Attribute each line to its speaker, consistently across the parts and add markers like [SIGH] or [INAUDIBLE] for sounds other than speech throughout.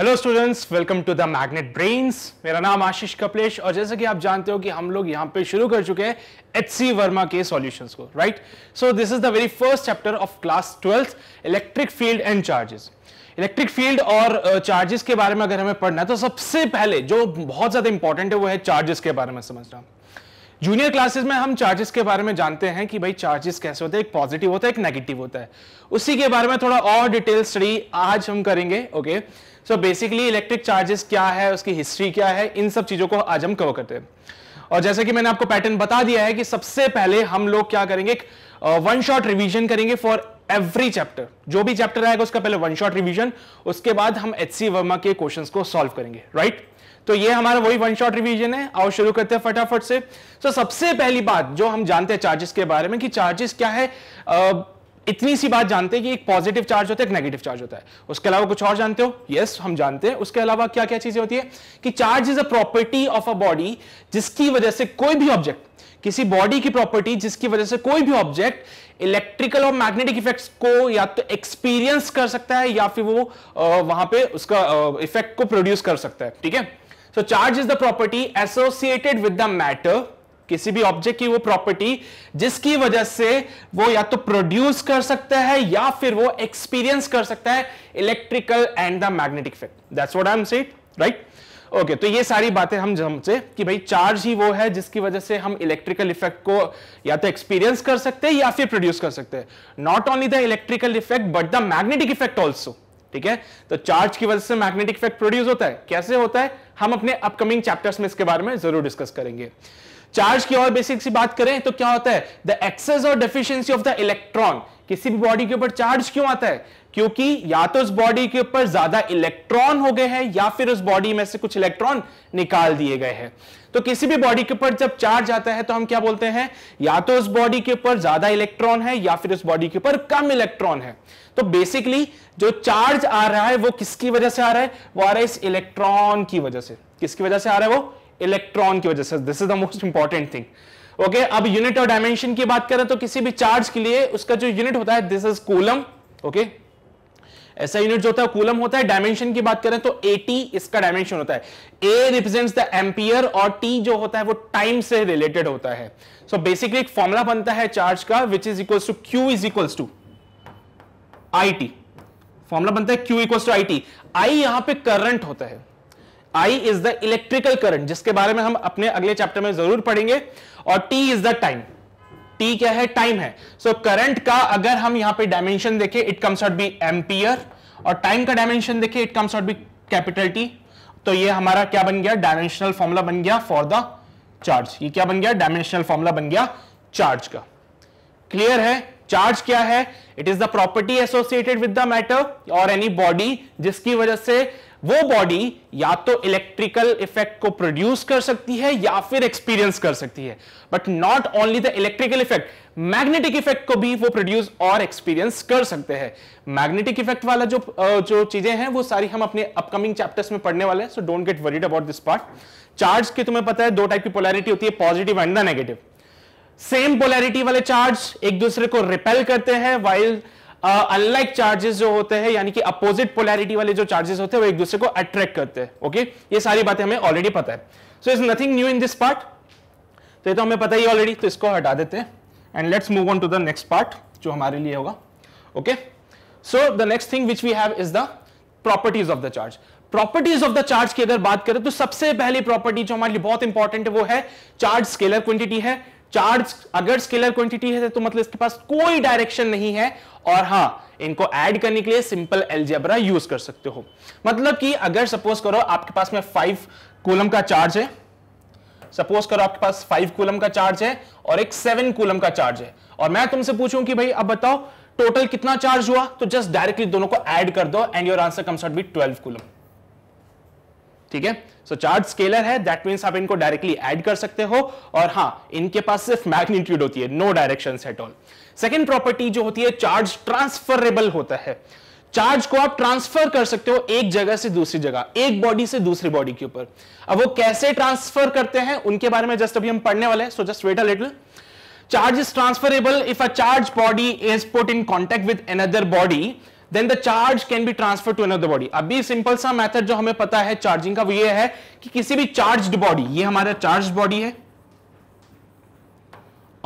Speaker 1: Hello students welcome to the magnet brains मेरा नाम आशीष कपलेश और जैसे कि आप जानते हो कि हम लोग यहां पे शुरू कर चुके हैं एच सी वर्मा के सॉल्यूशंस को right so this is the very first chapter of class twelfth electric field and charges electric field और चार्जेस uh, के बारे में अगर हमें पढ़ना है तो सबसे पहले जो बहुत ज्यादा इंपॉर्टेंट है वो है चार्जेस के बारे में समझना जूनियर क्लासेस में हम चार्जेस के बारे में जानते हैं कि भाई चार्जेस कैसे होते हैं एक पॉजिटिव होता है एक नेगेटिव होता है उसी के बारे में थोड़ा और डिटेल स्टडी आज हम करेंगे okay okay? So basically electric charges क्या है उसकी हिस्ट्री क्या है इन सब चीजों को आज हम कवर करते हैं और जैसे कि मैंने आपको पैटर्न बता दिया है कि सबसे पहले हम लोग क्या करेंगे वन शॉट रिवीजन करेंगे फॉर एवरी चैप्टर जो भी चैप्टर आएगा उसका पहले वन शॉट रिवीजन उसके बाद हम एच सी वर्मा के क्वेश्चन को सॉल्व करेंगे राइट right? तो ये हमारा वही वन शॉट रिवीजन है और शुरू करते हैं फटाफट से तो so, सबसे पहली बात जो हम जानते हैं चार्जेस के बारे में कि चार्जेस क्या है uh, इतनी सी बात जानते हैं कि एक पॉजिटिव चार्ज होता है एक नेगेटिव चार्ज होता है उसके अलावा कुछ और जानते हो यस yes, हम जानते हैं उसके अलावा क्या क्या चीजें होती है कि charge is a property of a body जिसकी वजह से कोई भी ऑब्जेक्ट किसी बॉडी की प्रॉपर्टी जिसकी वजह से कोई भी ऑब्जेक्ट इलेक्ट्रिकल और मैग्नेटिक इफेक्ट्स को या तो एक्सपीरियंस कर सकता है या फिर वो वहां पे उसका इफेक्ट को प्रोड्यूस कर सकता है ठीक है so charge is the property associated with the matter किसी भी ऑब्जेक्ट की वो प्रॉपर्टी जिसकी वजह से वो या तो प्रोड्यूस कर सकता है या फिर वो एक्सपीरियंस कर सकता है electrical and the magnetic field that's what I am said right okay तो ये सारी बातें हम हमसे कि भाई चार्ज ही वो है जिसकी वजह से हम इलेक्ट्रिकल इफेक्ट को या तो एक्सपीरियंस कर सकते हैं या फिर प्रोड्यूस कर सकते हैं not only the electrical effect but the magnetic effect also ठीक है तो चार्ज की वजह से मैग्नेटिक इफेक्ट प्रोड्यूस होता है कैसे होता है हम अपने अपकमिंग चैप्टर्स में इसके बारे में जरूर डिस्कस करेंगे चार्ज की और बेसिक सी बात करें तो क्या होता है द एक्सेस और डेफिशिएंसी ऑफ द इलेक्ट्रॉन किसी भी बॉडी के ऊपर चार्ज क्यों आता है क्योंकि या तो उस बॉडी के ऊपर ज्यादा इलेक्ट्रॉन हो गए हैं या फिर उस बॉडी में से कुछ इलेक्ट्रॉन निकाल दिए गए हैं तो किसी भी बॉडी के ऊपर जब चार्ज आता है तो हम क्या बोलते हैं या तो उस बॉडी के ऊपर ज्यादा इलेक्ट्रॉन है या फिर उस बॉडी के ऊपर कम इलेक्ट्रॉन है तो बेसिकली जो चार्ज आ रहा है वो किसकी वजह से आ रहा है वो आ रहा है इस इलेक्ट्रॉन की वजह से किसकी वजह से आ रहा है वो इलेक्ट्रॉन की वजह से this is the most important thing okay अब यूनिट और डायमेंशन की बात करें तो किसी भी चार्ज के लिए उसका जो यूनिट होता है दिस इज कूलम ओके ऐसा यूनिट जो होता है कूलम होता है डायमेंशन की बात करें तो 80 इसका डायमेंशन होता है ए रिप्रेजेंट्स द एम्पियर और टी जो होता है वो टाइम से रिलेटेड होता है सो so बेसिकली एक फॉर्मूला बनता है चार्ज का which is equals to Q is equals to I T formula बनता है Q equals to I T I यहां पर करंट होता है I is the electrical current जिसके बारे में हम अपने अगले चैप्टर में जरूर पढ़ेंगे और T is the time T क्या है टाइम है सो so, करंट का अगर हम यहां पे डायमेंशन देखें it comes out be ampere और टाइम का डायमेंशन देखें it comes out be capital T तो ये हमारा क्या बन गया डायमेंशनल फॉर्मूला बन गया फॉर द चार्ज ये क्या बन गया डायमेंशनल फॉर्मूला बन गया चार्ज का क्लियर है चार्ज क्या है it is the property associated with the matter और एनी बॉडी जिसकी वजह से वो बॉडी या तो इलेक्ट्रिकल इफेक्ट को प्रोड्यूस कर सकती है या फिर एक्सपीरियंस कर सकती है but not only the electrical effect magnetic effect को भी वो प्रोड्यूस और एक्सपीरियंस कर सकते हैं मैग्नेटिक इफेक्ट वाला जो जो चीजें हैं वो सारी हम अपने अपकमिंग चैप्टर्स में पढ़ने वाले हैं so don't get worried about this part charge की तुम्हें पता है दो टाइप की पोलैरिटी होती है positive and the negative same polarity वाले चार्ज एक दूसरे को रिपेल करते हैं वाइल्ड अनलाइक uh, चार्जेस जो होते हैं यानी कि अपोजिट पोलैरिटी वाले जो चार्जेस होते हैं वो एक दूसरे को अट्रैक्ट करते हैं ओके ये सारी बातें हमें ऑलरेडी पता है so is nothing new in this part तो ये तो हमें पता ही ऑलरेडी तो इसको हटा देते हैं and let's move on to the next part जो हमारे लिए होगा okay so the next thing which we have is the properties of the charge properties of the charge की अगर बात करें तो सबसे पहली प्रॉपर्टी जो हमारे लिए बहुत इंपॉर्टेंट है वो है चार्ज स्केलर क्वांटिटी है चार्ज अगर स्केलर क्वांटिटी है तो मतलब इसके पास कोई डायरेक्शन नहीं है और हाँ इनको ऐड करने के लिए सिंपल एल्जेब्रा यूज कर सकते हो मतलब कि अगर सपोज करो आपके पास में फाइव कोलम का चार्ज है सपोज करो आपके पास फाइव कोलम का चार्ज है और एक सेवन कोलम का चार्ज है और मैं तुमसे पूछूं कि भाई अब बताओ टोटल कितना चार्ज हुआ तो जस्ट डायरेक्टली दोनों को ऐड कर दो and your answer comes out be twelve coulomb ठीक है सो चार्ज स्केलर है दैट मीन्स आप इनको डायरेक्टली ऐड कर सकते हो और हाँ इनके पास सिर्फ मैग्नीट्यूड होती है no direction at all second property जो होती है चार्ज ट्रांसफरेबल होता है चार्ज को आप ट्रांसफर कर सकते हो एक जगह से दूसरी जगह एक बॉडी से दूसरी बॉडी के ऊपर अब वो कैसे ट्रांसफर करते हैं उनके बारे में जस्ट अभी हम पढ़ने वाले हैं so just wait a little charge is transferable if a charge body is put in contact with another body then the charge can be transfer to another body अभी सिंपल सा मेथड जो हमें पता है चार्जिंग का वो ये है कि किसी भी चार्ज बॉडी ये हमारा चार्ज बॉडी है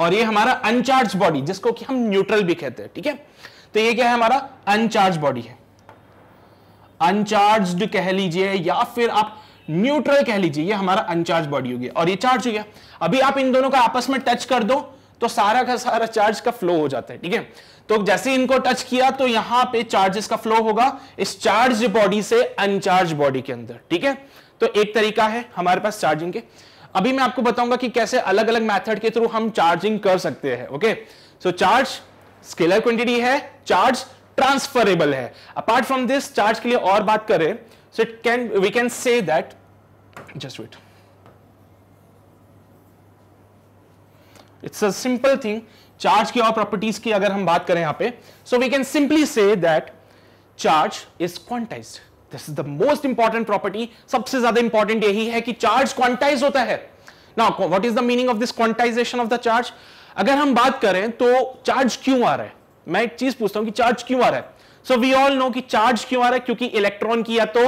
Speaker 1: और ये हमारा अनचार्ज बॉडी जिसको कि हम न्यूट्रल भी कहते हैं ठीक है तो ये क्या है हमारा अनचार्ज बॉडी है अनचार्ज कह लीजिए या फिर आप न्यूट्रल कह लीजिए ये हमारा अनचार्ज बॉडी हो गया और ये चार्ज हो गया अभी आप इन दोनों का आपस में टच कर दो तो सारा का सारा चार्ज का फ्लो हो जाता है ठीक है तो जैसे इनको टच किया तो यहां पे चार्जेस का फ्लो होगा इस चार्ज बॉडी से अनचार्ज बॉडी के अंदर ठीक है तो एक तरीका है हमारे पास चार्जिंग के अभी मैं आपको बताऊंगा कि कैसे अलग अलग मेथड के थ्रू हम चार्जिंग कर सकते हैं okay so charge scalar quantity है चार्ज ट्रांसफरेबल है अपार्ट फ्रॉम दिस चार्ज के लिए और बात करें so it can we can say that just wait it's a simple thing charge की और प्रॉपर्टीज की अगर हम बात करें यहां पे so we can simply say that charge is quantized this is the most important property सबसे ज्यादा इंपॉर्टेंट यही है कि चार्ज क्वांटाइज होता है ना what is the meaning of this quantization of the charge अगर हम बात करें तो चार्ज क्यों आ रहा है मैं एक चीज पूछता हूं कि चार्ज क्यों आ रहा है सो वी ऑल नो कि चार्ज क्यों आ रहा है क्योंकि इलेक्ट्रॉन की या तो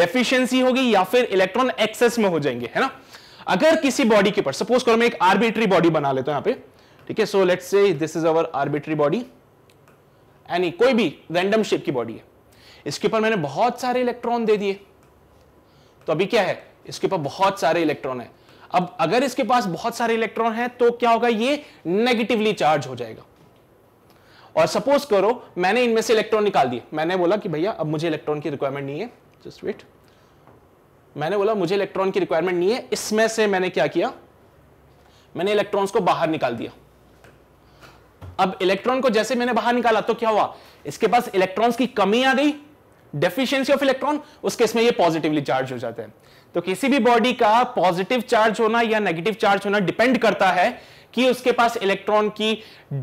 Speaker 1: डेफिशिएंसी होगी या फिर इलेक्ट्रॉन एक्सेस में हो जाएंगे है ना अगर किसी बॉडी के ऊपर सपोज करो मैं एक आर्बिट्री बॉडी बना लेता हूं यहां पे ठीक है so let's say this is our arbitrary body यानी कोई भी रैंडम शेप की बॉडी है इसके ऊपर मैंने बहुत सारे इलेक्ट्रॉन दे दिए तो अभी क्या है इसके ऊपर बहुत सारे इलेक्ट्रॉन है अब अगर इसके पास बहुत सारे इलेक्ट्रॉन है तो क्या होगा ये नेगेटिवली चार्ज हो जाएगा और सपोज करो मैंने इनमें से इलेक्ट्रॉन निकाल दिए मैंने बोला कि भैया अब मुझे इलेक्ट्रॉन की रिक्वायरमेंट नहीं है जस्ट वेट मैंने बोला मुझे इलेक्ट्रॉन की रिक्वायरमेंट नहीं है इसमें से मैंने क्या किया मैंने इलेक्ट्रॉन्स को बाहर निकाल दिया अब इलेक्ट्रॉन को जैसे मैंने बाहर निकाला तो क्या हुआ इसके पास इलेक्ट्रॉन्स की कमी आ गई डेफिशिएंसी ऑफ इलेक्ट्रॉन उस केस में ये पॉजिटिवली चार्ज हो जाते हैं तो किसी भी बॉडी का पॉजिटिव चार्ज होना या नेगेटिव चार्ज होना डिपेंड करता है कि उसके पास इलेक्ट्रॉन की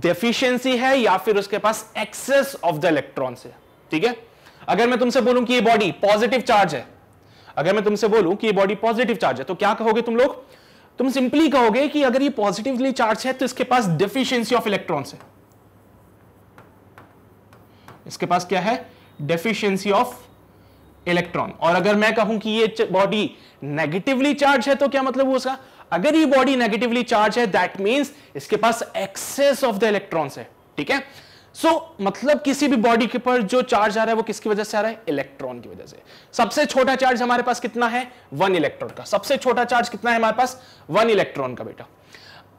Speaker 1: डेफिशिएंसी है या फिर उसके पास एक्सेस ऑफ द इलेक्ट्रॉन है ठीक है अगर मैं तुमसे बोलूं कि ये बॉडी पॉजिटिव चार्ज है अगर मैं तुमसे बोलूं कि ये बॉडी पॉजिटिव चार्ज है तो क्या कहोगे तुम लोग तुम सिंपली कहोगे कि अगर ये पॉजिटिवली चार्ज है तो इसके पास डेफिशिएंसी ऑफ इलेक्ट्रॉन्स है इसके पास क्या है डेफिशिएंसी ऑफ इलेक्ट्रॉन और अगर मैं कहूं कि ये बॉडी नेगेटिवली चार्ज है तो क्या मतलब उसका अगर ये बॉडी नेगेटिवली चार्ज है दैट मींस इसके पास एक्सेस ऑफ द इलेक्ट्रॉन्स है ठीक है सो so, मतलब किसी भी बॉडी के ऊपर जो चार्ज आ रहा है वो किसकी वजह से आ रहा है इलेक्ट्रॉन की वजह से सबसे छोटा चार्ज हमारे पास कितना है वन इलेक्ट्रॉन का सबसे छोटा चार्ज कितना है हमारे पास वन इलेक्ट्रॉन का बेटा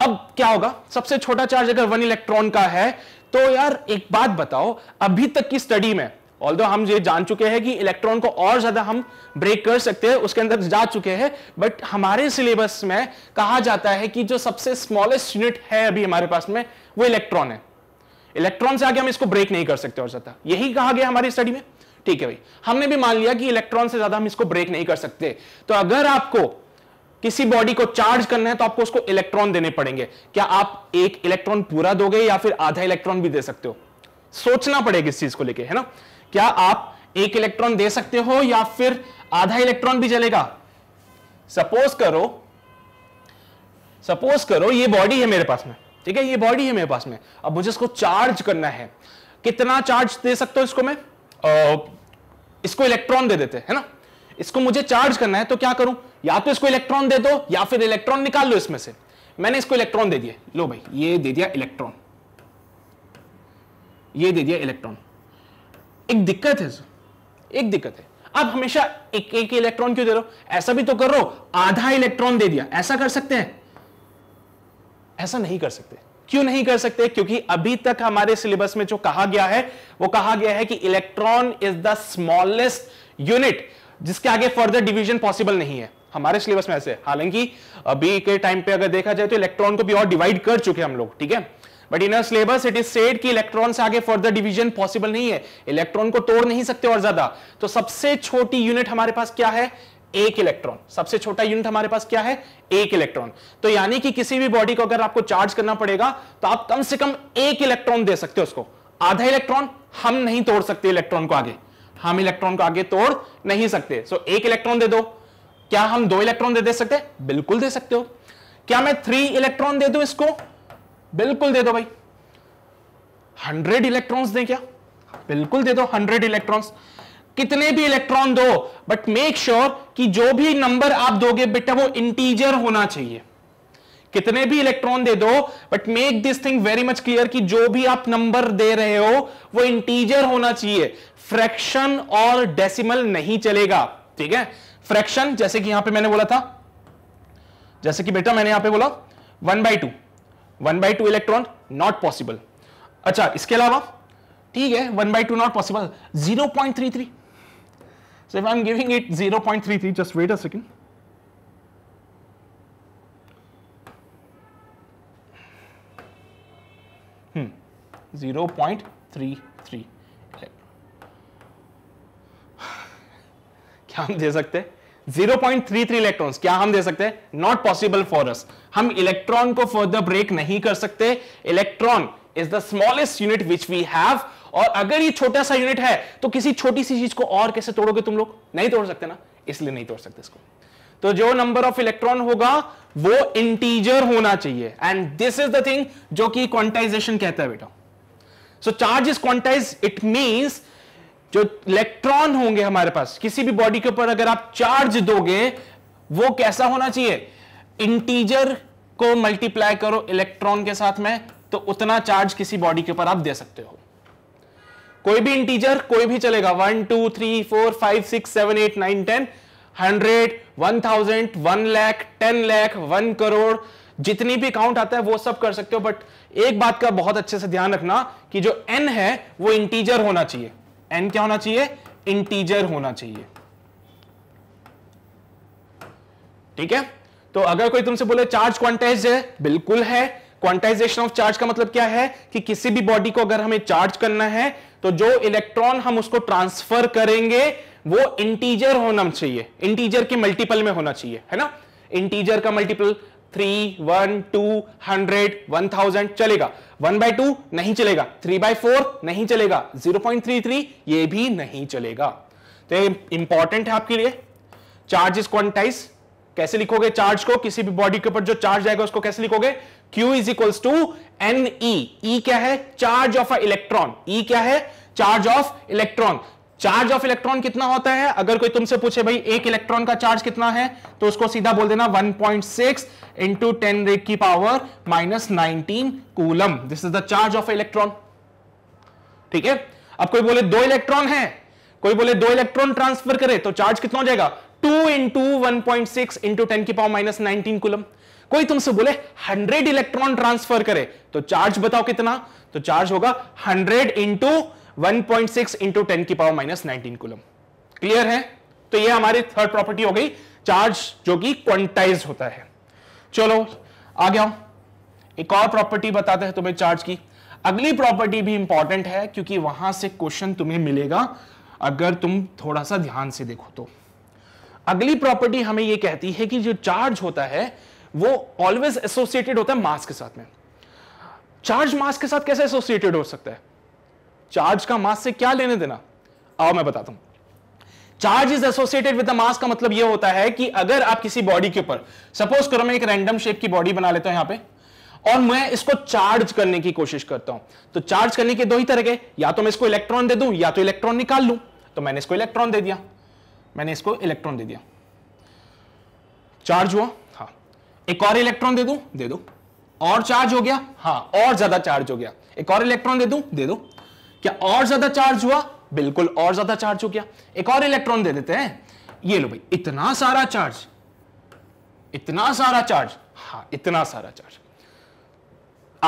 Speaker 1: अब क्या होगा सबसे छोटा चार्ज अगर वन इलेक्ट्रॉन का है तो यार एक बात बताओ अभी तक की स्टडी में ऑल हम ये जान चुके हैं कि इलेक्ट्रॉन को और ज्यादा हम ब्रेक कर सकते हैं उसके अंदर जा चुके हैं बट हमारे सिलेबस में कहा जाता है कि जो सबसे स्मॉलेस्ट यूनिट है अभी हमारे पास में वो इलेक्ट्रॉन है इलेक्ट्रॉन से आगे हम इसको ब्रेक नहीं कर सकते और ज्यादा यही कहा गया हमारी स्टडी में ठीक है भाई हमने भी मान लिया कि इलेक्ट्रॉन से ज्यादा हम इसको ब्रेक नहीं कर सकते तो अगर आपको किसी बॉडी को चार्ज करना है तो आपको उसको इलेक्ट्रॉन देने पड़ेंगे क्या आप एक इलेक्ट्रॉन पूरा दोगे या फिर आधा इलेक्ट्रॉन भी दे सकते हो सोचना पड़ेगा इस चीज को लेके है ना क्या आप एक इलेक्ट्रॉन दे सकते हो या फिर आधा इलेक्ट्रॉन भी चलेगा सपोज करो सपोज करो ये बॉडी है मेरे पास में ठीक है ये बॉडी है मेरे पास में अब मुझे इसको चार्ज करना है कितना चार्ज दे सकता हूं इसको मैं इसको इलेक्ट्रॉन दे देते है ना इसको मुझे चार्ज करना है तो क्या करूं या तो इसको इलेक्ट्रॉन दे दो या फिर इलेक्ट्रॉन निकाल लो इसमें से मैंने इसको इलेक्ट्रॉन दे दिया लो भाई ये दे दिया इलेक्ट्रॉन ये दे दिया इलेक्ट्रॉन एक दिक्कत है एक दिक्कत है आप हमेशा एक एक इलेक्ट्रॉन क्यों दे रहे हो ऐसा भी तो कर रहे आधा इलेक्ट्रॉन दे दिया ऐसा कर सकते हैं ऐसा नहीं कर सकते क्यों नहीं कर सकते क्योंकि अभी तक हमारे सिलेबस में जो कहा गया है वो कहा गया है कि electron is the smallest unit जिसके आगे फर्दर डिवीजन पॉसिबल नहीं है हमारे सिलेबस में ऐसे हालांकि अभी के टाइम पे अगर देखा जाए तो इलेक्ट्रॉन को भी और डिवाइड कर चुके हम लोग ठीक है but in syllabus it is said कि इलेक्ट्रॉन से आगे फर्दर डिवीजन पॉसिबल नहीं है इलेक्ट्रॉन को तोड़ नहीं सकते और ज्यादा तो सबसे छोटी यूनिट हमारे पास क्या है एक इलेक्ट्रॉन सबसे छोटा यूनिट हमारे पास क्या है एक इलेक्ट्रॉन तो यानी कि किसी भी बॉडी को अगर आपको चार्ज करना पड़ेगा तो आप कम से कम एक इलेक्ट्रॉन दे सकते हो उसको आधा इलेक्ट्रॉन हम नहीं तोड़ सकते इलेक्ट्रॉन को आगे हम इलेक्ट्रॉन को आगे तोड़ नहीं सकते सो एक इलेक्ट्रॉन दे दो क्या हम दो इलेक्ट्रॉन दे दे सकते बिल्कुल दे सकते हो क्या मैं थ्री इलेक्ट्रॉन दे दू इसको बिल्कुल दे दो भाई हंड्रेड इलेक्ट्रॉन दे क्या बिल्कुल दे दो हंड्रेड इलेक्ट्रॉन कितने भी इलेक्ट्रॉन दो बट मेक श्योर कि जो भी नंबर आप दोगे बेटा वो इंटीजर होना चाहिए कितने भी इलेक्ट्रॉन दे दो but make this thing very much clear कि जो भी आप नंबर दे रहे हो वो इंटीजर होना चाहिए फ्रैक्शन और डेसिमल नहीं चलेगा ठीक है फ्रैक्शन जैसे कि यहां पे मैंने बोला था जैसे कि बेटा मैंने यहां पे बोला one by two one by two electron not possible अच्छा इसके अलावा ठीक है one by two not possible zero point three three So if I'm giving it 0.33, just wait a second. Hmm, 0.33. [SIGHS] क्या हम दे सकते हैं 0.33 इलेक्ट्रॉन्स क्या हम दे सकते हैं नॉट पॉसिबल फॉर अस हम इलेक्ट्रॉन को फर्दर ब्रेक नहीं कर सकते electron is the smallest unit which we have और अगर ये छोटा सा यूनिट है तो किसी छोटी सी चीज को और कैसे तोड़ोगे तुम लोग नहीं तोड़ सकते ना इसलिए नहीं तोड़ सकते इसको तो जो नंबर ऑफ इलेक्ट्रॉन होगा वो इंटीजर होना चाहिए and this is the thing जो कि क्वांटाइजेशन कहता है बेटा so charge is quantized it means जो इलेक्ट्रॉन होंगे हमारे पास किसी भी बॉडी के ऊपर अगर आप चार्ज दोगे वो कैसा होना चाहिए इंटीजर को मल्टीप्लाई करो इलेक्ट्रॉन के साथ में तो उतना चार्ज किसी बॉडी के ऊपर आप दे सकते हो कोई भी इंटीजर कोई भी चलेगा one two three four five six seven eight nine ten hundred one thousand one lakh ten lakh one crore जितनी भी काउंट आता है वो सब कर सकते हो बट एक बात का बहुत अच्छे से ध्यान रखना कि जो एन है वो इंटीजर होना चाहिए एन क्या होना चाहिए इंटीजर होना चाहिए ठीक है तो अगर कोई तुमसे बोले चार्ज क्वांटाइज है बिल्कुल है क्वांटाइजेशन ऑफ चार्ज का मतलब क्या है कि किसी भी बॉडी को अगर हमें चार्ज करना है तो जो इलेक्ट्रॉन हम उसको ट्रांसफर करेंगे वो इंटीजर होना चाहिए इंटीजर के मल्टीपल में होना चाहिए है ना इंटीजर का multiple three one two hundred one thousand चलेगा वन बाय टू नहीं चलेगा थ्री बाय फोर नहीं चलेगा जीरो पॉइंट थ्री थ्री ये भी नहीं चलेगा तो ये इंपॉर्टेंट है आपके लिए चार्ज इज क्वांटाइज कैसे लिखोगे चार्ज को किसी भी बॉडी के ऊपर जो चार्ज आएगा उसको कैसे लिखोगे Q is equals to N E क्या है charge of a electron E क्या है charge of electron charge of electron कितना होता है अगर कोई तुमसे पूछे भाई एक इलेक्ट्रॉन का चार्ज कितना है तो उसको सीधा बोल देना 1.6 point six into ten raised की power minus nineteen coulomb this is the charge of electron ठीक है अब कोई बोले दो इलेक्ट्रॉन है कोई बोले दो इलेक्ट्रॉन ट्रांसफर करे तो चार्ज कितना हो जाएगा two into one point six into ten की पावर माइनस नाइनटीन कुलम कोई तुमसे बोले हंड्रेड इलेक्ट्रॉन ट्रांसफर करे तो चार्ज बताओ कितना तो चार्ज होगा hundred into one point six into ten की power minus nineteen coulomb clear है तो ये हमारी थर्ड प्रॉपर्टी हो गई चार्ज जो कि क्वांटाइज होता है चलो आ गया एक और प्रॉपर्टी बताते हैं तुम्हें चार्ज की अगली प्रॉपर्टी भी इंपॉर्टेंट है क्योंकि वहां से क्वेश्चन तुम्हें मिलेगा अगर तुम थोड़ा सा ध्यान से देखो तो अगली प्रॉपर्टी हमें यह कहती है कि जो चार्ज होता है वो ऑलवेज एसोसिएटेड होता है मास के साथ में चार्ज मास के साथ कैसे एसोसिएटेड हो सकता है चार्ज का मास से क्या लेने देना आओ मैं बताता हूं charge is associated with the mass का मतलब यह होता है कि अगर आप किसी बॉडी के ऊपर सपोज करो मैं एक रैंडम शेप की बॉडी बना लेता हूं यहां पे और मैं इसको चार्ज करने की कोशिश करता हूं तो चार्ज करने के दो ही तरह के या तो मैं इसको इलेक्ट्रॉन दे दूं या तो इलेक्ट्रॉन निकाल लूं तो मैंने इसको इलेक्ट्रॉन दे दिया मैंने इसको इलेक्ट्रॉन दे दिया चार्ज हुआ एक और इलेक्ट्रॉन दे दू दे दो और चार्ज हो गया हाँ और ज्यादा चार्ज हो गया एक और इलेक्ट्रॉन दे दू दे दो क्या और ज्यादा चार्ज हुआ बिल्कुल और ज्यादा चार्ज हो गया एक और इलेक्ट्रॉन दे देते हैं ये लो भाई इतना सारा चार्ज इतना सारा चार्ज हाँ इतना सारा चार्ज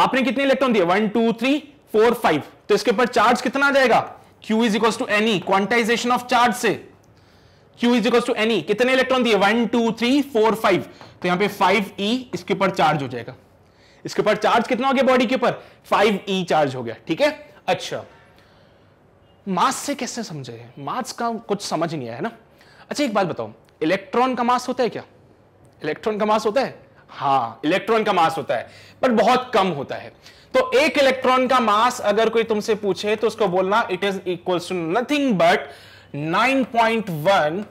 Speaker 1: आपने कितने इलेक्ट्रॉन दिए one two three four five तो इसके ऊपर चार्ज कितना जाएगा Q is equal to N E quantization of charge से Q is equal to N E कितने इलेक्ट्रॉन दिए one two three four five तो यहां पे 5e e, इसके ऊपर चार्ज हो जाएगा इसके ऊपर चार्ज कितना हो गया बॉडी के ऊपर 5e चार्ज e हो गया ठीक है अच्छा मास से कैसे समझे मास का कुछ समझ नहीं आया है ना अच्छा एक बात बताओ इलेक्ट्रॉन का मास होता है क्या इलेक्ट्रॉन का मास होता है हाँ इलेक्ट्रॉन का मास होता है पर बहुत कम होता है तो एक इलेक्ट्रॉन का मास अगर कोई तुमसे पूछे तो उसको बोलना it is equal to nothing but 9.1 point one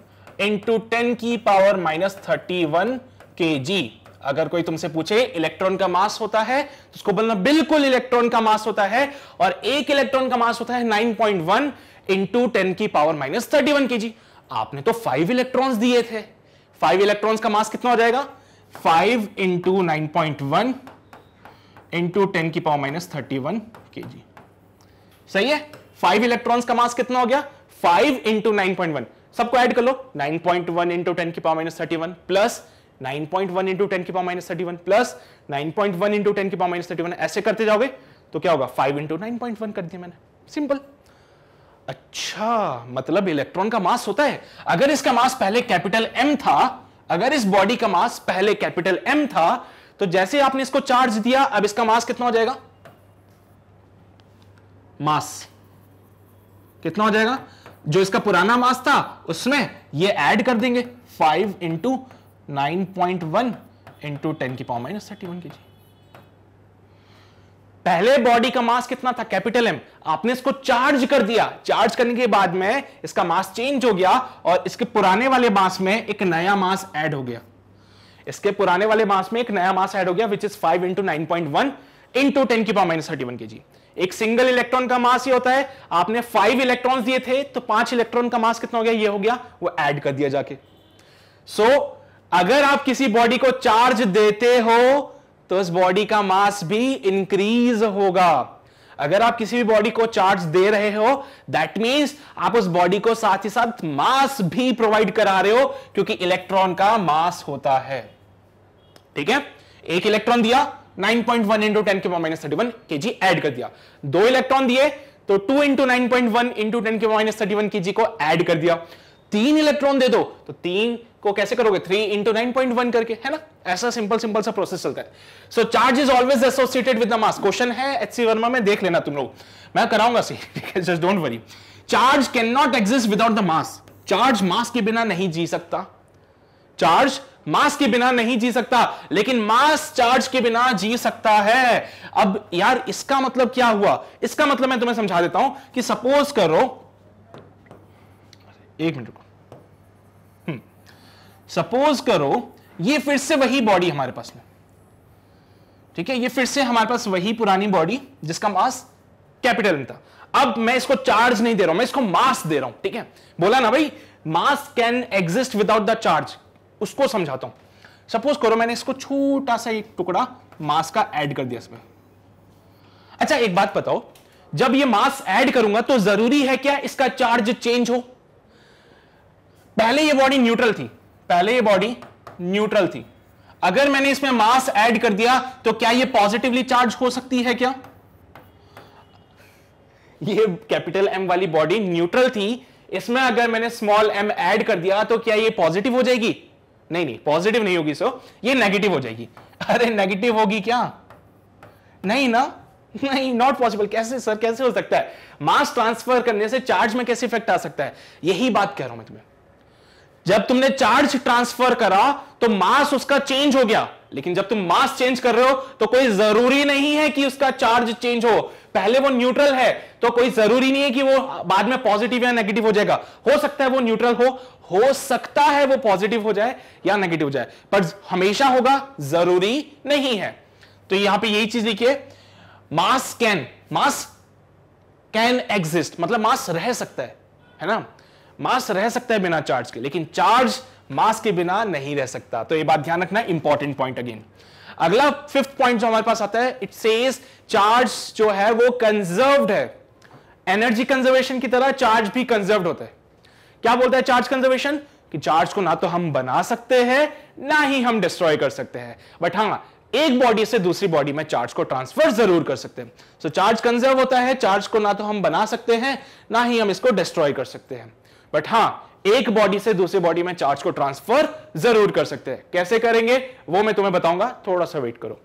Speaker 1: into ten की power minus thirty one K G अगर कोई तुमसे पूछे इलेक्ट्रॉन का मास होता है तो उसको बोलना बिल्कुल इलेक्ट्रॉन का मास होता है और एक इलेक्ट्रॉन का मास होता है 9.1 पॉइंट वन इंटू टेन की power minus thirty one K G आपने तो फाइव इलेक्ट्रॉन दिए थे फाइव इलेक्ट्रॉन का मास कितना हो जाएगा five into nine point one into ten की power minus thirty one K G सही है फाइव इलेक्ट्रॉन का मास कितना हो गया five into nine point one सबको एड कर लो nine point one into ten की power minus thirty one plus की power minus thirty one plus nine point की पावर माइनस थर्टी ऐसे करते जाओगे तो क्या होगा इंटू नाइन कर दिया मैंने सिंपल अच्छा मतलब इलेक्ट्रॉन का मास होता है अगर इसका मास पहले कैपिटल एम था अगर इस बॉडी का मास पहले कैपिटल एम था तो जैसे आपने इसको चार्ज दिया अब इसका मास कितना हो जाएगा मास कितना हो जाएगा जो इसका पुराना मास था उसमें ये ऐड कर देंगे five into nine point one into ten की पावर माइनस थर्टी वन के पहले बॉडी का मास कितना था कैपिटल एम आपने इसको चार्ज कर दिया चार्ज करने के बाद में इसका मास चेंज हो गया और इसके पुराने वाले मास में एक नया मास ऐड हो गया इसके पुराने वाले मास में एक नया मास ऐड हो गया which is five into nine point one into ten की power minus thirty one K G एक सिंगल इलेक्ट्रॉन का मास ही होता है आपने फाइव इलेक्ट्रॉन दिए थे तो पांच इलेक्ट्रॉन का मास कितना हो गया ये हो गया वो एड कर दिया जाके सो so, अगर आप किसी बॉडी को चार्ज देते हो तो उस बॉडी का मास भी इंक्रीज होगा अगर आप किसी भी बॉडी को चार्ज दे रहे हो दैट मीन्स आप उस बॉडी को साथ ही साथ मास भी प्रोवाइड करा रहे हो क्योंकि इलेक्ट्रॉन का मास होता है ठीक है एक इलेक्ट्रॉन दिया 9.1 पॉइंट वन इंटू टेन के minus thirty one K G add कर दिया दो इलेक्ट्रॉन दिए तो two into nine point one into ten के minus thirty one K G को एड कर दिया तीन इलेक्ट्रॉन दे दो तो तीन को कैसे करोगे three into nine point one करके है ना ऐसा सिंपल सिंपल सा प्रोसेस चलता है so charge is always associated with the mass question है एच सी वर्मा में देख लेना तुम लोग मैं कराऊंगा see just don't worry charge can not exist without the mass charge mass के बिना नहीं जी सकता चार्ज मास के बिना नहीं जी सकता लेकिन मास चार्ज के बिना जी सकता है अब यार इसका मतलब क्या हुआ इसका मतलब मैं तुम्हें समझा देता हूं कि सपोज करो एक मिनट रुको सपोज हम्म। करो ये फिर से वही बॉडी हमारे पास में ठीक है ये फिर से हमारे पास वही पुरानी बॉडी जिसका मास कैपिटल था अब मैं इसको चार्ज नहीं दे रहा हूं मैं इसको मास दे रहा हूं ठीक है बोला ना भाई mass can exist without the charge उसको समझाता हूं सपोज करो मैंने इसको छोटा सा एक टुकड़ा मास का ऐड कर दिया इसमें अच्छा एक बात बताओ जब ये मास ऐड करूंगा तो जरूरी है क्या इसका चार्ज चेंज हो पहले ये बॉडी न्यूट्रल थी पहले ये बॉडी न्यूट्रल थी अगर मैंने इसमें मास ऐड कर दिया तो क्या ये पॉजिटिवली चार्ज हो सकती है क्या ये कैपिटल एम वाली बॉडी न्यूट्रल थी इसमें अगर मैंने स्मॉल एम ऐड कर दिया तो क्या ये पॉजिटिव हो जाएगी नहीं नहीं पॉजिटिव नहीं होगी सो ये नेगेटिव हो जाएगी अरे नेगेटिव होगी क्या नहीं ना नहीं नॉट पॉसिबल कैसे सर कैसे हो सकता है मास ट्रांसफर करने से चार्ज में कैसे इफेक्ट आ सकता है यही बात कह रहा हूं मैं तुम्हें जब तुमने चार्ज ट्रांसफर करा तो मास उसका चेंज हो गया लेकिन जब तुम मास चेंज कर रहे हो तो कोई जरूरी नहीं है कि उसका चार्ज चेंज हो पहले वो न्यूट्रल है तो कोई जरूरी नहीं है कि वो बाद में पॉजिटिव या नेगेटिव हो जाएगा हो सकता है वो न्यूट्रल हो हो सकता है वो पॉजिटिव हो जाए या नेगेटिव हो जाए पर हमेशा होगा जरूरी नहीं है तो यहां पे यही चीज लिखिए mass can mass can exist मतलब मास रह सकता है है ना मास रह सकता है बिना चार्ज के लेकिन चार्ज मास के बिना नहीं रह सकता तो ये बात ध्यान रखना इंपॉर्टेंट पॉइंट अगेन अगला फिफ्थ पॉइंट जो हमारे पास आता है इट सेज चार्ज जो है वो कंजर्व्ड है एनर्जी कंजर्वेशन की तरह चार्ज भी कंजर्व होता है क्या बोलता है चार्ज कंजर्वेशन कि चार्ज को ना तो हम बना सकते हैं ना ही हम डिस्ट्रॉय कर सकते हैं बट हां एक बॉडी से दूसरी बॉडी में चार्ज को ट्रांसफर जरूर कर सकते हैं सो so, चार्ज कंजर्व होता है चार्ज को ना तो हम बना सकते हैं ना ही हम इसको डिस्ट्रॉय कर सकते हैं बट हां एक बॉडी से दूसरे बॉडी में चार्ज को ट्रांसफर जरूर कर सकते हैं कैसे करेंगे वो मैं तुम्हें बताऊंगा थोड़ा सा वेट करो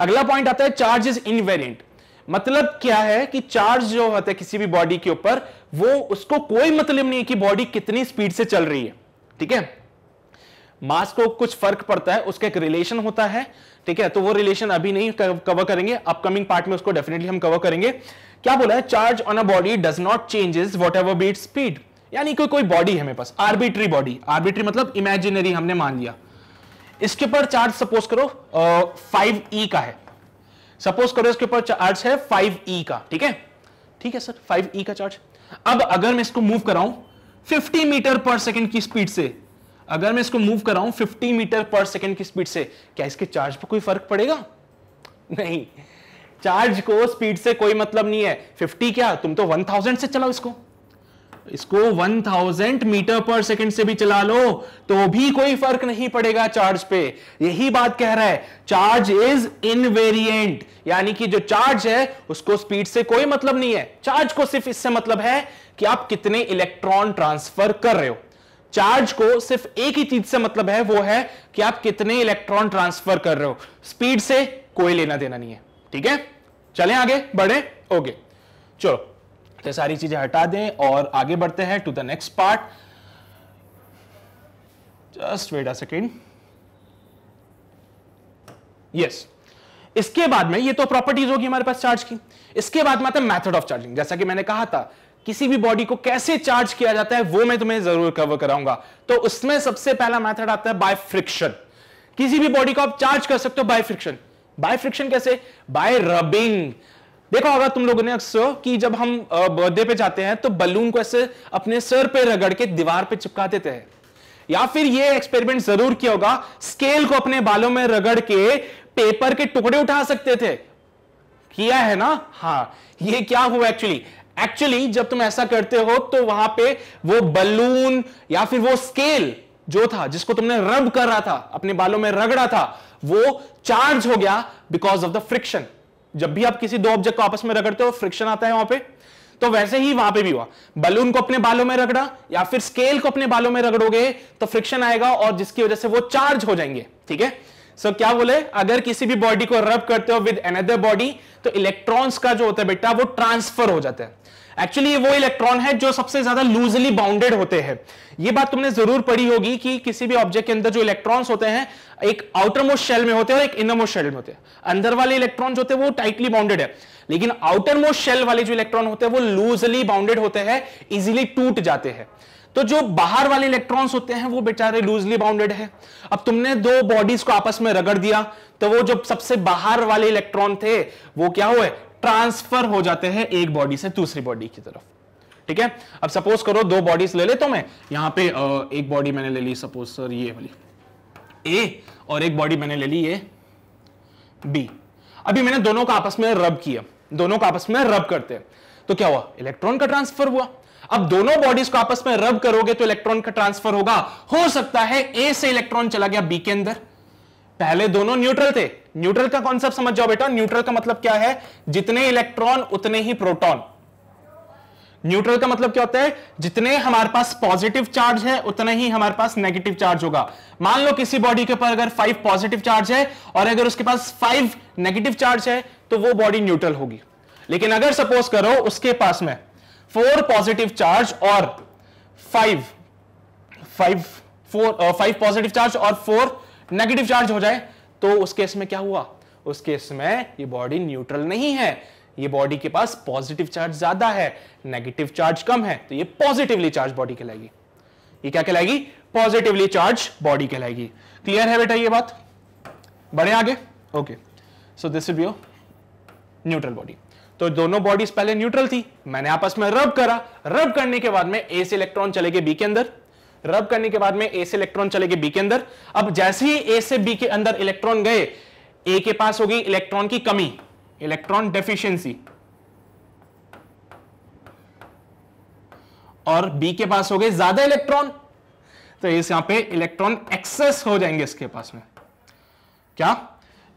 Speaker 1: अगला पॉइंट आता है चार्ज इज इनवेरियंट मतलब क्या है कि चार्ज जो होता है किसी भी बॉडी के ऊपर वो उसको कोई मतलब नहीं है कि बॉडी कितनी स्पीड से चल रही है ठीक है मास को कुछ फर्क पड़ता है उसका एक रिलेशन होता है ठीक है तो वो रिलेशन अभी नहीं कवर करेंगे अपकमिंग पार्ट में उसको डेफिनेटली हम कवर करेंगे क्या बोला है charge on a body does not changes whatever beat speed यानी कोई कोई बॉडी है मेरे पास आर्बिट्री बॉडी आर्बिट्री मतलब इमेजिनरी हमने मान लिया इसके ऊपर चार्ज सपोज करो फाइव ई e का है सपोज करो इसके ऊपर चार्ज है फाइव ई e का ठीक है ठीक है सर फाइव ई का चार्ज अब अगर मैं इसको मूव कराऊं 50 मीटर पर सेकंड की स्पीड से अगर मैं इसको मूव कराऊं 50 मीटर पर सेकंड की स्पीड से क्या इसके चार्ज पर कोई फर्क पड़ेगा नहीं चार्ज को स्पीड से कोई मतलब नहीं है 50 क्या तुम तो 1000 से चलाओ इसको इसको 1000 मीटर पर सेकंड से भी चला लो तो भी कोई फर्क नहीं पड़ेगा चार्ज पे यही बात कह रहा है चार्ज इज इनवेरिएंट यानी कि जो चार्ज है उसको स्पीड से कोई मतलब नहीं है चार्ज को सिर्फ इससे मतलब है कि आप कितने इलेक्ट्रॉन ट्रांसफर कर रहे हो चार्ज को सिर्फ एक ही चीज से मतलब है वो है कि आप कितने इलेक्ट्रॉन ट्रांसफर कर रहे हो स्पीड से कोई लेना देना नहीं है ठीक है चले आगे बढ़े ओके चलो तो सारी चीजें हटा दें और आगे बढ़ते हैं to the next part just wait a second yes इसके बाद में ये तो प्रॉपर्टीज होगी हमारे पास चार्ज की इसके बाद में आता है मैथड ऑफ चार्जिंग जैसा कि मैंने कहा था किसी भी बॉडी को कैसे चार्ज किया जाता है वो मैं तुम्हें जरूर कवर कराऊंगा तो उसमें सबसे पहला मेथड आता है बाय फ्रिक्शन किसी भी बॉडी को आप चार्ज कर सकते हो बाय फ्रिक्शन बाय फ्रिक्शन कैसे बाय रबिंग देखा होगा तुम लोगों ने अक्सर कि जब हम बर्थडे पे जाते हैं तो बलून को ऐसे अपने सर पे रगड़ के दीवार पे चिपका देते हैं या फिर ये एक्सपेरिमेंट जरूर किया होगा स्केल को अपने बालों में रगड़ के पेपर के टुकड़े उठा सकते थे किया है ना हाँ ये क्या हुआ एक्चुअली एक्चुअली जब तुम ऐसा करते हो तो वहां पे वो बलून या फिर वो स्केल जो था जिसको तुमने रब कर रहा था अपने बालों में रगड़ा था वो चार्ज हो गया बिकॉज ऑफ द फ्रिक्शन जब भी आप किसी दो ऑब्जेक्ट को आपस में रगड़ते हो फ्रिक्शन आता है वहां पे तो वैसे ही वहां पे भी हुआ बलून को अपने बालों में रगड़ा या फिर स्केल को अपने बालों में रगड़ोगे तो फ्रिक्शन आएगा और जिसकी वजह से वो चार्ज हो जाएंगे ठीक है सो क्या बोले अगर किसी भी बॉडी को रब करते हो विद एनदर बॉडी तो इलेक्ट्रॉन्स का जो होता है बेटा वो ट्रांसफर हो जाता है एक्चुअली ये वो इलेक्ट्रॉन है जो सबसे ज्यादा लूजली बाउंडेड होते हैं ये बात तुमने जरूर पढ़ी होगी कि किसी भी ऑब्जेक्ट के अंदर जो इलेक्ट्रॉन्स होते हैं एक आउटर मोस्ट शेल में होते हैं और एक इनर मोस्ट शेल में होते हैं अंदर वाले इलेक्ट्रॉन जो होते हैं वो टाइटली बाउंडेड है लेकिन आउटर मोस्ट शेल वाले जो इलेक्ट्रॉन होते हैं वो लूजली बाउंडेड होते हैं इजिली टूट जाते हैं तो जो बाहर वाले इलेक्ट्रॉन्स होते हैं वो बेचारे लूजली बाउंडेड है अब तुमने दो बॉडीज को आपस में रगड़ दिया तो वो जो सबसे बाहर वाले इलेक्ट्रॉन थे वो क्या हुए ट्रांसफर हो जाते हैं एक बॉडी से दूसरी बॉडी की तरफ ठीक है अब सपोज करो दो बॉडीज ले लेता तो हूं मैं यहां पे एक बॉडी मैंने ले ली सपोज सर ये वाली ए और एक बॉडी मैंने ले ली ये बी अभी मैंने दोनों का आपस में रब किया दोनों का आपस में रब करते तो क्या हुआ इलेक्ट्रॉन का ट्रांसफर हुआ अब दोनों बॉडीज को आपस में रब करोगे तो इलेक्ट्रॉन का ट्रांसफर होगा हो सकता है ए से इलेक्ट्रॉन चला गया बी के अंदर पहले दोनों न्यूट्रल थे न्यूट्रल का कॉन्सेप्ट समझ जाओ बेटा न्यूट्रल का मतलब क्या है जितने इलेक्ट्रॉन उतने ही प्रोटॉन न्यूट्रल का मतलब क्या होता है जितने हमारे पास पॉजिटिव चार्ज है उतना ही हमारे पास नेगेटिव चार्ज होगा मान लो किसी बॉडी के ऊपर अगर फाइव पॉजिटिव चार्ज है और अगर उसके पास फाइव नेगेटिव चार्ज है तो वो बॉडी न्यूट्रल होगी लेकिन अगर सपोज करो उसके पास में फोर पॉजिटिव चार्ज और five five four five positive charge और फोर नेगेटिव चार्ज हो जाए तो उस केस में क्या हुआ उस केस में ये बॉडी न्यूट्रल नहीं है ये बॉडी के पास पॉजिटिव चार्ज ज्यादा है नेगेटिव चार्ज कम है तो ये पॉजिटिवली चार्ज बॉडी कहलाएगी ये क्या कहलाएगी पॉजिटिवली चार्ज बॉडी कहलाएगी क्लियर है बेटा ये बात बढ़े आगे okay so this will be neutral body तो दोनों बॉडीज पहले न्यूट्रल थी मैंने आपस में रब करा रब करने के बाद में ए से इलेक्ट्रॉन चले गए बी के अंदर रब करने के बाद में ए से इलेक्ट्रॉन चले गए बी के अंदर अब जैसे ही ए से बी के अंदर इलेक्ट्रॉन गए ए के पास होगी इलेक्ट्रॉन की कमी इलेक्ट्रॉन डेफिशिएंसी और बी के पास हो गए ज्यादा इलेक्ट्रॉन तो इस यहां पे इलेक्ट्रॉन एक्सेस हो जाएंगे इसके पास में क्या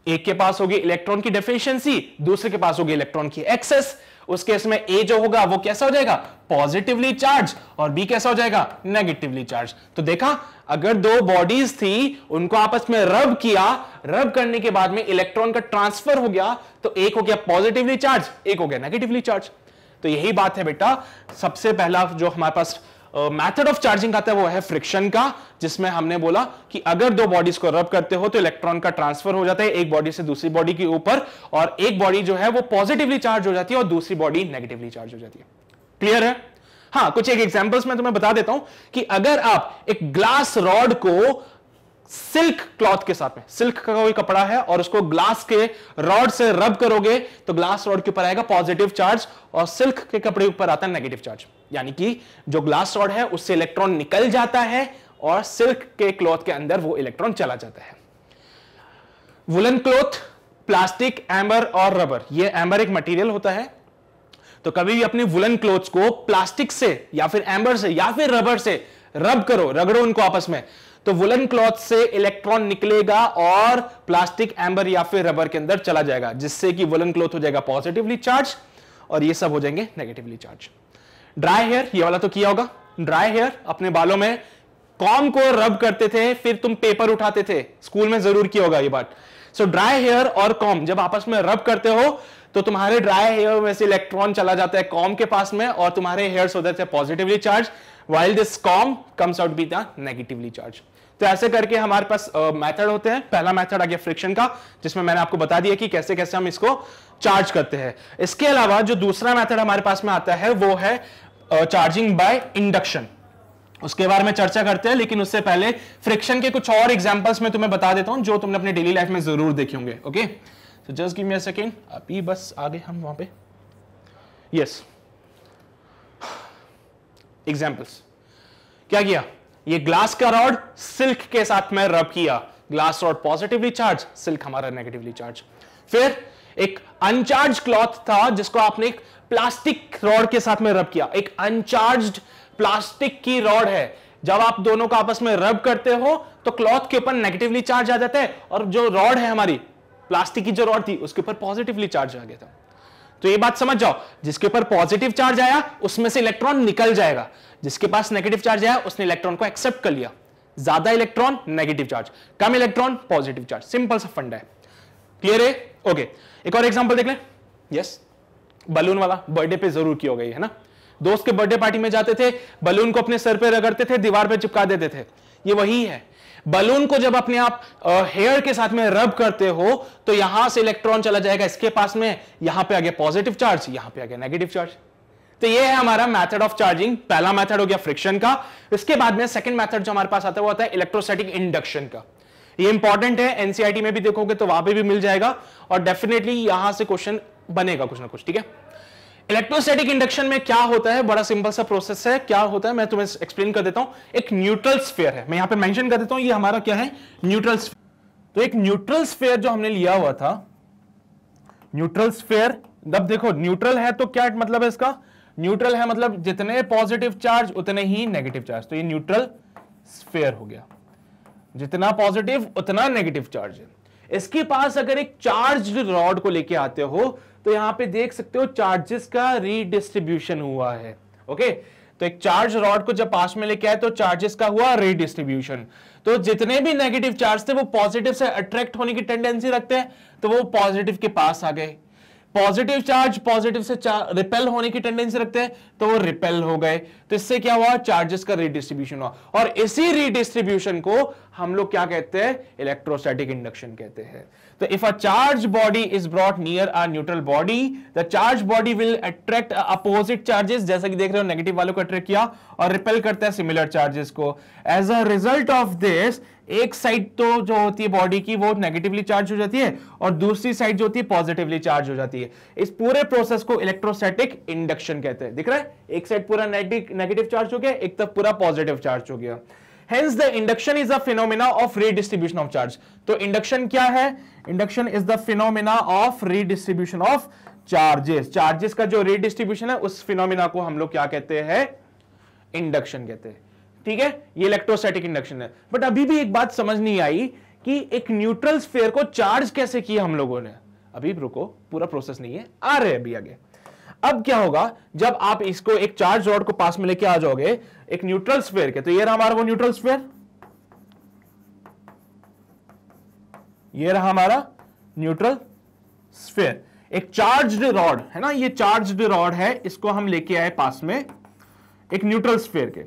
Speaker 1: एक के पास होगी इलेक्ट्रॉन की डेफिशिएंसी दूसरे के पास होगी इलेक्ट्रॉन की एक्सेस उस केस में ए जो होगा वो कैसा हो जाएगा पॉजिटिवली चार्ज और बी कैसा हो जाएगा नेगेटिवली चार्ज तो देखा अगर दो बॉडीज थी उनको आपस में रब किया रब करने के बाद में इलेक्ट्रॉन का ट्रांसफर हो गया तो एक हो गया पॉजिटिवली चार्ज एक हो गया नेगेटिवली चार्ज तो यही बात है बेटा सबसे पहला जो हमारे पास मेथड ऑफ चार्जिंग आता है वो है फ्रिक्शन का जिसमें हमने बोला कि अगर दो बॉडीज को रब करते हो तो इलेक्ट्रॉन का ट्रांसफर हो जाता है एक बॉडी से दूसरी बॉडी के ऊपर और एक बॉडी जो है वो पॉजिटिवली चार्ज हो जाती है और दूसरी बॉडी नेगेटिवली चार्ज हो जाती है क्लियर है हाँ कुछ एक एग्जाम्पल्स मैं तुम्हें बता देता हूं कि अगर आप एक ग्लास रॉड को सिल्क क्लॉथ के साथ में सिल्क का कोई कपड़ा है और उसको ग्लास के रॉड से रब करोगे तो ग्लास रॉड के ऊपर आएगा पॉजिटिव चार्ज और सिल्क के कपड़े के ऊपर आता है नेगेटिव चार्ज यानी कि जो ग्लास रॉड है उससे इलेक्ट्रॉन निकल जाता है और सिल्क के क्लॉथ के अंदर वो इलेक्ट्रॉन चला जाता है वुलन क्लॉथ प्लास्टिक एम्बर और रबर यह एम्बर एक मटीरियल होता है तो कभी भी अपने वुलन क्लॉथ को प्लास्टिक से या फिर एम्बर से या फिर रबर से रब करो रगड़ो उनको आपस में तो वुलन क्लॉथ से इलेक्ट्रॉन निकलेगा और प्लास्टिक एम्बर या फिर रबर के अंदर चला जाएगा जिससे कि वुलन क्लॉथ हो जाएगा पॉजिटिवली चार्ज और ये सब हो जाएंगे नेगेटिवली चार्ज ड्राई हेयर ये वाला तो किया होगा ड्राई हेयर अपने बालों में कॉम को रब करते थे फिर तुम पेपर उठाते थे स्कूल में जरूर किया होगा ये बात सो ड्राई हेयर और कॉम जब आपस में रब करते हो तो तुम्हारे ड्राई हेयर में से इलेक्ट्रॉन चला जाता है कॉम के पास में और तुम्हारे हेयर्स हो जाते हैं positively charge while this comb comes out be be the negatively तो ऐसे करके हमारे पास मेथड uh, होते हैं पहला मेथड आ गया फ्रिक्शन का जिसमें मैंने आपको बता दिया कि कैसे कैसे हम इसको चार्ज करते हैं इसके अलावा जो दूसरा मेथड हमारे पास में आता है वो है चार्जिंग बाय इंडक्शन उसके बारे में चर्चा करते हैं लेकिन उससे पहले फ्रिक्शन के कुछ और एग्जाम्पल्स में तुम्हें बता देता हूं जो तुमने अपने डेली लाइफ में जरूर देखे होंगे okay just give me a second अभी बस आगे हम वहां पे यस yes. एग्जाम्पल्स क्या किया ये ग्लास का रॉड सिल्क के साथ में रब किया glass rod positively charge silk हमारा नेगेटिवली चार्ज फिर एक अनचार्ज क्लॉथ था जिसको आपने एक प्लास्टिक रॉड के साथ में रब किया एक अनचार्ज प्लास्टिक की रॉड है जब आप दोनों को आपस में रब करते हो तो क्लॉथ के ऊपर नेगेटिवली चार्ज आ जाता है और जो रॉड है हमारी प्लास्टिक की जो रॉड थी उसके ऊपर पॉजिटिवली चार्ज आ गया था तो ये बात समझ जाओ जिसके ऊपर पॉजिटिव चार्ज आया उसमें से इलेक्ट्रॉन निकल जाएगा जिसके पास नेगेटिव चार्ज आया उसने इलेक्ट्रॉन को एक्सेप्ट कर लिया ज्यादा इलेक्ट्रॉन नेगेटिव चार्ज कम इलेक्ट्रॉन पॉजिटिव चार्ज सिंपल सा फंड है क्लियर है ओके एक और एग्जाम्पल देख लें यस बलून वाला बर्थडे पे जरूर की हो गई है ना दोस्त के बर्थडे पार्टी में जाते थे बलून को अपने सर पे रगड़ते थे दीवार पे चिपका देते थे ये वही है बलून को जब अपने आप हेयर के साथ में रब करते हो तो यहां से इलेक्ट्रॉन चला जाएगा इसके पास में यहां पे आगे पॉजिटिव चार्ज यहां पे आगे नेगेटिव चार्ज तो ये है हमारा मेथड ऑफ चार्जिंग पहला मेथड हो गया फ्रिक्शन का इसके बाद में सेकंड मेथड जो हमारे पास आता है वो आता है इलेक्ट्रोस्टैटिक इंडक्शन का ये इंपॉर्टेंट है एनसीआरटी में भी देखोगे तो वहां पे भी मिल जाएगा और डेफिनेटली यहां से क्वेश्चन बनेगा कुछ ना कुछ ठीक है इलेक्ट्रोस्टैटिक इंडक्शन में क्या होता है बड़ा सिंपल सा प्रोसेस है क्या होता है मैं तुम्हें एक्सप्लेन कर देता हूं एक न्यूट्रल स्फेयर है मैं यहां पे मेंशन कर देता हूं ये हमारा क्या है न्यूट्रल तो एक न्यूट्रल स्फेयर जो हमने लिया हुआ था न्यूट्रल स्फेयर जब देखो न्यूट्रल है तो क्या मतलब है इसका न्यूट्रल है मतलब जितने पॉजिटिव चार्ज उतने ही नेगेटिव चार्ज तो ये न्यूट्रल स्फेयर हो गया जितना पॉजिटिव उतना नेगेटिव चार्ज है इसके पास अगर एक चार्ज रॉड को लेके आते हो तो यहां पे देख सकते हो चार्जेस का रीडिस्ट्रीब्यूशन हुआ है ओके तो एक चार्ज रॉड को जब पास में लेके आए तो चार्जेस का हुआ रीडिस्ट्रीब्यूशन तो जितने भी नेगेटिव चार्ज थे वो पॉजिटिव से अट्रैक्ट होने की टेंडेंसी रखते हैं तो वो पॉजिटिव के पास आ गए पॉजिटिव चार्ज पॉजिटिव से रिपेल होने की टेंडेंसी रखते हैं तो वो रिपेल हो गए तो इससे क्या हुआ चार्जेस का रीडिस्ट्रीब्यूशन हुआ और इसी रीडिस्ट्रीब्यूशन को हम लोग क्या कहते हैं इलेक्ट्रोस्टैटिक इंडक्शन कहते हैं तो if a charge body is brought near a neutral body the charge body will attract opposite charges जैसा कि देख रहे हो नेगेटिव वालों को अट्रैक्ट किया और रिपेल करता है सिमिलर चार्जेस को as a result of this एक साइड तो जो होती है बॉडी की वो नेगेटिवली चार्ज हो जाती है और दूसरी साइड जो होती है पॉजिटिवली चार्ज हो जाती है इस पूरे प्रोसेस को इलेक्ट्रोस्टैटिक इंडक्शन कहते हैं दिख रहा है एक साइड पूरा नेगेटिव चार्ज हो गया एक तरफ तो पूरा पॉजिटिव चार्ज हो गया hence the induction is a phenomena of redistribution of charge तो इंडक्शन क्या है induction is the phenomena of redistribution of charges charges का जो रीडिस्ट्रीब्यूशन है उस फिनोमिना को हम लोग क्या कहते हैं इंडक्शन कहते हैं ठीक है ये इलेक्ट्रोस्टैटिक इंडक्शन है बट अभी भी एक बात समझ नहीं आई कि एक न्यूट्रल स्फेयर को चार्ज कैसे किया हम लोगों ने अभी रुको पूरा प्रोसेस नहीं है आ रहे अभी आगे अब क्या होगा जब आप इसको एक चार्ज रॉड को पास में लेके आ जाओगे एक न्यूट्रल स्फेयर के तो ये रहा हमारा वो न्यूट्रल स्फेयर ये रहा हमारा न्यूट्रल स्फेयर एक चार्ज्ड रॉड है ना ये चार्ज्ड रॉड है इसको हम लेके आए पास में एक न्यूट्रल स्फेयर के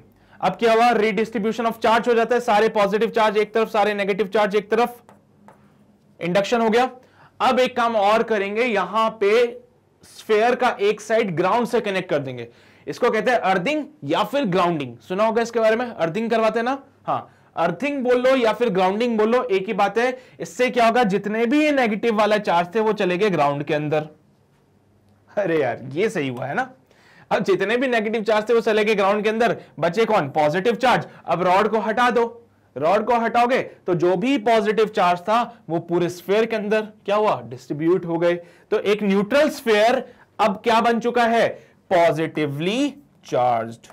Speaker 1: अब क्या हुआ रिडिस्ट्रीब्यूशन ऑफ चार्ज हो जाता है सारे पॉजिटिव चार्ज एक तरफ सारे नेगेटिव चार्ज एक तरफ इंडक्शन हो गया अब एक काम और करेंगे यहां पे स्फेयर का एक साइड ग्राउंड से कनेक्ट कर देंगे इसको कहते हैं अर्थिंग या फिर ग्राउंडिंग सुना होगा इसके बारे में अर्थिंग करवाते हैं ना हाँ अर्थिंग बोल लो या फिर ग्राउंडिंग बोल लो एक ही बात है इससे क्या होगा जितने भी नेगेटिव वाला चार्ज थे वो चले गए ग्राउंड के अंदर अरे यार ये सही हुआ है ना अब जितने भी नेगेटिव चार्ज थे वो चले गए ग्राउंड के अंदर बचे कौन पॉजिटिव चार्ज अब रॉड को हटा दो रॉड को हटाओगे तो जो भी पॉजिटिव चार्ज था वो पूरे स्फेयर के अंदर क्या हुआ डिस्ट्रीब्यूट हो गए तो एक न्यूट्रल स्फेयर अब क्या बन चुका है पॉजिटिवली चार्ज्ड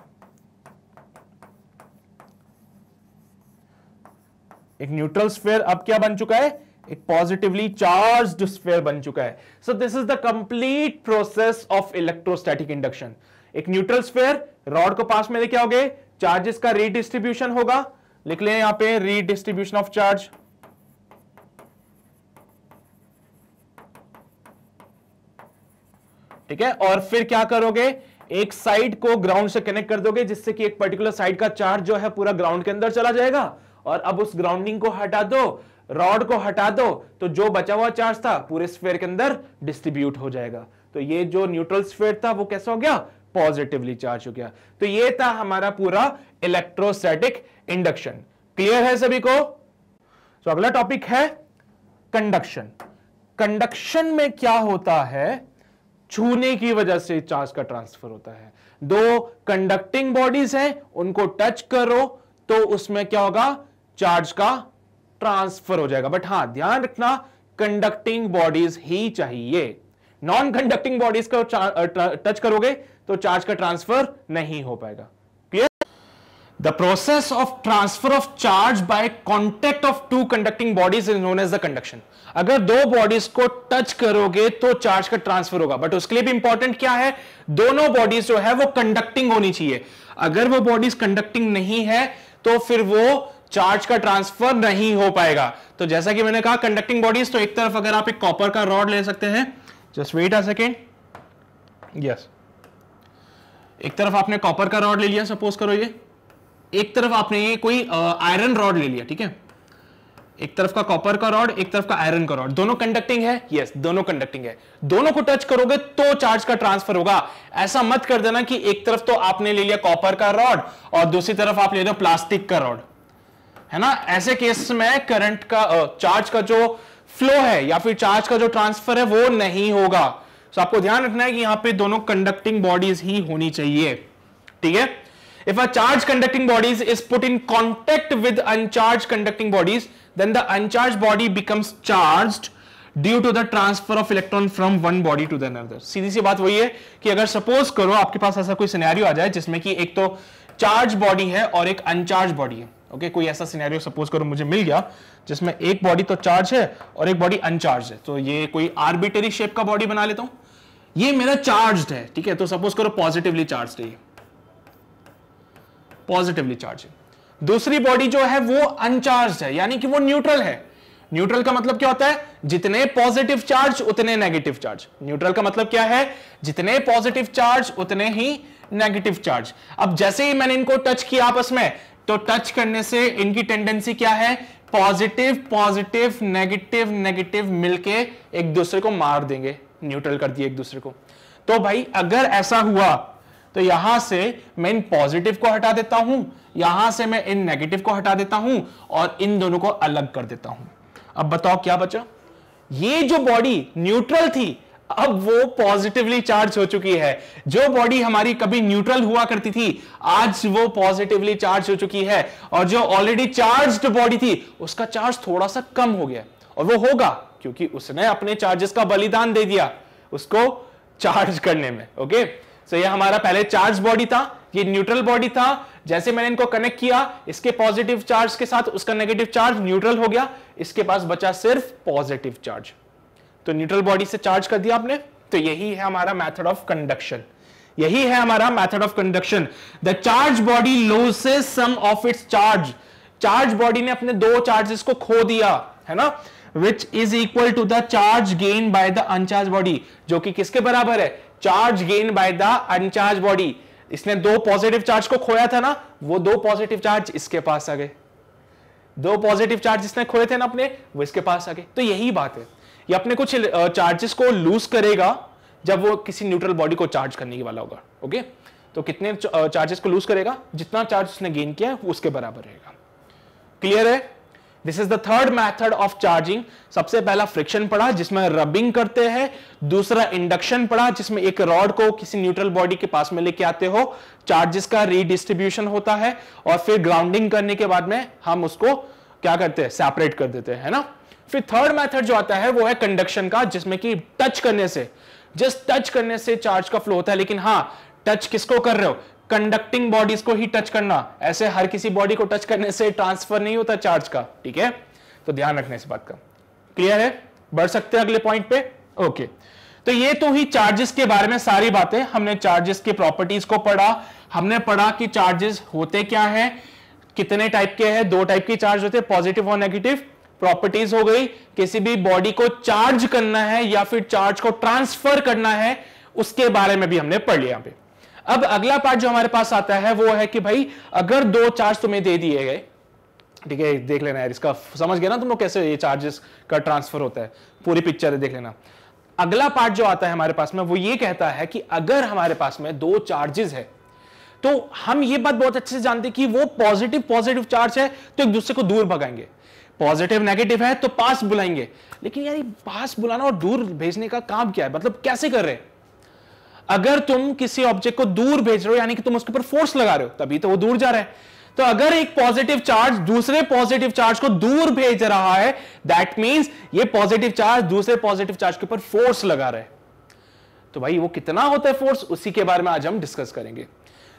Speaker 1: एक न्यूट्रल स्फेयर अब क्या बन चुका है एक पॉजिटिवली चार्ज स्फेयर बन चुका है so this is the complete process of electrostatic induction एक न्यूट्रल स्फेयर रॉड को पास में लेके आओगे चार्जेस का रीडिस्ट्रीब्यूशन होगा लिख लें यहां पे रीडिस्ट्रीब्यूशन ऑफ चार्ज ठीक है और फिर क्या करोगे एक साइड को ग्राउंड से कनेक्ट कर दोगे जिससे कि एक पर्टिकुलर साइड का चार्ज जो है पूरा ग्राउंड के अंदर चला जाएगा और अब उस ग्राउंडिंग को हटा दो रॉड को हटा दो तो जो बचा हुआ चार्ज था पूरे स्फेयर के अंदर डिस्ट्रीब्यूट हो जाएगा तो ये जो न्यूट्रल स्फेयर था वो कैसा हो गया पॉजिटिवली चार्ज हो गया तो ये था हमारा पूरा इलेक्ट्रोस्टैटिक इंडक्शन क्लियर है सभी को तो अगला टॉपिक है कंडक्शन कंडक्शन में क्या होता है छूने की वजह से चार्ज का ट्रांसफर होता है दो कंडक्टिंग बॉडीज हैं उनको टच करो तो उसमें क्या होगा चार्ज का ट्रांसफर हो जाएगा बट हां ध्यान रखना कंडक्टिंग बॉडीज ही चाहिए नॉन कंडक्टिंग बॉडीज का टच करोगे तो चार्ज का ट्रांसफर नहीं हो पाएगा clear the process of transfer of charge by contact of two conducting bodies is known as the conduction अगर दो बॉडीज को टच करोगे तो चार्ज का ट्रांसफर होगा बट उसके लिए भी इंपॉर्टेंट क्या है दोनों बॉडीज जो है वो कंडक्टिंग होनी चाहिए अगर वो बॉडीज कंडक्टिंग नहीं है तो फिर वो चार्ज का ट्रांसफर नहीं हो पाएगा तो जैसा कि मैंने कहा कंडक्टिंग बॉडीज तो एक तरफ अगर आप एक कॉपर का रॉड ले सकते हैं just wait a second yes एक तरफ आपने कॉपर का रॉड ले लिया सपोज करो ये एक तरफ आपने ये कोई आयरन uh, रॉड ले लिया ठीक है एक तरफ का कॉपर का रॉड एक तरफ का आयरन का रॉड दोनों कंडक्टिंग है यस yes, दोनों कंडक्टिंग है दोनों को टच करोगे तो चार्ज का ट्रांसफर होगा ऐसा मत कर देना कि एक तरफ तो आपने ले लिया कॉपर का रॉड और दूसरी तरफ आप ले लो प्लास्टिक का रॉड है ना ऐसे केस में करंट का चार्ज का जो फ्लो है या फिर चार्ज का जो ट्रांसफर है वो नहीं होगा तो आपको ध्यान रखना है कि यहां पे दोनों कंडक्टिंग बॉडीज ही होनी चाहिए ठीक है if a charge conducting bodies is put in contact with uncharge conducting bodies then the uncharge body becomes charge due to the transfer of electron from one body to the another सीधी सी बात वही है कि अगर suppose करो आपके पास ऐसा कोई सिनेरियो आ जाए जिसमें कि एक तो चार्ज बॉडी है और एक अनचार्ज बॉडी है ओके okay, कोई ऐसा सिनेरियो सपोज करो मुझे मिल गया जिसमें एक बॉडी तो चार्ज है और एक बॉडी अनचार्ज है तो ये कोई आर्बिटरी शेप का बॉडी बना लेता हूं ये मेरा चार्ज है ठीक है तो सपोज करो पॉजिटिवली चार्ज है पॉजिटिवली चार्ज है दूसरी बॉडी जो है वो अनचार्ज है यानी कि वो न्यूट्रल है न्यूट्रल का मतलब क्या होता है जितने पॉजिटिव चार्ज उतने नेगेटिव चार्ज न्यूट्रल का मतलब क्या है जितने पॉजिटिव चार्ज उतने ही नेगेटिव चार्ज अब जैसे ही मैंने इनको टच किया आपस में तो टच करने से इनकी टेंडेंसी क्या है पॉजिटिव पॉजिटिव नेगेटिव नेगेटिव मिलके एक दूसरे को मार देंगे न्यूट्रल कर दिए एक दूसरे को तो भाई अगर ऐसा हुआ तो यहां से मैं इन पॉजिटिव को हटा देता हूं यहां से मैं इन नेगेटिव को हटा देता हूं और इन दोनों को अलग कर देता हूं अब बताओ क्या बचा ये जो बॉडी न्यूट्रल थी अब वो पॉजिटिवली चार्ज हो चुकी है जो बॉडी हमारी कभी न्यूट्रल हुआ करती थी आज वो पॉजिटिवली चार्ज हो चुकी है और जो ऑलरेडी चार्ज्ड बॉडी थी उसका चार्ज थोड़ा सा कम हो गया और वो होगा क्योंकि उसने अपने चार्जेस का बलिदान दे दिया उसको चार्ज करने में ओके सो ये हमारा पहले चार्ज बॉडी था ये न्यूट्रल बॉडी था जैसे मैंने इनको कनेक्ट किया इसके पॉजिटिव चार्ज के साथ उसका नेगेटिव चार्ज न्यूट्रल हो गया इसके पास बचा सिर्फ पॉजिटिव चार्ज तो न्यूट्रल बॉडी से चार्ज कर दिया आपने तो यही है हमारा मैथड ऑफ कंडक्शन यही है हमारा method of conduction the charge body loses some of its charge charge body ने अपने दो चार्जेस को खो दिया है ना which is equal to the charge gain by the uncharge body जो कि किसके बराबर है charge gain by the uncharge body इसने दो पॉजिटिव चार्ज को खोया था ना वो दो पॉजिटिव चार्ज इसके पास आ गए दो पॉजिटिव चार्ज इसने खोए थे ना अपने वो इसके पास आ गए तो यही बात है ये अपने कुछ चार्जेस को लूज करेगा जब वो किसी न्यूट्रल बॉडी को चार्ज करने के वाला होगा ओके तो कितने चार्जेस को लूज करेगा जितना चार्ज उसने गेन किया है उसके बराबर रहेगा क्लियर है this is the third method of charging सबसे पहला फ्रिक्शन पड़ा जिसमें रबिंग करते हैं दूसरा इंडक्शन पड़ा जिसमें एक रॉड को किसी न्यूट्रल बॉडी के पास में लेके आते हो चार्जेस का रीडिस्ट्रीब्यूशन होता है और फिर ग्राउंडिंग करने के बाद में हम उसको क्या करते हैं सेपरेट कर देते हैं ना फिर थर्ड मेथड जो आता है वो है कंडक्शन का जिसमें कि टच करने से जस्ट टच करने से चार्ज का फ्लो होता है लेकिन हाँ टच किसको कर रहे हो कंडक्टिंग बॉडीज को ही टच करना ऐसे हर किसी बॉडी को टच करने से ट्रांसफर नहीं होता चार्ज का ठीक है तो ध्यान रखना इस बात का क्लियर है बढ़ सकते हैं अगले पॉइंट पे ओके तो ये तो ही चार्जेस के बारे में सारी बातें हमने चार्जेस की प्रॉपर्टीज को पढ़ा हमने पढ़ा कि चार्जेस होते क्या है कितने टाइप के हैं दो टाइप के चार्ज होते हैं पॉजिटिव और नेगेटिव प्रॉपर्टीज हो गई किसी भी बॉडी को चार्ज करना है या फिर चार्ज को ट्रांसफर करना है उसके बारे में भी हमने पढ़ लिया पे अब अगला पार्ट जो हमारे पास आता है वो है कि भाई अगर दो चार्ज तुम्हें दे दिए गए ठीक है देख लेना यार इसका समझ गया ना तुम लोग कैसे ये चार्जेस का ट्रांसफर होता है पूरी पिक्चर है देख लेना अगला पार्ट जो आता है हमारे पास में वो ये कहता है कि अगर हमारे पास में दो चार्जेस है तो हम ये बात बहुत अच्छे से जानते कि वो पॉजिटिव पॉजिटिव चार्ज है तो एक दूसरे को दूर भगाएंगे पॉजिटिव नेगेटिव है तो पास बुलाएंगे लेकिन यार पास बुलाना और दूर भेजने का काम क्या है मतलब कैसे कर रहे अगर तुम किसी ऑब्जेक्ट को दूर भेज रहे हो यानी कि तुम उसके ऊपर फोर्स लगा रहे हो तभी तो वो दूर जा रहा है तो अगर एक पॉजिटिव चार्ज दूसरे पॉजिटिव चार्ज को दूर भेज रहा है दैट मींस ये पॉजिटिव चार्ज दूसरे पॉजिटिव चार्ज के ऊपर फोर्स लगा रहा है तो भाई वो कितना होता है फोर्स उसी के बारे में आज हम डिस्कस करेंगे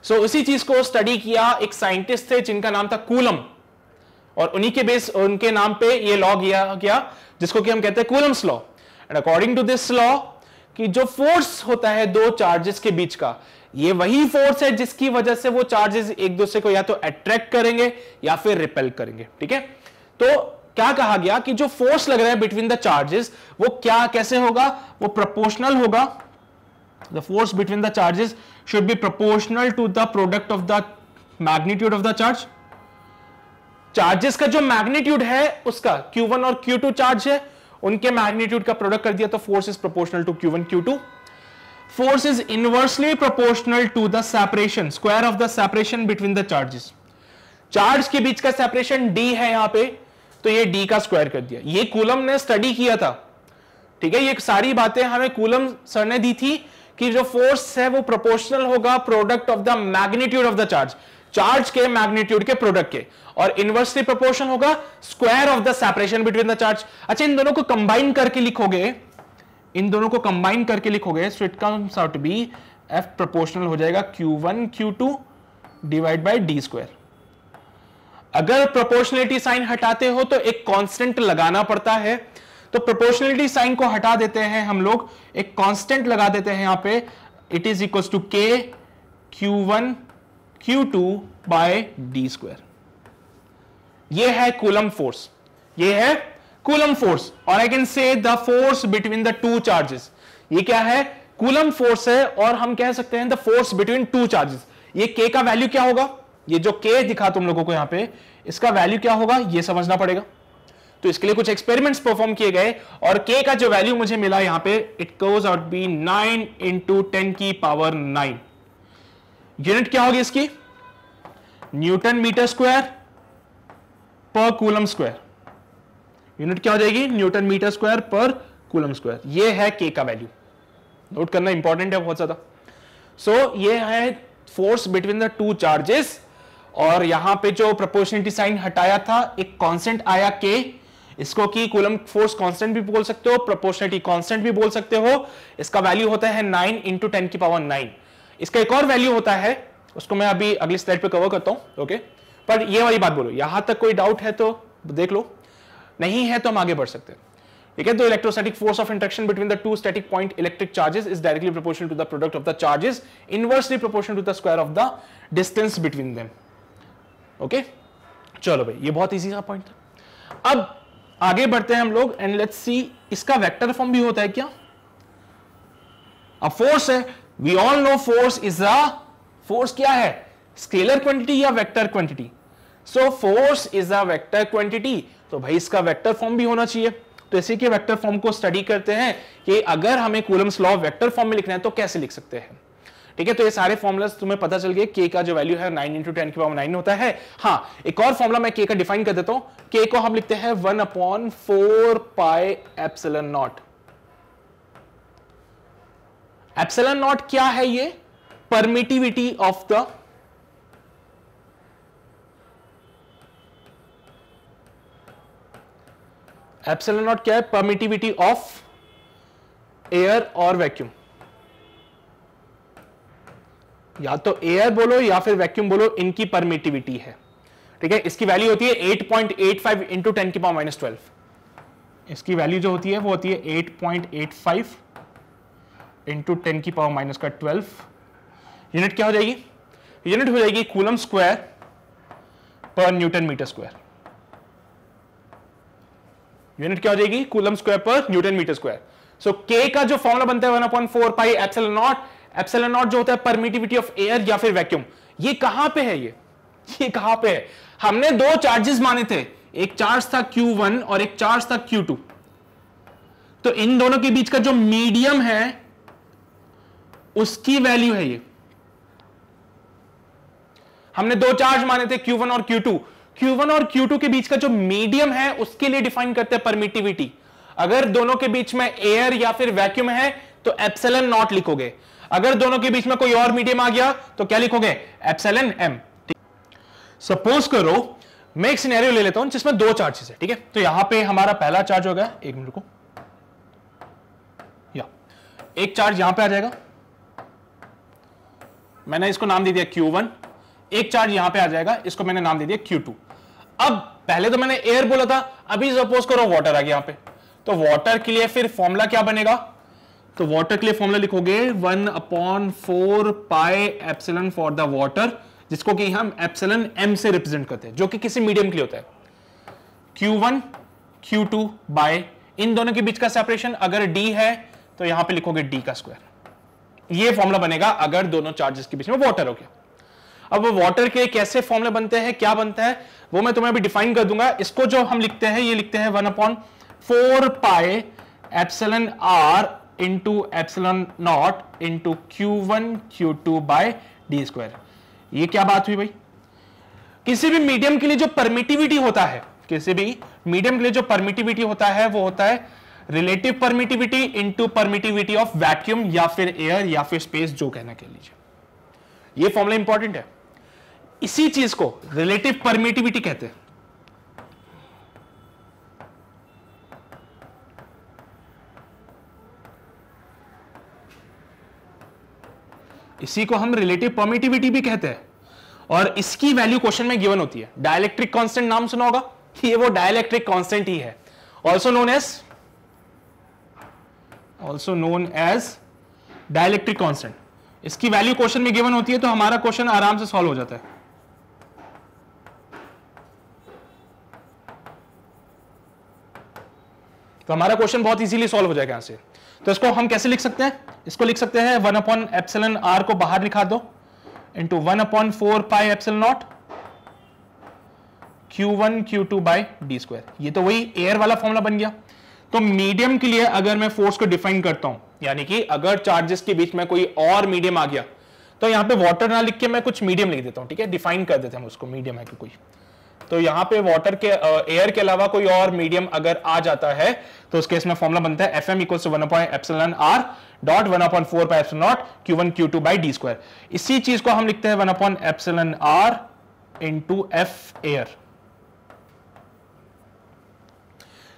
Speaker 1: सो so, उसी चीज को स्टडी किया एक साइंटिस्ट थे जिनका नाम था कूलम और उन्हीं के बेस उनके नाम पे ये लॉ किया गया जिसको कि हम कहते हैं Coulomb's law and according to this law कि जो फोर्स होता है दो चार्जेस के बीच का ये वही फोर्स है जिसकी वजह से वो चार्जेस एक दूसरे को या तो अट्रैक्ट करेंगे या फिर रिपेल करेंगे ठीक है तो क्या कहा गया कि जो फोर्स लग रहा है बिटवीन द चार्जेस वो क्या कैसे होगा वो प्रोपोर्शनल होगा the force between the charges should be proportional to the product of the magnitude of the charge charges का जो मैग्नीट्यूड है उसका Q1 और Q2 चार्ज है उनके मैग्नीट्यूड का प्रोडक्ट कर दिया तो force is proportional to Q1 Q2 force is inversely proportional to the separation square of the separation between the charges charge के बीच का सेपरेशन d है यहां पे तो ये d का स्क्वायर कर दिया ये कूलम ने स्टडी किया था ठीक है ये सारी बातें हमें कूलम सर ने दी थी कि जो फोर्स है वो प्रोपोर्शनल होगा product of the magnitude of the charge charge के मैग्नीट्यूड के प्रोडक्ट के और इनवर्सली प्रोपोर्शन होगा square of the separation between the charge अच्छा इन दोनों को कंबाइन करके लिखोगे इन दोनों को कंबाइन करके लिखोगे so it comes out be F proportional हो जाएगा Q one Q two divide by D square अगर प्रोपोर्शनलिटी साइन हटाते हो तो एक कांस्टेंट लगाना पड़ता है तो प्रोपोर्शनलिटी साइन को हटा देते हैं हम लोग एक कांस्टेंट लगा देते हैं यहां पे it is equal to K Q one Q2 two by D square यह है कुलम फोर्स यह है कुलम फोर्स और I can say the force between the two charges ये क्या है कुलम फोर्स है और हम कह सकते हैं the force between two charges ये के का वैल्यू क्या होगा ये जो के दिखा तुम लोगों को यहां पे इसका वैल्यू क्या होगा ये समझना पड़ेगा तो इसके लिए कुछ एक्सपेरिमेंट्स परफॉर्म किए गए और के का जो वैल्यू मुझे मिला यहां पे it goes out be nine into ten की पावर नाइन यूनिट क्या होगी इसकी न्यूटन मीटर स्क्वायर पर कूलम स्क्वायर यूनिट क्या हो जाएगी न्यूटन मीटर स्क्वायर पर कूलम स्क्वायर ये है के का वैल्यू नोट करना इंपॉर्टेंट है बहुत ज्यादा सो so, ये है force between the two charges और यहां पे जो प्रपोर्शनिटी साइन हटाया था एक कांस्टेंट आया के इसको की कूलम फोर्स कांस्टेंट भी बोल सकते हो प्रपोर्शनिटी कांस्टेंट भी बोल सकते हो इसका वैल्यू होता है नाइन इंटू टेन की पावर नाइन इसका एक और वैल्यू होता है उसको मैं अभी अगली स्लाइड पे कवर करता हूं ओके पर ये वाली बात बोलो यहां तक कोई डाउट है तो देख लो नहीं है तो हम आगे बढ़ सकते हैं ठीक है तो electrostatic force of interaction between the two static point electric charges is directly proportional to the product of the charges inversely proportional to the square of the distance between them okay चलो भाई ये बहुत easy का point था अब आगे बढ़ते हैं हम लोग एंड लेट्स सी इसका वेक्टर फॉर्म भी होता है क्या अब फोर्स है we all know force is a force क्या है स्केलर क्वांटिटी या vector quantity so force is a vector quantity तो भाई इसका वेक्टर फॉर्म भी होना चाहिए तो इसी के वेक्टर फॉर्म को स्टडी करते हैं कि अगर हमें कूलम्स लॉ वेक्टर फॉर्म में लिखना है तो कैसे लिख सकते हैं ठीक है तो ये सारे फॉर्मुलाज तुम्हें पता चल गए के का जो वैल्यू है नाइन इंटू टेन की पावर नाइन होता है हाँ एक और फॉर्मुला मैं के का डिफाइन कर देता हूं के को हम लिखते हैं one upon four pi epsilon naught epsilon naught क्या है ये permittivity of the epsilon naught क्या है परमिटिविटी ऑफ एयर और वैक्यूम या तो एयर बोलो या फिर वैक्यूम बोलो इनकी परमिटिविटी है ठीक है इसकी वैल्यू होती है 8.85 point eight five into ten की पावर माइनस ट्वेल्व इसकी वैल्यू जो होती है वो होती है 8.85 इंटू टेन की पावर माइनस का ट्वेल्व यूनिट क्या हो जाएगी यूनिट हो जाएगी कूलम स्क्वायर पर न्यूटन मीटर स्क्वायर यूनिट क्या हो जाएगी कूलम स्क्वायर पर newton metre square so K का जो फॉर्मुला बनता है one upon four pi epsilon naught epsilon naught जो होता है परमिटिविटी ऑफ एयर या फिर वैक्यूम ये कहां पे है ये ये कहां पे है हमने दो चार्जेस माने थे एक चार्ज था Q1 और एक चार्ज था Q2 तो इन दोनों के बीच का जो मीडियम है उसकी वैल्यू है ये हमने दो चार्ज माने थे Q1 और Q2 Q1 और Q2 के बीच का जो मीडियम है उसके लिए डिफाइन करते हैं परमिटिविटी अगर दोनों के बीच में एयर या फिर वैक्यूम है तो एप्सलन नॉट लिखोगे अगर दोनों के बीच में कोई और मीडियम आ गया तो क्या लिखोगे एप्सलन एम सपोज करो मैं एक सिनेरियो ले लेता हूं जिसमें दो चार्जेस है ठीक है तो यहां पे हमारा पहला चार्ज हो गया एक मिनट को या एक चार्ज यहां पे आ जाएगा मैंने इसको नाम दे दिया Q1 एक चार्ज यहां पे आ जाएगा इसको मैंने नाम दे दिया Q2 अब पहले तो मैंने एयर बोला था अभी सपोज करो वाटर आ गया यहां पे तो वाटर के लिए फिर फॉर्मूला क्या बनेगा तो वाटर के लिए फॉर्मूला लिखोगे one upon four pi epsilon for the water जिसको कि हम एप्सिलन एम से रिप्रेजेंट करते हैं जो कि किसी मीडियम के लिए होता है Q1 Q2 बाय इन दोनों के बीच का सेपरेशन अगर D है तो यहां पे लिखोगे D का स्क्वायर ये फॉर्मूला बनेगा अगर दोनों चार्जेस के बीच में वाटर हो गया अब वाटर के कैसे फॉर्मूले बनते हैं क्या बनता है वो मैं तुम्हें अभी डिफाइन कर दूंगा इसको जो हम लिखते हैं ये लिखते हैं one upon four pi epsilon R into epsilon naught into Q one Q two by D square ये क्या बात हुई भाई किसी भी मीडियम के लिए जो परमिटिविटी होता है किसी भी मीडियम के लिए जो परमिटिविटी होता है वो होता है relative permittivity into permittivity of vacuum या फिर एयर या फिर स्पेस जो कहना कह लीजिए ये फॉर्मुला इंपॉर्टेंट है इसी चीज को रिलेटिव परमिटिविटी कहते हैं इसी को हम रिलेटिव परमिटिविटी भी कहते हैं और इसकी वैल्यू क्वेश्चन में गिवन होती है डायलेक्ट्रिक कांस्टेंट नाम सुना होगा ये वो डायलैक्ट्रिक कांस्टेंट ही है also known as also known as dielectric constant इसकी वैल्यू क्वेश्चन में गिवन होती है तो हमारा क्वेश्चन आराम से सॉल्व हो जाता है तो हमारा क्वेश्चन बहुत इजीली सॉल्व हो जाएगा यहां से तो इसको हम कैसे लिख सकते हैं इसको लिख सकते हैं वन अपॉन एप्सलन आर को बाहर लिखा दो into one upon four pi epsilon naught Q one Q two by D square ये तो वही एयर वाला फॉर्मुला बन गया तो मीडियम के लिए अगर मैं फोर्स को डिफाइन करता हूं यानी कि अगर चार्जेस के बीच में कोई और मीडियम आ गया तो यहां पे वाटर ना लिख के मैं कुछ मीडियम लिख देता हूं ठीक है डिफाइन कर देते हैं उसको मीडियम है कि कोई तो यहाँ पे वाटर के एयर के अलावा कोई और मीडियम अगर आ जाता है तो उस केस में फॉर्मुला बनता है F M equal to one F epsilon R dot one upon four pi epsilon naught Q one Q two by D square इसी चीज को हम लिखते हैं one upon epsilon R into F air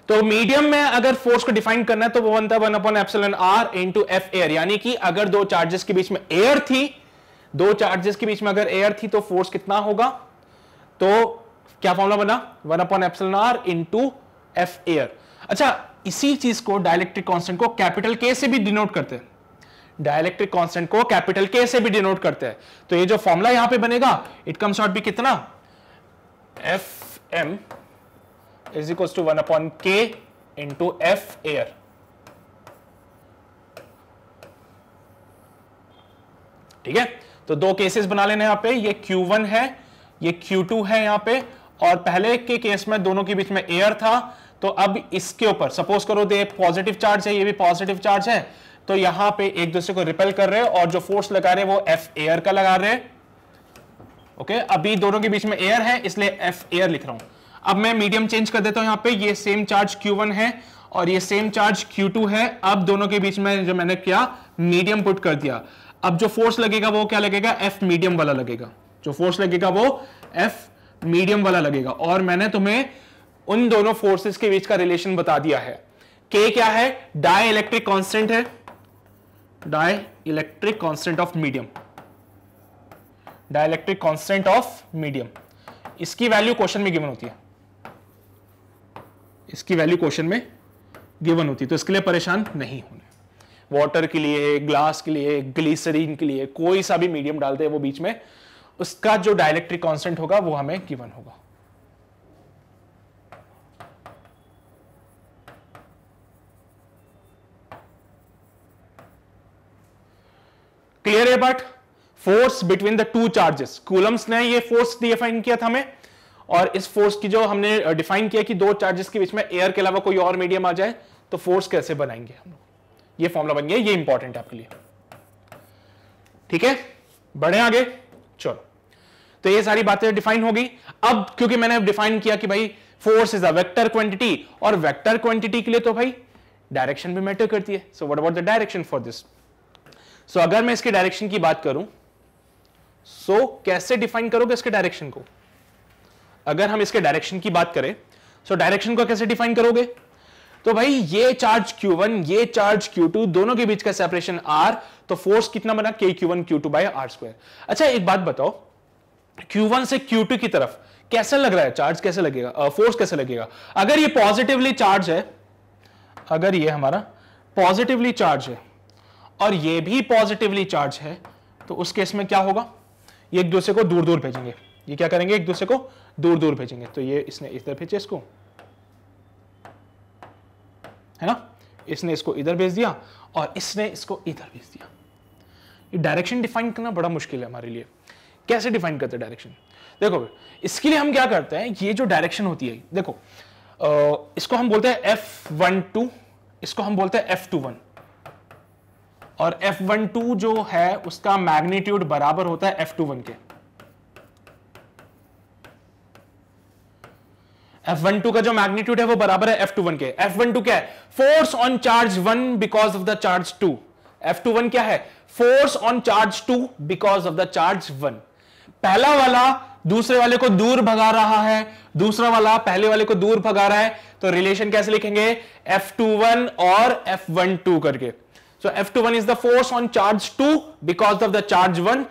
Speaker 1: तो मीडियम में अगर फोर्स को डिफाइन करना है तो वो बनता है one upon epsilon R into F air यानी कि अगर दो चार्जेस के बीच में एयर थी दो चार्जेस के बीच में अगर एयर थी तो फोर्स कितना होगा तो क्या फॉर्मला बना one upon epsilon R into F air अच्छा इसी चीज को डायलेक्ट्रिक कॉन्स्टेंट को कैपिटल के से भी डिनोट करते हैं डायलेक्ट्रिक कॉन्स्टेंट को कैपिटल के से भी डिनोट करते हैं तो ये जो फॉर्मुला यहां पर बनेगा इट कम्स आउट भी कितना F M is equal to one upon K into F air ठीक है तो दो केसेस बना लेने यहां पे ये Q1 है ये Q2 है यहां पे और पहले के केस में दोनों के बीच में एयर था तो अब इसके ऊपर सपोज करो दे पॉजिटिव चार्ज है ये भी पॉजिटिव चार्ज है तो यहां पे एक दूसरे को रिपेल कर रहे हैं और जो फोर्स लगा रहे हैं वो एफ एयर का लगा रहे हैं ओके अभी दोनों के बीच में एयर है इसलिए एफ एयर लिख रहा हूं अब मैं मीडियम चेंज कर देता हूं यहां पे ये सेम चार्ज Q1 है और ये सेम चार्ज Q2 है अब दोनों के बीच में जो मैंने क्या मीडियम पुट कर दिया अब जो फोर्स लगेगा वो क्या लगेगा F मीडियम वाला लगेगा जो फोर्स लगेगा वो F मीडियम वाला लगेगा और मैंने तुम्हें उन दोनों फोर्सेस के बीच का रिलेशन बता दिया है K क्या है डाई इलेक्ट्रिक कॉन्स्टेंट है dielectric constant of medium dielectric electric constant of medium इसकी वैल्यू क्वेश्चन में गिवन होती है इसकी वैल्यू क्वेश्चन में गिवन होती तो इसके लिए परेशान नहीं होने वाटर के लिए ग्लास के लिए ग्लिसरीन के लिए कोई सा भी मीडियम डालते हैं वो बीच में उसका जो डायलेक्ट्रिक कॉन्सेंट होगा वो हमें गिवन होगा क्लियर है but force between the two charges Coulomb's ने ये फोर्स डिफाइन किया था हमें और इस फोर्स की जो हमने डिफाइन किया कि दो चार्जेस के बीच में एयर के अलावा कोई और मीडियम आ जाए तो फोर्स कैसे बनाएंगे हम ये फॉर्मुला बन गया ये इंपॉर्टेंट आपके लिए ठीक है बढ़े आगे चलो तो ये सारी बातें डिफाइन हो गई अब क्योंकि मैंने डिफाइन किया कि भाई force is a vector quantity और वेक्टर क्वांटिटी के लिए तो भाई डायरेक्शन भी मैटर करती है so what about the direction for this so अगर मैं इसके डायरेक्शन की बात करूं सो so कैसे डिफाइन करोगे इसके डायरेक्शन को अगर हम इसके डायरेक्शन की बात करें सो डायरेक्शन को कैसे डिफाइन करोगे तो भाई ये चार्ज Q1 ये चार्ज Q2 दोनों के बीच का सेपरेशन R तो फोर्स कितना बना K Q one Q two by R square अच्छा एक बात बताओ Q1 से Q2 की तरफ कैसा लग रहा है चार्ज कैसे लगेगा फोर्स कैसे लगेगा अगर ये पॉजिटिवली चार्ज है अगर ये हमारा पॉजिटिवली चार्ज है और ये भी पॉजिटिवली चार्ज है तो उस केस में क्या होगा एक दूसरे को दूर दूर भेजेंगे ये क्या करेंगे एक दूसरे को दूर दूर भेजेंगे तो ये इसने इधर भेजे इसको है ना इसने इसको इधर भेज दिया और इसने इसको इधर भेज दिया ये डायरेक्शन डिफाइन करना बड़ा मुश्किल है हमारे लिए कैसे डिफाइन करते हैं डायरेक्शन देखो इसके लिए हम क्या करते हैं ये जो डायरेक्शन होती है देखो इसको हम बोलते हैं एफ वन टू इसको हम बोलते हैं एफ टू वन और एफ वन टू जो है उसका मैग्नीट्यूड बराबर होता है एफ टू वन के F12 का जो मैग्नीट्यूड है वो बराबर है F21 के F12 क्या है force on charge one because of the charge two F21 क्या है force on charge two because of the charge one पहला वाला दूसरे वाले को दूर भगा रहा है दूसरा वाला पहले वाले को दूर भगा रहा है तो रिलेशन कैसे लिखेंगे F21 और F12 करके so so F21 is the force on charge two because of the charge one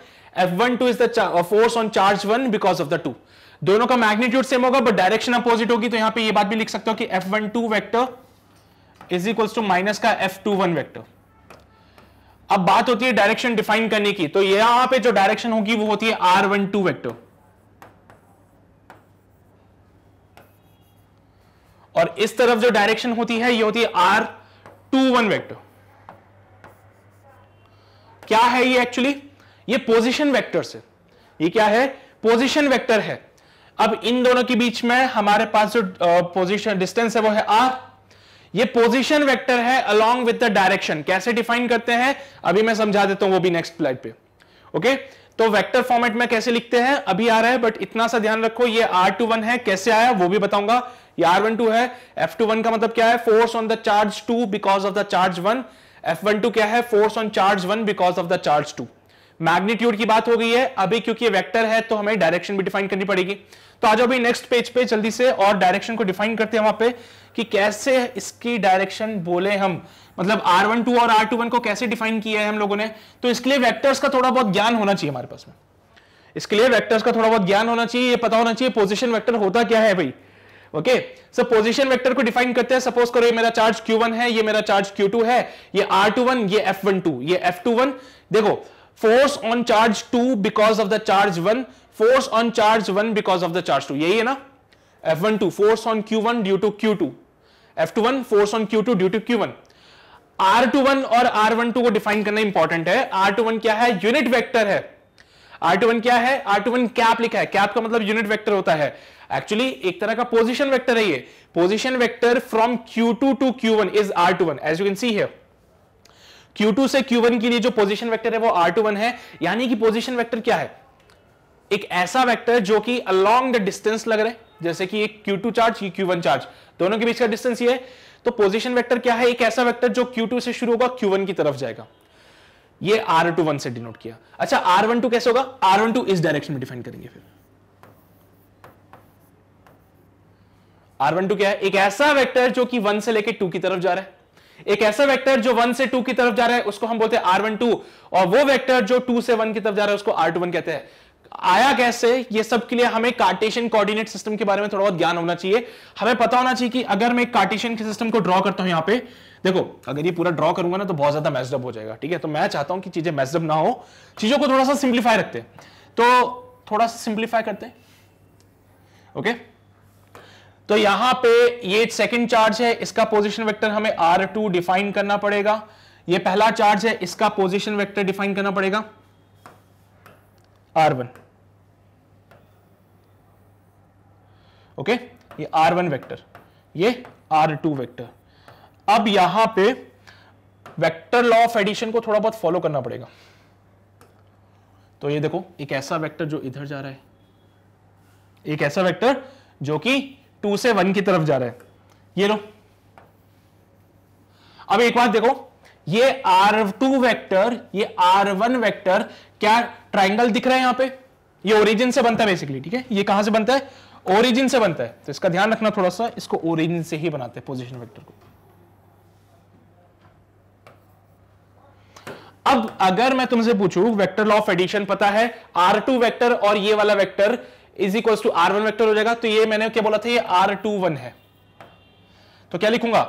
Speaker 1: F12 is the force on charge one because of the two दोनों का मैग्नीट्यूड सेम होगा बट डायरेक्शन अपोजिट होगी तो यहां पे ये बात भी लिख सकते हो कि F one two vector is equals to minus का एफ टू वन वैक्टर अब बात होती है डायरेक्शन डिफाइन करने की तो यहां पे जो डायरेक्शन होगी वो होती है आर वन टू वैक्टर और इस तरफ जो डायरेक्शन होती है ये होती है आर टू वन वैक्टर क्या है ये एक्चुअली ये पोजिशन वैक्टर से ये क्या है पोजिशन वैक्टर है अब इन दोनों के बीच में हमारे पास जो पोजिशन डिस्टेंस है वो है आर ये पोजिशन वेक्टर है अलोंग विद द डायरेक्शन कैसे डिफाइन करते हैं अभी मैं समझा देता हूं वो भी नेक्स्ट फ्लाइट पे ओके तो वेक्टर फॉर्मेट में कैसे लिखते हैं अभी आ रहा है बट इतना सा ध्यान रखो ये आर टू वन है कैसे आया वो भी बताऊंगा ये आर वन टू है एफ टू वन का मतलब क्या है force on the charge two because of the charge one F one two क्या है force on charge one because of the charge two magnitude की बात हो गई है अभी क्योंकि ये वेक्टर है तो हमें डायरेक्शन भी डिफाइन करनी पड़ेगी तो आज अभी नेक्स्ट पेज पे जल्दी से और डायरेक्शन को डिफाइन करते हैं वहां पे कि कैसे इसकी डायरेक्शन बोले हम मतलब आर वन टू और आर टू वन को कैसे डिफाइन किया है हम लोगों ने तो इसके लिए वैक्टर्स का थोड़ा बहुत ज्ञान होना चाहिए हमारे पास में इसके लिए वैक्टर्स का थोड़ा बहुत ज्ञान होना चाहिए ये पता होना चाहिए पोजिशन वैक्टर होता क्या है भाई ओके सो पोजिशन वेक्टर को डिफाइन करते हैं सपोज करो ये मेरा चार्ज क्यू वन है ये मेरा चार्ज क्यू टू है ये आर टू वन ये एफ वन टू ये एफ टू वन देखो force on charge two because of the charge one force on charge one because of the charge two यही है ना F one two force on Q one due to Q two F two one force on Q two due to Q one R two one और R one two को define करना important है R two one क्या है unit vector है R two one क्या है R two one cap लिखा है कैप का मतलब यूनिट वेक्टर होता है एक्चुअली एक तरह का पोजिशन वैक्टर है ये position vector from Q two to Q one is R two one as you can see here Q2 से Q1 के लिए जो पोजीशन वेक्टर है वो R21 है यानी कि पोजीशन वेक्टर क्या है एक ऐसा वेक्टर जो कि अलोंग द डिस्टेंस लग रहा है जैसे कि एक Q2 चार्ज की Q1 चार्ज दोनों के बीच का डिस्टेंस ये है तो पोजीशन वेक्टर क्या है एक ऐसा वेक्टर जो Q2 से शुरू होगा Q1 की तरफ जाएगा ये R21 से डिनोट किया अच्छा R12 कैसे होगा R12 इस डायरेक्शन में डिफाइन करेंगे फिर R12 क्या है एक ऐसा वेक्टर जो कि 1 से लेकर 2 की तरफ जा रहा है एक ऐसा वेक्टर जो वन से टू की तरफ जा रहा है उसको हम बोलते हैं आर वन टू और वो वेक्टर जो टू से वन की तरफ जा रहा है उसको आर टू वन कहते हैं आया कैसे ये सब के लिए हमें कार्टेशियन कोऑर्डिनेट सिस्टम के बारे में थोड़ा बहुत ज्ञान होना चाहिए हमें पता होना चाहिए कि अगर मैं कार्टेशियन के सिस्टम को ड्रॉ करता हूं यहां पे देखो अगर ये पूरा ड्रॉ करूंगा ना तो बहुत ज्यादा मैसडअप हो जाएगा ठीक है तो मैं चाहता हूं कि चीजें मैसडअप ना हो चीजों को थोड़ा सा सिंप्लीफाई रखते तो थोड़ा सा सिंप्लीफाई करते ओके okay? तो यहां पे ये सेकंड चार्ज है इसका पोजीशन वेक्टर हमें R2 डिफाइन करना पड़ेगा ये पहला चार्ज है इसका पोजीशन वेक्टर डिफाइन करना पड़ेगा R1 ओके ये R1 वेक्टर ये R2 वेक्टर अब यहां पे वेक्टर लॉ ऑफ एडिशन को थोड़ा बहुत फॉलो करना पड़ेगा तो ये देखो एक ऐसा वेक्टर जो इधर जा रहा है एक ऐसा वेक्टर जो कि टू से वन की तरफ जा रहा है ये लो अब एक बात देखो ये आर टू वैक्टर ये आर वन वैक्टर क्या ट्राइंगल दिख रहा है यहां पे ये ओरिजिन से बनता है बेसिकली ठीक है ये कहां से बनता है ओरिजिन से बनता है तो इसका ध्यान रखना थोड़ा सा इसको ओरिजिन से ही बनाते हैं पोजिशन वैक्टर को अब अगर मैं तुमसे पूछूं वेक्टर लॉ ऑफ एडिशन पता है आर टू वैक्टर और ये वाला vector is equal to R one vector हो जाएगा तो ये मैंने क्या बोला था ये आर टू वन है तो क्या लिखूंगा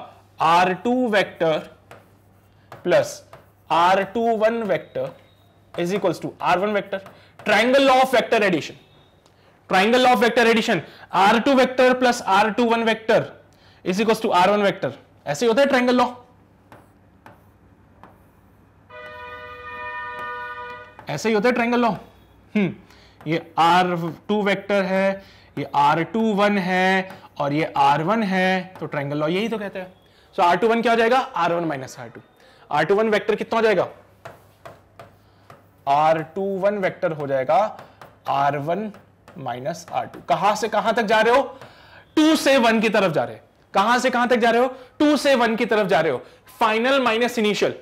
Speaker 1: R two vector plus R two one vector is equal to R one vector triangle law of vector addition triangle of vector addition R two vector plus R two one vector is equal to R one vector ऐसे ही होता है triangle law ऐसे ही होता है triangle law हम्म ये R two vector है ये आर टू वन है और ये आर वन है तो ट्राइंगल लॉ यही तो कहते हैं सो आर टू वन क्या हो जाएगा R one minus R two R two one vector कितना हो जाएगा आर टू वन वैक्टर हो जाएगा R one minus R two कहां से कहां तक जा रहे हो टू से वन की तरफ जा रहे कहां से कहां तक जा रहे हो टू से वन की तरफ जा रहे हो फाइनल माइनस इनिशियल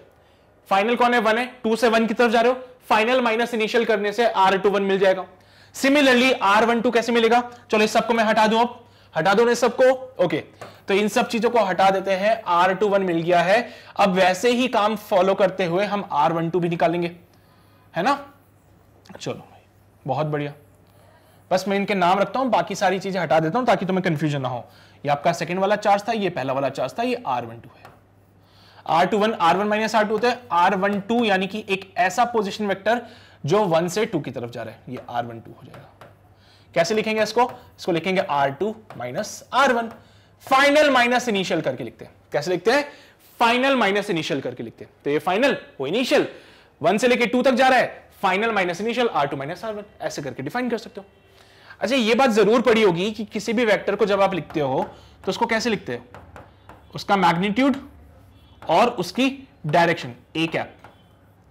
Speaker 1: फाइनल कौन है वन है टू से वन की तरफ जा रहे हो फाइनल माइनस इनिशियल करने से आर टू वन मिल जाएगा सिमिलरली आर वन टू कैसे मिलेगा चलो इस सबको मैं हटा दू अब हटा दो सबको ओके तो इन सब चीजों को हटा देते हैं आर टू वन मिल गया है अब वैसे ही काम फॉलो करते हुए हम आर वन टू भी निकालेंगे है ना चलो बहुत बढ़िया बस मैं इनके नाम रखता हूं बाकी सारी चीजें हटा देता हूं ताकि तुम्हें कंफ्यूजन ना हो ये आपका सेकंड वाला चार्ज था ये पहला वाला चार्ज था ये आर वन टू है R two one R one minus R two होता है आर वन टू यानी कि एक ऐसा पोजिशन वेक्टर जो वन से टू की तरफ जा रहा है ये आर वन टू हो जाएगा कैसे लिखेंगे इसको इसको लिखेंगे R two minus R one final minus initial करके लिखते हैं कैसे लिखते हैं फाइनल माइनस इनिशियल करके लिखते हैं तो ये फाइनल वो इनिशियल वन से लेके टू तक जा रहा है final minus initial R two minus R one ऐसे करके डिफाइन कर सकते हो अच्छा ये बात जरूर पड़ी होगी कि किसी भी वेक्टर को जब आप लिखते हो तो उसको कैसे लिखते हो उसका मैग्नीट्यूड और उसकी डायरेक्शन ए कैप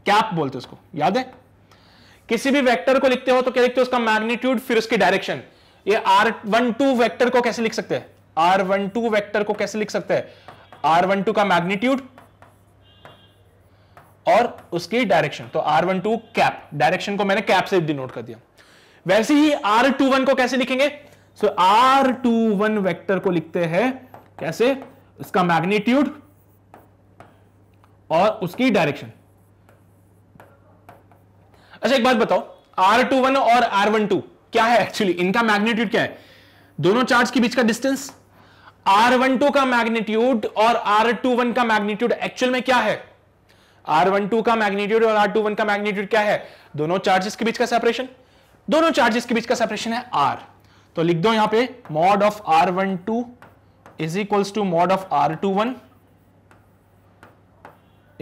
Speaker 1: कैप बोलते उसको याद है किसी भी वेक्टर को लिखते हो तो क्या लिखते हो उसका मैग्नीट्यूड फिर उसकी डायरेक्शन ये आर वन टू वैक्टर को कैसे लिख सकते हैं आर वन टू वैक्टर को कैसे लिख सकते हैं आर वन टू का मैग्नीट्यूड और उसकी डायरेक्शन तो R one two cap direction को मैंने कैप से डिनोट कर दिया वैसे ही आर टू वन को कैसे लिखेंगे आर टू वन वैक्टर को लिखते हैं कैसे उसका मैग्नीट्यूड और उसकी डायरेक्शन अच्छा एक बात बताओ आर टू वन और आर वन टू क्या है एक्चुअली इनका मैग्नेट्यूड क्या है दोनों चार्ज के बीच का डिस्टेंस आर वन टू का मैग्नेट्यूड और आर टू वन का मैग्नेट्यूड एक्चुअल में क्या है आर वन टू का मैग्नेट्यूड और आर टू वन का मैग्नेट्यूड क्या है दोनों चार्जेस के बीच का सेपरेशन दोनों चार्जेस के बीच का सेपरेशन है आर तो लिख दो यहां पे mod of R one two is equals to mod of R two one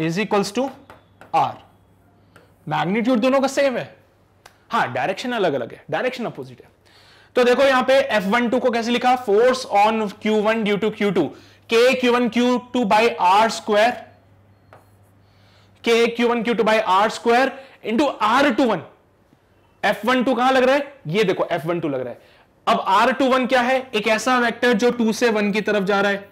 Speaker 1: is equals to R magnitude दोनों का सेम है हाँ डायरेक्शन अलग अलग है डायरेक्शन अपोजिट है तो देखो यहां पे F12 को कैसे लिखा force on Q1 due to Q one Q two by R square one Q two by R square into R two one F one two कहां लग रहा है ये देखो एफ वन टू लग रहा है अब आर टू वन क्या है एक ऐसा वेक्टर जो टू से वन की तरफ जा रहा है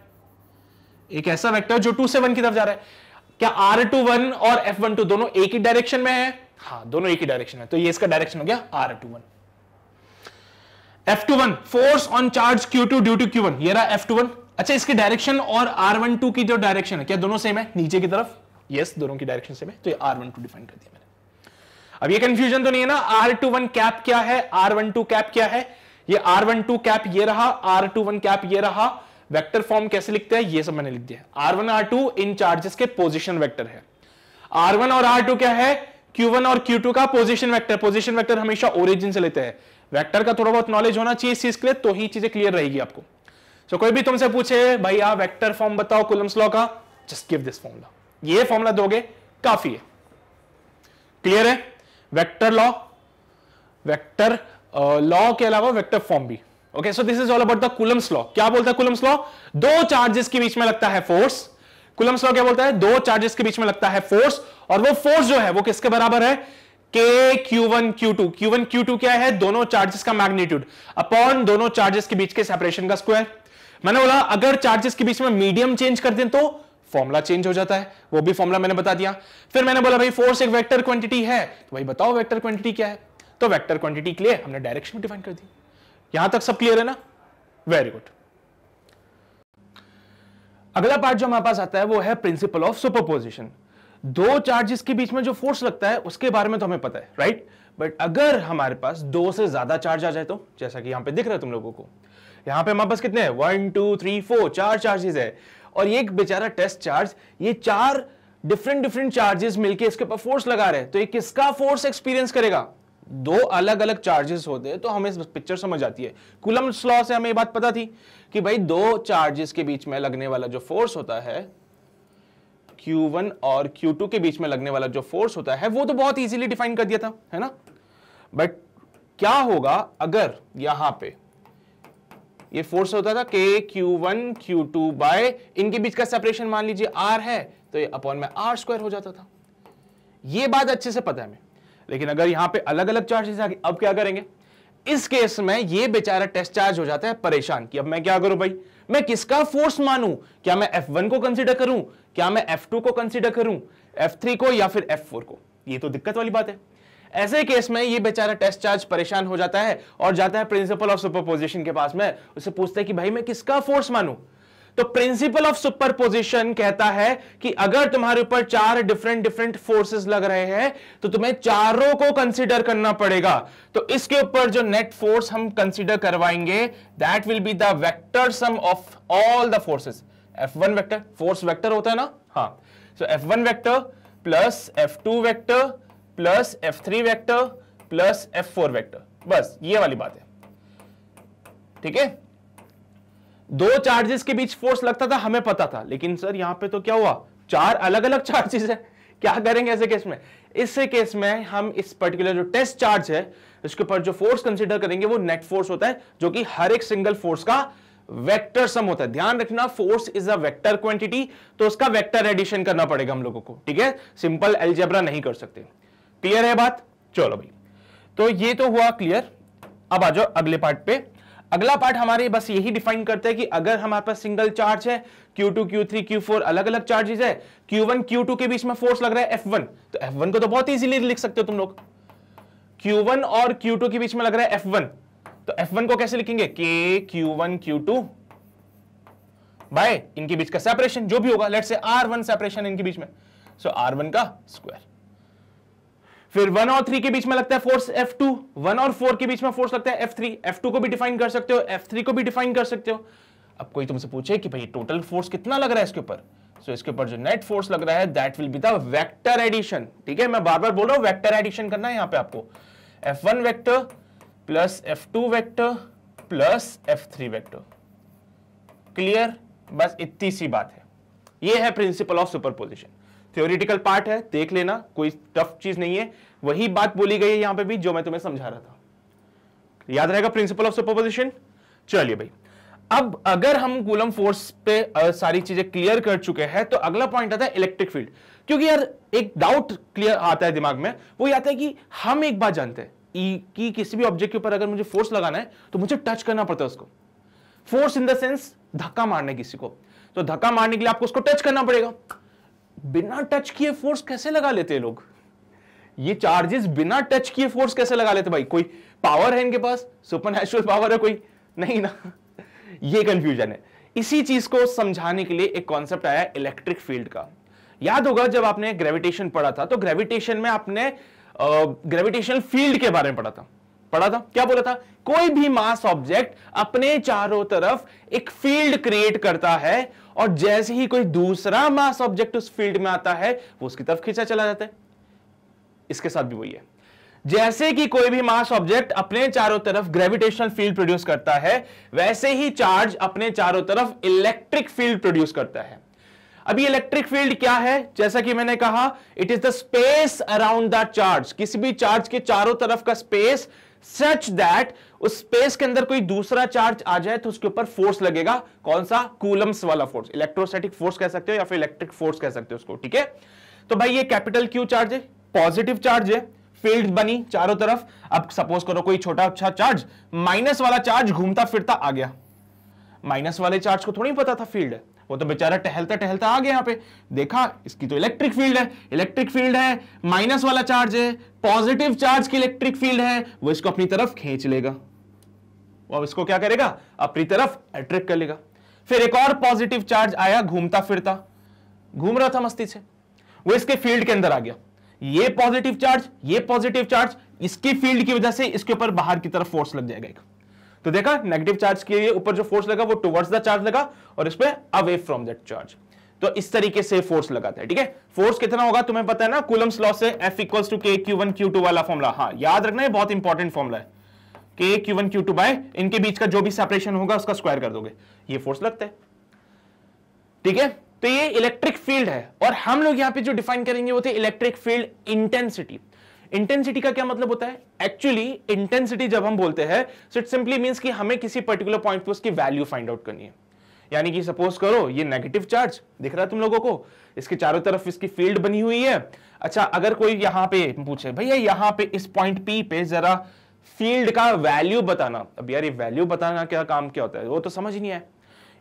Speaker 1: एक ऐसा वेक्टर जो टू से वन की तरफ जा रहा है क्या आर टू वन और एफ वन टू दोनों एक ही डायरेक्शन में है हाँ दोनों एक ही डायरेक्शन में तो ये इसका डायरेक्शन हो गया R two one F two one force on charge Q two due to Q one ये एफ टू वन अच्छा इसकी डायरेक्शन और आर वन टू की जो डायरेक्शन है क्या दोनों सेम है नीचे की तरफ यस yes, दोनों की डायरेक्शन सेम है तो ये आर वन टू डिफाइन कर दिया मैंने अब ये कंफ्यूजन तो नहीं है ना आर टू वन कैप क्या है आर वन टू कैप क्या है ये आर वन टू कैप ये रहा आर टू वन कैप ये रहा वेक्टर फॉर्म कैसे लिखते हैं ये सब मैंने लिख दिया आर वन आर टू इन चार्जेस के पोजिशन वैक्टर है आर वन और आर टू क्या है क्यू वन और क्यू टू का पोजिशन वैक्टर पोजिशन वैक्टर हमेशा ओरिजिन से लेते हैं वैक्टर का थोड़ा बहुत नॉलेज होना चाहिए इस चीज के लिए तो ही चीजें क्लियर रहेगी आपको सो so, कोई भी तुमसे पूछे भाई आप वेक्टर फॉर्म बताओ कुलम्स लॉ का जस्ट गिव दिस फॉर्मूला ये फॉर्मूला दोगे काफी है क्लियर है वेक्टर लॉ वेक्टर लॉ के अलावा वेक्टर फॉर्म भी okay so this is all about the Coulomb's law क्या बोलता है कुलम्स लॉ दो चार्जेस के बीच में लगता है फोर्स कुलम्स लॉ क्या बोलता है दो चार्जेस के बीच में लगता है फोर्स और वो फोर्स जो है वो किसके बराबर है के Q one Q two Q one Q two क्या है दोनों चार्जेस का मैग्नीट्यूड अपॉन दोनों चार्जेस के बीच के सेपरेशन का स्क्वायर मैंने बोला अगर चार्जेस के बीच में मीडियम चेंज कर दें तो फॉर्मुला चेंज हो जाता है वो भी फॉर्मुला मैंने बता दिया फिर मैंने बोला भाई फोर्स एक वेक्टर क्वांटिटी है तो भाई बताओ वेक्टर क्वांटिटी क्या है तो वेक्टर क्वांटिटी के लिए हमने डायरेक्शन डिफाइन कर दी यहां तक सब क्लियर है ना वेरी गुड अगला पार्ट जो हमारे पास आता है वो है प्रिंसिपल ऑफ सुपरपोजिशन दो चार्जेस के बीच में जो फोर्स लगता है उसके बारे में तो हमें पता है राइट right? बट अगर हमारे पास दो से ज्यादा चार्ज आ जाए तो जैसा कि यहां पे दिख रहा है तुम लोगों को यहां पे हमारे पास कितने हैं वन टू थ्री फोर चार चार्जेस है और ये एक बेचारा टेस्ट चार्ज ये चार डिफरेंट डिफरेंट चार्जेस मिलके इसके ऊपर फोर्स लगा रहे हैं तो ये किसका फोर्स एक्सपीरियंस करेगा दो अलग अलग चार्जेस होते हैं तो हमें पिक्चर समझ आती है कुलम स्लॉ से हमें ये बात पता थी कि भाई दो चार्जेस के बीच में लगने वाला जो फोर्स होता है Q1 और Q2 के बीच में लगने वाला जो फोर्स होता है वो तो बहुत इजीली डिफाइन कर दिया था है ना बट क्या होगा अगर यहां पे ये फोर्स होता था कि क्यू Q2 बाय इनके बीच का सेपरेशन मान लीजिए R है तो ये अपॉन में आर स्क्वायर हो जाता था ये बात अच्छे से पता है हमें लेकिन अगर यहां पे अलग अलग चार्जेस आ अब क्या करेंगे इस केस में ये बेचारा टेस्ट चार्ज हो जाता है परेशान कि अब मैं क्या करूं भाई मैं किसका फोर्स मानू क्या मैं F1 को कंसिडर करूं क्या मैं F2 को कंसिडर करूं F3 को या फिर F4 को ये तो दिक्कत वाली बात है ऐसे केस में ये बेचारा टेस्ट चार्ज परेशान हो जाता है और जाता है प्रिंसिपल ऑफ सुपरपोजिशन के पास में उसे पूछता है कि भाई मैं किसका फोर्स मानू तो प्रिंसिपल ऑफ सुपरपोजिशन कहता है कि अगर तुम्हारे ऊपर चार डिफरेंट डिफरेंट फोर्सेस लग रहे हैं तो तुम्हें चारों को कंसीडर करना पड़ेगा तो इसके ऊपर जो नेट फोर्स हम कंसीडर करवाएंगे that will be the vector sum of all the forces one vector force vector होता है ना हाँ so F one vector plus two vector plus F three vector plus F four vector बस ये वाली बात है ठीक है दो चार्जेस के बीच फोर्स लगता था हमें पता था लेकिन सर यहां पे तो क्या हुआ चार अलग अलग चार्जेस है क्या करेंगे ऐसे केस में इस केस में हम इस पर्टिकुलर जो टेस्ट चार्ज है इसके ऊपर जो फोर्स कंसिडर करेंगे वो नेट फोर्स होता है जो कि हर एक सिंगल फोर्स का वेक्टर सम होता है ध्यान रखना force is a vector quantity तो उसका वेक्टर एडिशन करना पड़ेगा हम लोगों को ठीक है सिंपल एल्जेब्रा नहीं कर सकते क्लियर है बात चलो भाई तो ये तो हुआ क्लियर अब आ जाओ अगले पार्ट पे अगला पार्ट हमारे बस यही डिफाइन करते हैं कि अगर हमारे पास सिंगल चार्ज है Q2, Q3, Q4 अलग अलग चार्जेस है Q1, Q2 के बीच में फोर्स लग रहा है F1 तो F1 को तो बहुत इजीली लिख सकते हो तुम लोग Q1 और Q2 के बीच में लग रहा है F1 तो F1 को कैसे लिखेंगे K, Q1, Q2 बाय इनके बीच का सेपरेशन जो भी होगा लेट से R1 सेपरेशन इनके बीच में सो so, R1 का स्क्वायर फिर वन और थ्री के बीच में लगता है फोर्स एफ टू वन और फोर के बीच में फोर्स लगता है एफ थ्री एफ टू को भी डिफाइन कर सकते हो एफ थ्री को भी डिफाइन कर सकते हो अब कोई तुमसे पूछे कि भाई टोटल फोर्स कितना लग रहा है इसके ऊपर सो so, इसके ऊपर जो नेट फोर्स लग रहा है that will be the vector addition ठीक है मैं बार बार बोल रहा हूं वेक्टर एडिशन करना है यहां पे आपको F one vector plus F two vector plus F three vector clear बस इतनी सी बात है यह है principle of superposition theoretical part है देख लेना कोई टफ चीज नहीं है वही बात बोली गई है यहां पे भी जो मैं तुम्हें समझा रहा था याद रहेगा प्रिंसिपल ऑफ सुपरपोजिशन चलिए भाई अब अगर हम कूलम फोर्स पे सारी चीजें क्लियर कर चुके हैं तो अगला पॉइंट आता है इलेक्ट्रिक फील्ड क्योंकि यार एक डाउट क्लियर आता है दिमाग में वो आता है कि हम एक बात जानते हैं कि किसी भी ऑब्जेक्ट के ऊपर अगर मुझे फोर्स लगाना है तो मुझे टच करना पड़ता है उसको फोर्स इन द सेंस धक्का मारने किसी को तो धक्का मारने के लिए आपको उसको टच करना पड़ेगा बिना टच किए फोर्स कैसे लगा लेते हैं लोग ये चार्जेस बिना टच किए फोर्स कैसे लगा लेते भाई कोई पावर है इनके पास सुपर पावर है कोई नहीं ना [LAUGHS] ये कंफ्यूजन है इसी चीज को समझाने के लिए एक कॉन्सेप्ट आया इलेक्ट्रिक फील्ड का याद होगा जब आपने ग्रेविटेशन पढ़ा था तो ग्रेविटेशन में आपने ग्रेविटेशनल फील्ड के बारे में पढ़ा था पढ़ा था क्या बोला था कोई भी मास ऑब्जेक्ट अपने चारों तरफ एक फील्ड क्रिएट करता है और जैसे ही कोई दूसरा मास ऑब्जेक्ट उस फील्ड में आता है वो उसकी तरफ खींचा चला जाता है इसके साथ भी वही है जैसे कि कोई भी मास ऑब्जेक्ट अपने चारों तरफ ग्रेविटेशनल फील्ड प्रोड्यूस करता है वैसे ही चार्ज अपने चारों तरफ इलेक्ट्रिक फील्ड प्रोड्यूस करता है अभी इलेक्ट्रिक फील्ड क्या है जैसा कि मैंने कहा it is the space around the charge किसी भी चार्ज के चारों तरफ का स्पेस सच दैट उस स्पेस के अंदर कोई दूसरा चार्ज आ जाए तो उसके ऊपर फोर्स लगेगा कौन सा कूलम्स वाला फोर्स इलेक्ट्रोस्टैटिक फोर्स कह सकते हो या फिर इलेक्ट्रिक फोर्स कह सकते हो उसको ठीक है तो भाई ये कैपिटल क्यू चार्ज है पॉजिटिव चार्ज है फील्ड बनी चारों तरफ अब सपोज करो कोई छोटा अच्छा चार्ज माइनस वाला चार्ज घूमता फिरता आ गया माइनस वाले चार्ज को थोड़ी पता था फील्ड है वो तो बेचारा टहलता टहलता आ गया यहाँ पे देखा इसकी तो इलेक्ट्रिक फील्ड है इलेक्ट्रिक फील्ड है माइनस वाला चार्ज है पॉजिटिव चार्ज की इलेक्ट्रिक फील्ड है वो इसको अपनी तरफ खींच लेगा वो अब इसको क्या करेगा अपनी तरफ अट्रैक्ट कर लेगा फिर एक और पॉजिटिव चार्ज आया घूमता फिरता घूम रहा था मस्ती से वो इसके फील्ड के अंदर आ गया ये पॉजिटिव चार्ज ये पॉजिटिव चार्ज इसकी फील्ड की वजह से इसके ऊपर बाहर की तरफ फोर्स लग जाएगा तो देखा नेगेटिव चार्ज के लिए ऊपर जो फोर्स लगा वो टुवर्ड्स द चार्ज लगा और इस पर अवे फ्रॉम दैट चार्ज तो इस तरीके से फोर्स लगाता है ठीक है फोर्स कितना होगा तुम्हें पता है ना कुलम्स लॉ से F equals to K Q one Q two वाला फॉर्मूला हाँ याद रखना है बहुत इंपॉर्टेंट फॉर्मूला है के Q one Q two by इनके बीच का जो भी सेपरेशन होगा उसका स्क्वायर कर दोगे ये फोर्स लगता है ठीक है तो ये इलेक्ट्रिक फील्ड है और हम लोग यहां पे जो डिफाइन करेंगे वो थे इलेक्ट्रिक फील्ड इंटेंसिटी इंटेंसिटी का क्या मतलब होता है एक्चुअली इंटेंसिटी जब हम बोलते हैं सो इट सिंपली मीन्स कि हमें किसी पर्टिकुलर पॉइंट पे उसकी वैल्यू फाइंड आउट करनी है यानी कि सपोज करो ये नेगेटिव चार्ज दिख रहा है तुम लोगों को इसके चारों तरफ इसकी फील्ड बनी हुई है अच्छा अगर कोई यहां पे पूछे भैया यहां पे इस पॉइंट पी पे जरा फील्ड का वैल्यू बताना अब यार ये वैल्यू बताना क्या काम क्या होता है वो तो समझ नहीं आया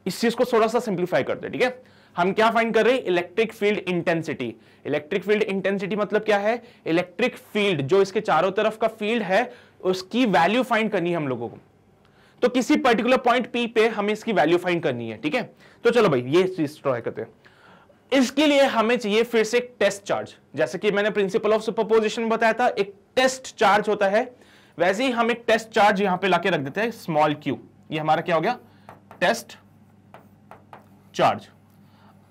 Speaker 1: इस चीज को थोड़ा सा सिंप्लीफाई करते हैं ठीक है हम क्या फाइंड कर रहे हैं electric field intensity electric field intensity मतलब क्या है इलेक्ट्रिक फील्ड जो इसके चारों तरफ का फील्ड है उसकी वैल्यू फाइंड करनी है हम लोगों को तो किसी पर्टिकुलर पॉइंट पी पे हमें इसकी वैल्यू फाइंड करनी है ठीक है तो चलो भाई ये चीज ट्राई करते हैं इसके लिए हमें चाहिए फिर से एक टेस्ट चार्ज जैसे कि मैंने प्रिंसिपल ऑफ सुपरपोजिशन बताया था एक टेस्ट चार्ज होता है वैसे ही हम एक टेस्ट चार्ज यहां पे लाके रख देते हैं स्मॉल क्यू ये हमारा क्या हो गया टेस्ट चार्ज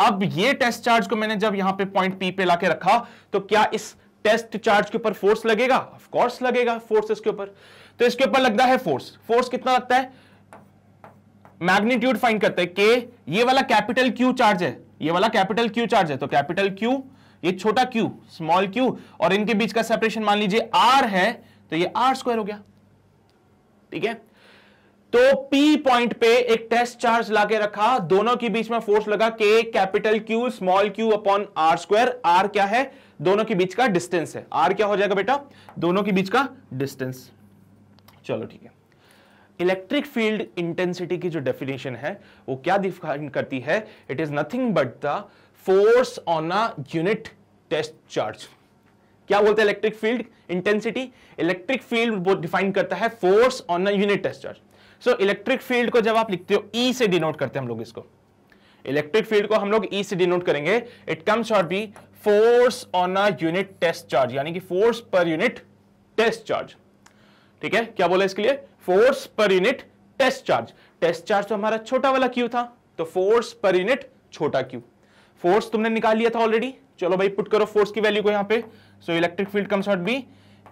Speaker 1: अब ये टेस्ट चार्ज को मैंने जब यहां पे पॉइंट पी पे लाके रखा तो क्या इस टेस्ट चार्ज के ऊपर फोर्स लगेगा ऑफ कोर्स लगेगा फोर्स इसके ऊपर तो इसके ऊपर लगता है फोर्स फोर्स कितना लगता है मैग्नीट्यूड फाइंड करते हैं के ये वाला कैपिटल क्यू चार्ज है ये वाला कैपिटल क्यू चार्ज है तो कैपिटल क्यू ये छोटा क्यू स्मॉल क्यू और इनके बीच का सेपरेशन मान लीजिए आर है तो ये आर स्क्वायर हो गया ठीक है तो P पॉइंट पे एक टेस्ट चार्ज लाके रखा दोनों के बीच में फोर्स लगा K capital Q small Q upon R square R क्या है दोनों के बीच का डिस्टेंस है आर क्या हो जाएगा बेटा दोनों के बीच का डिस्टेंस चलो ठीक है इलेक्ट्रिक फील्ड इंटेंसिटी की जो डेफिनेशन है वो क्या डिफाइन करती है it is nothing but the force on a unit test charge क्या बोलते हैं electric field intensity electric field define करता है force on a unit test charge so electric field को जब आप लिखते हो ई e से डिनोट करते हैं हम लोग इसको इलेक्ट्रिक फील्ड को हम लोग ई e से डिनोट करेंगे it comes out be force on a unit test charge यानी कि फोर्स पर यूनिट टेस्ट चार्ज ठीक है क्या बोला इसके लिए फोर्स पर unit test charge test charge तो हमारा छोटा वाला क्यू था तो फोर्स पर यूनिट छोटा क्यू फोर्स तुमने निकाल लिया था ऑलरेडी चलो भाई पुट करो फोर्स की वैल्यू को यहां पे so electric field comes out be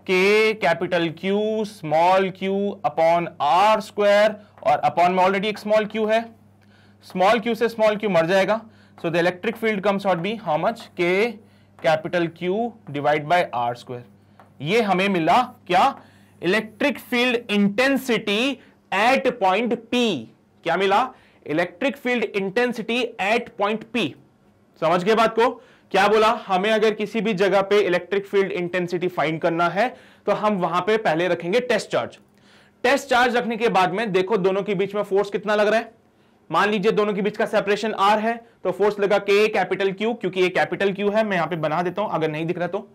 Speaker 1: K capital Q small Q upon R square और अपॉन में ऑलरेडी एक स्मॉल क्यू है स्मॉल क्यू से स्मॉल क्यू मर जाएगा so the electric field comes out be how much K capital Q divide by R square ये हमें मिला क्या electric field intensity at point P क्या मिला electric field intensity at point P समझ गए बात को क्या बोला हमें अगर किसी भी जगह पे इलेक्ट्रिक फील्ड इंटेंसिटी फाइंड करना है तो हम वहां पे पहले रखेंगे टेस्ट चार्ज टेस्ट चार्ज रखने के बाद में देखो दोनों के बीच में फोर्स कितना लग रहा है मान लीजिए दोनों के बीच का सेपरेशन आर है तो फोर्स लगा के कैपिटल क्यू क्योंकि ये कैपिटल क्यू है मैं यहां पर बना देता हूं अगर नहीं दिख रहा तो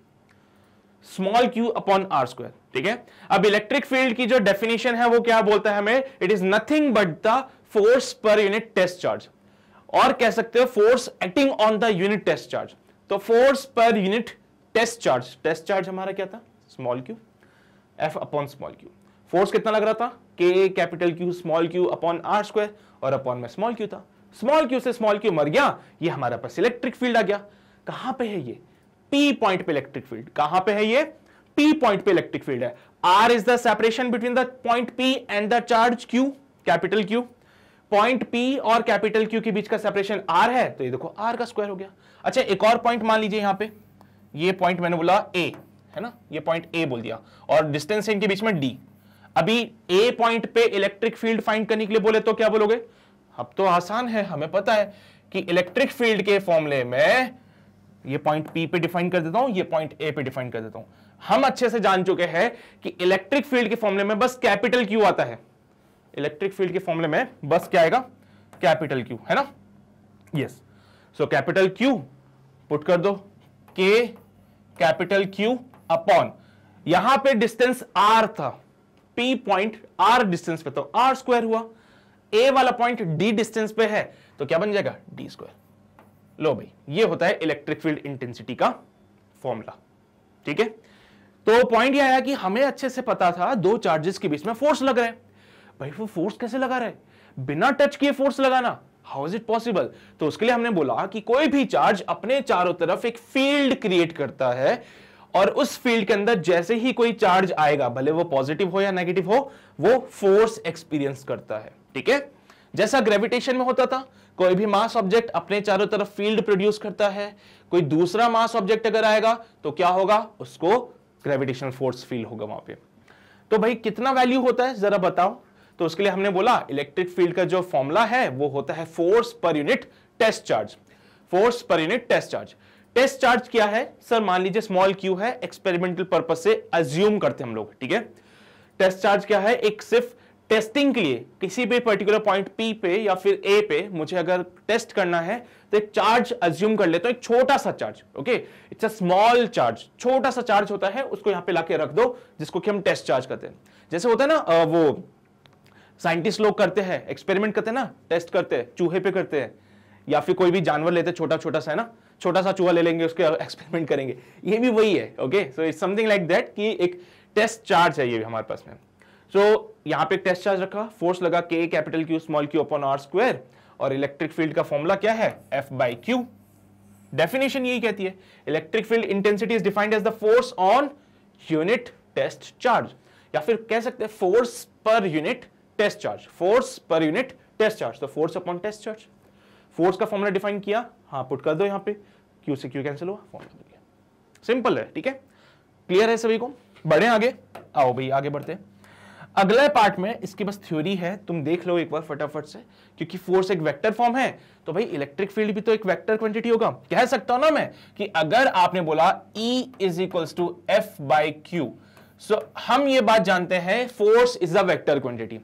Speaker 1: small Q upon R square ठीक है अब इलेक्ट्रिक फील्ड की जो डेफिनेशन है वो क्या बोलता है हमें it is nothing but the force पर यूनिट टेस्ट चार्ज और कह सकते हो force acting on the unit test charge तो फोर्स पर unit test charge test charge हमारा क्या था small Q F upon small Q force कितना लग रहा था K capital Q small Q upon R square और अपॉन में स्मॉल क्यू था स्मॉल क्यू से स्मॉल क्यू मर गया ये हमारा पास इलेक्ट्रिक फील्ड आ गया कहां पे है ये पी पॉइंट पे इलेक्ट्रिक फील्ड कहां पे है ये पी पॉइंट पे इलेक्ट्रिक फील्ड है R is the separation between the point P and the charge Q capital Q point P और कैपिटल क्यू के बीच का सेपरेशन आर है तो ये देखो आर का स्क्वायर हो गया अच्छा एक और पॉइंट मान लीजिए यहां पे ये पॉइंट मैंने बोला ए है ना ये पॉइंट ए बोल दिया और डिस्टेंस इनके बीच में डी अभी ए पॉइंट पे इलेक्ट्रिक फील्ड फाइंड करने के लिए बोले तो क्या बोलोगे अब तो आसान है हमें पता है कि इलेक्ट्रिक फील्ड के फॉर्मुले में ये पॉइंट पी पे डिफाइन कर देता हूं ये पॉइंट ए पे डिफाइन कर देता हूं हम अच्छे से जान चुके हैं कि इलेक्ट्रिक फील्ड के फॉर्मुले में बस कैपिटल क्यू आता है इलेक्ट्रिक फील्ड के फॉर्मुले में बस क्या आएगा कैपिटल क्यू है ना yes so capital Q put कर दो के कैपिटल क्यू अपॉन यहां पे डिस्टेंस आर था पी पॉइंट आर डिस्टेंस पे तो आर स्क्वायर हुआ ए वाला पॉइंट डी डिस्टेंस पे है तो क्या बन जाएगा डी स्क्वायर लो भाई ये होता है इलेक्ट्रिक फील्ड इंटेंसिटी का फॉर्मूला ठीक है तो पॉइंट यह आया कि हमें अच्छे से पता था दो चार्जेस के बीच में फोर्स लग रहे हैं भाई वो फोर्स कैसे लगा रहे बिना टच किए फोर्स लगाना हाउ इज इट पॉसिबल तो उसके लिए हमने बोला कि कोई भी चार्ज अपने चारों तरफ एक फील्ड क्रिएट करता है और उस फील्ड के अंदर जैसे ही कोई चार्ज आएगा भले वो पॉजिटिव हो या नेगेटिव हो वो फोर्स एक्सपीरियंस करता है ठीक है जैसा ग्रेविटेशन में होता था कोई भी मास ऑब्जेक्ट अपने चारों तरफ फील्ड प्रोड्यूस करता है कोई दूसरा मास ऑब्जेक्ट अगर आएगा तो क्या होगा उसको ग्रेविटेशन फोर्स फील होगा वहां पे तो भाई कितना वैल्यू होता है जरा बताओ तो उसके लिए हमने बोला इलेक्ट्रिक फील्ड का जो फॉर्मूला है वो होता है फोर्स पर यूनिट टेस्ट चार्ज फोर्स पर unit test charge test charge क्या है सर मान लीजिए स्मॉल क्यू है एक्सपेरिमेंटल पर्पज से अज्यूम करते हम लोग ठीक है टेस्ट चार्ज क्या है एक सिर्फ टेस्टिंग के लिए किसी भी पर्टिकुलर पॉइंट पी पे या फिर ए पे मुझे अगर टेस्ट करना है तो एक चार्ज अज्यूम कर लेते तो एक छोटा सा charge okay it's a small charge छोटा सा चार्ज होता है उसको यहां पे लाके रख दो जिसको कि हम टेस्ट चार्ज करते हैं जैसे होता है ना वो साइंटिस्ट लोग करते हैं एक्सपेरिमेंट करते हैं ना टेस्ट करते हैं चूहे पे करते हैं या फिर कोई भी जानवर लेते छोटा छोटा सा है ना छोटा सा चूहा ले लेंगे उसके एक्सपेरिमेंट [LAUGHS] करेंगे ये भी वही है okay so it's something like that कि एक टेस्ट चार्ज है ये भी हमारे पास में सो so, यहाँ पे टेस्ट चार्ज रखा फोर्स लगा K capital Q small Q upon R square और इलेक्ट्रिक फील्ड का फॉर्मूला क्या है एफ बाई क्यू डेफिनेशन यही कहती है electric field intensity is defined as the force on unit test charge या फिर कह सकते हैं फोर्स पर यूनिट टेस्ट चार्ज फोर्स पर यूनिट टेस्ट चार्ज तो force upon test charge force का फॉर्मुला डिफाइन किया हाँ पुट कर दो यहाँ पे क्यू से क्यू कैंसिल हुआ फॉर्मुला गया सिंपल है ठीक है क्लियर है सभी को बढ़े आगे आओ भाई आगे बढ़ते हैं अगला पार्ट में इसकी बस थ्योरी है तुम देख लो एक बार फटाफट से क्योंकि फोर्स एक वेक्टर फॉर्म है तो भाई इलेक्ट्रिक फील्ड भी तो एक वेक्टर क्वांटिटी होगा कह सकता हूं ना मैं कि अगर आपने बोला E is equals to F by Q so हम ये बात जानते हैं force is a vector quantity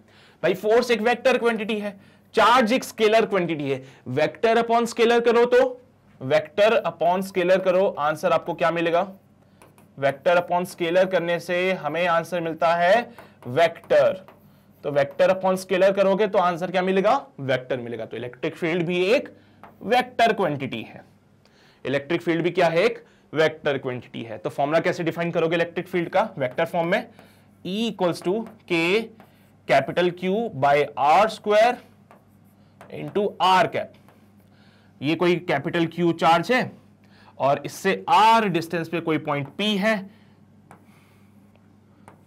Speaker 1: भाई फोर्स एक वेक्टर क्वांटिटी है चार्ज एक स्केलर क्वांटिटी है वेक्टर अपॉन स्केलर करो तो वेक्टर अपॉन स्केलर करो आंसर आपको क्या मिलेगा वेक्टर अपॉन स्केलर करने से हमें आंसर मिलता है वेक्टर तो वेक्टर अपॉन स्केलर करोगे तो आंसर क्या मिलेगा वेक्टर मिलेगा तो इलेक्ट्रिक फील्ड भी एक वेक्टर क्वांटिटी है इलेक्ट्रिक फील्ड भी क्या है एक वेक्टर क्वांटिटी है तो फॉर्मूला कैसे डिफाइन करोगे इलेक्ट्रिक फील्ड का वेक्टर फॉर्म में E equals to K capital Q by R square into R cap ये कोई कैपिटल क्यू चार्ज है और इससे आर डिस्टेंस पे कोई पॉइंट पी है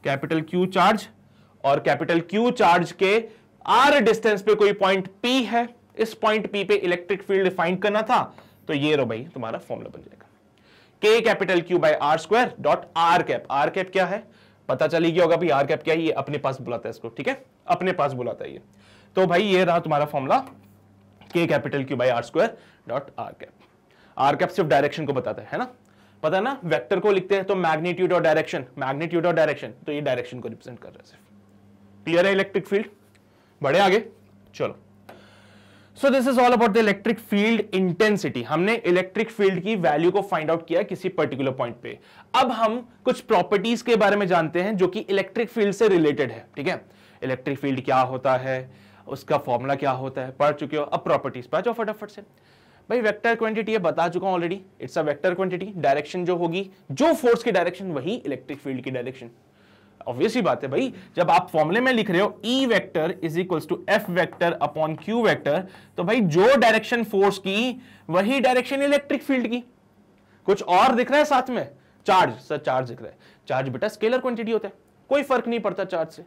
Speaker 1: कैपिटल क्यू चार्ज और कैपिटल क्यू चार्ज के आर डिस्टेंस पे कोई पॉइंट पी है इस पॉइंट पी पे इलेक्ट्रिक फील्ड फाइंड करना था तो ये रो भाई तुम्हारा फॉर्मूला बन जाएगा K capital Q by R square dot R cap R cap क्या है पता चली गया होगा आर कैप क्या है ये अपने पास बुलाता है इसको ठीक है अपने पास बुलाता है ये तो भाई ये रहा तुम्हारा formula K capital Q by R square dot R cap R cap सिर्फ डायरेक्शन को बताता है, है ना पता है ना वेक्टर को लिखते हैं तो मैग्नीट्यूड और डायरेक्शन मैग्नीट्यूड और डायरेक्शन तो ये डायरेक्शन को रिप्रेजेंट कर रहा है सिर्फ क्लियर है इलेक्ट्रिक फील्ड बढ़े आगे चलो so this is all about the electric field intensity हमने इलेक्ट्रिक फील्ड की वैल्यू को फाइंड आउट किया किसी पर्टिकुलर पॉइंट पे अब हम कुछ प्रॉपर्टीज के बारे में जानते हैं जो कि इलेक्ट्रिक फील्ड से रिलेटेड है ठीक है इलेक्ट्रिक फील्ड क्या होता है उसका फॉर्मूला क्या होता है पढ़ चुके हो अब प्रॉपर्टीज पढ़ जाओ फटाफट से भाई वेक्टर क्वांटिटी है बता चुका हूं already it's a vector quantity direction जो होगी जो फोर्स की डायरेक्शन वही इलेक्ट्रिक फील्ड की डायरेक्शन ऑब्वियसली बात है भाई जब आप फॉर्मुले में लिख रहे हो E vector is equals to F vector upon Q vector तो भाई जो डायरेक्शन फोर्स की वही डायरेक्शन इलेक्ट्रिक फील्ड की कुछ और दिख रहा है साथ में चार्ज सर चार्ज दिख रहा है चार्ज बेटा स्केलर क्वांटिटी होता है कोई फर्क नहीं पड़ता चार्ज से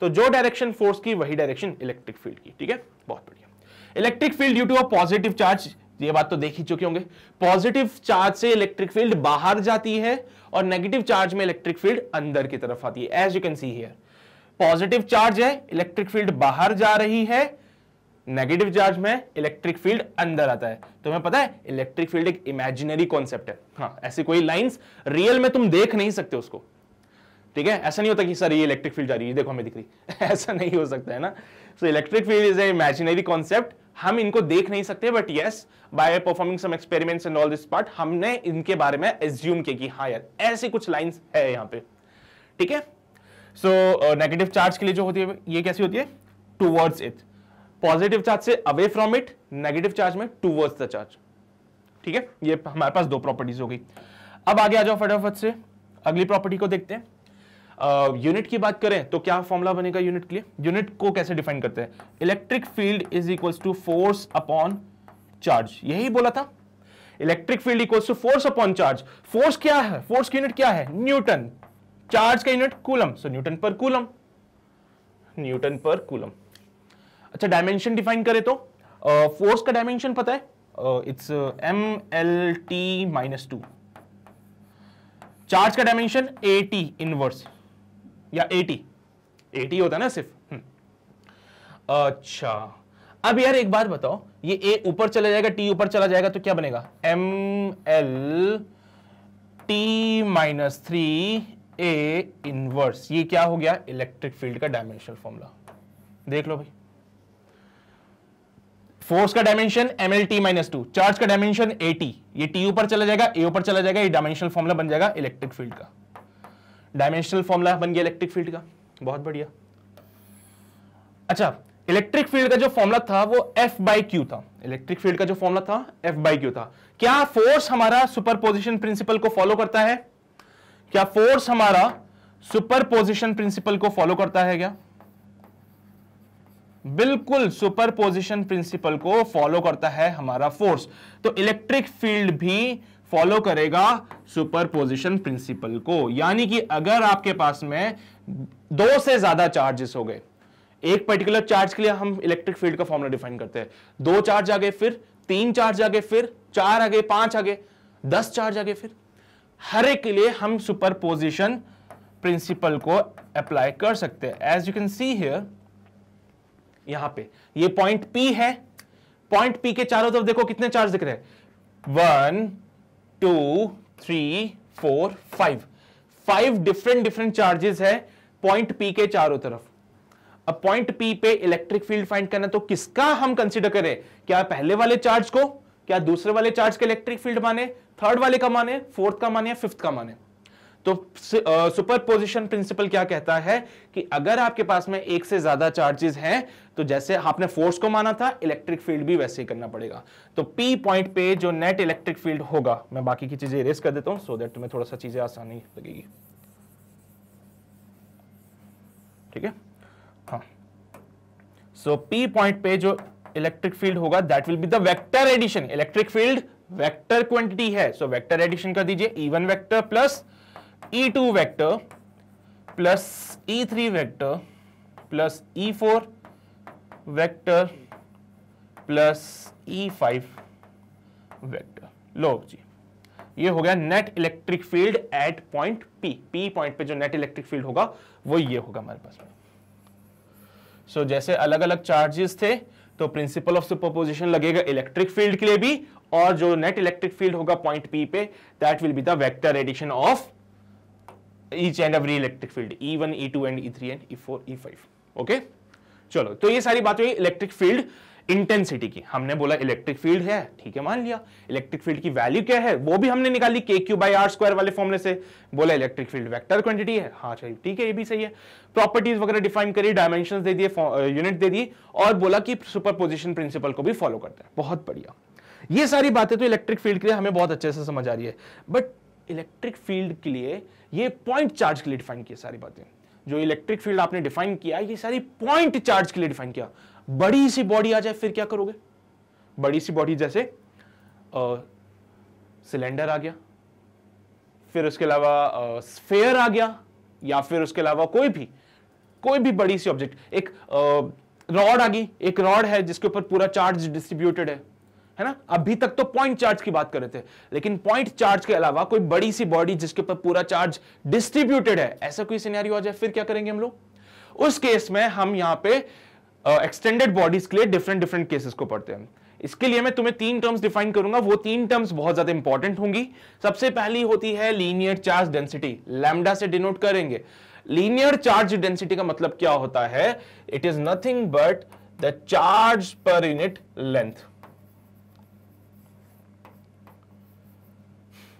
Speaker 1: तो जो डायरेक्शन फोर्स की वही डायरेक्शन इलेक्ट्रिक फील्ड की ठीक है बहुत बढ़िया electric field due to a positive charge ये बात तो देख ही चुके होंगे पॉजिटिव चार्ज से इलेक्ट्रिक फील्ड बाहर जाती है और नेगेटिव चार्ज में इलेक्ट्रिक फील्ड अंदर की तरफ आती है as you can see here positive charge है इलेक्ट्रिक फील्ड बाहर जा रही है नेगेटिव चार्ज में इलेक्ट्रिक फील्ड अंदर आता है तुम्हें पता है इलेक्ट्रिक फील्ड एक इमेजिनरी कॉन्सेप्ट है हाँ ऐसी कोई लाइंस रियल में तुम देख नहीं सकते उसको ठीक है ऐसा नहीं होता कि सर ये इलेक्ट्रिक फील्ड जा रही है देखो हमें दिख रही [LAUGHS] ऐसा नहीं हो सकता है ना so electric field is a imaginary concept हम इनको देख नहीं सकते but yes by performing some experiments and all this part हमने इनके बारे में एज्यूम किया कि हाँ यार ऐसे कुछ लाइंस है यहाँ पे ठीक है सो नेगेटिव चार्ज के लिए जो होती है ये कैसी होती है टूवर्ड्स इट पॉजिटिव चार्ज से away from it negative charge में टूवर्ड्स द चार्ज ठीक है ये हमारे पास दो प्रॉपर्टीज हो गई अब आगे आ जाओ फटाफट से अगली प्रॉपर्टी को देखते हैं यूनिट की बात करें तो क्या फॉर्मूला बनेगा यूनिट के लिए यूनिट को कैसे डिफाइन करते हैं electric field is equals to force upon charge यही बोला था electric field equals to force upon charge force क्या है फोर्स की यूनिट क्या है न्यूटन चार्ज का unit coulomb so newton per coulomb newton per coulomb अच्छा डायमेंशन डिफाइन करें तो फोर्स uh, का डायमेंशन पता है it's M L T minus two charge का डायमेंशन ए टी इनवर्स या 80 80 होता ना सिर्फ हम्म। अच्छा अब यार एक बात बताओ ये ए ऊपर चला जाएगा टी ऊपर चला जाएगा तो क्या बनेगा M L T minus three A inverse ये क्या हो गया इलेक्ट्रिक फील्ड का डायमेंशनल फॉर्मूला देख लो भाई फोर्स का dimension M L T minus two charge का डायमेंशन ए टी ये टी ऊपर चला जाएगा ए ऊपर चला जाएगा ये डायमेंशनल फॉर्मूला बन जाएगा इलेक्ट्रिक फील्ड का डायमेंशनल फॉर्मूला बन गया इलेक्ट्रिक फील्ड का बहुत बढ़िया अच्छा इलेक्ट्रिक फील्ड का जो फॉर्मूला था वो एफ बाई क्यू था इलेक्ट्रिक फील्ड का जो फॉर्मूला था एफ बाई क्यू था क्या फोर्स हमारा सुपरपोजिशन प्रिंसिपल को फॉलो करता है क्या फोर्स हमारा सुपरपोजिशन प्रिंसिपल को फॉलो करता है क्या बिल्कुल सुपरपोजिशन प्रिंसिपल को फॉलो करता है हमारा फोर्स तो इलेक्ट्रिक फील्ड भी फॉलो करेगा सुपरपोजिशन प्रिंसिपल को यानी कि अगर आपके पास में दो से ज्यादा चार्जेस हो गए एक पर्टिकुलर चार्ज के लिए हम इलेक्ट्रिक फील्ड का फॉर्मुला डिफाइन करते हैं दो चार्ज आगे फिर तीन चार्ज आगे फिर चार आगे पांच आगे दस चार्ज आगे फिर हर एक के लिए हम सुपरपोजिशन प्रिंसिपल को अप्लाई कर सकते हैं as you can see here यहां पे ये पॉइंट पी है पॉइंट पी के चारों तरफ देखो कितने चार्ज दिख रहे हैं one two three four five five different different charges है पॉइंट पी के चारों तरफ अब पॉइंट पी पे इलेक्ट्रिक फील्ड फाइंड करना तो किसका हम कंसिडर करें क्या पहले वाले चार्ज को क्या दूसरे वाले चार्ज के इलेक्ट्रिक फील्ड माने थर्ड वाले का माने फोर्थ का माने या फिफ्थ का माने तो सुपर पोजिशन प्रिंसिपल क्या कहता है कि अगर आपके पास में एक से ज्यादा चार्जेस हैं तो जैसे आपने फोर्स को माना था इलेक्ट्रिक फील्ड भी वैसे ही करना पड़ेगा तो पी पॉइंट पे जो नेट इलेक्ट्रिक फील्ड होगा मैं बाकी की चीजें रेस कर देता हूं सो so देट तुम्हें थोड़ा सा चीजें आसानी लगेगी ठीक है हाँ सो पी पॉइंट पे जो इलेक्ट्रिक फील्ड होगा that will be the vector addition electric field vector quantity है सो वेक्टर एडिशन कर दीजिए E one vector plus e2 two vector plus E three vector plus E four plus E five vector लो जी ये हो गया net electric field at point P P point पे जो नेट इलेक्ट्रिक फील्ड होगा वो ये होगा हमारे पास सो so, जैसे अलग अलग चार्जेस थे तो प्रिंसिपल ऑफ सुपरपोजिशन लगेगा इलेक्ट्रिक फील्ड के लिए भी और जो नेट इलेक्ट्रिक फील्ड होगा पॉइंट पी पे that will be the vector addition of each end every electric field E1, E2 and E3 and E4, E5 okay चलो तो ये सारी बात हुई इलेक्ट्रिक फील्ड इंटेंसिटी की हमने बोला इलेक्ट्रिक फील्ड है ठीक है मान लिया इलेक्ट्रिक फील्ड की वैल्यू क्या है वो भी हमने निकाली के क्यू बाई आर स्क्वायर वाले फॉर्मुले से बोला इलेक्ट्रिक फील्ड वेक्टर क्वांटिटी है हाँ चाहिए ठीक है ये भी सही है प्रॉपर्टीज वगैरह डिफाइन करी डायमेंशन दे दिए यूनिट uh, दे दिए और बोला कि सुपरपोजिशन प्रिंसिपल को भी फॉलो करते हैं बहुत बढ़िया ये सारी बातें तो इलेक्ट्रिक फील्ड के लिए हमें बहुत अच्छे से समझ आ रही है बट इलेक्ट्रिक फील्ड के लिए ये पॉइंट चार्ज के लिए डिफाइन किया सारी बातें जो इलेक्ट्रिक फील्ड आपने डिफाइन किया ये सारी पॉइंट चार्ज के लिए डिफाइन किया बड़ी सी बॉडी आ जाए फिर क्या करोगे बड़ी सी बॉडी जैसे सिलेंडर आ गया फिर उसके अलावा स्फेयर आ गया या फिर उसके अलावा कोई भी कोई भी बड़ी सी ऑब्जेक्ट एक रॉड आ गई एक रॉड है जिसके ऊपर पूरा चार्ज डिस्ट्रीब्यूटेड है है ना अभी तक तो पॉइंट चार्ज की बात कर रहे थे लेकिन पॉइंट चार्ज के अलावा कोई बड़ी सी बॉडी जिसके ऊपर पूरा चार्ज डिस्ट्रीब्यूटेड है ऐसा कोई सिनेरियो आ जाए फिर क्या करेंगे हम लोग उस केस में हम यहां पे एक्सटेंडेड uh, बॉडीज के लिए डिफरेंट डिफरेंट केसेस को पढ़ते हैं इसके लिए मैं तुम्हें तीन टर्म्स डिफाइन करूंगा वो तीन टर्म्स बहुत ज्यादा इंपॉर्टेंट होंगी सबसे पहली होती है लीनियर चार्ज डेंसिटी लैमडा से डिनोट करेंगे लीनियर चार्ज डेंसिटी का मतलब क्या होता है it is nothing but the charge per unit length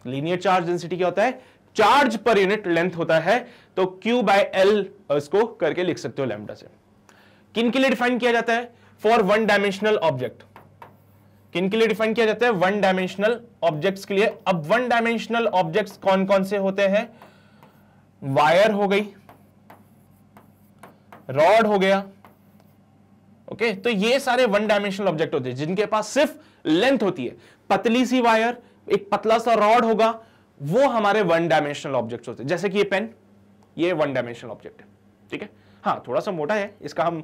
Speaker 1: linear charge density क्या होता है चार्ज पर यूनिट लेंथ होता है तो क्यू बाय एल इसको करके लिख सकते हो लैम्डा से किन के लिए डिफाइन किया जाता है फॉर वन डायमेंशनल ऑब्जेक्ट किन के लिए डिफाइन किया जाता है वन डायमेंशनल ऑब्जेक्ट्स के लिए अब वन डायमेंशनल ऑब्जेक्ट्स कौन कौन से होते हैं वायर हो गई रॉड हो गया ओके okay? तो ये सारे वन डायमेंशनल ऑब्जेक्ट होते हैं जिनके पास सिर्फ लेंथ होती है पतली सी वायर एक पतला सा रॉड होगा वो हमारे वन डायमेंशनल ऑब्जेक्ट होते हैं जैसे कि ये पेन ये वन डायमेंशनल ऑब्जेक्ट है ठीक है हाँ थोड़ा सा मोटा है इसका हम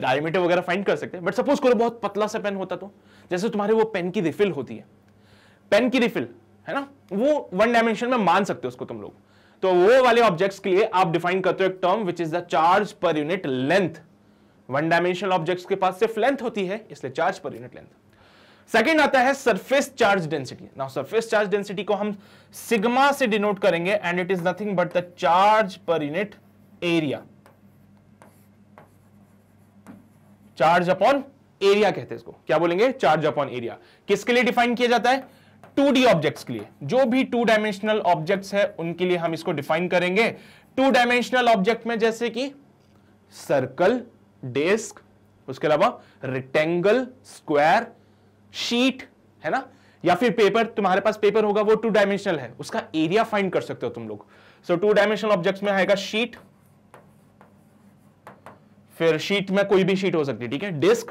Speaker 1: डायमीटर वगैरह फाइंड कर सकते हैं बट सपोज करो बहुत पतला सा पेन होता तो जैसे तुम्हारे वो पेन की रिफिल होती है पेन की रिफिल है ना वो वन डायमेंशन में मान सकते हो उसको तुम लोग तो वो वाले ऑब्जेक्ट्स के लिए आप डिफाइन करते हो एक term which is the charge per unit length one dimensional objects के पास सिर्फ लेंथ होती है इसलिए charge per unit length second आता है surface charge density now surface charge density को हम सिग्मा से डिनोट करेंगे and it is nothing but the charge per unit area charge upon area कहते हैं इसको क्या बोलेंगे चार्ज अपॉन एरिया किसके लिए डिफाइन किया जाता है 2D ऑब्जेक्ट्स के लिए जो भी टू डायमेंशनल ऑब्जेक्ट्स है उनके लिए हम इसको डिफाइन करेंगे टू डायमेंशनल ऑब्जेक्ट में जैसे कि सर्कल डेस्क उसके अलावा रेक्टेंगल स्क्वायर शीट है ना या फिर पेपर तुम्हारे पास पेपर होगा वो टू डायमेंशनल है उसका एरिया फाइंड कर सकते हो तुम लोग सो टू डायमेंशनल ऑब्जेक्ट में आएगा शीट फिर शीट में कोई भी शीट हो सकती है ठीक है डिस्क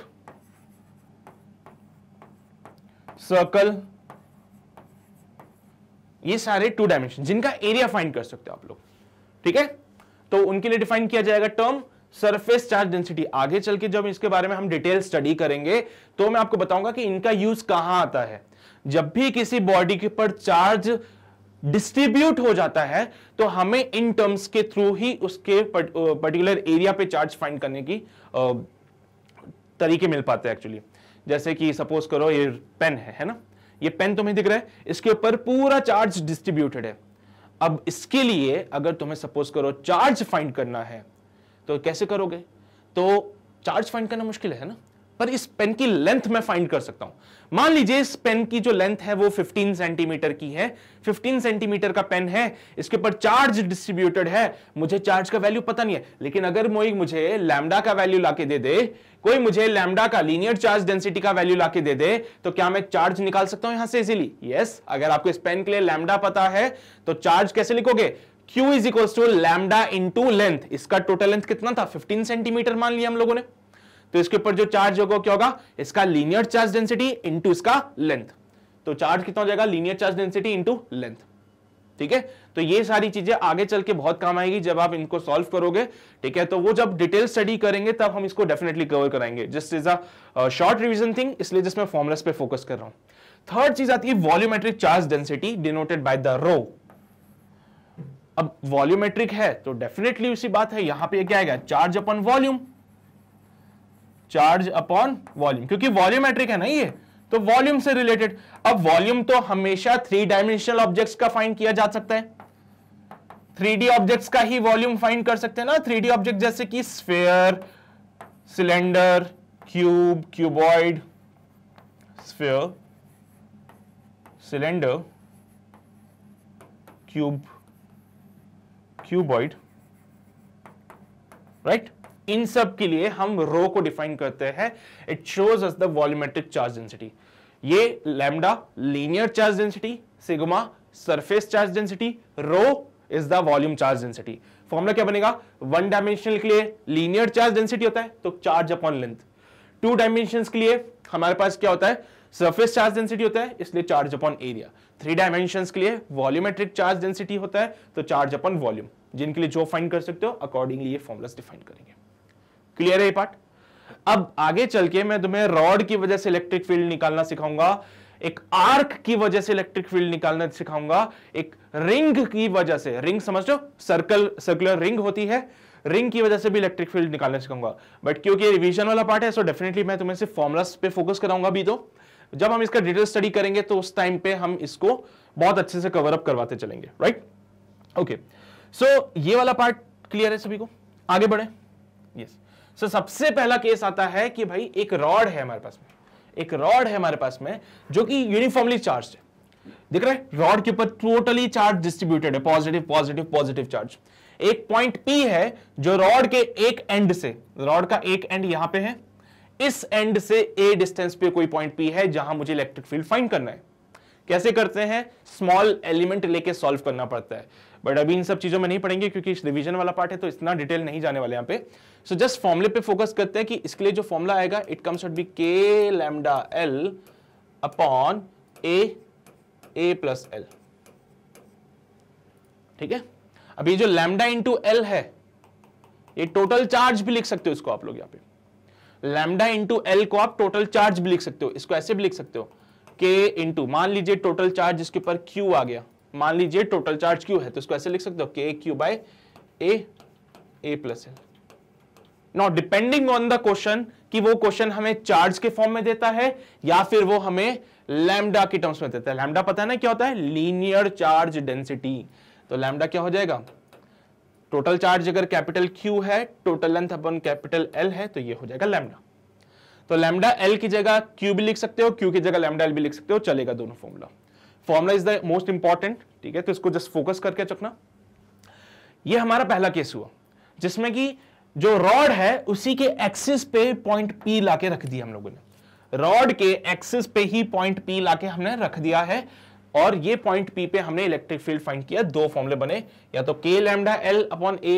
Speaker 1: सर्कल ये सारे टू डायमेंशन जिनका एरिया फाइंड कर सकते हो आप लोग ठीक है तो उनके लिए डिफाइन किया जाएगा टर्म सरफेस चार्ज डेंसिटी आगे चल के जब इसके बारे में हम डिटेल स्टडी करेंगे तो मैं आपको बताऊंगा कि इनका यूज कहां आता है जब भी किसी बॉडी के ऊपर चार्ज डिस्ट्रीब्यूट हो जाता है तो हमें इन टर्म्स के थ्रू ही उसके पर्टिकुलर एरिया पे चार्ज फाइंड करने की तरीके मिल पाते हैं एक्चुअली जैसे कि सपोज करो ये पेन है है ना ये पेन तुम्हें दिख रहा है इसके ऊपर पूरा चार्ज डिस्ट्रीब्यूटेड है अब इसके लिए अगर तुम्हें सपोज करो चार्ज फाइंड करना है तो कैसे करोगे तो चार्ज फाइंड करना मुश्किल है ना पर इस पेन की लेंथ मैं फाइंड कर सकता हूं मान लीजिए इस पेन की जो लेंथ है वो 15 सेंटीमीटर की है 15 सेंटीमीटर का पेन है इसके ऊपर चार्ज डिस्ट्रीब्यूटेड है मुझे चार्ज का वैल्यू पता नहीं है लेकिन अगर मोई मुझे लैमडा का वैल्यू लाके दे दे कोई मुझे लैमडा का लीनियर चार्ज डेंसिटी का वैल्यू लाके दे दे तो क्या मैं चार्ज निकाल सकता हूं यहां से इजीली यस yes, अगर आपको इस पेन के लिए लैमडा पता है तो चार्ज कैसे लिखोगे Q is equal to lambda into length इसका टोटल लेंथ कितना था 15 सेंटीमीटर मान लिया हम लोगों ने तो इसके ऊपर जो चार्ज होगा क्या होगा इसका लीनियर चार्ज डेंसिटी इंटू इसका लेंथ तो चार्ज कितना हो जाएगा linear charge density into length ठीक है तो ये सारी चीजें आगे चल के बहुत काम आएगी जब आप इनको सॉल्व करोगे ठीक है तो वो जब डिटेल स्टडी करेंगे तब हम इसको डेफिनेटली कवर कराएंगे just is a short revision thing इसलिए जिसमें फॉर्मुलस पे फोकस कर रहा हूं थर्ड चीज आती है volumetric charge density denoted by the rho अब वॉल्यूमेट्रिक है तो डेफिनेटली उसी बात है यहां पे क्या आएगा charge upon volume charge upon volume क्योंकि वॉल्यूमेट्रिक है ना ये तो वॉल्यूम से रिलेटेड अब वॉल्यूम तो हमेशा थ्री डायमेंशनल ऑब्जेक्ट्स का फाइंड किया जा सकता है थ्री ऑब्जेक्ट्स का ही वॉल्यूम फाइंड कर सकते हैं ना थ्री ऑब्जेक्ट जैसे कि sphere cylinder cube cuboid sphere cylinder cube cuboid right इन सब के लिए हम रो को डिफाइन करते हैं it shows us the volumetric charge density ये lambda linear charge density sigma surface charge density rho is the volume charge density formula क्या बनेगा वन डायमेंशनल के लिए लीनियर चार्ज डेंसिटी होता है तो charge upon length two dimension के लिए हमारे पास क्या होता है सरफेस चार्ज डेंसिटी होता है इसलिए charge upon area three dimension के लिए वॉल्यूमेट्रिक चार्ज डेंसिटी होता है तो चार्ज अपन वॉल्यूम जिनके लिए जो फाइन कर सकते हो अकॉर्डिंगली ये फॉर्मुलस डिफाइन करेंगे क्लियर है ये पार्ट अब आगे चल के मैं तुम्हें रॉड की वजह से इलेक्ट्रिक फील्ड निकालना सिखाऊंगा एक आर्क की वजह से इलेक्ट्रिक फील्ड निकालना सिखाऊंगा एक रिंग की वजह से रिंग समझ लो सर्कल सर्कुलर रिंग होती है रिंग की वजह से भी इलेक्ट्रिक फील्ड निकालना सिखाऊंगा बट क्योंकि रिवीजन वाला पार्ट है सो डेफिनेटली मैं तुम्हें सिर्फ फॉर्मुलस पे फोकस कराऊंगा भी तो जब हम इसका डिटेल स्टडी करेंगे तो उस टाइम पे हम इसको बहुत अच्छे से कवर अप करवाते चलेंगे राइट ओके सो ये वाला पार्ट क्लियर है सभी को आगे बढ़े यस सो सबसे पहला केस आता है कि भाई एक रॉड है हमारे पास में एक रॉड है हमारे पास में जो कि यूनिफॉर्मली चार्ज है दिख रहा है रॉड के ऊपर टोटली चार्ज डिस्ट्रीब्यूटेड है पॉजिटिव पॉजिटिव पॉजिटिव चार्ज एक पॉइंट पी है जो रॉड के एक एंड से रॉड का एक एंड यहां पे है इस एंड से ए डिस्टेंस पे कोई पॉइंट पी है जहां मुझे इलेक्ट्रिक फील्ड फाइंड करना है कैसे करते हैं स्मॉल एलिमेंट लेके सॉल्व करना पड़ता है बट अभी इन सब चीजों में नहीं पढ़ेंगे क्योंकि इस रिवीजन वाला पार्ट है तो इतना डिटेल नहीं जाने वाले यहाँ पे सो जस्ट फॉर्मुले पे फोकस करते हैं कि इसके लिए जो फॉर्मुला आएगा it comes to be K lambda L upon A A plus L ठीक है अभी जो लैमडा इंटू एल है ये टोटल चार्ज भी लिख सकते हो इसको आप लोग यहाँ पे लैमडा इंटू एल को आप टोटल चार्ज भी लिख सकते हो इसको ऐसे भी लिख सकते हो के इंटू मान लीजिए टोटल चार्ज इसके ऊपर क्यू आ गया मान लीजिए टोटल चार्ज क्यू है तो इसको ऐसे लिख सकते हो K Q by A A plus L not depending on the question कि वो क्वेश्चन हमें चार्ज के फॉर्म में देता है या फिर वो हमें लैमडा के टर्म्स में देता है लैमडा पता है ना क्या होता है लीनियर चार्ज डेंसिटी तो लैमडा क्या हो जाएगा टोटल चार्ज अगर कैपिटल Q है total length upon capital L है तो ये हो जाएगा लैमडा तो लैमडा L की जगह Q भी लिख सकते हो Q की जगह लैमडा L भी लिख सकते हो चलेगा दोनों formula formula is the most important ठीक है तो इसको जस्ट फोकस करके चकना ये हमारा पहला केस हुआ जिसमें कि जो रॉड है उसी के एक्सिस पे पॉइंट पी लाके रख दिया हम लोगों ने रॉड के एक्सिस पे ही पॉइंट पी लाके हमने रख दिया है और ये पॉइंट पी पे हमने इलेक्ट्रिक फील्ड फाइंड किया दो फॉर्मुले बने या तो K lambda L upon A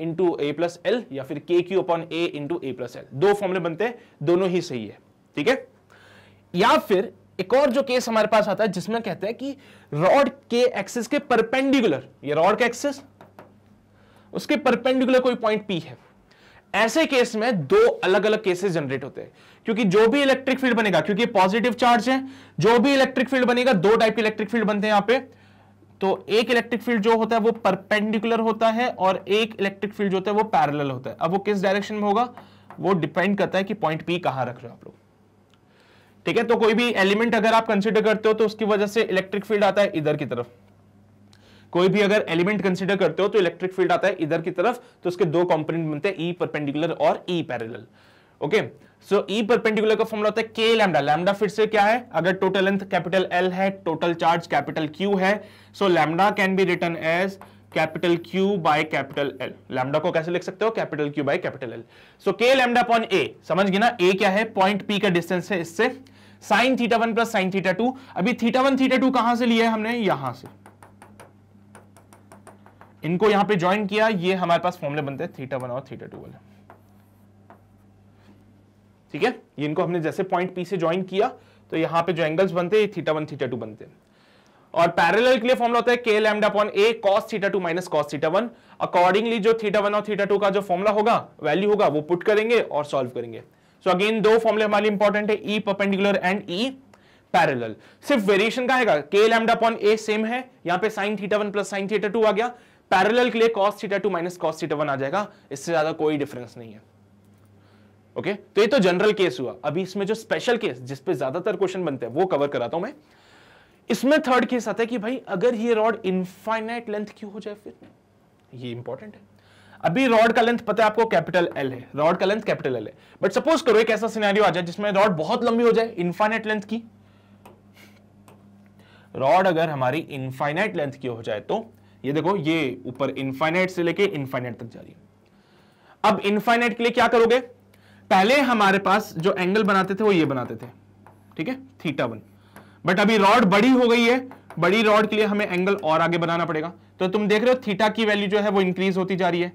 Speaker 1: into A plus L या फिर K Q upon A into A plus L दो फॉर्मुले बनते हैं दोनों ही सही है ठीक है या फिर एक और जो केस हमारे पास आता है जिसमें कहते हैं कि रॉड के एक्सिस के परपेंडिकुलर ये रॉड का एक्सिस उसके परपेंडिकुलर कोई पॉइंट पी है ऐसे केस में दो अलग अलग केसेस जनरेट होते हैं क्योंकि जो भी इलेक्ट्रिक फील्ड बनेगा क्योंकि पॉजिटिव चार्ज है जो भी इलेक्ट्रिक फील्ड बनेगा दो टाइप के इलेक्ट्रिक फील्ड बनते हैं यहां पे तो एक इलेक्ट्रिक फील्ड जो होता है वो परपेंडिकुलर होता है और एक इलेक्ट्रिक फील्ड जो होता है वो पैरेलल होता है अब वो किस डायरेक्शन में होगा वो डिपेंड करता है कि पॉइंट पी कहां रख रहे हो आप लोग ठीक है तो कोई भी एलिमेंट अगर आप कंसिडर करते हो तो उसकी वजह से इलेक्ट्रिक फील्ड आता है इधर की तरफ कोई भी अगर एलिमेंट कंसिडर करते हो तो इलेक्ट्रिक फील्ड आता है इधर की तरफ तो उसके दो कॉम्पोनेंट बनते हैं ई e परपेंडिकुलर और E e parallel okay so E perpendicular का फॉर्मूला होता है के लैमडा लैमडा फिर से क्या है अगर टोटल लेंथ कैपिटल एल है टोटल चार्ज कैपिटल क्यू है so lambda can be written as capital Q by capital L lambda को कैसे लिख सकते हो capital Q by capital L so K lambda upon ए समझ गए ना ए क्या है पॉइंट पी का डिस्टेंस है इससे sine theta one plus sine theta two अभी थीटा वन थीटा टू कहां से लिया है हमने यहां से इनको यहां पे ज्वाइन किया ये हमारे पास फॉर्मुले बनते हैं थीटा वन और थीटा टू वाले ठीक है ये इनको हमने जैसे पॉइंट पी से ज्वाइन किया तो यहाँ पे जो एंगल्स बनते हैं थीटा वन थीटा टू बनते हैं और पैरल के लिए फॉर्मला होता है K lambda upon A cos theta two minus cos theta one accordingly जो थीटा वन और थीटा टू का जो फॉर्मुला होगा वैल्यू होगा वो पुट करेंगे और सॉल्व करेंगे सो so अगेन दो फॉर्मुले हमारे इंपॉर्टेंट है E perpendicular and E parallel सिर्फ वेरिएशन का है के लैमडा अपॉन ए सेम है यहाँ पे sine theta one plus sine theta two आ गया पैरल के लिए cos theta two minus cos theta one आ जाएगा इससे ज्यादा कोई डिफरेंस नहीं है ओके okay? तो ये तो जनरल केस हुआ अभी इसमें जो स्पेशल केस जिसपे ज्यादातर क्वेश्चन बनते हैं वो कवर कराता हूं मैं इसमें थर्ड केस आता है कि भाई अगर ये रॉड इनफाइनाइट लेंथ क्यों हो जाए फिर ये इंपॉर्टेंट है अभी रॉड का लेंथ पता है आपको कैपिटल एल है रॉड का लेंथ कैपिटल एल है बट सपोज करो एक ऐसा सिनेरियो आ जाए जिसमें रॉड बहुत लंबी हो जाए इनफाइनाइट लेंथ की रॉड अगर हमारी इनफाइनाइट लेंथ की हो जाए तो ये देखो ये ऊपर इनफाइनाइट से लेके इनफाइनाइट तक जा रही है अब इनफाइनाइट के लिए क्या करोगे पहले हमारे पास जो एंगल बनाते थे वो ये बनाते थे ठीक है थीटा वन बट अभी रॉड बड़ी हो गई है बड़ी रॉड के लिए हमें एंगल और आगे बनाना पड़ेगा तो तुम देख रहे हो थीटा की वैल्यू जो है वो इंक्रीज होती जा रही है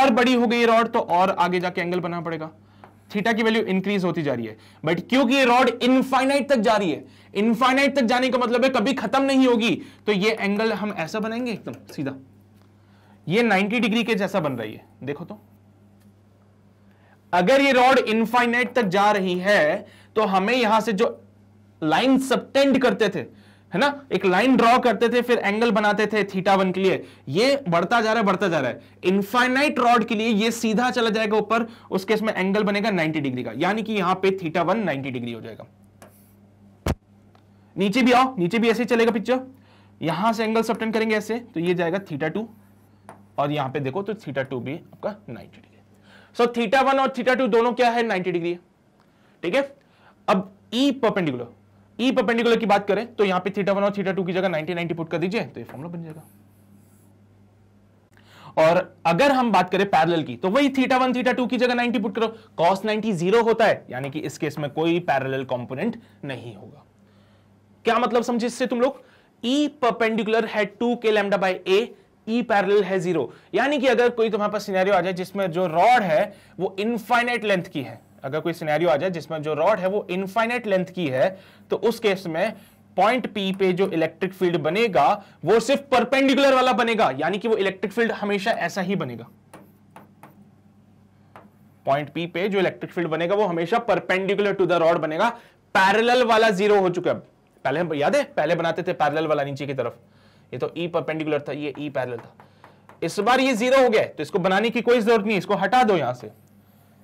Speaker 1: और बड़ी हो गई रॉड तो और आगे जाके एंगल बनाना पड़ेगा थीटा की वैल्यू इंक्रीज होती जा रही है बट क्योंकि ये रॉड इनफाइनाइट तक जा रही है इनफाइनाइट तक जाने का मतलब है कभी खत्म नहीं होगी तो ये एंगल हम ऐसा बनाएंगे एकदम सीधा ये 90 डिग्री के जैसा बन रही है देखो तो अगर ये रॉड इनफाइनाइट तक जा रही है तो हमें यहां से जो लाइन सबटेंड करते थे है ना एक लाइन ड्रॉ करते थे फिर एंगल बनाते थे थीटा वन के लिए ये बढ़ता जा रहा है बढ़ता जा रहा है इनफाइनाइट रॉड के लिए ये सीधा चला जाएगा ऊपर उसके इसमें एंगल बनेगा 90 डिग्री का यानी कि यहां पे थीटा वन 90 डिग्री हो जाएगा नीचे भी आओ नीचे भी ऐसे ही चलेगा पिक्चर यहां से एंगल सब करेंगे ऐसे तो ये जाएगा थीटा टू और यहां पर देखो तो थीटा टू भी आपका ninety degree so theta one और थीटा टू दोनों क्या है नाइनटी डिग्री ठीक है अब E e perpendicular E e perpendicular की बात करें तो यहां पे थीटा वन और थीटा टू की जगह नाइनटी नाइनटी पुट कर दीजिए तो ये फॉर्मुला बन जाएगा और अगर हम बात करें पैरेलल की तो वही थीटा वन थीटा टू की जगह 90 पुट करो कॉस 90 जीरो होता है यानी कि इस केस में कोई पैरेलल कंपोनेंट नहीं होगा क्या मतलब समझे इससे तुम लोग ई e परपेंडिकुलर है two K lambda by A E e parallel है जीरो यानी कि अगर कोई तुम्हारे पास सिनेरियो आ जाए जिसमें जो रॉड है वो इनफाइनाइट लेंथ की है अगर कोई सिनेरियो आ जाए जिसमें जो रॉड है वो इनफाइनाइट लेंथ की है तो उस केस में पॉइंट पी पे जो इलेक्ट्रिक फील्ड बनेगा वो सिर्फ परपेंडिकुलर वाला बनेगा यानी कि वो इलेक्ट्रिक फील्ड हमेशा ऐसा ही बनेगा पॉइंट पी पे जो इलेक्ट्रिक फील्ड बनेगा वो हमेशा परपेंडिकुलर टू द रॉड बनेगा पैरेलल वाला जीरो हो चुका है पहले हम याद है पहले बनाते थे पैरेलल वाला नीचे की तरफ ये तो ई e परपेंडिकुलर था ये ई e पैरल था इस बार ये जीरो हो गया तो इसको बनाने की कोई जरूरत नहीं इसको हटा दो यहां से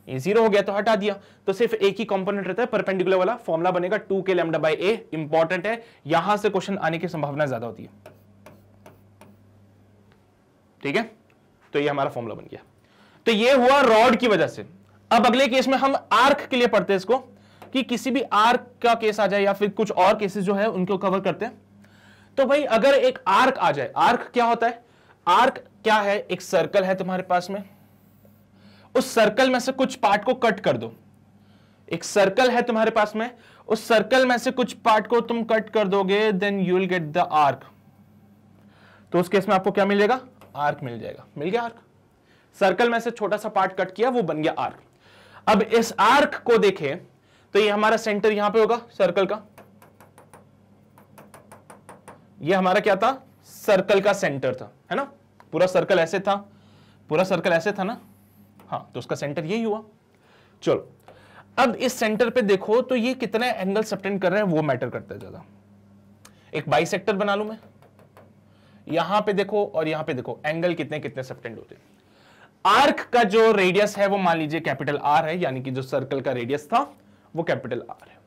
Speaker 1: ये जीरो हो गया तो हटा दिया तो सिर्फ एक ही कंपोनेंट रहता है परपेंडिकुलर वाला फॉर्मुला बनेगा two K lambda by A important है यहां से क्वेश्चन आने की संभावना ज्यादा होती है ठीक है तो ये हमारा फॉर्मुला बन गया तो ये हुआ रॉड की वजह से अब अगले केस में हम आर्क के लिए पढ़ते हैं इसको कि किसी भी आर्क का केस आ जाए या फिर कुछ और केसेस जो है उनको कवर करते हैं तो भाई अगर एक आर्क आ जाए आर्क क्या होता है आर्क क्या है एक सर्कल है तुम्हारे पास में उस सर्कल में से कुछ पार्ट को कट कर दो एक सर्कल है तुम्हारे पास में उस सर्कल में से कुछ पार्ट को तुम कट कर दोगे then you will get the arc तो उस केस में आपको क्या मिलेगा आर्क मिल जाएगा मिल गया आर्क सर्कल में से छोटा सा पार्ट कट किया वो बन गया आर्क अब इस आर्क को देखें तो ये हमारा सेंटर यहां पे होगा सर्कल का ये हमारा क्या था सर्कल का सेंटर था है ना पूरा सर्कल ऐसे था पूरा सर्कल ऐसे था ना हाँ तो उसका सेंटर यही हुआ चलो अब इस सेंटर पे देखो तो ये कितने एंगल सबटेंड कर रहे हैं वो मैटर करता है ज्यादा एक बाइसेक्टर बना लू मैं यहां पे देखो और यहां पे देखो एंगल कितने कितने सब्टेंड होते हैं आर्क का जो रेडियस है वो मान लीजिए कैपिटल आर है यानी कि जो सर्कल का रेडियस था वो कैपिटल आर है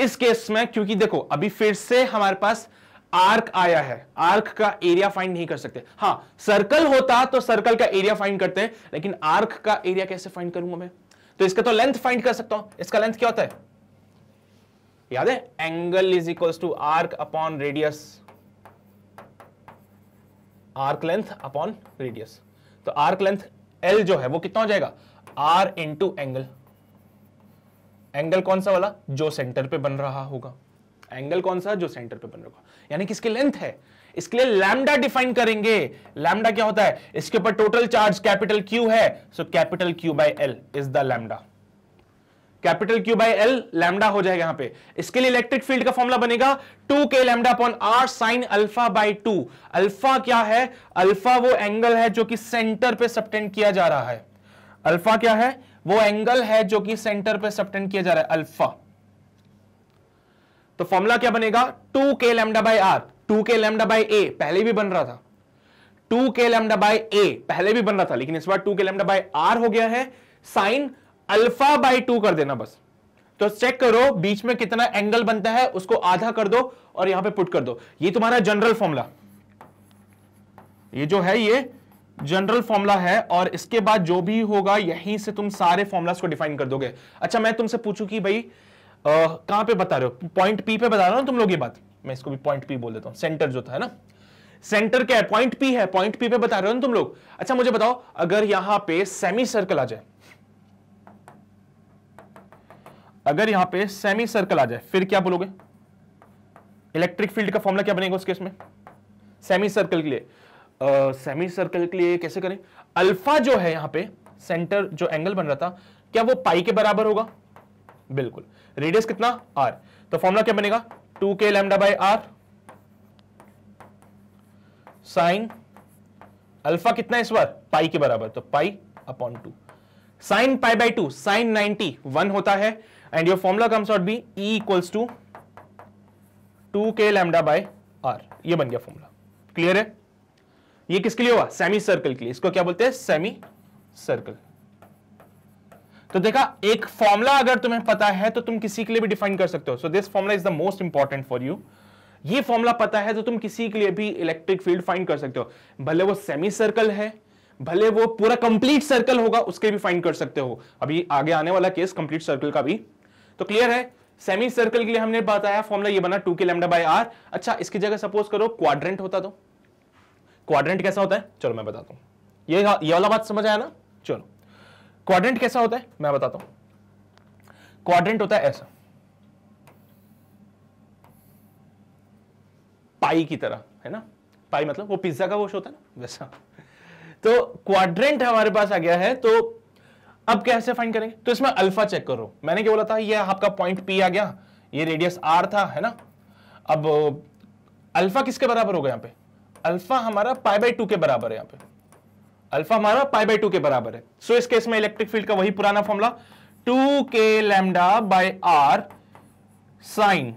Speaker 1: इस केस में क्योंकि देखो अभी फिर से हमारे पास आर्क आया है आर्क का एरिया फाइंड नहीं कर सकते हाँ सर्कल होता तो सर्कल का एरिया फाइंड करते हैं लेकिन आर्क का एरिया कैसे फाइंड करूंगा मैं तो इसका तो लेंथ फाइंड कर सकता हूं इसका लेंथ क्या होता है याद है angle is equal to arc upon radius arc length upon radius तो आर्क लेंथ एल जो है वो कितना हो जाएगा आर इंटू एंगल एंगल कौन सा वाला जो सेंटर पे बन रहा होगा एंगल कौन सा जो सेंटर पे बन रहा होगा यानी कि इसकी लेंथ है इसके लिए लैमडा डिफाइन करेंगे लैमडा क्या होता है इसके ऊपर टोटल चार्ज कैपिटल क्यू है so capital Q by L is the lambda capital Q by L lambda हो जाएगा यहां पे इसके लिए इलेक्ट्रिक फील्ड का फॉर्मुला बनेगा two K lambda upon R sine alpha by two alpha क्या है अल्फा वो एंगल है जो कि सेंटर पे सब्टेंड किया जा रहा है अल्फा क्या है वो एंगल है जो कि सेंटर पे सब्टेंड किया जा रहा है अल्फा तो फॉर्मूला क्या बनेगा two K lambda by R two K lambda by A पहले भी बन रहा था to K lambda by A पहले भी बन रहा था लेकिन इस बार two K lambda by R हो गया है साइन अल्फा बाई टू कर देना बस तो चेक करो बीच में कितना एंगल बनता है उसको आधा कर दो और यहां पे पुट कर दो ये तुम्हारा जनरल फॉर्मूला ये जो है ये जनरल फॉर्मूला है और इसके बाद जो भी होगा यहीं से तुम सारे फॉर्मूलाज को डिफाइन कर दोगे अच्छा मैं तुमसे पूछूं कि भाई कहां पे बता रहे हो पॉइंट पी पे बता रहे हो तुम लोग ये बात मैं इसको भी पॉइंट पी बोल देता हूं सेंटर जो था ना सेंटर क्या है पॉइंट पी है पॉइंट पी पे बता रहे हो ना तुम लोग अच्छा मुझे बताओ अगर यहां पे सेमी सर्कल आ जाए अगर यहां पे सेमी सर्कल आ जाए फिर क्या बोलोगे इलेक्ट्रिक फील्ड का फॉर्मूला क्या बनेगा उस केस में सेमी सर्कल के लिए सेमी सर्कल के लिए कैसे करें अल्फा जो है यहां पे सेंटर जो एंगल बन रहा था क्या वो पाई के बराबर होगा बिल्कुल रेडियस कितना आर तो फॉर्मूला क्या बनेगा two K lambda by R sine alpha कितना इस बार पाई के बराबर तो pi upon two sine pi by two sine ninety one होता है and your formula comes out be E equals to two K lambda by R ये बन गया फॉर्मूला क्लियर है ये किसके लिए हुआ सेमी सर्कल के लिए इसको क्या बोलते हैं सेमी सर्कल तो देखा एक फॉर्मुला अगर तुम्हें पता है तो तुम किसी के लिए भी डिफाइन कर सकते हो so this formula is the most important for you ये फॉर्मुला पता है तो तुम किसी के लिए भी इलेक्ट्रिक फील्ड फाइंड कर सकते हो भले वो सेमी सर्कल है भले वो पूरा कंप्लीट सर्कल होगा उसके भी फाइंड कर सकते हो अभी आगे आने वाला केस कंप्लीट सर्कल का भी तो क्लियर है सेमी सर्कल के लिए हमने बताया फॉर्मुला ये बना to K lambda by are अच्छा इसकी जगह सपोज करो क्वाड्रेंट होता तो क्वाड्रेंट कैसा होता है चलो मैं बताता हूं ये ये वाला बात समझ आया ना चलो क्वाड्रेंट कैसा होता है मैं बताता हूं क्वाड्रेंट होता है ऐसा पाई की तरह है ना पाई मतलब वो पिज्जा का वो होता है ना वैसा तो क्वाड्रेंट हमारे पास आ गया है तो अब कैसे फाइंड करेंगे तो इसमें अल्फा चेक करो मैंने क्या बोला था ये आपका पॉइंट पी आ गया ये रेडियस आर था है ना अब अल्फा किसके बराबर होगा यहां पे अल्फा हमारा पाई बाई टू के बराबर है यहां पे अल्फा हमारा पाई बाई टू के बराबर है सो so, इस केस में इलेक्ट्रिक फील्ड का वही पुराना formula two K lambda by R sine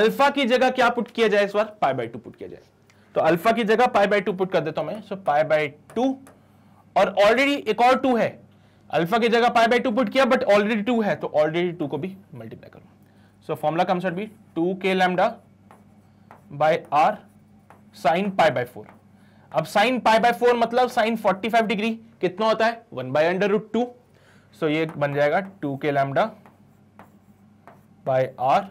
Speaker 1: alpha की जगह क्या पुट किया जाए इस बार पाई बाई टू पुट किया जाए तो अल्फा की जगह पाई बाई टू पुट कर देता हूं मैं सो पाई बाई टू और ऑलरेडी एक और टू है अल्फा की जगह पाई बाई टू पुट किया बट ऑलरेडी टू है तो ऑलरेडी टू को भी मल्टीप्लाई करूं so formula comes be two K lambda by R sine pi by four अब साइन पाई बाय फोर मतलब साइन 45 डिग्री कितना होता है one by under root two so ये बन जाएगा two K lambda by R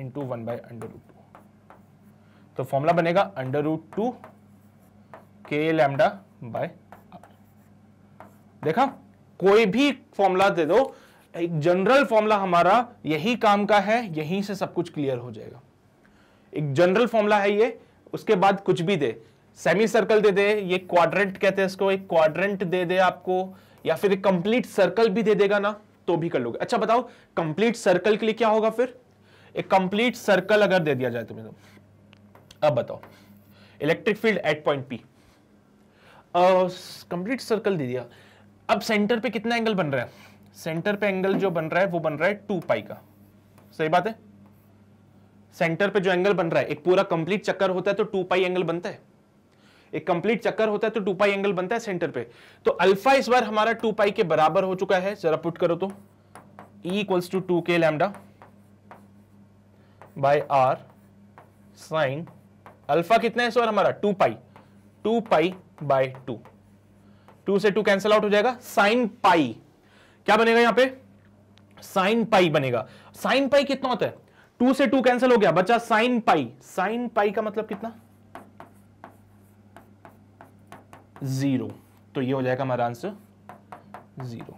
Speaker 1: into one by under root two तो formula बनेगा under root two K lambda by R देखा कोई भी फॉर्मूला दे दो एक जनरल फॉर्मूला हमारा यही काम का है यहीं से सब कुछ क्लियर हो जाएगा एक जनरल फॉर्मूला है ये उसके बाद कुछ भी दे सेमी सर्कल दे दे ये क्वाड्रेंट कहते हैं इसको एक क्वाड्रेंट दे दे आपको या फिर एक कंप्लीट सर्कल भी दे देगा ना तो भी कर लोगे अच्छा बताओ कंप्लीट सर्कल के लिए क्या होगा फिर एक कंप्लीट सर्कल अगर दे दिया जाए तुम्हें तो अब बताओ electric field at point P complete circle दे दिया अब सेंटर पे कितना एंगल बन रहा है सेंटर पे एंगल जो बन रहा है वो बन रहा है टू पाई का सही बात है सेंटर पे जो एंगल बन रहा है एक पूरा कंप्लीट चक्कर होता है तो टू पाई एंगल बनता है एक कंप्लीट चक्कर होता है तो टू पाई एंगल बनता है सेंटर पे तो अल्फा इस बार हमारा टू पाई के बराबर हो चुका है जरा पुट करो तो equals to two K lambda by R sine alpha कितना है इस बार हमारा two pi two pi by two two से टू कैंसिल आउट हो जाएगा साइन पाई क्या बनेगा यहां पे साइन पाई बनेगा साइन पाई कितना होता है टू से टू कैंसिल हो गया बचा साइन पाई साइन पाई का मतलब कितना जीरो तो ये हो जाएगा हमारा आंसर जीरो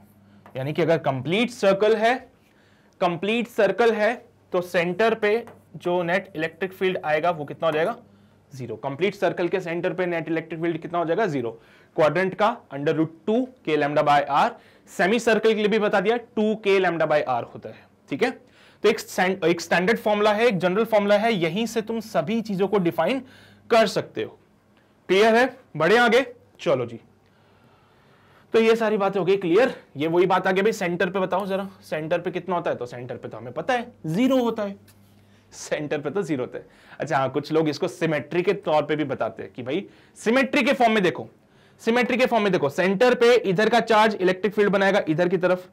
Speaker 1: यानी कि अगर कंप्लीट सर्कल है कंप्लीट सर्कल है तो सेंटर पे जो नेट इलेक्ट्रिक फील्ड आएगा वो कितना हो जाएगा जीरो कंप्लीट सर्कल के सेंटर पे नेट इलेक्ट्रिक फील्ड कितना हो जाएगा जीरो क्वाड्रेंट का under root two K lambda by R semi circle के लिए भी बता दिया to K lambda by are होता है ठीक है तो एक एक स्टैंडर्ड फॉर्मूला है एक जनरल फॉर्मूला है यहीं से तुम सभी चीजों को डिफाइन कर सकते हो क्लियर है बढ़े आगे चलो जी तो ये सारी बातें हो गई क्लियर ये वही बात आगे भाई सेंटर पे बताओ जरा सेंटर पे कितना होता है तो सेंटर पे तो हमें पता है जीरो होता है सेंटर पे तो जीरो होता है अच्छा हाँ कुछ लोग इसको सिमेट्री के तौर पे भी बताते हैं कि भाई सिमेट्री के फॉर्म में देखो सिमेट्री के फॉर्म में देखो सेंटर पे इधर का चार्ज इलेक्ट्रिक फील्ड बनाएगा इधर की तरफ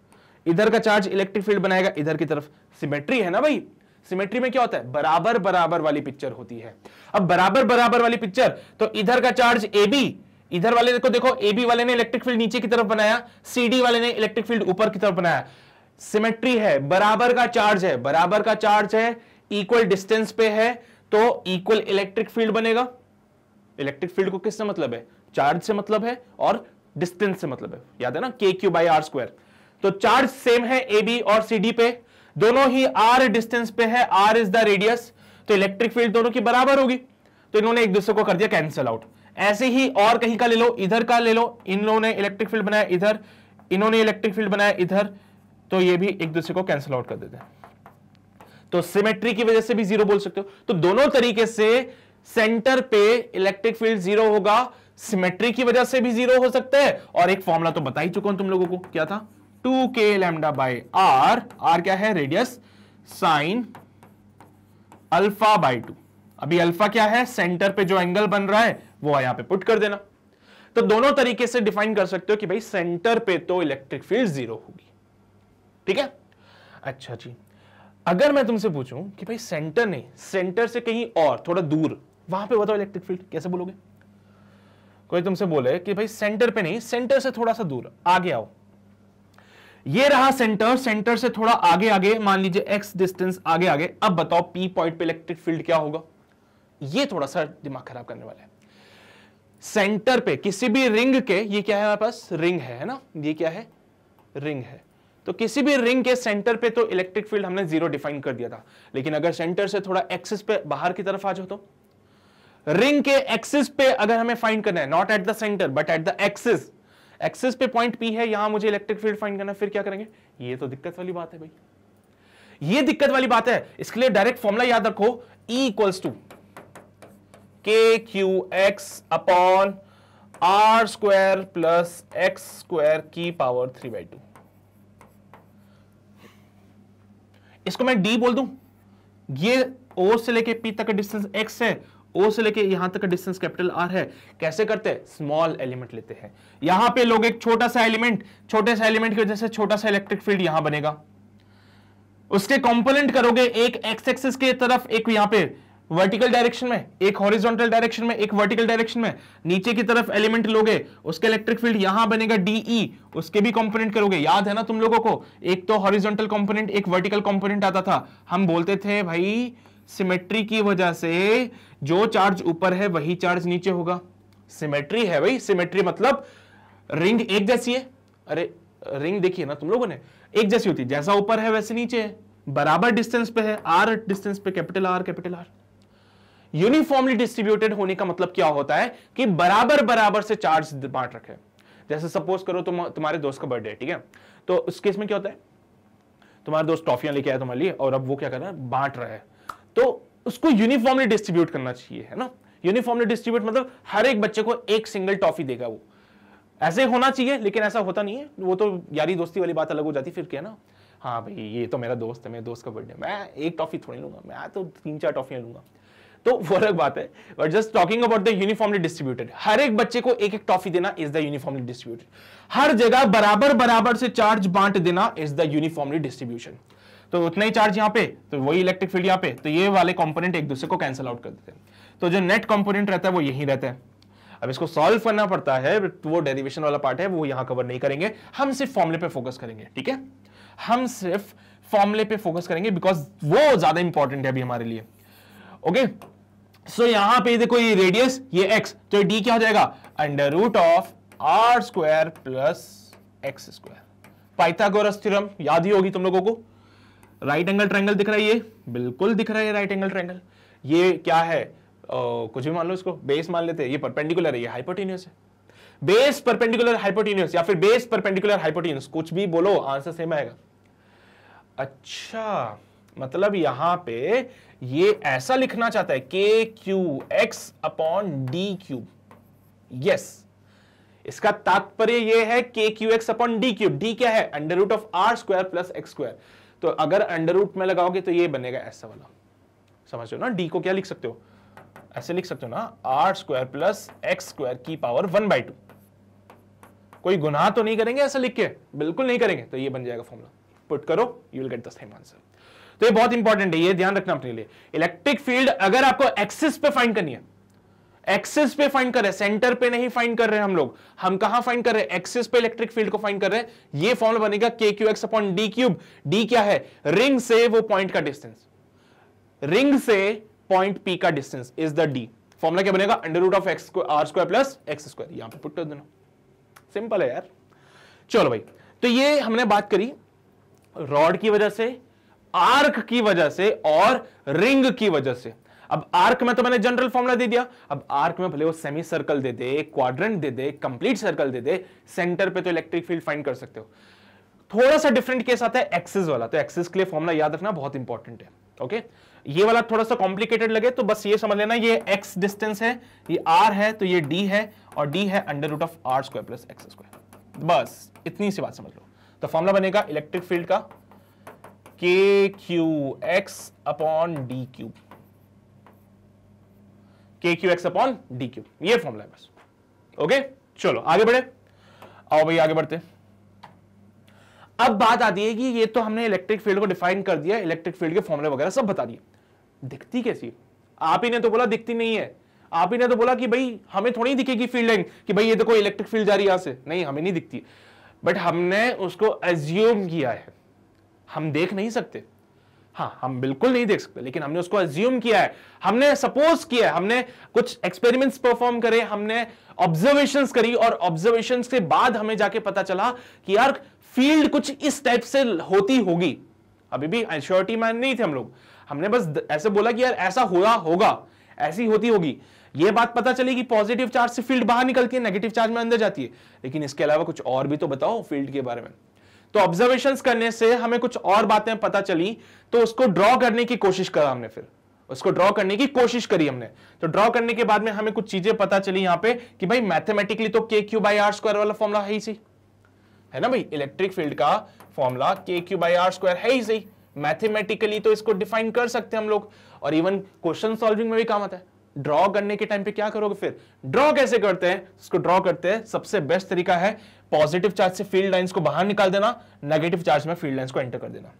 Speaker 1: इधर का चार्ज इलेक्ट्रिक फील्ड बनाएगा इधर की तरफ सिमेट्री है ना भाई सिमेट्री में क्या होता है बराबर बराबर वाली पिक्चर होती है अब बराबर बराबर वाली पिक्चर तो इधर का चार्ज ए बी इधर वाले को देखो ए बी वाले ने इलेक्ट्रिक फील्ड नीचे की तरफ बनाया सीडी वाले ने इलेक्ट्रिक फील्ड ऊपर की तरफ बनाया सिमेट्री है बराबर का चार्ज है बराबर का चार्ज है इक्वल डिस्टेंस पे है तो इक्वल इलेक्ट्रिक फील्ड बनेगा इलेक्ट्रिक फील्ड को किससे मतलब है चार्ज से मतलब है और डिस्टेंस से मतलब है याद है ना K Q by R square तो चार्ज सेम है ए बी और सी डी पे दोनों ही आर डिस्टेंस पे है आर इज द रेडियस तो इलेक्ट्रिक फील्ड दोनों की बराबर होगी तो इन्होंने एक दूसरे को कर दिया कैंसिल आउट ऐसे ही और कहीं का ले लो इधर का ले लो इन लोगों ने इलेक्ट्रिक फील्ड बनाया इधर इन्होंने इलेक्ट्रिक फील्ड बनाया इधर तो ये भी एक दूसरे को कैंसिल आउट कर देते तो सिमेट्री की वजह से भी जीरो बोल सकते हो तो दोनों तरीके से सेंटर पे इलेक्ट्रिक फील्ड जीरो होगा सिमेट्री की वजह से भी जीरो हो सकता है और एक फॉर्मूला तो बता ही चुका हूं तुम लोगों को क्या था to K lambda by are R क्या है radius sine alpha by two अभी अल्फा क्या है सेंटर पे जो एंगल बन रहा है वो यहां पे पुट कर देना तो दोनों तरीके से डिफाइन कर सकते हो कि भाई सेंटर पे तो इलेक्ट्रिक फील्ड जीरो होगी ठीक है अच्छा जी अगर मैं तुमसे पूछूं कि भाई सेंटर नहीं सेंटर से कहीं और थोड़ा दूर वहां पे बताओ इलेक्ट्रिक फील्ड कैसे बोलोगे कोई तुमसे बोले कि भाई सेंटर पे नहीं सेंटर से थोड़ा सा दूर आगे आओ ये रहा सेंटर सेंटर से थोड़ा आगे आगे मान लीजिए एक्स डिस्टेंस आगे आगे अब बताओ पी पॉइंट पे इलेक्ट्रिक फील्ड क्या होगा ये थोड़ा सा दिमाग खराब करने वाला है सेंटर पे किसी भी रिंग के ये क्या है हमारे पास रिंग है ना ये क्या है रिंग है तो किसी भी रिंग के सेंटर पे तो इलेक्ट्रिक फील्ड हमने जीरो डिफाइन कर दिया था लेकिन अगर सेंटर से थोड़ा एक्सिस पे बाहर की तरफ आ जाओ तो रिंग के एक्सिस पे अगर हमें फाइंड करना है not at the centre but at the axis axis पे पॉइंट पी है यहां मुझे इलेक्ट्रिक फील्ड फाइंड करना फिर क्या करेंगे ये तो दिक्कत वाली बात है भाई ये दिक्कत वाली बात है इसके लिए डायरेक्ट फॉर्मुला याद रखो E equals to K Q X upon R square plus X square की पावर थ्री बाई टू इसको मैं डी बोल दूं ये ओ से लेके पी तक का डिस्टेंस एक्स है ओ से लेके यहां तक का डिस्टेंस कैपिटल आर है कैसे करते हैं स्मॉल एलिमेंट लेते हैं यहां पे लोग एक छोटा सा एलिमेंट छोटे सा एलिमेंट की वजह से छोटा सा इलेक्ट्रिक फील्ड यहां बनेगा उसके कंपोनेंट करोगे एक एक्स एक्सिस के तरफ एक यहां पे वर्टिकल डायरेक्शन में एक हॉरिजॉन्टल डायरेक्शन में एक वर्टिकल डायरेक्शन में नीचे की तरफ एलिमेंट लोगे उसके इलेक्ट्रिक फील्ड यहां बनेगा डी e, उसके भी कंपोनेंट करोगे याद है ना तुम लोगों को एक तो हॉरिजॉन्टल कंपोनेंट एक वर्टिकल कंपोनेंट आता था हम बोलते थे भाई सिमेट्री की वजह से जो चार्ज ऊपर है वही चार्ज नीचे होगा सिमेट्री है भाई सिमेट्री मतलब रिंग एक जैसी है अरे रिंग देखिए ना तुम लोगों ने एक जैसी होती है जैसा ऊपर है वैसे नीचे है बराबर डिस्टेंस पे है आर डिस्टेंस पे capital R capital R uniformly distributed होने का मतलब क्या होता है कि बराबर बराबर से चार्ज बांट रखे जैसे सपोज करो तुम तुम्हारे दोस्त का बर्थडे ठीक है तो उस केस में क्या होता है तुम्हारे दोस्त टॉफियां लेके आया तुम्हारे लिए और अब वो क्या कर रहा है बांट रहा है तो उसको यूनिफॉर्मली डिस्ट्रीब्यूट करना चाहिए है ना यूनिफॉर्मली डिस्ट्रीब्यूट मतलब हर एक बच्चे को एक सिंगल टॉफी देगा वो ऐसे होना चाहिए लेकिन ऐसा होता नहीं है वो तो यारी दोस्ती वाली बात अलग हो जाती फिर क्या ना हाँ भाई ये तो मेरा दोस्त है मेरे दोस्त का बर्थडे मैं एक टॉफी थोड़ी लूंगा मैं तो तीन चार टॉफियां लूंगा तो वो अलग बात है but just talking about the uniformly distributed हर एक बच्चे को एक एक टॉफी देना इज द यूनिफॉर्मली डिस्ट्रीब्यूटेड हर जगह बराबर बराबर से चार्ज बांट देना इज द यूनिफॉर्मली डिस्ट्रीब्यूशन तो उतना ही चार्ज यहाँ पे तो वही इलेक्ट्रिक फील्ड यहाँ पे तो ये वाले कॉम्पोनेंट एक दूसरे को कैंसिल आउट कर देते हैं तो जो नेट कॉम्पोनेंट रहता है वो यही रहता है अब इसको सॉल्व करना पड़ता है तो वो डेरिवेशन वाला पार्ट है वो यहाँ कवर नहीं करेंगे हम सिर्फ फॉर्मुले पे फोकस करेंगे ठीक है हम सिर्फ फॉर्मुले पे फोकस करेंगे बिकॉज वो ज्यादा इंपॉर्टेंट है अभी हमारे लिए ओके सो यहां पे देखो ये रेडियस ये एक्स तो डी क्या हो जाएगा under root of R square plus X square Pythagoras theorem याद ही होगी तुम लोगों को राइट एंगल ट्रैंगल दिख रहा है ये बिल्कुल दिख रहा है राइट एंगल ट्रैंगल ये क्या है Uh, कुछ भी मान लो इसको बेस मान लेते हैं ये परपेंडिकुलर है ये हाइपोटेन्यूस है बेस परपेंडिकुलर हाइपोटेन्यूस या फिर बेस परपेंडिकुलर हाइपोटेन्यूस कुछ भी बोलो आंसर सेम आएगा अच्छा मतलब यहां पे ये ऐसा लिखना चाहता है के Q X upon D Q yes इसका तात्पर्य ये है के Q X upon D cube D क्या है under root of R square plus X square तो अगर अंडर रूट में लगाओगे तो ये बनेगा ऐसा वाला समझ रहे हो ना डी को क्या लिख सकते हो ऐसे लिख सकते हो ना R square plus X square की पावर वन बाई टू कोई गुनाह तो नहीं करेंगे ऐसा लिख के बिल्कुल नहीं करेंगे तो ये बन जाएगा फॉर्मूला पुट करो you will get the same answer तो ये बहुत इंपॉर्टेंट है ये ध्यान रखना अपने लिए इलेक्ट्रिक फील्ड अगर आपको एक्सिस पे फाइंड करनी है एक्सिस पे फाइंड कर रहे हैं सेंटर पे नहीं फाइंड कर रहे हम लोग हम कहा फाइंड कर रहे हैं एक्सिस पे इलेक्ट्रिक फील्ड को फाइंड कर रहे हैं ये फॉर्मूला बनेगा K Q X upon D cube D क्या है रिंग से वो पॉइंट का डिस्टेंस रिंग से पॉइंट पी का distance is the D formula क्या बनेगा under root of X R square plus X square यहां पर पुट कर देना सिंपल है यार चलो भाई तो ये हमने बात करी रॉड की वजह से आर्क की वजह से और रिंग की वजह से अब आर्क में तो मैंने जनरल फॉर्मुला दे दिया अब आर्क में भले वो सेमी सर्कल दे दे क्वाड्रेंट दे दे कंप्लीट सर्कल दे दे सेंटर पे तो इलेक्ट्रिक फील्ड फाइंड कर सकते हो थोड़ा सा डिफरेंट केस आता है एक्सिस वाला तो एक्सिस के लिए फॉर्मुला याद रखना बहुत इंपॉर्टेंट है ओके ये वाला थोड़ा सा कॉम्प्लिकेटेड लगे तो बस ये समझ लेना ये एक्स डिस्टेंस है ये आर है तो ये डी है और डी है under root of R square plus X square बस इतनी सी बात समझ लो तो फॉर्मुला बनेगा इलेक्ट्रिक फील्ड का K Q X upon D cube K Q X upon D Q ये फॉर्मूला है बस ओके चलो आगे बढ़े आओ भाई आगे बढ़ते अब बात आती है कि ये तो हमने इलेक्ट्रिक फील्ड को डिफाइन कर दिया इलेक्ट्रिक फील्ड के फॉर्मूले वगैरह सब बता दिए दिखती कैसी आप ही ने तो बोला दिखती नहीं है आप ही ने तो बोला कि भाई हमें थोड़ी दिखेगी फील्ड लाइन कि भाई ये तो कोई इलेक्ट्रिक फील्ड जा रही है यहां से नहीं हमें नहीं दिखती बट हमने उसको एज्यूम किया है हम देख नहीं सकते हाँ हम बिल्कुल नहीं देख सकते लेकिन हमने उसको अज्यूम किया है हमने सपोज किया है हमने कुछ एक्सपेरिमेंट्स परफॉर्म करे हमने ऑब्जर्वेशन करी और ऑब्जर्वेशन के बाद हमें जाके पता चला कि यार फील्ड कुछ इस टाइप से होती होगी अभी भी एश्योरिटी मैन नहीं थे हम लोग हमने बस ऐसे बोला कि यार ऐसा हुआ होगा ऐसी होती होगी ये बात पता चली कि पॉजिटिव चार्ज से फील्ड बाहर निकलती है नेगेटिव चार्ज में अंदर जाती है लेकिन इसके अलावा कुछ और भी तो बताओ फील्ड के बारे में तो ऑब्जर्वेशन करने से हमें कुछ और बातें पता चली तो उसको ड्रॉ करने की कोशिश करा हमने फिर उसको ड्रॉ करने की कोशिश करी हमने तो ड्रॉ करने के बाद में हमें कुछ चीजें पता चली यहां पे कि भाई मैथमेटिकली तो K Q by R square वाला फॉर्मुला है ही सही है ना भाई इलेक्ट्रिक फील्ड का फॉर्मुला के क्यू बाई आर स्क्वायर है ही सही मैथमेटिकली तो इसको डिफाइन कर सकते हैं हम लोग और इवन क्वेश्चन सॉल्विंग में भी काम आता है ड्रॉ करने के टाइम पे क्या करोगे फिर ड्रॉ कैसे करते हैं इसको ड्रॉ करते हैं सबसे बेस्ट तरीका है पॉजिटिव चार्ज से फील्ड लाइंस को बाहर निकाल देना नेगेटिव चार्ज में फील्ड लाइंस को एंटर कर देना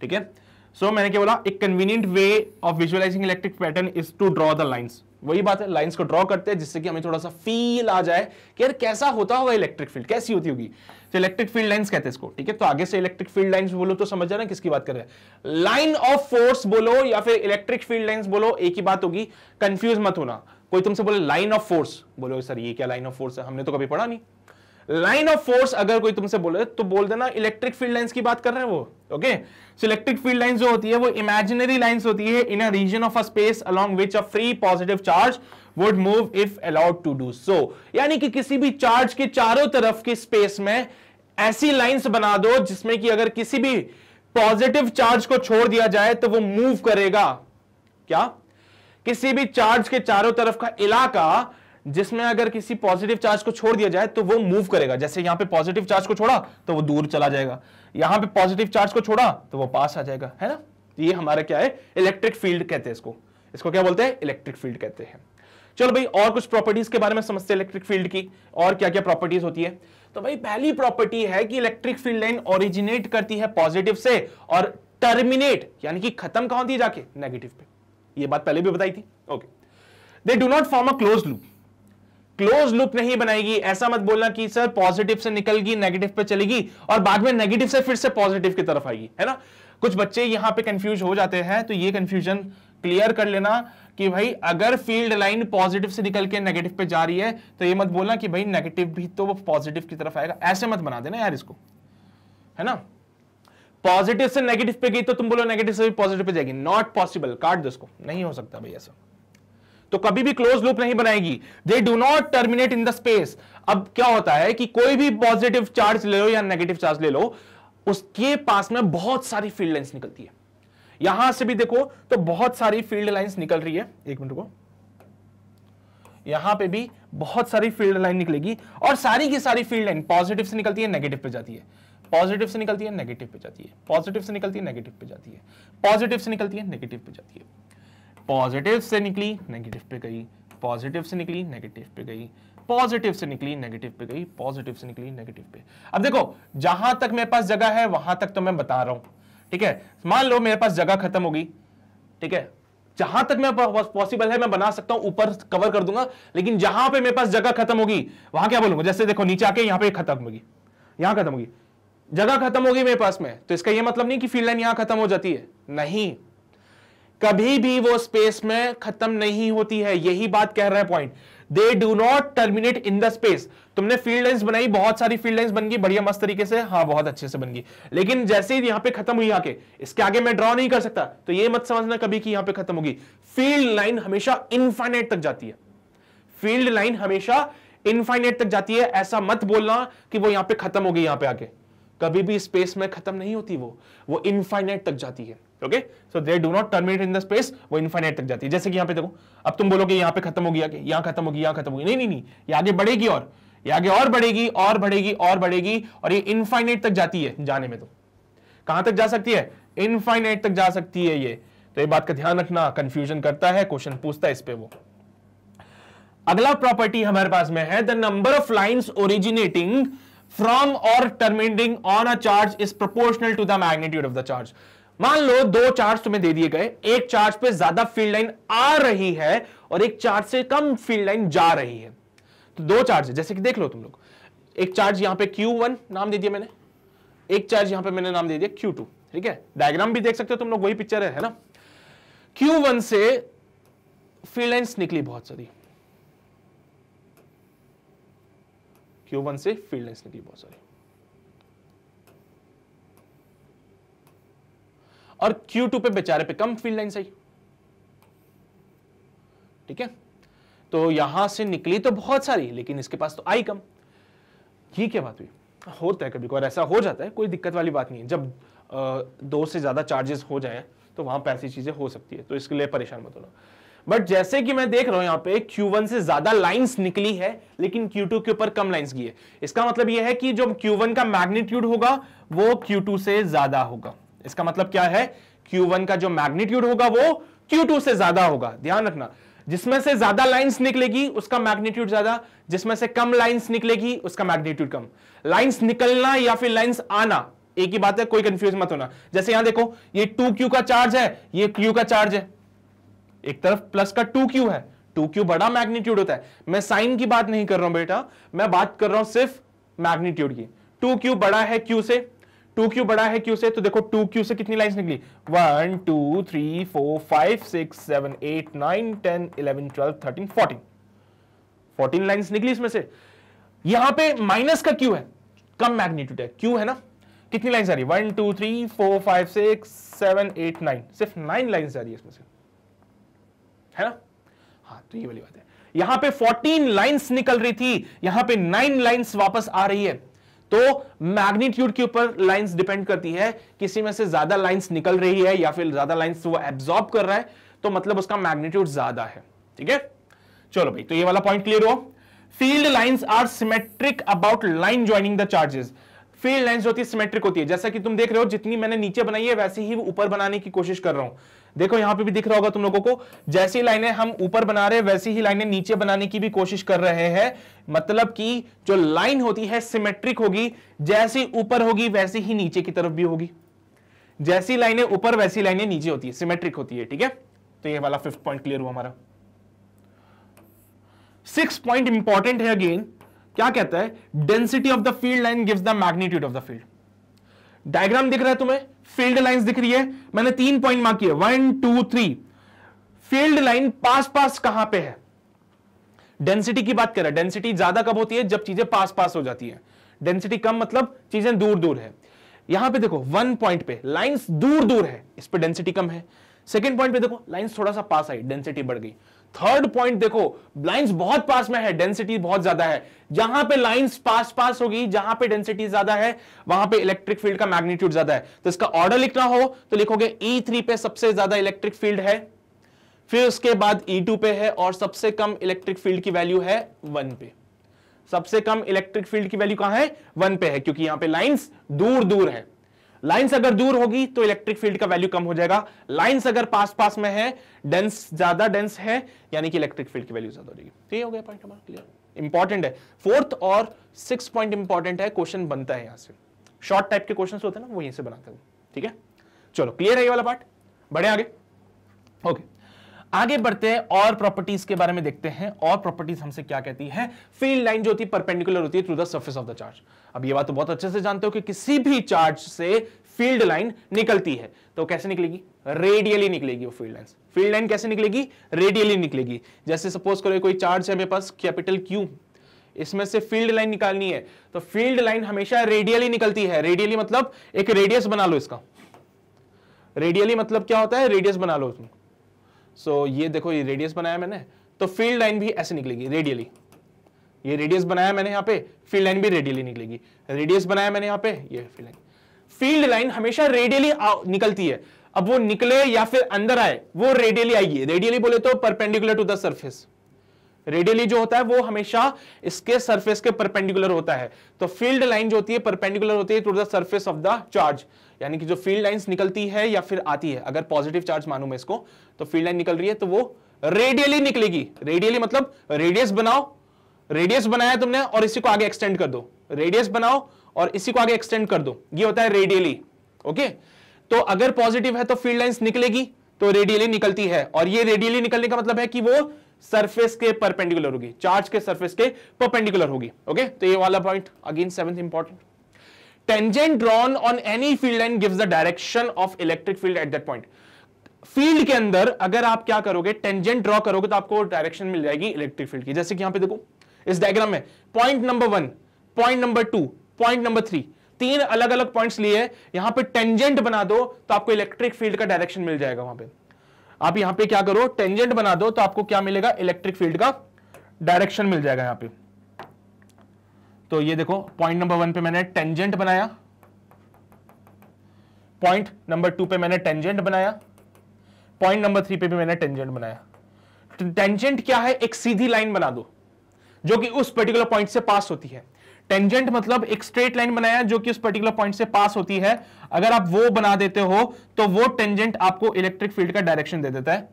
Speaker 1: ठीक है सो मैंने क्या बोला एक convenient way of visualizing electric pattern is to draw the lines वही बात है लाइंस को ड्रॉ करते हैं जिससे कि हमें थोड़ा सा फील आ जाए कि यार कैसा होता होगा इलेक्ट्रिक फील्ड कैसी होती होगी तो इलेक्ट्रिक फील्ड लाइंस कहते हैं इसको ठीक है तो आगे से इलेक्ट्रिक फील्ड लाइंस बोलो तो समझ जाना किसकी बात कर रहे हैं लाइन ऑफ फोर्स बोलो या फिर इलेक्ट्रिक फील्ड लाइंस बोलो एक ही बात होगी कंफ्यूज मत होना कोई तुमसे बोले लाइन ऑफ फोर्स बोलो सर ये क्या लाइन ऑफ फोर्स है हमने तो कभी पढ़ा नहीं लाइन ऑफ फोर्स अगर कोई तुमसे बोले तो बोल देना इलेक्ट्रिक फील्ड लाइंस की बात कर रहे हैं वो okay so electric field lines जो होती है वो इमेजिनरी लाइंस होती है in a region of a space along which a free positive charge would move if allowed to do so यानी कि किसी भी चार्ज के चारों तरफ की स्पेस में ऐसी लाइंस बना दो जिसमें कि अगर किसी भी पॉजिटिव चार्ज को छोड़ दिया जाए तो वो मूव करेगा क्या किसी भी चार्ज के चारों तरफ का इलाका जिसमें अगर किसी पॉजिटिव चार्ज को छोड़ दिया जाए तो वो मूव करेगा जैसे यहाँ पे पॉजिटिव चार्ज को छोड़ा तो वो दूर चला जाएगा यहां पे पॉजिटिव चार्ज को छोड़ा तो वो पास आ जाएगा है ना तो ये हमारा क्या है इलेक्ट्रिक फील्ड कहते हैं इसको इसको क्या बोलते हैं इलेक्ट्रिक फील्ड कहते हैं चलो भाई और कुछ प्रॉपर्टीज के बारे में समझते हैं इलेक्ट्रिक फील्ड की और क्या क्या प्रॉपर्टीज होती है तो भाई पहली प्रॉपर्टी है कि इलेक्ट्रिक फील्ड लाइन ओरिजिनेट करती है पॉजिटिव से और टर्मिनेट यानी कि खत्म कहां होती जाके नेगेटिव पे ये बात पहले भी बताई थी okay they do not form a close loop close loop नहीं बनाएगी ऐसा मत बोलना कि सर पॉजिटिव से निकलगी नेगेटिव पे चलेगी और बाद में नेगेटिव से फिर से पॉजिटिव की तरफ आएगी है ना कुछ बच्चे यहां पे कंफ्यूज हो जाते हैं तो ये कंफ्यूजन क्लियर कर लेना कि भाई अगर फील्ड लाइन पॉजिटिव से निकल के नेगेटिव पे जा रही है तो ये मत बोलना कि भाई नेगेटिव भी तो वो पॉजिटिव की तरफ आएगा ऐसे मत बना देना यार इसको है ना पॉजिटिव से नेगेटिव पे गई तो तुम बोलो नेगेटिव से भी पॉजिटिव पे जाएगी नॉट पॉसिबल काट दो इसको नहीं हो सकता भाई ऐसा तो कभी भी क्लोज लूप नहीं बनाएगी they do not terminate in the space अब क्या होता है कि कोई भी पॉजिटिव चार्ज ले लो या नेगेटिव चार्ज ले लो उसके पास में बहुत सारी फील्ड लाइन निकलती है यहां से भी देखो तो बहुत सारी फील्ड लाइन निकल रही है एक मिनट को यहां पे भी बहुत सारी फील्ड लाइन निकलेगी और सारी की सारी फील्ड लाइन पॉजिटिव से निकलती है नेगेटिव पे जाती है पॉजिटिव से निकलती है नेगेटिव पे जाती है पॉजिटिव से निकलती है नेगेटिव पे जाती है पॉजिटिव से निकलती है नेगेटिव पे जाती है पॉजिटिव से निकली नेगेटिव पे गई पॉजिटिव से निकली नेगेटिव पे गई पॉजिटिव से निकली नेगेटिव पे गई पॉजिटिव से निकली नेगेटिव पे अब देखो जहां तक मेरे पास जगह है वहां तक तो मैं बता रहा हूं ठीक है मान लो मेरे पास जगह खत्म होगी ठीक है जहां तक मैं पॉसिबल है मैं बना सकता हूं ऊपर कवर कर दूंगा लेकिन जहां पे मेरे पास जगह खत्म होगी वहां क्या बोलूंगा जैसे देखो नीचे आके यहां पे खत्म होगी यहां खत्म होगी जगह खत्म होगी मेरे पास में तो इसका ये मतलब नहीं कि फील्ड लाइन यहां खत्म हो जाती है नहीं कभी भी वो स्पेस में खत्म नहीं होती है यही बात कह रहा है point they do not terminate in the space तुमने फील्ड लाइन बनाई बहुत सारी फील्ड लाइन बन गई बढ़िया मस्त तरीके से हाँ बहुत अच्छे से बन गई लेकिन जैसे ही यहां पे खत्म हुई आके इसके आगे मैं ड्रॉ नहीं कर सकता तो ये मत समझना कभी कि यहां पे खत्म होगी फील्ड लाइन हमेशा इनफाइनाइट तक जाती है फील्ड लाइन हमेशा इनफाइनाइट तक जाती है ऐसा मत बोलना कि वो यहां पे खत्म होगी यहां पे आके कभी भी स्पेस में खत्म नहीं होती वो वो इनफाइनाइट तक जाती है okay so they do not terminate in the space वो इनफाइनाइट तक जाती है जैसे कि यहां पे देखो अब तुम बोलोगे यहां पे खत्म हो गया कि यहां खत्म हो गया यहां खत्म हो गया नहीं नहीं नहीं ये आगे बढ़ेगी और ये आगे और बढ़ेगी और बढ़ेगी और बढ़ेगी और ये इनफाइनाइट तक जाती है जाने में तो कहां तक जा सकती है इनफाइनाइट तक जा सकती है ये तो ये बात का ध्यान रखना कंफ्यूजन करता है क्वेश्चन पूछता है इस पे वो अगला प्रॉपर्टी हमारे पास में है the number of lines originating from और terminating on a charge is proportional to the magnitude of the charge मान लो दो चार्ज तुम्हें दे दिए गए एक चार्ज पे ज्यादा फील्ड लाइन आ रही है और एक चार्ज से कम फील्ड लाइन जा रही है तो दो चार्ज है जैसे कि देख लो तुम लोग एक चार्ज यहां पे Q1 नाम दे दिया मैंने एक चार्ज यहां पे मैंने नाम दे दिया Q2 ठीक है डायग्राम भी देख सकते हो तुम लोग वही पिक्चर है, है ना क्यू से फील्ड लाइन निकली बहुत सारी क्यू से फील्ड लाइन निकली बहुत सारी और Q2 पे बेचारे पे कम फील्ड लाइन सही ठीक है तो यहां से निकली तो बहुत सारी लेकिन इसके पास तो आई कम ये क्या बात हुई होता है कभी कभी ऐसा हो जाता है कोई दिक्कत वाली बात नहीं है जब आ, दो से ज्यादा चार्जेस हो जाए तो वहां पर ऐसी चीजें हो सकती है तो इसके लिए परेशान मत होना बट जैसे कि मैं देख रहा हूं यहां पे Q1 से ज्यादा लाइंस निकली है लेकिन Q2 के ऊपर कम लाइंस गई है इसका मतलब यह है कि जो Q1 का मैग्नीट्यूड होगा वो Q2 से ज्यादा होगा इसका मतलब क्या है Q1 का जो मैग्नीट्यूड होगा वो Q2 से ज्यादा होगा ध्यान रखना जिसमें से ज्यादा लाइंस निकलेगी उसका मैग्नीट्यूड ज्यादा जिसमें से कम लाइंस निकलेगी उसका मैग्नीट्यूड कम लाइंस निकलना या फिर लाइंस आना एक ही बात है कोई कंफ्यूज मत होना जैसे यहां देखो ये क्यू का चार्ज है ये क्यू का चार्ज है एक तरफ प्लस का टू क्यू है टू क्यू बड़ा मैग्नीट्यूड होता है मैं साइन की बात नहीं कर रहा हूं बेटा मैं बात कर रहा हूं सिर्फ मैग्नीट्यूड की टू क्यू बड़ा है क्यू से टू क्यू बड़ा है क्यू से तो देखो टू क्यू से कितनी लाइन निकली one two three four five six seven eight nine ten eleven twelve thirteen fourteen fourteen lines निकली इसमें से यहां पे माइनस का क्यू है कम मैग्नीट्यूड है क्यू है ना कितनी लाइन आ रही one two three four five six seven eight nine सिर्फ नाइन लाइन आ रही है इसमें से है ना हाँ तो ये वाली बात है यहां पे 14 लाइंस निकल रही थी यहां पे 9 लाइंस वापस आ रही है तो मैग्नीट्यूड के ऊपर लाइंस डिपेंड करती है किसी में से ज्यादा लाइंस निकल रही है या फिर ज्यादा लाइंस वो एब्सॉर्ब कर रहा है तो मतलब उसका मैग्नीट्यूड ज्यादा है ठीक है चलो भाई तो ये वाला पॉइंट क्लियर हो field lines are symmetric about line joining the charges field lines जो होती है सिमेट्रिक होती है जैसा कि तुम देख रहे हो जितनी मैंने नीचे बनाई है वैसे ही ऊपर बनाने की कोशिश कर रहा हूं देखो यहां पे भी दिख रहा होगा तुम लोगों को जैसी लाइनें हम ऊपर बना रहे हैं वैसी ही लाइनें नीचे बनाने की भी कोशिश कर रहे हैं मतलब कि जो लाइन होती है सिमेट्रिक होगी जैसी ऊपर होगी वैसी ही नीचे की तरफ भी होगी जैसी लाइनें ऊपर वैसी लाइनें नीचे होती है सिमेट्रिक होती है ठीक है तो ये वाला फिफ्थ पॉइंट क्लियर हुआ हमारा सिक्स पॉइंट इंपॉर्टेंट है अगेन क्या कहता है density of the field line gives the magnitude of the field diagram दिख रहा है तुम्हें फील्ड लाइंस दिख रही है मैंने तीन पॉइंट मार्क किए one two three field line पास पास कहां पे है डेंसिटी की बात कर रहा है डेंसिटी ज्यादा कब होती है जब चीजें पास पास हो जाती है डेंसिटी कम मतलब चीजें दूर दूर है यहां पे देखो वन पॉइंट पे लाइंस दूर दूर है इस पे डेंसिटी कम है सेकेंड पॉइंट पे देखो लाइंस थोड़ा सा पास आई डेंसिटी बढ़ गई थर्ड पॉइंट देखो लाइंस बहुत पास में है डेंसिटी बहुत ज्यादा है जहां पे लाइंस पास पास होगी जहां पे डेंसिटी ज्यादा है वहां पे इलेक्ट्रिक फील्ड का मैग्नीट्यूड ज्यादा है तो इसका ऑर्डर लिखना हो तो लिखोगे ई e थ्री पे सबसे ज्यादा इलेक्ट्रिक फील्ड है फिर उसके बाद ई e टू पे है और सबसे कम इलेक्ट्रिक फील्ड की वैल्यू है वन पे सबसे कम इलेक्ट्रिक फील्ड की वैल्यू कहां है वन पे है क्योंकि यहां पर लाइन्स दूर दूर है लाइंस अगर दूर होगी तो इलेक्ट्रिक फील्ड का वैल्यू कम हो जाएगा लाइंस अगर पास पास में है डेंस ज्यादा डेंस है यानी कि इलेक्ट्रिक फील्ड की वैल्यू ज्यादा हो जाएगी तो ये हो गया पॉइंट हमारा क्लियर इंपॉर्टेंट है फोर्थ और सिक्स पॉइंट इंपॉर्टेंट है क्वेश्चन बनता है यहां से शॉर्ट टाइप के क्वेश्चन होते हैं ना वो यहीं से बनाते हैं ठीक है चलो क्लियर है ये वाला पार्ट बढ़े आगे ओके okay. आगे बढ़ते हैं और प्रॉपर्टीज के बारे में देखते हैं और प्रॉपर्टीज हमसे क्या कहती है फील्ड लाइन जो होती है परपेंडिकुलर होती है through the surface of the charge अब ये बात तो बहुत अच्छे से जानते हो कि किसी भी चार्ज से फील्ड लाइन निकलती है तो कैसे निकलेगी रेडियली निकलेगी वो फील्ड लाइन फील्ड लाइन कैसे निकलेगी रेडियली निकलेगी जैसे सपोज करो कोई चार्ज है मेरे पास कैपिटल क्यू इसमें से फील्ड लाइन निकालनी है तो फील्ड लाइन हमेशा रेडियली निकलती है रेडियली मतलब एक रेडियस बना लो इसका रेडियली मतलब क्या होता है रेडियस बना लो उसमें सो so, ये देखो ये रेडियस बनाया मैंने तो फील्ड लाइन भी ऐसे निकलेगी रेडियली ये रेडियस बनाया मैंने यहाँ पे फील्ड लाइन भी रेडियली निकलेगी रेडियस बनाया मैंने यहाँ पे ये फील्ड लाइन फील्ड लाइन हमेशा रेडियली निकलती है अब वो निकले या फिर अंदर आए वो रेडियली आएगी रेडियली बोले तो perpendicular to the surface radially जो होता है वो हमेशा इसके सरफेस के परपेंडिकुलर होता है तो फील्ड लाइन जो होती है परपेंडिकुलर होती है to the surface of the charge यानी कि जो फील्ड लाइन निकलती है या फिर आती है अगर पॉजिटिव चार्ज मानू मैं इसको तो फील्ड लाइन निकल रही है तो वो रेडियली निकलेगी रेडियली मतलब रेडियस बनाओ रेडियस बनाया तुमने और इसी को आगे एक्सटेंड कर दो रेडियस बनाओ और इसी को आगे एक्सटेंड कर दो ये होता है रेडियली ओके तो अगर पॉजिटिव है तो फील्ड लाइन निकलेगी तो रेडियली निकलती है और ये रेडियली निकलने का मतलब है कि वो सरफेस के परपेंडिकुलर होगी चार्ज के सरफेस के परपेंडिकुलर होगी ओके तो ये वाला point again seventh important tangent drawn on any field and gives the direction of electric field at that point field के अंदर अगर आप क्या करोगे टेंजेंट ड्रॉ करोगे तो आपको डायरेक्शन मिल जाएगी इलेक्ट्रिक फील्ड की जैसे कि यहां पे देखो इस डायग्राम में point number one point number two point number three तीन अलग अलग पॉइंट्स लिए यहां पे टेंजेंट बना दो तो आपको इलेक्ट्रिक फील्ड का डायरेक्शन मिल जाएगा वहां पे आप यहां पे क्या करो टेंजेंट बना दो तो आपको क्या मिलेगा इलेक्ट्रिक फील्ड का डायरेक्शन मिल जाएगा यहां पे तो ये देखो पॉइंट नंबर वन पे मैंने टेंजेंट बनाया पॉइंट नंबर टू पे मैंने टेंजेंट बनाया पॉइंट नंबर थ्री पे भी मैंने टेंजेंट बनाया टेंजेंट क्या है एक सीधी लाइन बना दो जो कि उस पर्टिकुलर पॉइंट से पास होती है टेंजेंट मतलब एक स्ट्रेट लाइन बनाया जो कि उस पर्टिकुलर पॉइंट से पास होती है अगर आप वो बना देते हो तो वो टेंजेंट आपको इलेक्ट्रिक फील्ड का डायरेक्शन दे देता है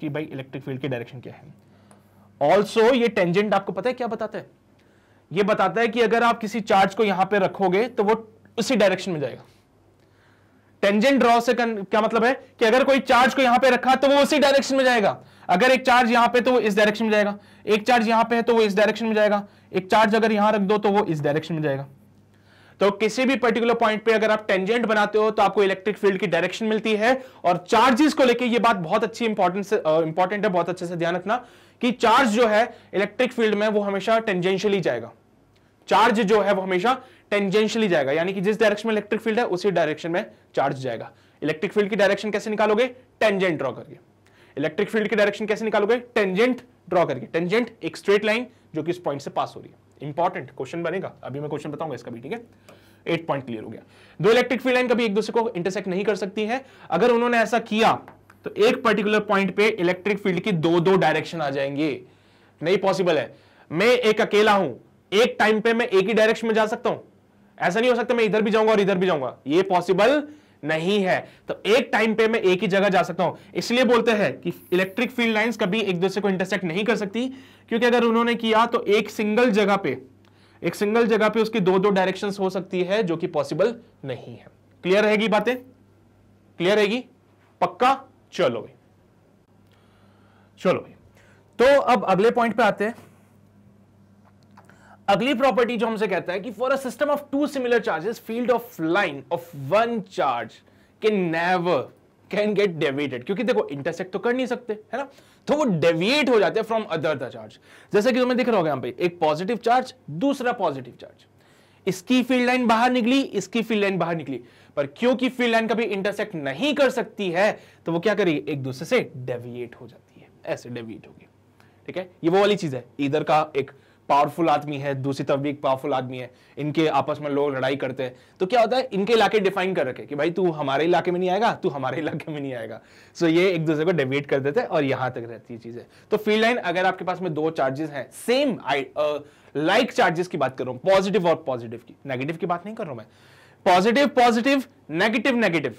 Speaker 1: कि भाई इलेक्ट्रिक फील्ड की डायरेक्शन क्या है ऑल्सो ये टेंजेंट आपको पता है क्या बताता है ये बताता है कि अगर आप किसी चार्ज को यहां पे रखोगे तो वो उसी डायरेक्शन में जाएगा टेंजेंट ड्रॉ से क्या मतलब है कि अगर कोई चार्ज को यहां पे रखा तो वो उसी डायरेक्शन में जाएगा अगर एक चार्ज यहां पे तो वो इस डायरेक्शन में जाएगा एक चार्ज यहां पे है तो वो इस डायरेक्शन में जाएगा एक चार्ज अगर यहां रख दो तो वो इस डायरेक्शन में जाएगा तो किसी भी पर्टिकुलर पॉइंट पे अगर आप टेंजेंट बनाते हो तो आपको इलेक्ट्रिक फील्ड की डायरेक्शन मिलती है और चार्जेस को लेके ये बात बहुत अच्छी इंपॉर्टेंट इंपॉर्टेंट है बहुत अच्छे से ध्यान रखना कि चार्ज जो है इलेक्ट्रिक फील्ड में वो हमेशा टेंजेंशियली जाएगा चार्ज जो है वो हमेशा टेंजेंशियली जाएगा यानी कि जिस डायरेक्शन में इलेक्ट्रिक फील्ड है उसी डायरेक्शन में चार्ज जाएगा इलेक्ट्रिक फील्ड की डायरेक्शन कैसे निकालोगे टेंजेंट ड्रॉ करके इलेक्ट्रिक फील्ड की डायरेक्शन कैसे निकालोगे टेंजेंट ड्रॉ करके टेंजेंट एक स्ट्रेट लाइन जो कि इस पॉइंट से पास हो रही है इंपॉर्टेंट क्वेश्चन बनेगा अभी मैं क्वेश्चन बताऊंगा इसका भी ठीक है एट पॉइंट क्लियर हो गया दो इलेक्ट्रिक फील्ड लाइन कभी एक दूसरे को इंटरसेक्ट नहीं कर सकती है अगर उन्होंने ऐसा किया तो एक पर्टिकुलर पॉइंट पे इलेक्ट्रिक फील्ड की दो दो डायरेक्शन आ जाएंगी नहीं पॉसिबल है मैं एक अकेला हूं एक टाइम पे मैं एक ही डायरेक्शन में जा सकता हूं ऐसा नहीं हो सकता मैं इधर भी जाऊंगा और इधर भी जाऊंगा ये पॉसिबल नहीं है तो एक टाइम पे मैं एक ही जगह जा सकता हूं इसलिए बोलते हैं कि इलेक्ट्रिक फील्ड लाइंस कभी एक दूसरे को इंटरसेक्ट नहीं कर सकती क्योंकि अगर उन्होंने किया तो एक सिंगल जगह पे एक सिंगल जगह पे उसकी दो दो डायरेक्शन हो सकती है जो कि पॉसिबल नहीं है क्लियर रहेगी बातें क्लियर रहेगी पक्का चलो भाई चलो भाई तो अब अगले पॉइंट पे आते हैं अगली प्रॉपर्टी जो हमसे कहता है कि for a system of two similar charges field of line of one charge के नेवर कैन गेट डेविएटेड क्योंकि देखो इंटरसेक्ट तो कर नहीं सकते है ना तो वो डेविएट हो जाते हैं फ्रॉम अदर द चार्ज जैसे कि तुम्हें दिख रहा होगा यहां पे एक पॉजिटिव चार्ज दूसरा पॉजिटिव चार्ज इसकी फील्ड लाइन बाहर निकली इसकी फील्ड लाइन बाहर निकली पर क्योंकि फील्ड लाइन कभी इंटरसेक्ट नहीं कर सकती है तो वो क्या करेगी एक दूसरे से डेविएट हो जाती है ऐसे डेविएट होगी ठीक है ये वो वाली चीज है इधर का एक पावरफुल आदमी है दूसरी तरफ भी एक पावरफुल आदमी है इनके आपस में लोग लड़ाई करते हैं तो क्या होता है इनके इलाके डिफाइन कर रखे कि भाई तू हमारे इलाके में नहीं आएगा तू हमारे इलाके में नहीं आएगा सो so ये एक दूसरे को डेविएट कर देते हैं और यहां तक रहती है चीजें तो फील्ड लाइन अगर आपके पास में दो चार्जेस हैं सेम लाइक चार्जेस की बात कर रहा हूं पॉजिटिव और पॉजिटिव की नेगेटिव की बात नहीं कर रहा हूं मैं positive positive negative negative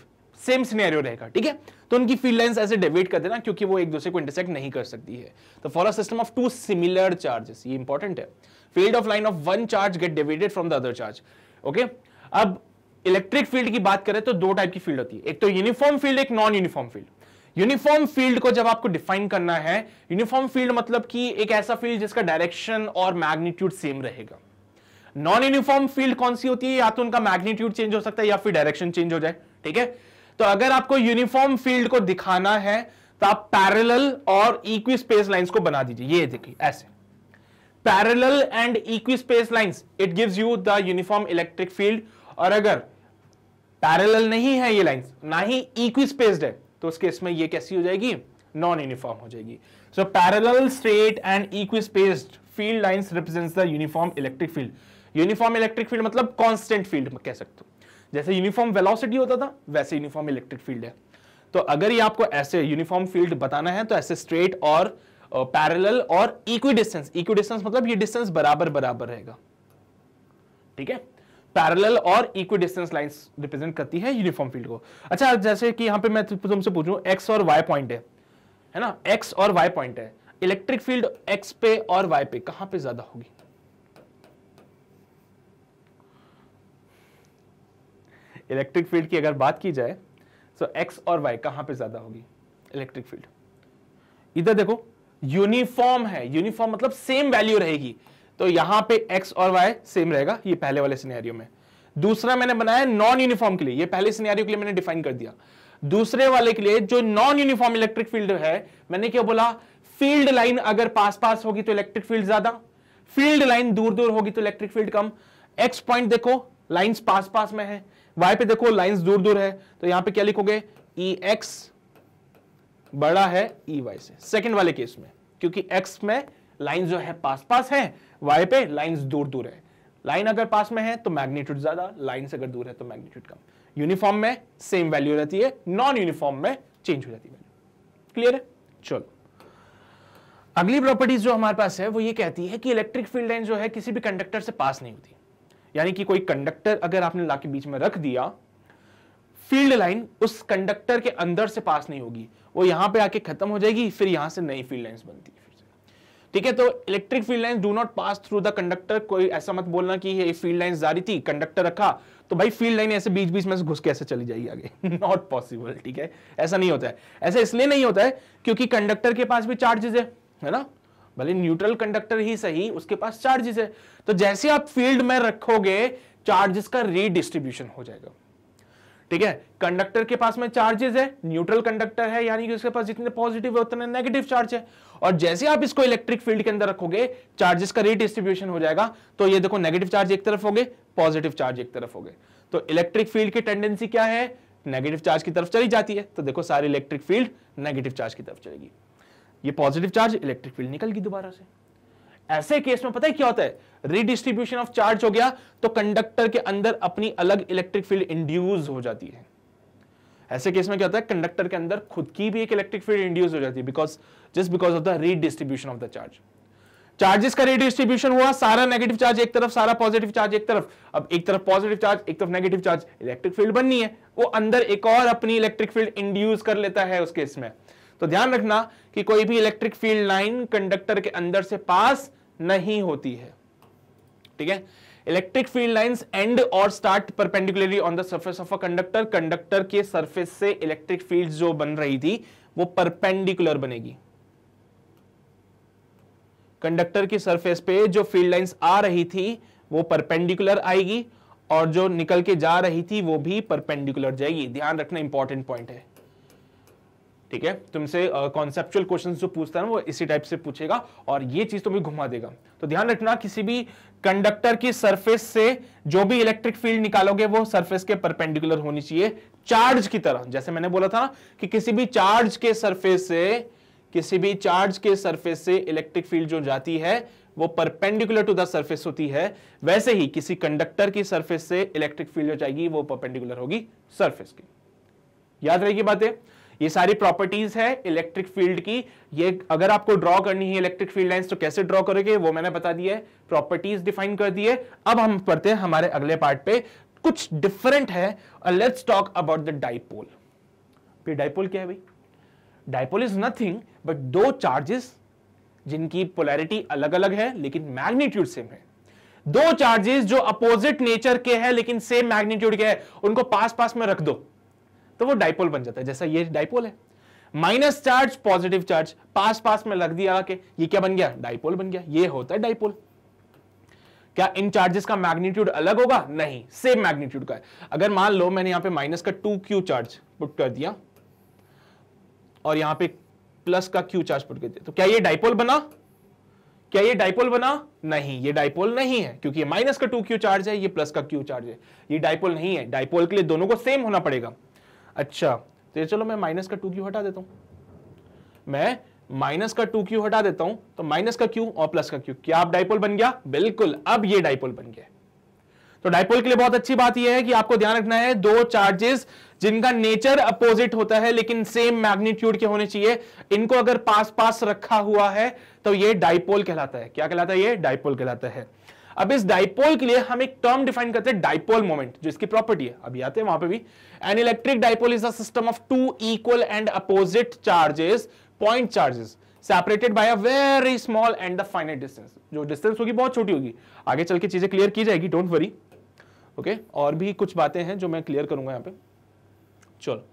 Speaker 1: same scenario रहेगा ठीक है तो उनकी फील्ड लाइंस ऐसे डेविएट कर देना क्योंकि वो एक दूसरे को इंटरसेक्ट नहीं कर सकती है तो for a system of two similar charges ये इंपॉर्टेंट है field of line of one charge get deviated from the other charge okay अब इलेक्ट्रिक फील्ड की बात करें तो दो टाइप की फील्ड होती है एक तो यूनिफॉर्म फील्ड एक non uniform field uniform field को जब आपको डिफाइन करना है यूनिफॉर्म फील्ड मतलब कि एक ऐसा फील्ड जिसका डायरेक्शन और मैग्नीट्यूड सेम रहेगा नॉन यूनिफॉर्म फील्ड कौन सी होती है या तो उनका मैग्नीट्यूड चेंज हो सकता है या फिर डायरेक्शन चेंज हो जाए ठीक है तो अगर आपको यूनिफॉर्म फील्ड को दिखाना है तो आप पैरेलल और इक्वी स्पेस लाइन्स को बना दीजिए ये देखिए ऐसे parallel and equispaced lines it gives you the uniform electric field और अगर पैरेलल नहीं है ये लाइन्स ना ही इक्वी स्पेस्ड है तो उस केस में ये कैसी हो जाएगी नॉन यूनिफॉर्म हो जाएगी so parallel straight and equispaced field lines represents the uniform electric field uniform electric field मतलब कॉन्स्टेंट फील्ड कह सकते हो जैसे यूनिफॉर्म वेलोसिटी होता था वैसे यूनिफॉर्म इलेक्ट्रिक फील्ड है तो अगर ये आपको ऐसे यूनिफॉर्म फील्ड बताना है तो ऐसे स्ट्रेट और पैरेलल और इक्वी डिस्टेंस इक्वी डिस्टेंस मतलब ये डिस्टेंस बराबर बराबर रहेगा ठीक है पैरेलल और इक्वी डिस्टेंस लाइंस रिप्रेजेंट करती है यूनिफॉर्म फील्ड को अच्छा जैसे कि यहां पे मैं तुमसे पूछूं एक्स और वाई पॉइंट है है ना एक्स और वाई पॉइंट है इलेक्ट्रिक फील्ड एक्स पे और वाई पे कहां पे ज्यादा होगी इलेक्ट्रिक फील्ड की अगर बात की जाए तो एक्स और वाई कहां पे ज़्यादा होगी इलेक्ट्रिक फील्ड इधर देखो यूनिफॉर्म है यूनिफॉर्म मतलब सेम वैल्यू रहेगी तो यहां पे एक्स और वाई सेम रहेगा ये पहले वाले सिनेरियो में दूसरा मैंने बनाया नॉन यूनिफॉर्म के लिए ये पहले सिनेरियो के लिए मैंने डिफाइन कर दिया दूसरे वाले के लिए जो नॉन यूनिफॉर्म इलेक्ट्रिक फील्ड है मैंने क्या बोला फील्ड लाइन अगर पास पास होगी तो इलेक्ट्रिक फील्ड ज्यादा फील्ड लाइन दूर दूर होगी तो इलेक्ट्रिक फील्ड कम एक्स पॉइंट देखो लाइंस पास पास में है y पे देखो लाइंस दूर दूर है तो यहां पे क्या लिखोगे ई e एक्स बड़ा है ई e वाई से सेकंड वाले केस में क्योंकि एक्स में लाइंस जो है पास पास है वाई पे लाइंस दूर दूर है लाइन अगर पास में है तो मैग्नीट्यूड ज्यादा लाइन से अगर दूर है तो मैग्नीट्यूड कम यूनिफॉर्म में सेम वैल्यू रहती है नॉन यूनिफॉर्म में चेंज हो जाती है क्लियर है चलो अगली प्रॉपर्टीज जो हमारे पास है वो ये कहती है कि इलेक्ट्रिक फील्ड लाइन जो है किसी भी कंडक्टर से पास नहीं होती यानी कि कोई कंडक्टर अगर आपने लाके बीच में रख दिया फील्ड लाइन उस कंडक्टर के अंदर से पास नहीं होगी वो यहां पे आके खत्म हो जाएगी फिर यहां से नई फील्ड लाइंस बनती है ठीक है तो electric field lines do not pass through the conductor कोई ऐसा मत बोलना कि ये फील्ड लाइंस जा रही थी कंडक्टर रखा तो भाई फील्ड लाइन ऐसे बीच बीच में से घुस के ऐसे चली जाएगी आगे नॉट [LAUGHS] पॉसिबल ठीक है ऐसा नहीं होता है ऐसा इसलिए नहीं होता है क्योंकि कंडक्टर के पास भी चार्जेस है ना भले न्यूट्रल कंडक्टर ही सही उसके पास चार्जेस है तो जैसे आप फील्ड में रखोगे चार्जेस का रीडिस्ट्रीब्यूशन हो जाएगा ठीक है कंडक्टर के पास में चार्जेस है न्यूट्रल कंडक्टर है यानी कि उसके पास जितने पॉजिटिव है उतने नेगेटिव चार्ज है और जैसे आप इसको इलेक्ट्रिक फील्ड के अंदर रखोगे चार्जेस का रीडिस्ट्रीब्यूशन हो जाएगा तो ये देखो नेगेटिव चार्ज एक तरफ हो गए पॉजिटिव चार्ज एक तरफ हो गए तो इलेक्ट्रिक फील्ड की टेंडेंसी क्या है नेगेटिव चार्ज की तरफ चली जाती है तो देखो सारी इलेक्ट्रिक फील्ड नेगेटिव चार्ज की तरफ चलेगी ये पॉजिटिव चार्ज इलेक्ट्रिक फील्ड निकल गई दोबारा से ऐसे केस में पता है क्या होता है रिडिस्ट्रीब्यूशन ऑफ चार्ज हो गया तो कंडक्टर के अंदर अपनी अलग इलेक्ट्रिक फील्ड इंड्यूस हो जाती है ऐसे केस में क्या होता है कंडक्टर के अंदर खुद की भी एक इलेक्ट्रिक फील्ड इंड्यूस हो जाती है because just because of the redistribution of the charge charges का रिडिस्ट्रीब्यूशन हुआ सारा नेगेटिव चार्ज एक तरफ सारा पॉजिटिव चार्ज एक तरफ अब एक तरफ पॉजिटिव चार्ज एक तरफ नेगेटिव चार्ज इलेक्ट्रिक फील्ड बननी है वो अंदर एक और अपनी इलेक्ट्रिक फील्ड इंड्यूस कर लेता है उस केस में तो ध्यान रखना कि कोई भी इलेक्ट्रिक फील्ड लाइन कंडक्टर के अंदर से पास नहीं होती है ठीक है इलेक्ट्रिक फील्ड लाइंस एंड और start perpendicularly on the surface of a conductor conductor के सरफेस से इलेक्ट्रिक फील्ड जो बन रही थी वो परपेंडिकुलर बनेगी कंडक्टर की सरफेस पे जो फील्ड लाइंस आ रही थी वो परपेंडिकुलर आएगी और जो निकल के जा रही थी वो भी परपेंडिकुलर जाएगी ध्यान रखना इंपॉर्टेंट पॉइंट है ठीक है तुमसे कॉन्सेप्चुअल क्वेश्चन जो पूछता है वो इसी टाइप से पूछेगा और ये चीज तुम्हें घुमा देगा तो ध्यान रखना किसी भी कंडक्टर की सरफेस से जो भी इलेक्ट्रिक फील्ड निकालोगे वो सरफेस के परपेंडिकुलर होनी चाहिए चार्ज की तरह जैसे मैंने बोला था कि किसी भी चार्ज के सरफेस से किसी भी चार्ज के सरफेस से इलेक्ट्रिक फील्ड जो जाती है वो परपेंडिकुलर टू द सरफेस होती है वैसे ही किसी कंडक्टर की सरफेस से इलेक्ट्रिक फील्ड जो जाएगी वो परपेंडिकुलर होगी सरफेस की याद रहेगी बातें ये सारी प्रॉपर्टीज है इलेक्ट्रिक फील्ड की ये अगर आपको ड्रॉ करनी है इलेक्ट्रिक फील्ड लाइन तो कैसे ड्रॉ करोगे वो मैंने बता दिया है प्रॉपर्टीज डिफाइन कर दिए अब हम पढ़ते हैं हमारे अगले पार्ट पे कुछ डिफरेंट है let's talk about the dipole फिर डाइपोल क्या है भाई डाइपोल इज नथिंग बट दो चार्जेस जिनकी पोलैरिटी अलग अलग है लेकिन मैग्नीट्यूड सेम है दो चार्जेस जो अपोजिट नेचर के हैं लेकिन सेम मैग्नीट्यूड के हैं उनको पास पास में रख दो तो वो डाइपोल बन जाता है जैसा ये डाइपोल है माइनस चार्ज पॉजिटिव चार्ज पास पास में लग दिया के ये क्या बन गया डाइपोल बन गया ये होता है डाइपोल क्या इन चार्जेस का मैग्नीट्यूड अलग होगा नहीं सेम मैग्नीट्यूड का है अगर मान लो मैंने यहां पे माइनस का टू क्यू चार्ज पुट कर दिया और यहां पे प्लस का क्यू चार्ज पुट कर दिया तो क्या ये डाइपोल बना क्या ये डाइपोल बना नहीं ये डाइपोल नहीं है क्योंकि माइनस का टू क्यू चार्ज है ये प्लस का क्यू चार्ज है ये डाइपोल नहीं है डाइपोल के लिए दोनों को सेम होना पड़ेगा अच्छा तो ये चलो मैं माइनस का टू क्यू हटा देता हूं मैं माइनस का टू क्यू हटा देता हूं तो माइनस का क्यू और प्लस का क्यू क्या आप डाइपोल बन गया बिल्कुल अब ये डाइपोल बन गया तो डायपोल के लिए बहुत अच्छी बात यह है कि आपको ध्यान रखना है दो चार्जेस जिनका नेचर अपोजिट होता है लेकिन सेम मैग्नीट्यूड के होने चाहिए इनको अगर पास पास रखा हुआ है तो ये डाइपोल कहलाता है क्या कहलाता है ये डायपोल कहलाता है अब इस डाइपोल के लिए हम एक टर्म डिफाइन करते हैं डाइपोल मोमेंट जो इसकी प्रॉपर्टी है अभी आते हैं वहां पे भी an electric dipole is a system of two equal and opposite charges point charges separated by a very small and the finite distance जो डिस्टेंस होगी बहुत छोटी होगी आगे चल के चीजें क्लियर की जाएगी डोंट वरी ओके और भी कुछ बातें हैं जो मैं क्लियर करूंगा यहां पे चलो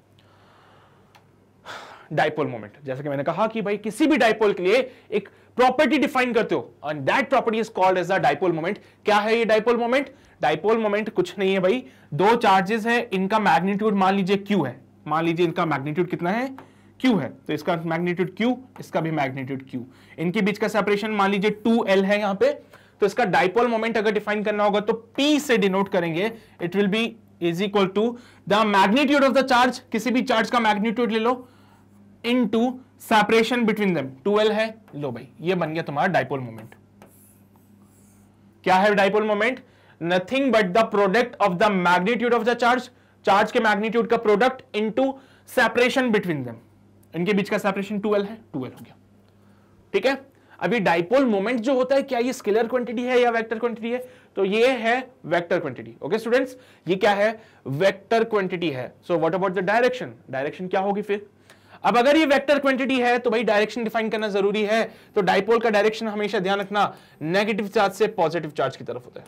Speaker 1: डाइपोल मोमेंट जैसे कि मैंने कहा कि भाई किसी भी डाइपोल के लिए एक प्रॉपर्टी डिफाइन करते हो and that property is called as a dipole moment क्या है ये डाइपोल मोमेंट डाइपोल मोमेंट कुछ नहीं है भाई दो चार्जेस हैं इनका मैग्नीट्यूड मान लीजिए क्यू है मान लीजिए इनका मैग्नीट्यूड कितना है क्यू है तो इसका मैग्नीट्यूड क्यू इसका भी मैग्नीट्यूड क्यू इनके बीच का सेपरेशन मान लीजिए टू है यहां पे तो इसका डाइपोल मोमेंट अगर डिफाइन करना होगा तो पी से डिनोट करेंगे it will be is equal to the magnitude of the charge किसी भी चार्ज का मैग्नीट्यूड ले लो into separation between them twelve है लो भाई ये बन गया तुम्हारा डायपोल मोमेंट क्या है dipole moment nothing but the product of the magnitude of the charge charge के मैग्नीट्यूड का product into separation between them इनके बीच का सेपरेशन टूवेल्व है टूवेल्व हो गया ठीक है अभी डायपोल मोमेंट जो होता है क्या ये स्केलर क्वांटिटी है या वेक्टर क्वांटिटी है तो ये है वेक्टर क्वांटिटी ओके स्टूडेंट्स ये क्या है वेक्टर क्वांटिटी है so what about the direction direction क्या होगी फिर अब अगर ये वेक्टर क्वांटिटी है तो भाई डायरेक्शन डिफाइन करना जरूरी है तो डायपोल का डायरेक्शन हमेशा ध्यान रखना नेगेटिव चार्ज से पॉजिटिव चार्ज की तरफ होता है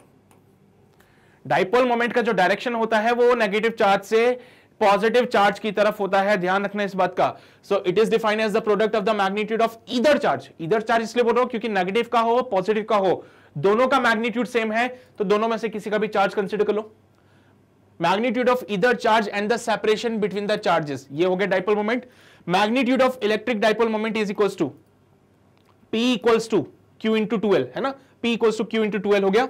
Speaker 1: डायपोल मोमेंट का जो डायरेक्शन होता है वो नेगेटिव चार्ज से पॉजिटिव चार्ज की तरफ होता है ध्यान रखना इस बात का so it is define as the product of the magnitude of इधर चार्ज इधर चार्ज इसलिए बोल रहा हूं क्योंकि नेगेटिव का हो पॉजिटिव का हो दोनों का मैग्नीट्यूड सेम है तो दोनों में से किसी का भी चार्ज कंसिडर कर लो मैग्नीट्यूड ऑफ इधर charge and the separation between the charges ये हो गया dipole moment magnitude of electric dipole moment is equals to P equals to Q into twelve है ना P equals to Q into twelve हो गया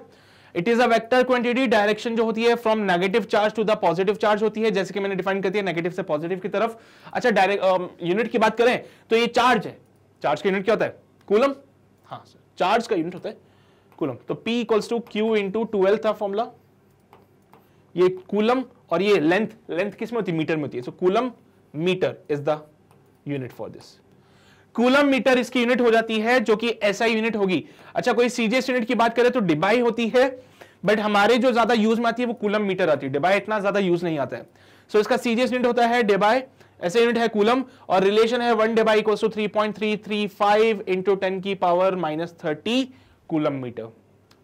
Speaker 1: it is a vector quantity direction जो होती है from negative charge to the positive charge होती है जैसे कि मैंने डिफाइन कर दिया नेगेटिव से पॉजिटिव की तरफ अच्छा डायरेक्ट यूनिट um, की बात करें तो ये चार्ज है चार्ज का यूनिट क्या होता है कूलम हाँ चार्ज का यूनिट होता है कूलम तो P equals to Q into twelve था फॉर्मूला ये कूलम और ये लेंथ लेंथ किस में होती है मीटर में होती है so coulomb metre is the unit for this coulomb metre इसकी यूनिट हो जाती है जो कि ऐसा यूनिट होगी अच्छा कोई सीजीएस यूनिट की बात करें तो डिबाई होती है बट हमारे जो ज्यादा यूज में आती है वो कूलम मीटर आती है डिबाई इतना ज्यादा यूज नहीं आता है सो so, इसका सीजीएस यूनिट होता है डिबाई ऐसे यूनिट है कूलम और रिलेशन है वन डिबाई को three point three three five into ten की power minus thirty coulomb metre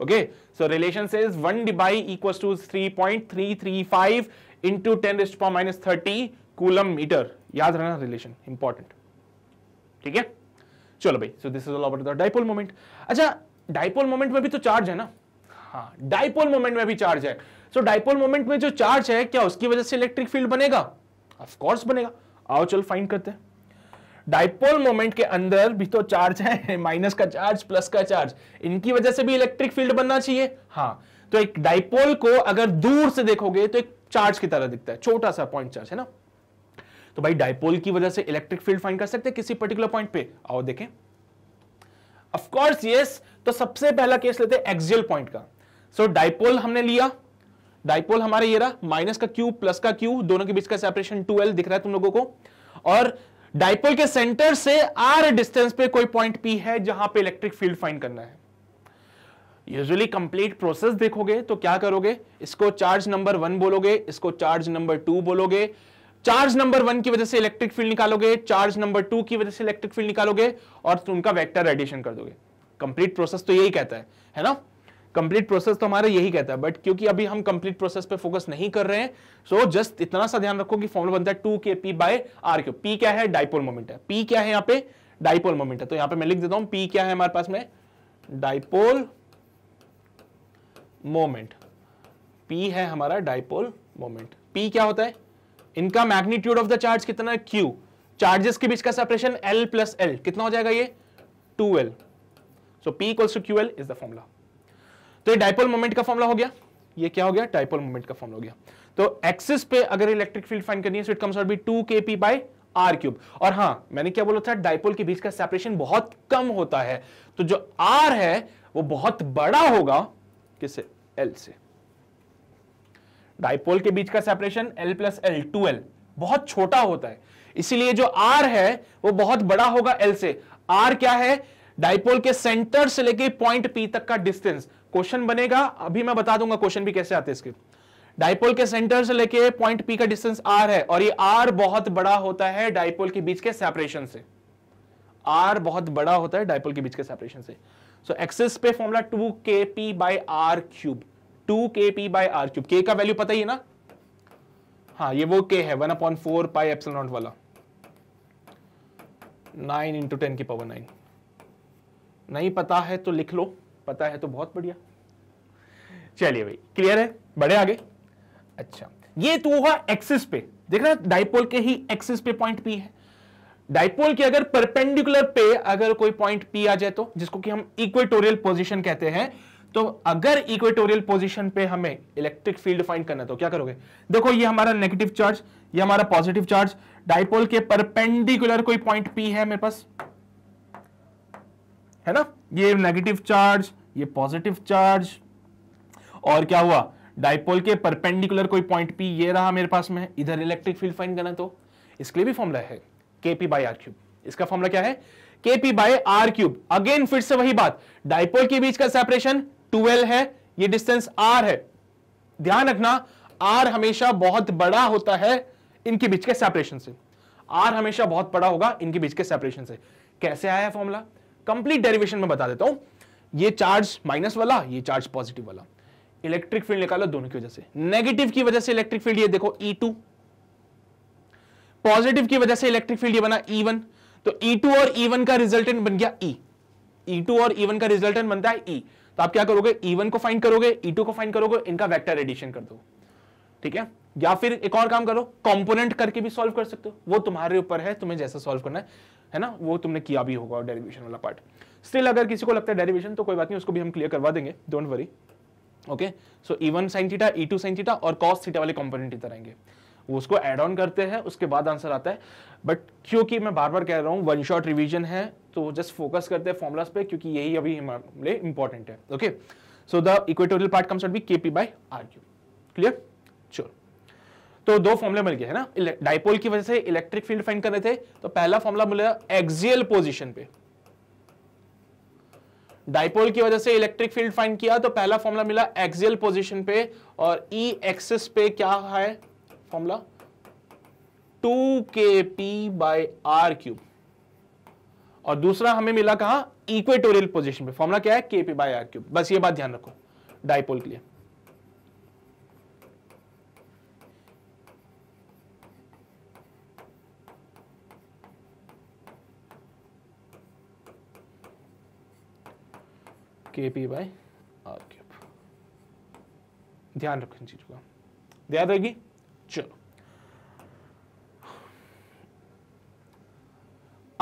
Speaker 1: okay okay so relation says 1 by equals to 3.335 three 10 raised to power minus thirty coulomb metre याद रहना relation important ठीक है चलो भाई so this is all about the dipole moment अच्छा dipole moment में भी तो चार्ज है ना हाँ डाइपोल मोमेंट में भी चार्ज है सो डाइपोल मोमेंट में जो चार्ज है क्या उसकी वजह से इलेक्ट्रिक फील्ड बनेगा ऑफ कोर्स बनेगा आओ चलो फाइंड करते हैं डाइपोल मोमेंट के अंदर भी तो चार्ज है माइनस [LAUGHS] का चार्ज प्लस का चार्ज इनकी वजह से भी इलेक्ट्रिक फील्ड बनना चाहिए हाँ तो एक डाइपोल को अगर दूर से देखोगे तो एक चार्ज की तरह दिखता है छोटा सा पॉइंट चार्ज है ना तो भाई डायपोल की वजह से इलेक्ट्रिक फील्ड फाइंड कर सकते हैं किसी पर्टिकुलर पॉइंट पे आओ देखें ऑफ कोर्स यस तो सबसे पहला केस लेते हैं एक्सियल पॉइंट का सो so, डायपोल हमने लिया डायपोल हमारा ये रहा माइनस का क्यू प्लस का क्यू दोनों के बीच का सेपरेशन टू दिख रहा है तुम लोगों को और डायपोल के सेंटर से आर डिस्टेंस पे कोई पॉइंट पी है जहां पे इलेक्ट्रिक फील्ड फाइंड करना है यूजुअली कंप्लीट प्रोसेस देखोगे तो क्या करोगे इसको चार्ज नंबर वन बोलोगे इसको चार्ज नंबर टू बोलोगे चार्ज नंबर वन की वजह से इलेक्ट्रिक फील्ड निकालोगे चार्ज नंबर टू की वजह से इलेक्ट्रिक फील्ड निकालोगे और उनका वेक्टर एडिशन कर दोगे कंप्लीट प्रोसेस तो यही कहता है है ना कंप्लीट प्रोसेस तो हमारा यही कहता है बट क्योंकि अभी हम कंप्लीट प्रोसेस पे फोकस नहीं कर रहे हैं सो so जस्ट इतना सा ध्यान रखो कि फॉर्मुला बनता है टू के P by r q p क्या है डाइपोल मोमेंट है पी क्या है यहाँ पे डाइपोल मोमेंट है तो यहाँ पे मैं लिख देता हूं पी क्या है हमारे पास में डाइपोल मोमेंट पी है हमारा डाइपोल मोमेंट पी क्या होता है इनका मैग्नीट्यूड ऑफ द चार्ज कितना है क्यू चार्जेस के बीच का सेपरेशन एल प्लस एल कितना हो जाएगा ये two l so p equals to q l is the formula तो ये डायपोल मोमेंट का फॉर्मुला हो गया ये क्या हो गया डायपोल मोमेंट का फॉर्मुला हो गया तो एक्सिस पे अगर इलेक्ट्रिक फील्ड फाइंड करनी है so it comes out be two के पी बाई आर क्यूब और हाँ मैंने क्या बोला था डायपोल के बीच का सेपरेशन बहुत कम होता है तो जो आर है वो बहुत बड़ा होगा किसे एल से डाइपोल के बीच का separation l plus l two l बहुत छोटा होता है इसीलिए जो आर है वो बहुत बड़ा होगा एल से आर क्या है डाइपोल के सेंटर से लेके पॉइंट पी तक का डिस्टेंस क्वेश्चन बनेगा अभी मैं बता दूंगा क्वेश्चन भी कैसे आते इसके डाइपोल के सेंटर से लेके पॉइंट पी का डिस्टेंस आर है और ये आर बहुत बड़ा होता है डाइपोल के बीच के सेपरेशन से आर बहुत बड़ा होता है डाइपोल के बीच के सेपरेशन से सो so, एक्सिस पे फॉर्मूला टू के p by are cube two के p by are cube k का वैल्यू पता ही है ना हाँ ये वो के है one upon four pi epsilon naught वाला नाइन इंटू टेन की पावर नाइन नहीं पता है तो लिख लो पता है तो बहुत बढ़िया चलिए भाई क्लियर है बड़े आगे अच्छा ये तो हुआ एक्सिस पे देखना डाइपोल के ही एक्सिस पे पॉइंट पी है डाइपोल के अगर परपेंडिकुलर पे अगर कोई पॉइंट पी आ जाए तो जिसको कि हम इक्वेटोरियल पोजीशन कहते हैं तो अगर इक्वेटोरियल पोजिशन पे हमें इलेक्ट्रिक फील्ड फाइंड करना तो क्या करोगे देखो ये हमारा नेगेटिव चार्ज ये हमारा पॉजिटिव चार्ज डाइपोल के परपेंडिकुलर कोई पॉइंट पी है मेरे पास है ना ये नेगेटिव चार्ज ये पॉजिटिव चार्ज और क्या हुआ डाइपोल के परपेंडिकुलर कोई पॉइंट पी ये रहा मेरे पास में इधर इलेक्ट्रिक फील्ड फाइंड करना तो इसके लिए भी फॉर्मुला है केपी बाई आर क्यूब इसका फॉर्मुला क्या है k p by are cube again फिर से वही बात डाइपोल के बीच का सेपरेशन ट्वेल्व है ये डिस्टेंस आर है ध्यान रखना आर हमेशा बहुत बड़ा होता है इनके बीच के सेपरेशन से आर हमेशा बहुत बड़ा होगा इनके बीच के सेपरेशन से कैसे आया फॉर्मूला कंप्लीट डेरिवेशन में बता देता हूं ये चार्ज माइनस वाला ये चार्ज पॉजिटिव वाला इलेक्ट्रिक फील्ड निकालो दोनों की वजह से नेगेटिव की वजह से इलेक्ट्रिक फील्ड ये देखो E2 पॉजिटिव की वजह से इलेक्ट्रिक फील्ड ये बना E1 तो E2 और E1 का रिजल्टेंट बन गया E E2 और E1 का रिजल्टेंट बनता है E तो आप क्या करोगे ई e को फाइंड करोगे ई e को फाइंड करोगे इनका वैक्टर एडिशन कर दो ठीक है या फिर एक और काम करो कंपोनेंट करके भी सॉल्व कर सकते हो वो तुम्हारे ऊपर है तुम्हें जैसा सॉल्व करना है है ना वो तुमने किया भी होगा डेरिवेशन वाला पार्ट स्टिल अगर किसी को लगता है डेरिवेशन तो कोई बात नहीं उसको भी हम क्लियर करवा देंगे don't worry okay so E one sine theta E two sine theta और कॉस थीटा वाले कॉम्पोनेंट इधर आएंगे उसको एड ऑन करते हैं उसके बाद आंसर आता है बट क्योंकि मैं बार बार कह रहा हूँ वन शॉट रिविजन है तो जस्ट फोकस करते हैं फॉर्मुलाज पे क्योंकि यही अभी हमारे इंपॉर्टेंट है okay so the equatorial part comes be k p by r q clear sure तो दो फॉर्मुले मिल गए है ना डाइपोल की वजह से इलेक्ट्रिक फील्ड फाइंड कर रहे थे तो पहला फॉर्मुला मिला एक्सियल पोजिशन पे डाइपोल की वजह से इलेक्ट्रिक फील्ड फाइंड किया तो पहला फॉर्मुला मिला एक्सियल पोजीशन पे और ई e एक्सिस पे क्या है फॉर्मूला टू के पी बाय आर क्यूब और दूसरा हमें मिला कहा इक्वेटोरियल पोजीशन पे फॉर्मूला क्या है के पी बाई आर क्यूब बस ये बात ध्यान रखो डाइपोल के लिए K p by are cube ध्यान इन चीजों का ध्यान रहेगी चलो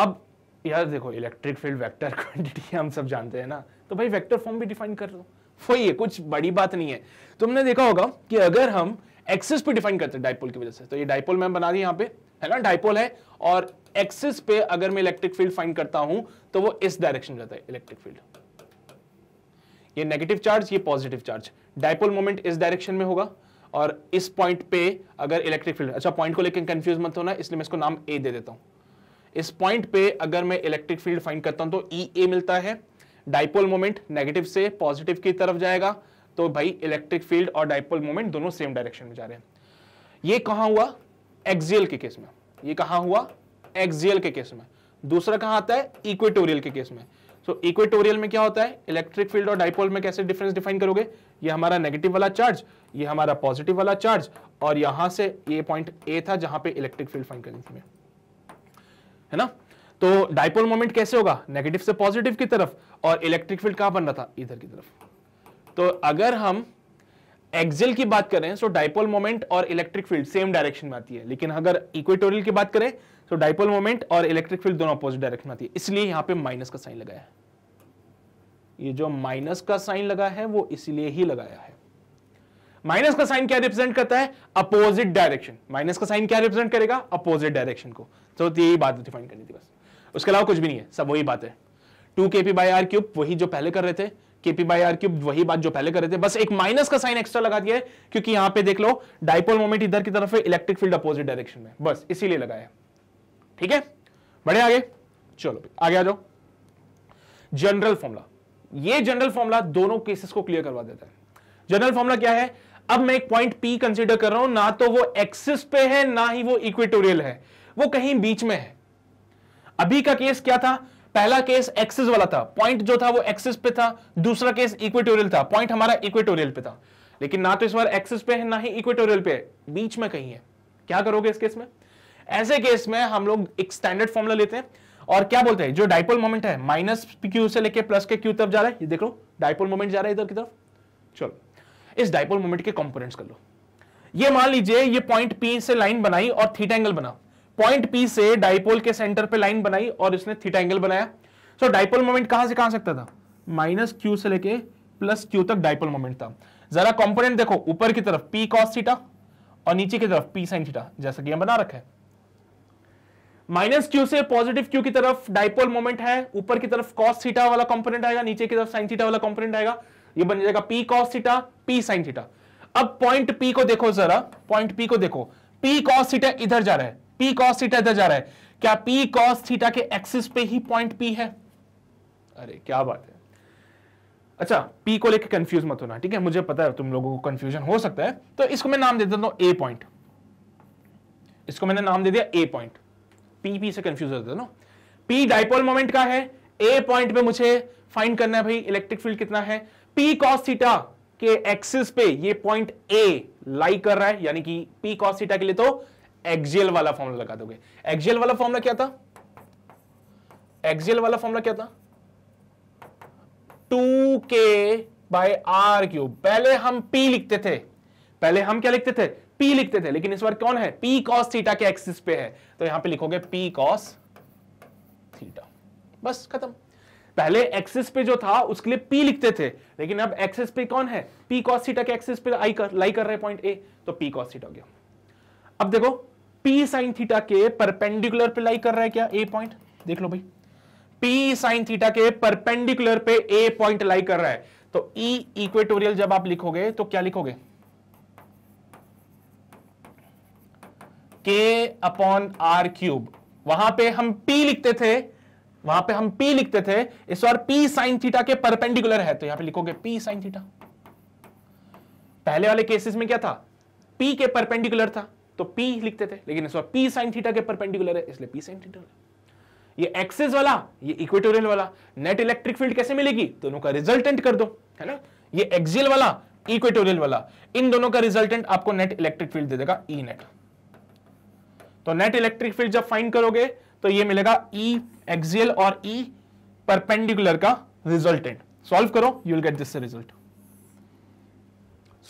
Speaker 1: अब यार देखो इलेक्ट्रिक फील्ड वेक्टर क्वांटिटी हम सब जानते हैं ना तो भाई वेक्टर फॉर्म भी डिफाइन कर दो वही है कुछ बड़ी बात नहीं है तुमने देखा होगा कि अगर हम एक्सिस पे डिफाइन करते हैं डायपोल की वजह से तो ये डायपोल मैं बना दी यहाँ पे है ना डायपोल है और एक्सिस पे अगर मैं इलेक्ट्रिक फील्ड फाइंड करता हूं तो वो इस डायरेक्शन जाता है इलेक्ट्रिक फील्ड ये नेगेटिव चार्ज ये पॉजिटिव चार्ज डायपोल मोमेंट इस डायरेक्शन में होगा और इस पॉइंट पे अगर इलेक्ट्रिक फील्ड अच्छा पॉइंट को लेकर कंफ्यूज मत होना इसलिए मैं इसको नाम ए दे देता हूं इस पॉइंट पे अगर मैं इलेक्ट्रिक फील्ड फाइंड करता हूं तो ई e, ए मिलता है डाइपोल मोमेंट नेगेटिव से पॉजिटिव की तरफ जाएगा तो भाई इलेक्ट्रिक फील्ड और डाइपोल मोमेंट दोनों सेम डायरेक्शन में जा रहे हैं ये कहां हुआ एक्सियल के केस में ये कहां हुआ एक्सियल के केस में दूसरा कहां आता है इक्वेटोरियल के केस में सो so, इक्वेटोरियल में क्या होता है इलेक्ट्रिक फील्ड और डाइपोल में कैसे डिफरेंस डिफाइन करोगे ये हमारा नेगेटिव वाला चार्ज ये हमारा पॉजिटिव वाला चार्ज और यहां से ये पॉइंट ए था जहां पे इलेक्ट्रिक फील्ड फाइंड करनी थी है ना तो डाइपोल मोमेंट कैसे होगा नेगेटिव से पॉजिटिव की तरफ और इलेक्ट्रिक फील्ड कहां बन रहा था इधर की तरफ तो अगर हम एक्सेल की बात करें सो डाइपोल मोमेंट और इलेक्ट्रिक फील्ड सेम डायरेक्शन में आती है लेकिन अगर इक्वेटोरियल की बात करें तो डाइपोल मोमेंट और इलेक्ट्रिक फील्ड दोनों अपोजिट डायरेक्शन में आती है इसलिए यहां पे माइनस का साइन लगाया है ये जो माइनस का साइन लगा है वो इसलिए ही लगाया है माइनस का साइन क्या रिप्रेजेंट करता है अपोजिट डायरेक्शन माइनस का साइन क्या रिप्रेजेंट करेगा अपोजिट डायरेक्शन को तो यही बात डिफाइन करनी थी बस उसके अलावा कुछ भी नहीं है सब वही बात है टू के पी बाई आर क्यूब वही जो पहले कर रहे थे केपी बाई आर क्यूब वही बात जो पहले कर रहे थे बस एक माइनस का साइन एक्स्ट्रा लगा दिया है क्योंकि यहां पे देख लो डाइपोल मोमेंट इधर की तरफ है इलेक्ट्रिक फील्ड अपोजिट डायरेक्शन में बस इसीलिए लगाया ठीक है बढ़े आगे चलो आगे आ जाओ जनरल फॉर्मूला ये जनरल फॉर्मुला दोनों केसेस को क्लियर करवा देता है जनरल फॉर्मुला क्या है अब मैं एक पॉइंट पी कंसिडर कर रहा हूं ना तो वो एक्सिस पे है ना ही वो इक्वेटोरियल है वो कहीं बीच में है अभी का केस क्या था पहला केस एक्सिस वाला था पॉइंट जो था वो एक्सिस पे था दूसरा केस इक्वेटोरियल था पॉइंट हमारा इक्वेटोरियल पे था लेकिन ना तो इस बार एक्सिस पे है ना ही इक्वेटोरियल पे है बीच में कहीं है क्या करोगे इस केस में ऐसे केस में हम लोग एक स्टैंडर्ड फॉर्मुला लेते हैं और क्या बोलते हैं जो डायपोल मोमेंट है माइनस क्यू से लेके प्लस के क्यू तरफ जा रहा है ये देख लो डायपोल मोमेंट जा रहा है इधर की तरफ चलो इस डायपोल मोमेंट के कंपोनेंट्स कर लो ये मान लीजिए ये पॉइंट पी से लाइन बनाई और थीटा एंगल बना पॉइंट पी से डाइपोल के सेंटर पे लाइन बनाई और इसने थीटा एंगल बनाया सो डाइपोल मोमेंट कहां से कहां सकता था माइनस क्यू से लेके प्लस क्यू तक डाइपोल मोमेंट था जरा कंपोनेंट देखो ऊपर की तरफ पी कॉस थीटा और नीचे की तरफ पी साइन थीटा जैसा कि हम बना रखा है माइनस क्यू से पॉजिटिव क्यू की तरफ डाइपोल मोमेंट है ऊपर की तरफ कॉस थीटा वाला कंपोनेंट आएगा नीचे की तरफ साइन थीटा वाला कंपोनेंट आएगा ये बन जाएगा p cos theta p sine theta अब पॉइंट पी को देखो जरा पॉइंट पी को देखो पी कॉस थीटा इधर जा रहा है पी कॉस थीटा इधर जा रहा है क्या पी कॉस थीटा के एक्सिस पे ही पॉइंट पी है अरे क्या बात है अच्छा पी को लेके कंफ्यूज मत होना ठीक है मुझे पता है तुम लोगों को कंफ्यूजन हो सकता है तो इसको मैं नाम दे देता हूं ए पॉइंट इसको मैंने नाम दे दिया ए पॉइंट पी पी से कंफ्यूज होता है ना पी डाइपोल मोमेंट का है ए पॉइंट पे मुझे फाइंड करना है भाई इलेक्ट्रिक फील्ड कितना है पी कॉस थीटा के एक्सिस पे ये पॉइंट ए लाई कर रहा है यानी कि पी कॉस थीटा के लिए तो एक्सियल वाला फॉर्मूला लगा दोगे एक्सियल वाला फॉर्मूला क्या था एक्सियल वाला फॉर्मूला क्या था टू के बाय आर क्यूब पहले हम पी लिखते थे पहले हम क्या लिखते थे पी लिखते थे लेकिन इस बार कौन है पी कॉस थीटा के एक्सिस पे है तो यहां पे लिखोगे पी कॉस थीटा बस खत्म पहले एक्सिस पे जो था उसके लिए पी लिखते थे लेकिन अब एक्सिस पे कौन है पी कॉस थीटा के एक्सिस पे आई कर लाई कर रहे पॉइंट ए तो पी कॉस थीटा हो गया अब देखो पी साइन थीटा के परपेंडिकुलर पे लाई कर रहा है क्या ए पॉइंट देख लो भाई पी साइन थीटा के परपेंडिकुलर पे ए पॉइंट लाई कर रहा है तो ई e इक्वेटोरियल जब आप लिखोगे तो क्या लिखोगे के अपॉन आर क्यूब वहां पे हम पी लिखते थे वहां पे हम पी लिखते थे इस बार पी साइन थीटा के परपेंडिकुलर है तो यहां पे लिखोगे पी साइन थीटा पहले वाले केसेस में क्या था पी के परपेंडिकुलर था तो P लिखते थे लेकिन इस बार P साइन थीटा के परपेंडिकुलर है इसलिए P साइन थीटा ये एक्सेस वाला ये इक्वेटोरियल वाला नेट इलेक्ट्रिक फील्ड कैसे मिलेगी दोनों का रिजल्टेंट कर दो है ना ये एक्सियल वाला इक्वेटोरियल वाला इन दोनों का रिजल्टेंट आपको नेट इलेक्ट्रिक फील्ड दे देगा ई e नेट तो नेट इलेक्ट्रिक फील्ड जब फाइंड करोगे तो ये मिलेगा ई e एक्सियल और ई e परपेंडिकुलर का रिजल्टेंट सॉल्व करो you will get this result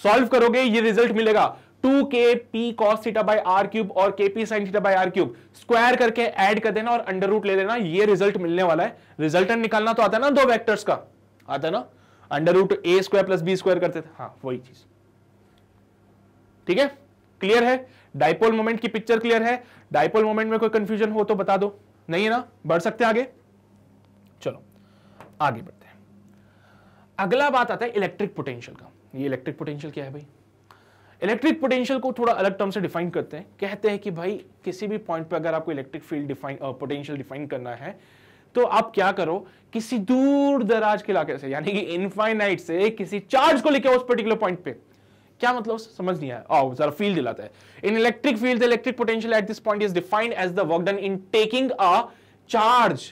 Speaker 1: solve करोगे ये रिजल्ट मिलेगा टू के P cos theta by are cube और k p sine theta by are cube square करके एड कर देना और अंडर रूट ले लेना ये रिजल्ट मिलने वाला है रिजल्टेंट निकालना तो आता है ना दो वैक्टर्स का आता है ना under root a square plus b square करते थे हाँ वही चीज ठीक है क्लियर है डायपोल मोमेंट की पिक्चर क्लियर है डायपोल मोमेंट में कोई कंफ्यूजन हो तो बता दो नहीं है ना बढ़ सकते आगे चलो आगे बढ़ते हैं अगला बात आता है इलेक्ट्रिक पोटेंशियल का ये इलेक्ट्रिक पोटेंशियल क्या है भाई इलेक्ट्रिक पोटेंशियल को थोड़ा अलग टर्म से डिफाइन करते हैं कहते हैं कि भाई किसी भी पॉइंट पर अगर आपको electric field define potential define करना है तो आप क्या करो किसी दूर दराज के इलाके से यानी कि इनफाइनाइट से किसी चार्ज को लेकर उस पर्टिकुलर पॉइंट पे क्या मतलब समझ नहीं आया आओ जरा फील्ड दिलाता है in electric field electric potential at this point is defined as the work done in taking a charge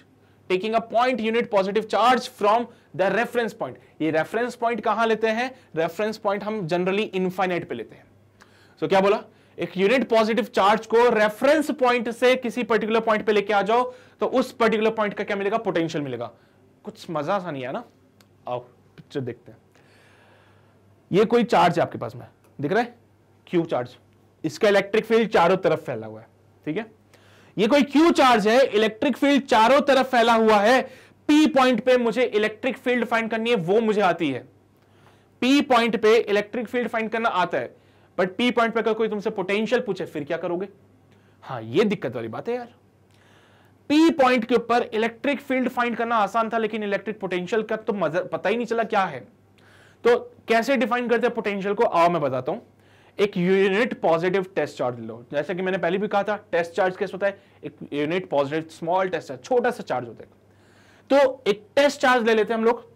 Speaker 1: taking a point unit positive charge from the reference point ये रेफरेंस पॉइंट कहां लेते हैं reference point हम generally infinite पे लेते हैं so so, क्या बोला एक यूनिट पॉजिटिव चार्ज को रेफरेंस पॉइंट से किसी पर्टिकुलर पॉइंट पे लेके आ जाओ तो उस पर्टिकुलर पॉइंट का क्या मिलेगा पोटेंशियल मिलेगा कुछ मजा सा नहीं है ना आओ पिक्चर देखते हैं ये कोई चार्ज है आपके पास में दिख रहा है क्यू चार्ज इसका इलेक्ट्रिक फील्ड चारों तरफ फैला हुआ है ठीक है ये कोई क्यू चार्ज है इलेक्ट्रिक फील्ड चारों तरफ फैला हुआ है पी पॉइंट पे मुझे इलेक्ट्रिक फील्ड फाइंड करनी है वो मुझे आती है पी पॉइंट पे इलेक्ट्रिक फील्ड फाइंड करना आता है बट पी पॉइंट पे अगर कोई तुमसे पोटेंशियल पूछे फिर क्या करोगे हाँ ये दिक्कत वाली बात है यार पी पॉइंट के ऊपर इलेक्ट्रिक फील्ड फाइंड करना आसान था लेकिन इलेक्ट्रिक पोटेंशियल का तो मजा पता ही नहीं चला क्या है तो कैसे डिफाइन करते हैं पोटेंशियल को आओ मैं बताता हूं एक यूनिट पॉजिटिव टेस्ट चार्ज लो जैसे कि मैंने पहले भी कहा था टेस्ट चार्ज कैसे होता है एक unit positive small test charge छोटा सा चार्ज होता है तो एक टेस्ट चार्ज ले लेते हैं हम लोग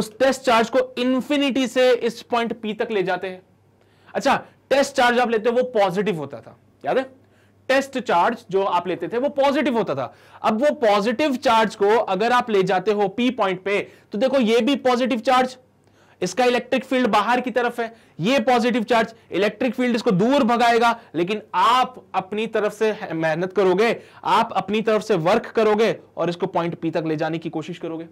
Speaker 1: उस टेस्ट चार्ज को इंफिनिटी से इस पॉइंट पी तक ले जाते हैं अच्छा टेस्ट चार्ज आप लेते हो वो पॉजिटिव होता था याद है टेस्ट चार्ज जो आप लेते थे वो पॉजिटिव होता था अब वो पॉजिटिव चार्ज को अगर आप ले जाते हो पी पॉइंट पे तो देखो ये भी पॉजिटिव चार्ज इसका इलेक्ट्रिक फील्ड बाहर की तरफ है ये पॉजिटिव चार्ज इलेक्ट्रिक फील्ड इसको दूर भगाएगा लेकिन आप अपनी तरफ से मेहनत करोगे आप अपनी तरफ से वर्क करोगे और इसको पॉइंट पी तक ले जाने की कोशिश करोगे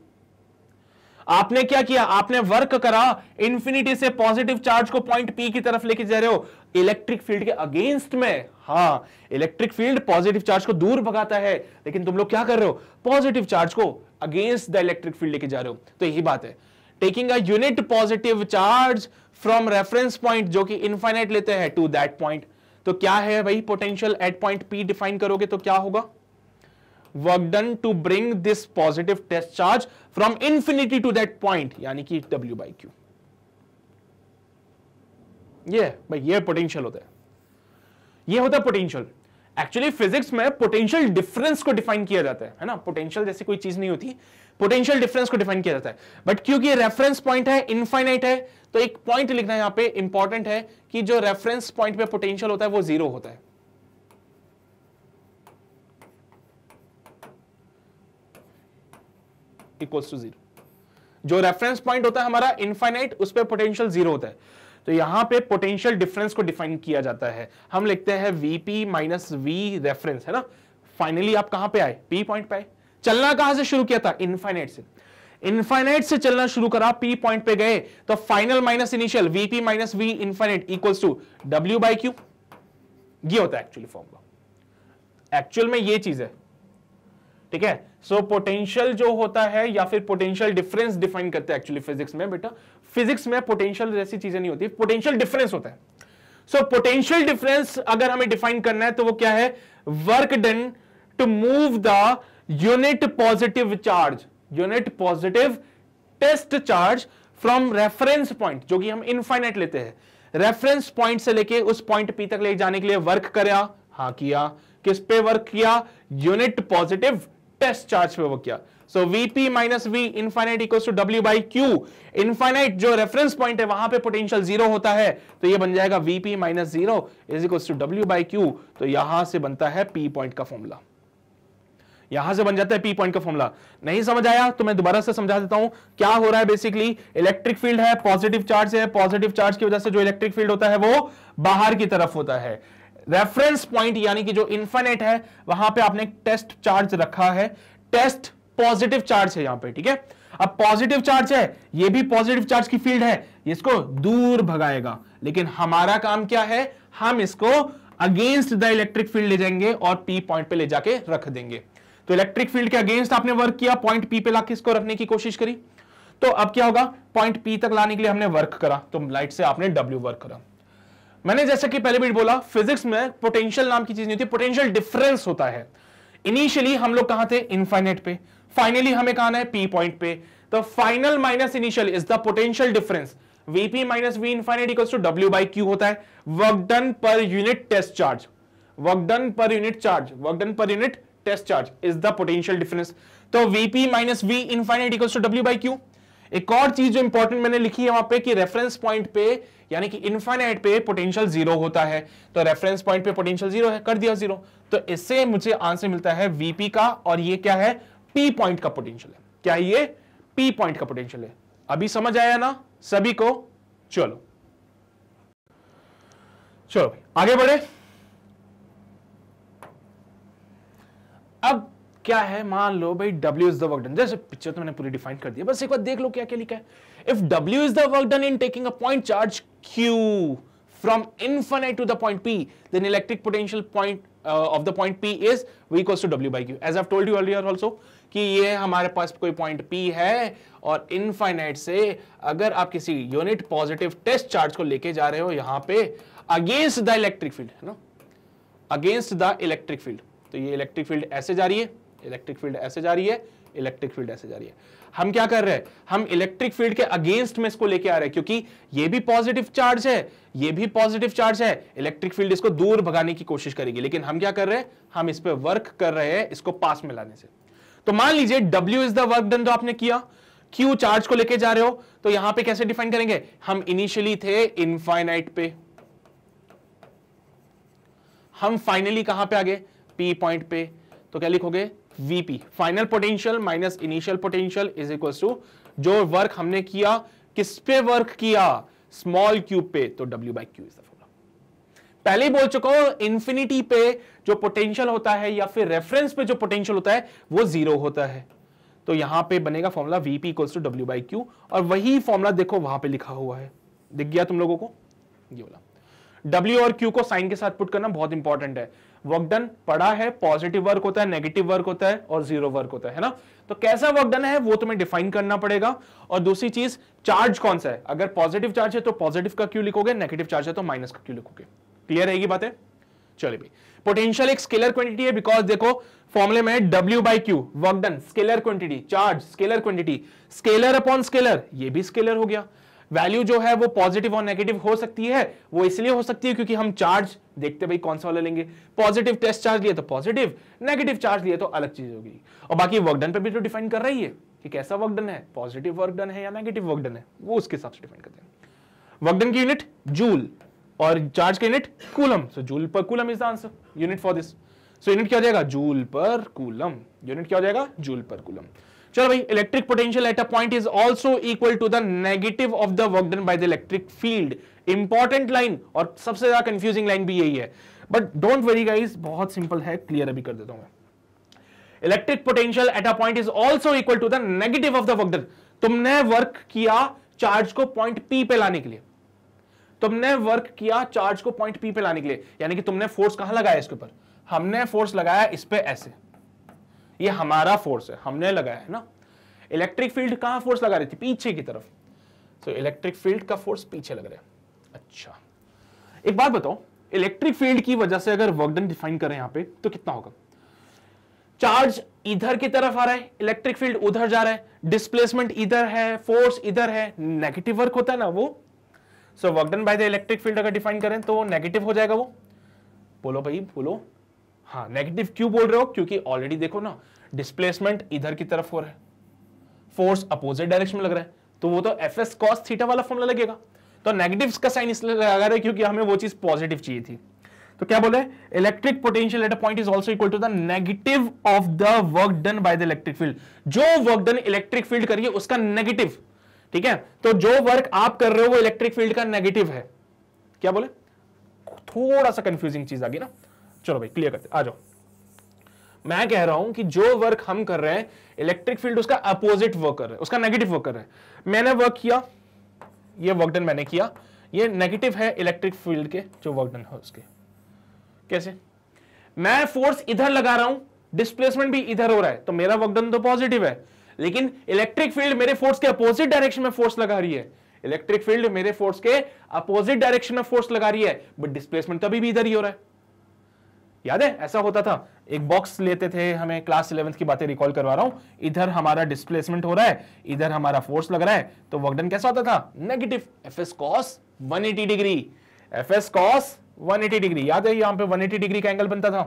Speaker 1: आपने क्या किया आपने वर्क करा इंफिनिटी से पॉजिटिव चार्ज को पॉइंट पी की तरफ लेके जा रहे हो इलेक्ट्रिक फील्ड के अगेंस्ट में हाँ इलेक्ट्रिक फील्ड पॉजिटिव चार्ज को दूर भगाता है लेकिन तुम लोग क्या कर रहे हो पॉजिटिव चार्ज को अगेंस्ट द इलेक्ट्रिक फील्ड लेके जा रहे हो तो यही बात है taking a positive charge from reference point जो कि इनफाइनाइट लेते हैं टू दैट पॉइंट तो क्या है भाई potential at point p define करोगे तो क्या होगा work done to bring this positive test charge from infinity to that point यानी कि डब्ल्यू बाई क्यू ये भाई ये पोटेंशियल होता है ये होता है पोटेंशियल एक्चुअली फिजिक्स में पोटेंशियल डिफरेंस को डिफाइन किया जाता है है ना पोटेंशियल जैसी कोई चीज नहीं होती पोटेंशियल डिफरेंस को डिफाइन किया जाता है बट क्योंकि रेफरेंस पॉइंट है इनफाइनाइट है तो एक पॉइंट लिखना यहां पे इंपॉर्टेंट है कि जो रेफरेंस पॉइंट पे पोटेंशियल होता है वो जीरो होता है इक्वल्स टू जीरो जो रेफरेंस पॉइंट होता है हमारा इनफाइनाइट उस पर पोटेंशियल जीरो होता है तो यहां पे पोटेंशियल डिफरेंस को डिफाइन किया जाता है हम लिखते हैं वीपी माइनस वी रेफरेंस है ना फाइनली आप कहां पे आए पी पॉइंट पे आए चलना कहां से शुरू किया था इनफाइनाइट से इनफाइनाइट से चलना शुरू करा पी पॉइंट पे गए तो final minus initial v p minus v infinite equals to W by Q ये होता है एक्चुअली फॉर्मूला एक्चुअल में ये चीज है ठीक है सो पोटेंशियल जो होता है या फिर पोटेंशियल डिफरेंस डिफाइन करते हैं एक्चुअली फिजिक्स में बेटा फिजिक्स में पोटेंशियल जैसी चीजें नहीं होती पोटेंशियल डिफरेंस होता है सो पोटेंशियल डिफरेंस अगर हमें डिफाइन करना है तो वो क्या है work done to move the unit positive charge unit positive test charge from reference point जो कि हम इनफाइनाइट लेते हैं रेफरेंस पॉइंट से लेके उस पॉइंट पी तक ले जाने के लिए वर्क कर हाँ किया किस पे वर्क किया यूनिट पॉजिटिव टेस्ट चार्ज पे वर्क किया so v p minus v infinite equal to W by q infinite जो रेफरेंस पॉइंट है वहां पे पोटेंशियल जीरो होता है तो ये बन जाएगा v p minus zero is equal to W by q तो यहां से बनता है पी पॉइंट का फॉर्मूला यहां से बन जाता है पी पॉइंट का फॉर्मुला नहीं समझ आया तो मैं दोबारा से समझा देता हूं क्या हो रहा है बेसिकली इलेक्ट्रिक फील्ड है पॉजिटिव चार्ज है पॉजिटिव चार्ज की वजह से जो इलेक्ट्रिक फील्ड होता है वो बाहर की तरफ होता है रेफरेंस पॉइंट यानी कि जो इंफानेट है वहां पे आपने टेस्ट चार्ज रखा है टेस्ट पॉजिटिव चार्ज है यहां पे ठीक है अब पॉजिटिव चार्ज है ये भी पॉजिटिव चार्ज की फील्ड है इसको दूर भगाएगा लेकिन हमारा काम क्या है हम इसको अगेंस्ट द इलेक्ट्रिक फील्ड ले जाएंगे और पी पॉइंट पे ले जाके रख देंगे तो इलेक्ट्रिक फील्ड के अगेंस्ट आपने वर्क किया पॉइंट पी पे लाके इसको रखने की कोशिश करी तो अब क्या होगा पॉइंट पी तक लाने के लिए हमने वर्क करा तो लाइट से आपने डब्ल्यू वर्क करा मैंने जैसा कि पहले भी बोला फिजिक्स में पोटेंशियल नाम की चीज नहीं होती पोटेंशियल डिफरेंस होता है इनिशियली हम लोग कहां थे इनफाइनेट पे फाइनली हमें कहा है पी पॉइंट पे तो final minus initial is the potential difference v p minus v infinite equals to W by Q होता है work done per unit test charge work done per unit charge work done per unit test charge is the potential difference तो v p minus v infinite equals to W by q एक और चीज जो important मैंने लिखी है वहां पे कि रेफरेंस पॉइंट पे यानी कि इनफाइनाइट पे पोटेंशियल जीरो होता है तो रेफरेंस पॉइंट पे पोटेंशियल जीरो है कर दिया जीरो तो इससे मुझे आंसर मिलता है वीपी का और ये क्या है पी पॉइंट का पोटेंशियल है क्या ये पी पॉइंट का पोटेंशियल है अभी समझ आया ना सभी को चलो चलो आगे बढ़े अब क्या है मान लो भाई W is the work done जैसे पिक्चर तो मैंने पूरी डिफाइन कर दिया बस एक बार देख लो क्या क्या लिखा है if W is the work done in taking a point charge Q from infinite to the point P then electric potential point of the point P is V V to W W Q as I I've told you earlier also कि ये हमारे पास कोई point P है और infinite से अगर आप किसी यूनिट पॉजिटिव टेस्ट चार्ज को लेके जा रहे हो यहां पे अगेंस्ट द इलेक्ट्रिक फील्ड है ना अगेंस्ट द इलेक्ट्रिक फील्ड तो ये इलेक्ट्रिक फील्ड ऐसे जा रही है इलेक्ट्रिक फील्ड ऐसे जा रही है इलेक्ट्रिक फील्ड ऐसे जा रही है हम क्या कर रहे हैं हम इलेक्ट्रिक फील्ड के अगेंस्ट में इसको लेके आ रहे हैं क्योंकि ये भी पॉजिटिव चार्ज है ये भी पॉजिटिव चार्ज है इलेक्ट्रिक फील्ड इसको दूर भगाने की कोशिश करेगी लेकिन हम क्या कर रहे हैं हम इस पर वर्क कर रहे हैं इसको पास में लाने से तो मान लीजिए W is the work done जो आपने किया क्यू चार्ज को लेके जा रहे हो तो यहां पे कैसे डिफाइन करेंगे हम इनिशियली थे इनफाइनाइट पे हम फाइनली कहां पे आ गए पी पॉइंट पे तो क्या लिखोगे VP final potential minus initial potential is equal to जो वर्क हमने किया किस पे वर्क किया स्मॉल क्यूब पे तो डब्ल्यू बाई क्यू इज पहले ही बोल चुका हूं इंफिनिटी पे जो पोटेंशियल होता है या फिर रेफरेंस पे जो पोटेंशियल होता है वो जीरो होता है तो यहां पे बनेगा formula VP equal to W by Q और वही फॉर्मूला देखो वहां पे लिखा हुआ है दिख गया तुम लोगों को ये वाला डब्ल्यू और क्यू को साइन के साथ पुट करना बहुत इंपॉर्टेंट है वर्क डन पढ़ा है पॉजिटिव वर्क होता है नेगेटिव वर्क होता है और जीरो वर्क होता है, ना तो कैसा वर्क डन है वो तुम्हें डिफाइन करना पड़ेगा और दूसरी चीज चार्ज कौन सा है अगर पॉजिटिव चार्ज है तो पॉजिटिव का क्यों लिखोगे नेगेटिव चार्ज है तो माइनस का क्यों लिखोगे क्लियर रहेगी बातें चलिए भाई पोटेंशियल एक स्केलर क्वांटिटी है बिकॉज देखो फॉर्मुले में W by Q work done scalar quantity charge scalar quantity scalar upon scalar ये भी स्केलर हो गया वैल्यू जो है वो पॉजिटिव और नेगेटिव हो सकती है वो इसलिए हो सकती है क्योंकि हम चार्ज देखते भाई कौन सा वाला लेंगे पॉजिटिव टेस्ट चार्ज लिए तो पॉजिटिव नेगेटिव चार्ज लिए तो अलग चीज होगी और बाकी वर्क डन पर भी तो डिफाइन कर रही है कि कैसा वर्क डन है पॉजिटिव वर्क डन है या नेगेटिव वर्क डन है वो उसके हिसाब से डिफाइन करते हैं वर्क डन की यूनिट जूल और चार्ज का unit coulomb so joule per coulomb is the answer unit for this so unit क्या हो जाएगा जूल पर कूलम यूनिट क्या हो जाएगा जूल पर कूलम चलो भाई electric potential at a point is also equal to the negative of the work done by the electric field important line और सबसे ज्यादा कंफ्यूजिंग लाइन भी यही है बट डोंट वरी गाइज बहुत सिंपल है क्लियर अभी कर देता हूं electric potential at a point is also equal to the negative of the work done तुमने वर्क किया चार्ज को पॉइंट पी पे लाने के लिए तुमने वर्क किया चार्ज को पॉइंट पी पे लाने के लिए यानी कि तुमने फोर्स कहां लगाया इसके ऊपर हमने फोर्स लगाया इस पे ऐसे ये हमारा फोर्स है हमने लगाया है ना इलेक्ट्रिक फील्ड कहां फोर्स लगा रही थी पीछे की तरफ तो इलेक्ट्रिक फील्ड का फोर्स पीछे लग रहा है अच्छा एक बात बताओ इलेक्ट्रिक फील्ड की वजह से अगर वर्कडन डिफाइन करें यहां पे तो कितना होगा चार्ज इधर की तरफ आ रहा है इलेक्ट्रिक फील्ड उधर जा रहा है डिस्प्लेसमेंट इधर है फोर्स इधर है नेगेटिव वर्क होता है ना वो so work done by the electric field अगर डिफाइन करें तो नेगेटिव हो जाएगा वो बोलो भाई बोलो हाँ नेगेटिव क्यों बोल रहे हो क्योंकि ऑलरेडी देखो ना डिस्प्लेसमेंट इधर की तरफ हो रहा है फोर्स अपोजिट डायरेक्शन में लग रहा है तो वो तो एफ एस कॉस थीटा वाला फॉर्मला लगेगा तो नेगेटिव का साइन इसलिए लगा रहे हैं क्योंकि हमें वो चीज पॉजिटिव चाहिए थी तो क्या बोले electric potential at a point is also equal to the negative of the work done by the electric field जो वर्क डन इलेक्ट्रिक फील्ड करिए उसका नेगेटिव ठीक है तो जो वर्क आप कर रहे हो वो इलेक्ट्रिक फील्ड का नेगेटिव है क्या बोले थोड़ा सा कंफ्यूजिंग चीज आ गई ना चलो भाई क्लियर करते आ जाओ मैं कह रहा हूं कि जो वर्क हम कर रहे हैं इलेक्ट्रिक फील्ड उसका अपोजिट वर्क कर रहा है उसका नेगेटिव वर्क कर रहा है मैंने वर्क किया ये वर्क डन मैंने किया ये नेगेटिव है इलेक्ट्रिक फील्ड के जो वर्क डन है उसके कैसे मैं फोर्स इधर लगा रहा हूं डिस्प्लेसमेंट भी इधर हो रहा है तो मेरा वर्क डन तो पॉजिटिव है लेकिन इलेक्ट्रिक फील्ड मेरे फोर्स के अपोजिट डायरेक्शन में फोर्स लगा रही है इलेक्ट्रिक फील्ड मेरे फोर्स के अपोजिट डायरेक्शन में फोर्स लगा रही है बट डिस्प्लेसमेंट तो अभी भी इधर ही हो रहा है याद है ऐसा होता था एक बॉक्स लेते थे हमें क्लास इलेवेंथ की बातें रिकॉल करवा रहा हूं इधर हमारा डिस्प्लेसमेंट हो रहा है इधर हमारा फोर्स लग रहा है तो वर्कडन कैसा होता था negative F S cos 180 degree F S cos 180 degree याद है यहाँ पे 180 डिग्री का एंगल बनता था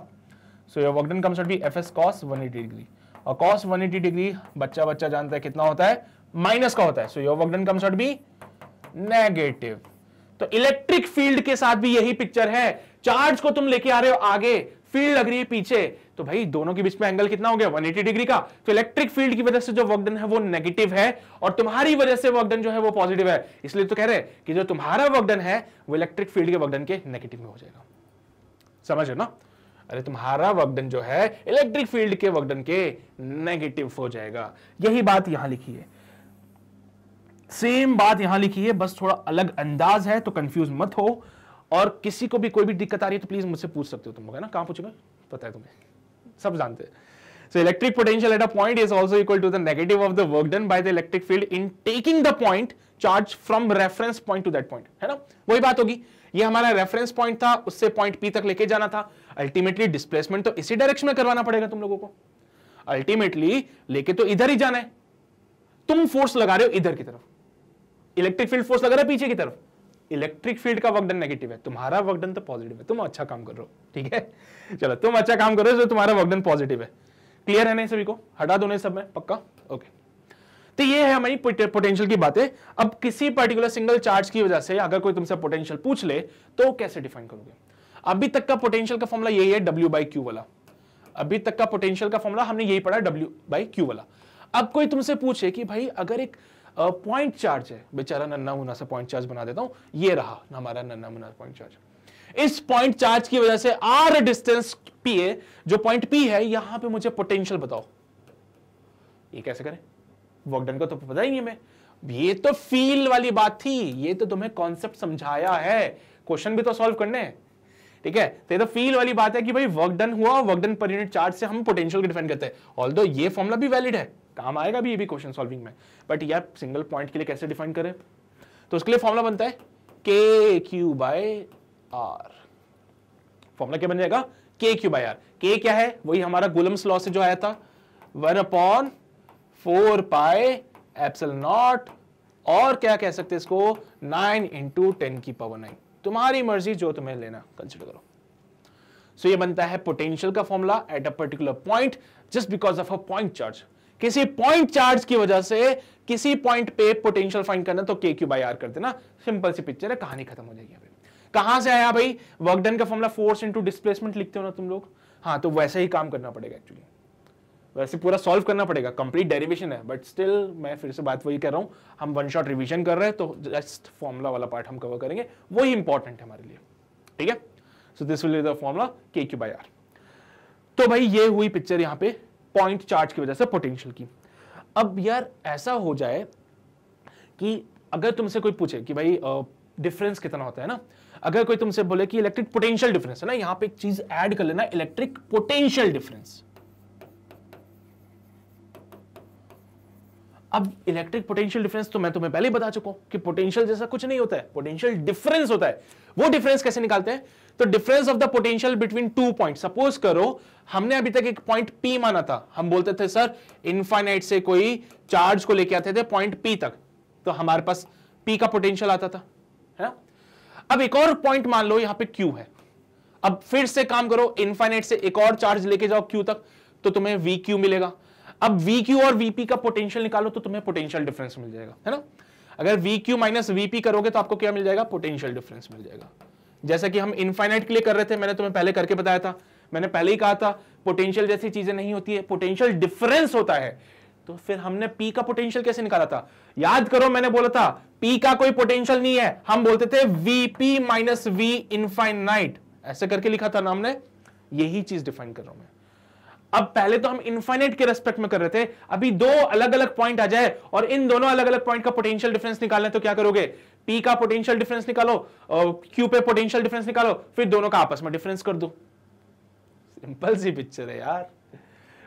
Speaker 1: so your work done comes out be F S cos eighty degree और कॉस एटी डिग्री बच्चा बच्चा जानता है कितना होता है माइनस का होता है so your work done comes out be negative तो इलेक्ट्रिक फील्ड के साथ भी यही पिक्चर है चार्ज को तुम लेके आ रहे हो आगे फील्ड लग रही है पीछे तो भाई दोनों के बीच में एंगल कितना हो गया 180 डिग्री का तो इलेक्ट्रिक फील्ड की वजह से जो वर्कडन है वो नेगेटिव है और तुम्हारी वजह से वर्कडन जो है वो पॉजिटिव है इसलिए तो कह रहे हैं कि जो तुम्हारा वर्कडन है वो इलेक्ट्रिक फील्ड के वर्कडन के नेगेटिव में हो जाएगा समझ रहे ना अरे तुम्हारा वर्कडन जो है इलेक्ट्रिक फील्ड के वर्कडन के नेगेटिव हो जाएगा यही बात यहां लिखी है सेम बात यहां लिखी है बस थोड़ा अलग अंदाज है तो कंफ्यूज मत हो और किसी को भी कोई भी दिक्कत आ रही है तो प्लीज मुझसे पूछ सकते हो तुम लोग है ना कहाँ पूछोगे पता है तुम्हें सब जानते हैं so electric potential at a point is also equal to the negative of the work done by the electric field in taking the point charge from reference point to that point है ना वही बात होगी ये हमारा reference point था उससे point P तक लेके जाना था अल्टीमेटली डिस्प्लेसमेंट तो इसी डायरेक्शन में करवाना पड़ेगा तुम लोगों को अल्टीमेटली लेके तो इधर ही जाना है तुम फोर्स लगा रहे हो इधर की तरफ इलेक्ट्रिक फील्ड फोर्स लगा रहे हो पीछे की तरफ इलेक्ट्रिक फील्ड का वर्कडन नेगेटिव है तुम्हारा वर्कडन तो पॉजिटिव है तुम अच्छा काम कर रहे हो ठीक है चलो तुम अच्छा काम कर रहे हो जो तो तुम्हारा वर्कडन पॉजिटिव है क्लियर है ना सभी को हटा दो सब में पक्का ओके तो ये है हमारी पोटेंशियल की बातें अब किसी पर्टिकुलर सिंगल चार्ज की वजह से अगर कोई तुमसे पोटेंशियल पूछ ले तो कैसे डिफाइन करोगे अभी तक का पोटेंशियल का फॉर्मूला यही है डब्ल्यू बाई क्यू वाला अभी तक का पोटेंशियल का फॉर्मूला हमने यही पढ़ा डब्ल्यू बाई क्यू वाला अब कोई तुमसे पूछे कि भाई अगर एक पॉइंट चार्ज है बेचारा नन्ना मुन्ना सा पॉइंट चार्ज बना देता हूं ये रहा हमारा नन्ना मुन्ना पॉइंट चार्ज इस पॉइंट चार्ज की वजह से आर डिस्टेंस पी ए जो पॉइंट पी है यहां पे मुझे पोटेंशियल बताओ ये कैसे करें वर्कडन का तो पता ही नहीं हमें ये तो फील वाली बात थी ये तो तुम्हें कॉन्सेप्ट समझाया है क्वेश्चन भी तो सॉल्व करने हैं ठीक है तो ये तो फील वाली बात है कि भाई वर्क डन हुआ work done per unit charge से हम पोटेंशियल को डिफाइन करते हैं ऑल ये फॉर्मुला भी वैलिड है काम आएगा भी ये भी क्वेश्चन सॉल्विंग में बट ये सिंगल पॉइंट के लिए कैसे डिफाइन करें तो उसके लिए फॉर्मुला बनता है के क्यू बाय आर फॉर्मुला क्या बन जाएगा के क्यू बाय आर के क्या है वही हमारा गुलम्स लॉ से जो आया था वन अपॉन फोर पाए एप्सल नॉट और क्या कह सकते इसको नाइन इंटू टेन की पावर नाइन तुम्हारी मर्जी जो तुम्हें लेना कंसिडर करो सो so, ये बनता है पोटेंशियल का formula at a particular point just because of a point charge किसी पॉइंट चार्ज की वजह से किसी पॉइंट पे पोटेंशियल फाइंड करना तो के क्यू बाई आर कर देना सिंपल सी पिक्चर है कहानी खत्म हो जाएगी कहां से आया भाई वर्कडन का फॉर्मला फोर्स इंटू डिस्प्लेसमेंट लिखते हो ना तुम लोग हाँ तो वैसे ही काम करना पड़ेगा एक्चुअली वैसे पूरा सॉल्व करना पड़ेगा कंप्लीट डेरिवेशन है बट स्टिल मैं फिर से बात वही कर रहा हूं हम वन शॉट रिवीजन कर रहे हैं तो जस्ट फॉर्मुला वाला पार्ट हम कवर करेंगे वही इंपॉर्टेंट है हमारे लिए ठीक है so this will the formula के क्यू बाई आर तो भाई ये हुई पिक्चर यहां पे पॉइंट चार्ज की वजह से पोटेंशियल की अब यार ऐसा हो जाए कि अगर तुमसे कोई पूछे कि भाई डिफरेंस कितना होता है ना अगर कोई तुमसे बोले कि इलेक्ट्रिक पोटेंशियल डिफरेंस है ना यहां पे एक चीज ऐड कर लेना इलेक्ट्रिक पोटेंशियल डिफरेंस अब इलेक्ट्रिक पोटेंशियल डिफरेंस तो मैं तुम्हें पहले ही बता चुका हूं कि पोटेंशियल जैसा कुछ नहीं होता है पोटेंशियल डिफरेंस होता है वो डिफरेंस कैसे निकालते हैं तो difference of the potential between two point suppose करो हमने अभी तक एक पॉइंट पी माना था हम बोलते थे सर इनफाइनाइट से कोई चार्ज को लेके आते थे पॉइंट पी तक तो हमारे पास पी का पोटेंशियल आता था है ना अब एक और पॉइंट मान लो यहां पे क्यू है अब फिर से काम करो इनफाइनाइट से एक और चार्ज लेके जाओ क्यू तक तो तुम्हें वी क्यू मिलेगा अब वी क्यू और वीपी का पोटेंशियल निकालो तो तुम्हें पोटेंशियल डिफरेंस मिल जाएगा है ना अगर वी क्यू माइनस वीपी करोगे तो आपको क्या मिल जाएगा पोटेंशियल डिफरेंस मिल जाएगा जैसा कि हम इनफाइनाइट के लिए कर रहे थे मैंने तुम्हें पहले करके बताया था मैंने पहले ही कहा था पोटेंशियल जैसी चीजें नहीं होती है पोटेंशियल डिफरेंस होता है तो फिर हमने पी का पोटेंशियल कैसे निकाला था याद करो मैंने बोला था पी का कोई पोटेंशियल नहीं है हम बोलते थे VP माइनस वी इनफाइनाइट ऐसे करके लिखा था ना हमने यही चीज डिफाइन कर रहा हूं मैं अब पहले तो हम इनफाइनाइट के रेस्पेक्ट में कर रहे थे अभी दो अलग अलग पॉइंट आ जाए और इन दोनों अलग अलग पॉइंट का पोटेंशियल डिफरेंस निकालना तो क्या करोगे पी का पोटेंशियल डिफरेंस निकालो क्यू पे पोटेंशियल डिफरेंस निकालो फिर दोनों का आपस में डिफरेंस कर दो सिंपल सी पिक्चर है यार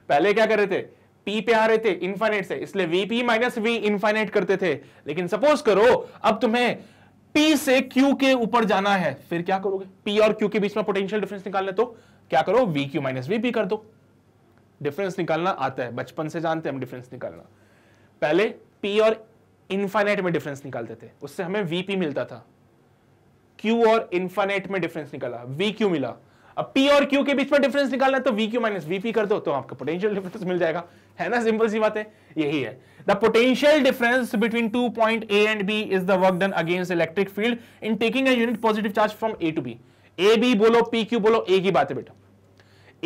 Speaker 1: पहले क्या कर रहे थे P पे आ रहे थे इनफाइनेट से इसलिए VP माइनस V इनफाइनेट करते थे लेकिन सपोज करो अब तुम्हें P से Q के ऊपर जाना है फिर क्या करोगे P और Q के बीच में पोटेंशियल डिफरेंस निकालने तो क्या करो VQ क्यू माइनस वी कर दो डिफरेंस निकालना आता है बचपन से जानते हैं हम डिफरेंस निकालना पहले P और इन्फाइनाइट में डिफरेंस निकालते थे उससे हमें वीपी मिलता था क्यू और इन्फाइनाइट में डिफरेंस निकाला वी क्यू मिला अब पी और क्यू के बीच में डिफरेंस निकालना है तो वी क्यू माइनस वीपी कर दो तो आपका पोटेंशियल डिफरेंस मिल जाएगा है ना सिंपल सी बात है यही है the potential difference between two point A and B is the work done against electric field in taking a unit positive charge from A to B A B बोलो P Q बोलो A की बात है बेटा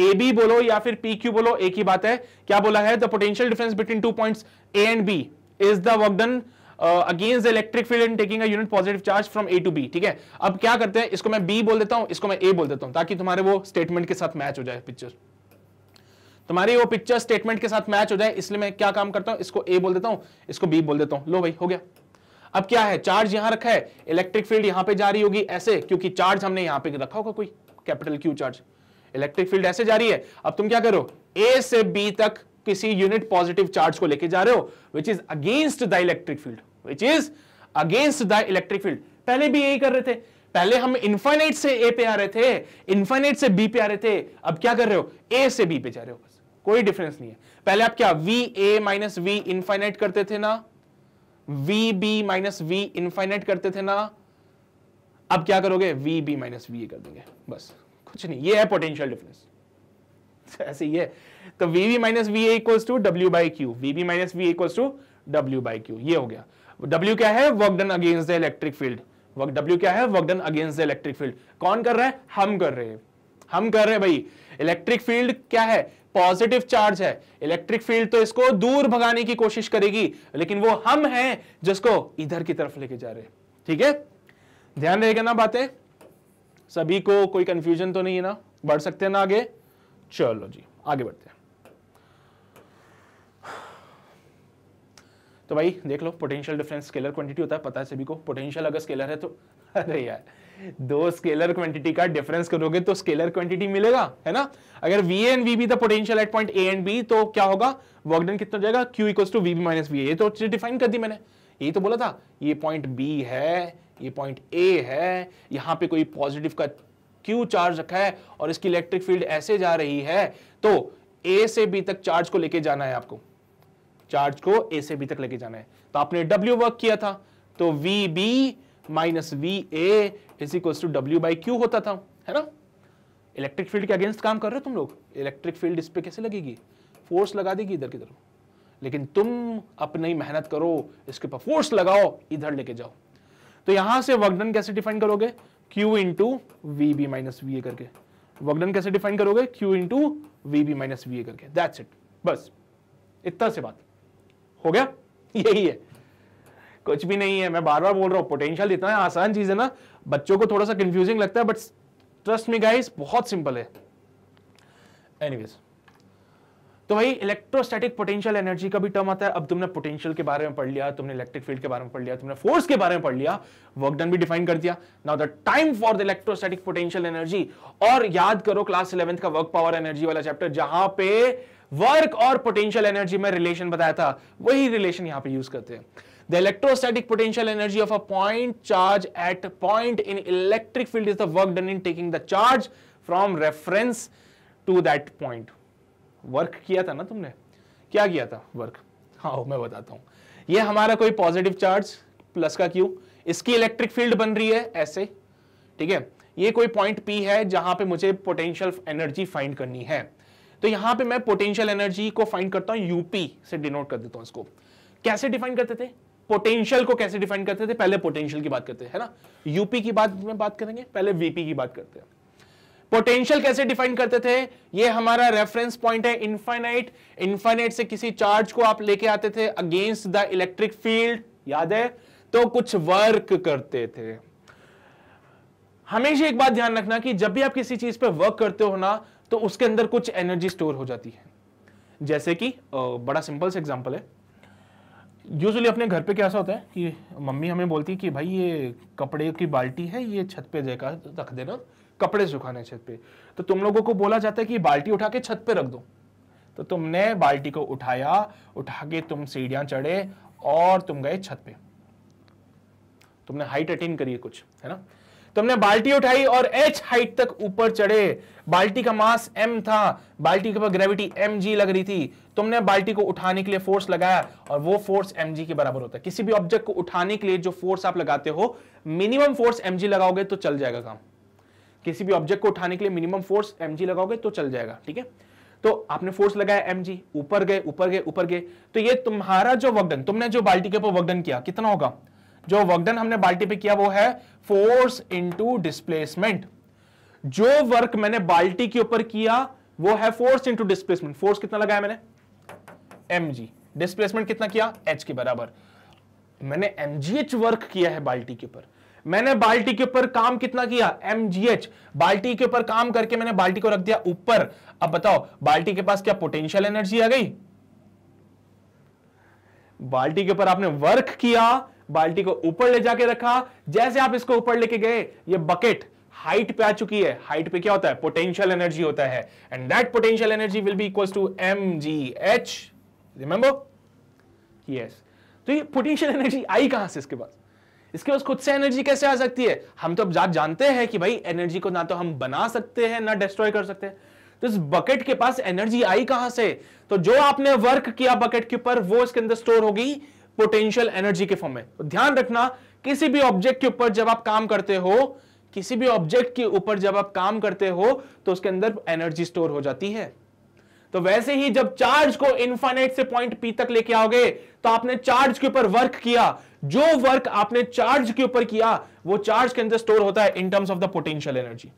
Speaker 1: ए B बोलो या फिर P Q बोलो ए की बात है क्या बोला है the potential difference between two points A and B is the work done against the electric field and taking unit positive charge from A to B ठीक है अब क्या करते हैं इसको मैं बी बोल देता हूं इसको मैं ए बोल देता हूं ताकि तुम्हारे वो स्टेटमेंट के साथ मैच हो जाए पिक्चर तुम्हारी वो पिक्चर स्टेटमेंट के साथ मैच हो जाए इसलिए मैं क्या काम करता हूं इसको ए बोल देता हूं इसको बी बोल देता हूं लो भाई हो गया अब क्या है चार्ज यहां रखा है इलेक्ट्रिक फील्ड यहां पे जा रही होगी ऐसे क्योंकि चार्ज हमने यहां पे रखा होगा कोई capital Q charge electric field ऐसे जा रही है अब तुम क्या करो ए से बी तक किसी यूनिट पॉजिटिव चार्ज को लेके जा रहे हो which is against the electric field which is against the electric field पहले भी यही कर रहे थे पहले हम इन्फाइनाइट से ए पे आ रहे थे इन्फाइनाइट से बी पे आ रहे थे अब क्या कर रहे हो ए से बी पे जा रहे हो बस कोई डिफरेंस नहीं है पहले आप क्या V A minus V infinite करते थे ना V B minus V infinite करते थे ना अब क्या करोगे V B minus V A कर देंगे बस कुछ नहीं ये है पोटेंशियल डिफरेंस [LAUGHS] ऐसे ही है तो V V minus V equals to W by Q V V minus V equals to W by Q ये हो गया W क्या है work done against the electric field W क्या है work done against the electric field कौन कर रहा है हम कर रहे हैं हम कर रहे हैं भाई इलेक्ट्रिक फील्ड क्या है पॉजिटिव चार्ज है इलेक्ट्रिक फील्ड तो इसको दूर भगाने की कोशिश करेगी लेकिन वो हम हैं जिसको इधर की तरफ लेके जा रहे हैं ठीक है ध्यान रहेगा ना बातें सभी को कोई कंफ्यूजन तो नहीं है ना बढ़ सकते हैं ना आगे चलो जी आगे बढ़ते हैं तो भाई देख लो पोटेंशियल डिफरेंस स्केलर क्वांटिटी होता है पता है सभी को पोटेंशियल अगर स्केलर है तो [LAUGHS] अरे यार दो स्केलर क्वांटिटी का डिफरेंस करोगे तो स्केलर क्वांटिटी मिलेगा है ना अगर V and V B the potential at point A and B तो क्या होगा वर्क डन कितना जाएगा Q equals to V B minus V A तो चीज डिफाइन कर दी मैंने ये तो बोला था ये पॉइंट बी है ये पॉइंट ए है यहां पे कोई पॉजिटिव का क्यू चार्ज रखा है और इसकी इलेक्ट्रिक फील्ड ऐसे जा रही है तो ए से बी तक चार्ज को लेके जाना है आपको चार्ज को ए से बी तक लेके जाना है तो आपने W वर्क किया था तो V B minus V A to W by Q होता था है ना इलेक्ट्रिक फील्ड के अगेंस्ट काम कर रहे हो तुम लोग इलेक्ट्रिक फील्ड इस पर कैसे लगेगी फोर्स लगा देगी इधर की तरफ लेकिन तुम अपनी मेहनत करो इसके ऊपर फोर्स लगाओ इधर लेके जाओ तो यहां से वर्कडन कैसे डिफाइन करोगे Q into V B minus V A करके वर्कडन कैसे डिफाइन करोगे Q into V B minus V A करके दैट्स इट बस इतना से बात हो गया [LAUGHS] यही है कुछ भी नहीं है मैं बार बार बोल रहा हूं पोटेंशियल इतना आसान चीज है ना बच्चों को थोड़ा सा कंफ्यूजिंग लगता है बट ट्रस्ट मी गाइस बहुत सिंपल है एनीवेज तो भाई इलेक्ट्रोस्टैटिक पोटेंशियल एनर्जी का भी टर्म आता है अब तुमने पोटेंशियल के बारे में पढ़ लिया तुमने इलेक्ट्रिक फील्ड के बारे में पढ़ लिया तुमने फोर्स के बारे में पढ़ लिया वर्क डन भी डिफाइन कर दिया now the time for the electrostatic potential energy और याद करो क्लास इलेवेंथ का वर्क पावर एनर्जी वाला चैप्टर जहां पे वर्क और पोटेंशियल एनर्जी में रिलेशन बताया था वही रिलेशन यहां पर यूज करते हैं the electrostatic potential energy of a point charge at point in electric field is the work done in taking the charge from reference to that point work किया था ना तुमने क्या किया था वर्क हाँ मैं बताता हूं ये हमारा कोई पॉजिटिव चार्ज प्लस का क्यू इसकी इलेक्ट्रिक फील्ड बन रही है ऐसे ठीक है ये कोई पॉइंट पी है जहां पे मुझे पोटेंशियल एनर्जी फाइंड करनी है तो यहां पे मैं पोटेंशियल एनर्जी को फाइंड करता हूं यूपी से डिनोट कर देता हूं इसको कैसे डिफाइन करते थे पोटेंशियल को कैसे डिफाइन करते थे पहले पोटेंशियल की बात करते हैं ना यूपी की बात में बात करेंगे पहले वीपी की बात करते हैं पोटेंशियल कैसे डिफाइन करते थे ये हमारा रेफरेंस पॉइंट है इनफाइनाइट इनफाइनाइट से किसी चार्ज को आप लेके आते थे अगेंस्ट द इलेक्ट्रिक फील्ड याद है तो कुछ वर्क करते थे हमेशा एक बात ध्यान रखना कि जब भी आप किसी चीज पे वर्क करते हो ना तो उसके अंदर कुछ एनर्जी स्टोर हो जाती है जैसे कि बड़ा सिंपल सा एग्जाम्पल है यूजली अपने घर पे क्या होता है कि मम्मी हमें बोलती है कि भाई ये कपड़े की बाल्टी है ये छत पे जगह रख देना कपड़े सुखाने छत पे तो तुम लोगों को बोला जाता है कि बाल्टी उठा के छत पे रख दो तो तुमने बाल्टी को उठाया उठा के तुम सीढ़ियां चढ़े और तुम गए छत पे तुमने हाइट अटेन करी है कुछ है ना तो हमने बाल्टी उठाई और एच हाइट तक ऊपर चढ़े बाल्टी का मास एम था बाल्टी के ऊपर ग्रेविटी एम जी लग रही थी तुमने बाल्टी को उठाने के लिए फोर्स लगाया और वो फोर्स एम जी के बराबर होता है किसी भी ऑब्जेक्ट को उठाने के लिए जो फोर्स आप लगाते हो मिनिमम फोर्स एम जी लगाओगे तो चल जाएगा काम किसी भी ऑब्जेक्ट को उठाने के लिए मिनिमम फोर्स एम जी लगाओगे तो चल जाएगा ठीक है तो आपने फोर्स लगाया एम जी ऊपर गए ऊपर गए ऊपर गए तो ये तुम्हारा जो वर्कडन तुमने जो बाल्टी के ऊपर वर्कडन किया कितना होगा जो वर्कडन हमने बाल्टी पे किया वो है फोर्स इंटू डिस्प्लेसमेंट जो वर्क मैंने बाल्टी के ऊपर किया वो है फोर्स इंटू डिस्प्लेसमेंट फोर्स कितना लगाया मैंने एम जी डिस्प्लेसमेंट कितना किया एच के बराबर मैंने एमजीएच वर्क किया है बाल्टी के ऊपर मैंने बाल्टी के ऊपर काम कितना किया एमजीएच बाल्टी के ऊपर काम करके मैंने बाल्टी को रख दिया ऊपर अब बताओ बाल्टी के पास क्या पोटेंशियल एनर्जी आ गई बाल्टी के ऊपर आपने वर्क किया बाल्टी को ऊपर ले जाके रखा जैसे आप इसको ऊपर लेके गए ये बकेट हाइट पे आ चुकी है हाइट पे क्या होता है पोटेंशियल एनर्जी होता है and that potential energy will be equal to M G H remember yes तो ये पोटेंशियल एनर्जी आई कहां से इसके पास इसके पास खुद से एनर्जी कैसे आ सकती है हम तो अब जानते हैं कि भाई एनर्जी को ना तो हम बना सकते हैं ना डिस्ट्रॉय कर सकते हैं तो इस बकेट के पास एनर्जी आई कहां से तो जो आपने वर्क किया बकेट के ऊपर वो इसके अंदर स्टोर होगी पोटेंशियल एनर्जी के फॉर्म में तो ध्यान रखना किसी भी ऑब्जेक्ट के ऊपर जब आप काम करते हो किसी भी ऑब्जेक्ट के ऊपर जब आप काम करते हो तो उसके अंदर एनर्जी स्टोर हो जाती है तो वैसे ही जब चार्ज को इन्फाइनाइट से पॉइंट पी तक लेके आओगे तो आपने चार्ज के ऊपर वर्क किया जो वर्क आपने चार्ज के ऊपर किया वो चार्ज के अंदर स्टोर होता है in terms of the potential energy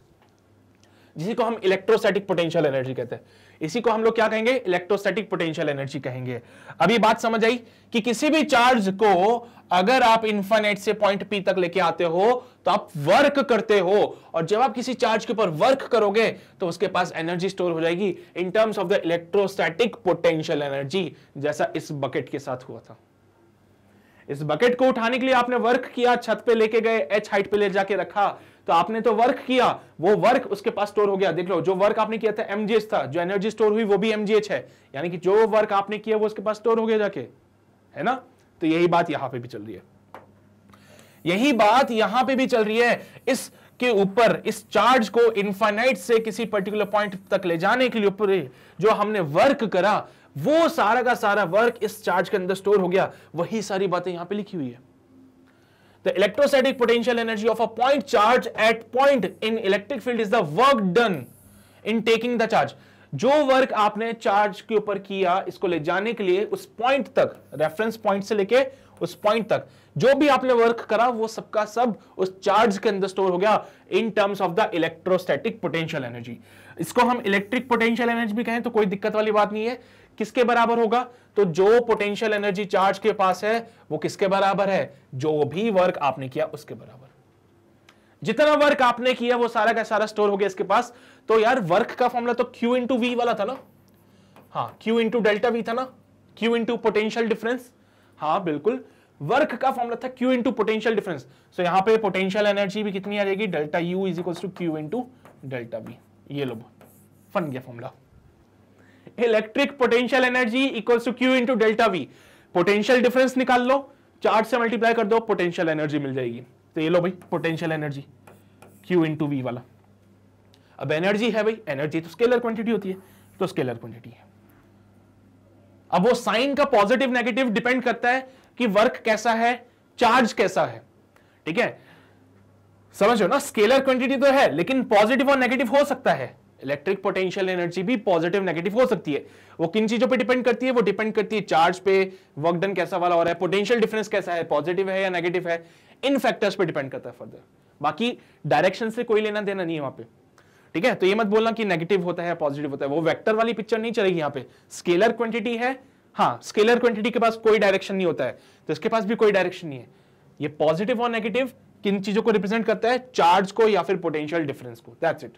Speaker 1: जिसे को हम इलेक्ट्रोस्टैटिक पोटेंशियल एनर्जी कहते हैं इसी को हम लोग क्या कहेंगे इलेक्ट्रोस्टैटिक पोटेंशियल एनर्जी कहेंगे अभी बात समझ आई कि किसी भी चार्ज को अगर आप इंफानेट से पॉइंट पी तक लेके आते हो तो आप वर्क करते हो और जब आप किसी चार्ज के ऊपर वर्क करोगे तो उसके पास एनर्जी स्टोर हो जाएगी in terms of the electrostatic potential energy जैसा इस बकेट के साथ हुआ था इस बकेट को उठाने के लिए आपने वर्क किया छत पे लेके गए एच हाइट पे ले जाके रखा तो आपने तो वर्क किया वो वर्क उसके पास स्टोर हो गया देख लो जो वर्क आपने किया था एमजीएच था जो एनर्जी स्टोर हुई वो भी एमजीएच है यानी कि जो वर्क आपने किया वो उसके पास स्टोर हो गया जाके है ना तो यही बात यहां पे भी चल रही है यही बात यहां पे भी चल रही है इस के ऊपर इस चार्ज को इनफाइनाइट से किसी पर्टिकुलर पॉइंट तक ले जाने के लिए ऊपर जो हमने वर्क करा वो सारा का सारा वर्क इस चार्ज के अंदर स्टोर हो गया वही सारी बातें यहां पे लिखी हुई है The electrostatic potential energy of a point charge at point in electric field is the work done in taking the charge. जो वर्क आपने चार्ज के ऊपर किया इसको ले जाने के लिए उस पॉइंट तक रेफरेंस पॉइंट से लेके उस पॉइंट तक जो भी आपने वर्क करा वो सबका सब उस चार्ज के अंदर स्टोर हो गया in terms of the electrostatic potential energy इसको हम इलेक्ट्रिक पोटेंशियल एनर्जी भी कहें तो कोई दिक्कत वाली बात नहीं है किसके बराबर होगा तो जो पोटेंशियल एनर्जी चार्ज के पास है वो किसके बराबर है जो भी वर्क आपने किया उसके बराबर जितना वर्क आपने किया वो सारा का सारा स्टोर हो गया इसके पास तो यार वर्क का फॉर्मुला तो Q इंटू वी वाला था ना हाँ Q इंटू डेल्टा वी था ना Q इंटू पोटेंशियल डिफरेंस हाँ बिल्कुल वर्क का फॉर्मुला था Q इंटू पोटेंशियल डिफरेंस तो यहां पर पोटेंशियल एनर्जी भी कितनी आ जाएगी delta U is equal to Q into delta V ये लो फन गया formula electric potential energy equals to Q into delta V potential difference निकाल लो चार्ज से मल्टीप्लाई कर दो पोटेंशियल एनर्जी मिल जाएगी तो ये लो भाई potential energy Q into V वाला अब एनर्जी है भाई एनर्जी तो स्केलर क्वांटिटी होती है तो स्केलर क्वांटिटी है अब वो साइन का पॉजिटिव नेगेटिव डिपेंड करता है कि वर्क कैसा है चार्ज कैसा है ठीक है समझो ना स्केलर क्वांटिटी तो है लेकिन पॉजिटिव और नेगेटिव हो सकता है इलेक्ट्रिक पोटेंशियल एनर्जी भी पॉजिटिव नेगेटिव हो सकती है वो किन चीजों पे डिपेंड करती है वो डिपेंड करती है चार्ज पे वर्क डन कैसा वाला हो रहा है पोटेंशियल डिफरेंस कैसा है पॉजिटिव है या नेगेटिव है इन फैक्टर्स पे डिपेंड करता है फर्दर बाकी डायरेक्शन से कोई लेना देना नहीं है वहां पे ठीक है तो ये मत बोलना कि नेगेटिव होता है पॉजिटिव होता है वो वेक्टर वाली पिक्चर नहीं चलेगी यहाँ पे स्केलर क्वांटिटी है हाँ स्केलर क्वांटिटी के पास कोई डायरेक्शन नहीं होता है तो इसके पास भी कोई डायरेक्शन नहीं है ये पॉजिटिव और नेगेटिव किन चीजों को रिप्रेजेंट करता है चार्ज को या फिर पोटेंशियल डिफरेंस को दैट्स इट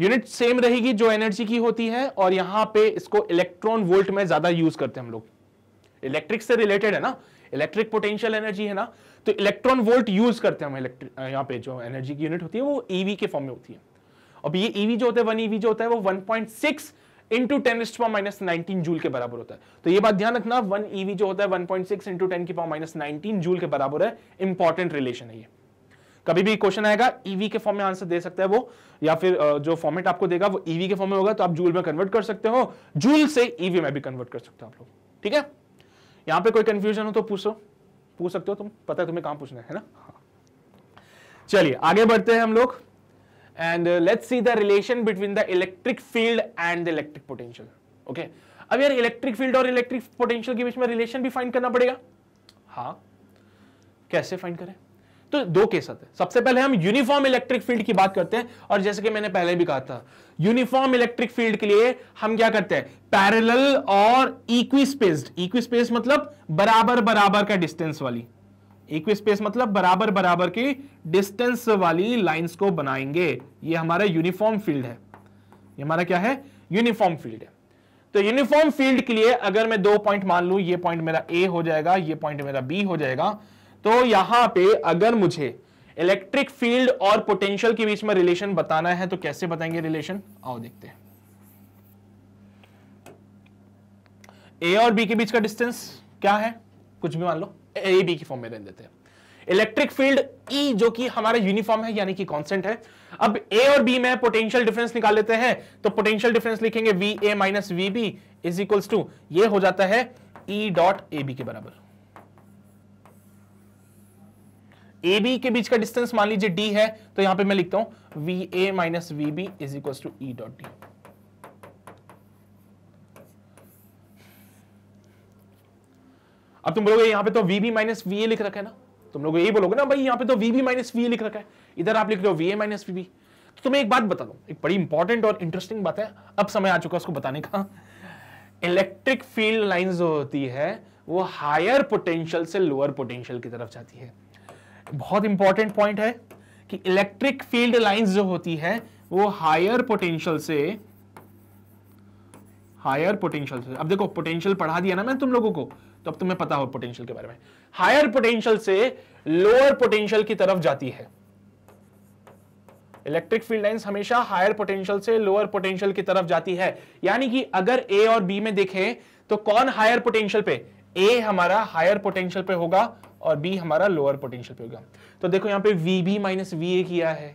Speaker 1: यूनिट सेम रहेगी जो एनर्जी की होती है और यहां पे इसको इलेक्ट्रॉन वोल्ट में ज्यादा यूज करते हैं हम लोग इलेक्ट्रिक से रिलेटेड है ना इलेक्ट्रिक पोटेंशियल एनर्जी है ना तो इलेक्ट्रॉन वोल्ट यूज करते हैं हम इलेक्ट्रिक यहाँ पे जो एनर्जी की यूनिट होती है वो ईवी e के फॉर्म में होती है अब ये ईवी e जो होता है वन ईवी e जो होता है वो 1.6 into ten power minus nineteen joule के बराबर होता है तो ये बात ध्यान रखना वन ईवी जो होता है सिक्स इंटू टेन की पावर माइनस नाइनटीन जूल के बराबर है इंपॉर्टेंट रिलेशन है ये कभी भी क्वेश्चन आएगा ईवी e के फॉर्म में आंसर दे सकता है वो या फिर जो फॉर्मेट आपको देगा वो ईवी e के फॉर्म में होगा तो आप जूल में कन्वर्ट कर सकते हो जूल से ईवी e में भी कन्वर्ट कर सकते हो आप लोग ठीक है यहां पे कोई कंफ्यूजन हो तो पूछो पूछ सकते हो तुम पता है तुम्हें कहां पूछना है ना हाँ। चलिए आगे बढ़ते हैं हम लोग and let see the relation between the electric field and the electric potential okay अब यार इलेक्ट्रिक फील्ड और इलेक्ट्रिक पोटेंशियल के बीच में रिलेशन भी फाइंड करना पड़ेगा हाँ कैसे फाइंड करें तो दो केस आते हैं सबसे पहले हम यूनिफॉर्म इलेक्ट्रिक फील्ड की बात करते हैं और जैसे कि मैंने पहले भी कहा था यूनिफॉर्म इलेक्ट्रिक फील्ड के लिए हम क्या करते हैं पैरेलल और इक्विस्पेस्ड इक्विस्पेस मतलब बराबर बराबर का डिस्टेंस वाली इक्विस्पेस मतलब बराबर बराबर की डिस्टेंस वाली लाइन्स को बनाएंगे ये हमारा यूनिफॉर्म फील्ड है ये हमारा क्या है यूनिफॉर्म फील्ड है तो यूनिफॉर्म फील्ड के लिए अगर मैं दो पॉइंट मान लू ये पॉइंट मेरा ए हो जाएगा ये पॉइंट मेरा बी हो जाएगा तो यहां पे अगर मुझे इलेक्ट्रिक फील्ड और पोटेंशियल के बीच में रिलेशन बताना है तो कैसे बताएंगे रिलेशन आओ देखते हैं ए और बी के बीच का डिस्टेंस क्या है कुछ भी मान लो ए बी की फॉर्म में रह देते हैं इलेक्ट्रिक फील्ड ई जो कि हमारा यूनिफॉर्म है यानी कि कांस्टेंट है अब ए और बी में पोटेंशियल डिफरेंस निकाल लेते हैं तो पोटेंशियल डिफरेंस लिखेंगे V A minus V B is equals to ये हो जाता है ई डॉट ए बी के बराबर ए बी के बीच का डिस्टेंस मान लीजिए डी है तो यहां पे मैं लिखता हूं V A minus V B is equal to E dot D अब तुम बोलोगे यहां पे तो V B minus V A लिख रखा है ना तुम लोग यही बोलोगे ना भाई यहां पे तो V B minus V A लिख रखा है इधर आप लिख रहे हो V A minus V B तो तुम्हें एक बात बता दो एक बड़ी इंपॉर्टेंट और इंटरेस्टिंग बात है अब समय आ चुका है उसको बताने का इलेक्ट्रिक फील्ड लाइन जो होती है वो हायर पोटेंशियल से लोअर पोटेंशियल की तरफ जाती है बहुत इंपॉर्टेंट पॉइंट है कि इलेक्ट्रिक फील्ड लाइंस जो होती है वो हायर पोटेंशियल से हायर पोटेंशियल से अब देखो पोटेंशियल पढ़ा दिया ना मैंने तुम लोगों को तो अब तुम्हें पता हो पोटेंशियल के बारे में हायर पोटेंशियल से लोअर पोटेंशियल की तरफ जाती है इलेक्ट्रिक फील्ड लाइंस हमेशा हायर पोटेंशियल से लोअर पोटेंशियल की तरफ जाती है यानी कि अगर ए और बी में देखें तो कौन हायर पोटेंशियल पे ए हमारा हायर पोटेंशियल पे होगा और बी हमारा लोअर पोटेंशियल पे होगा तो देखो यहाँ पे V B minus V A किया है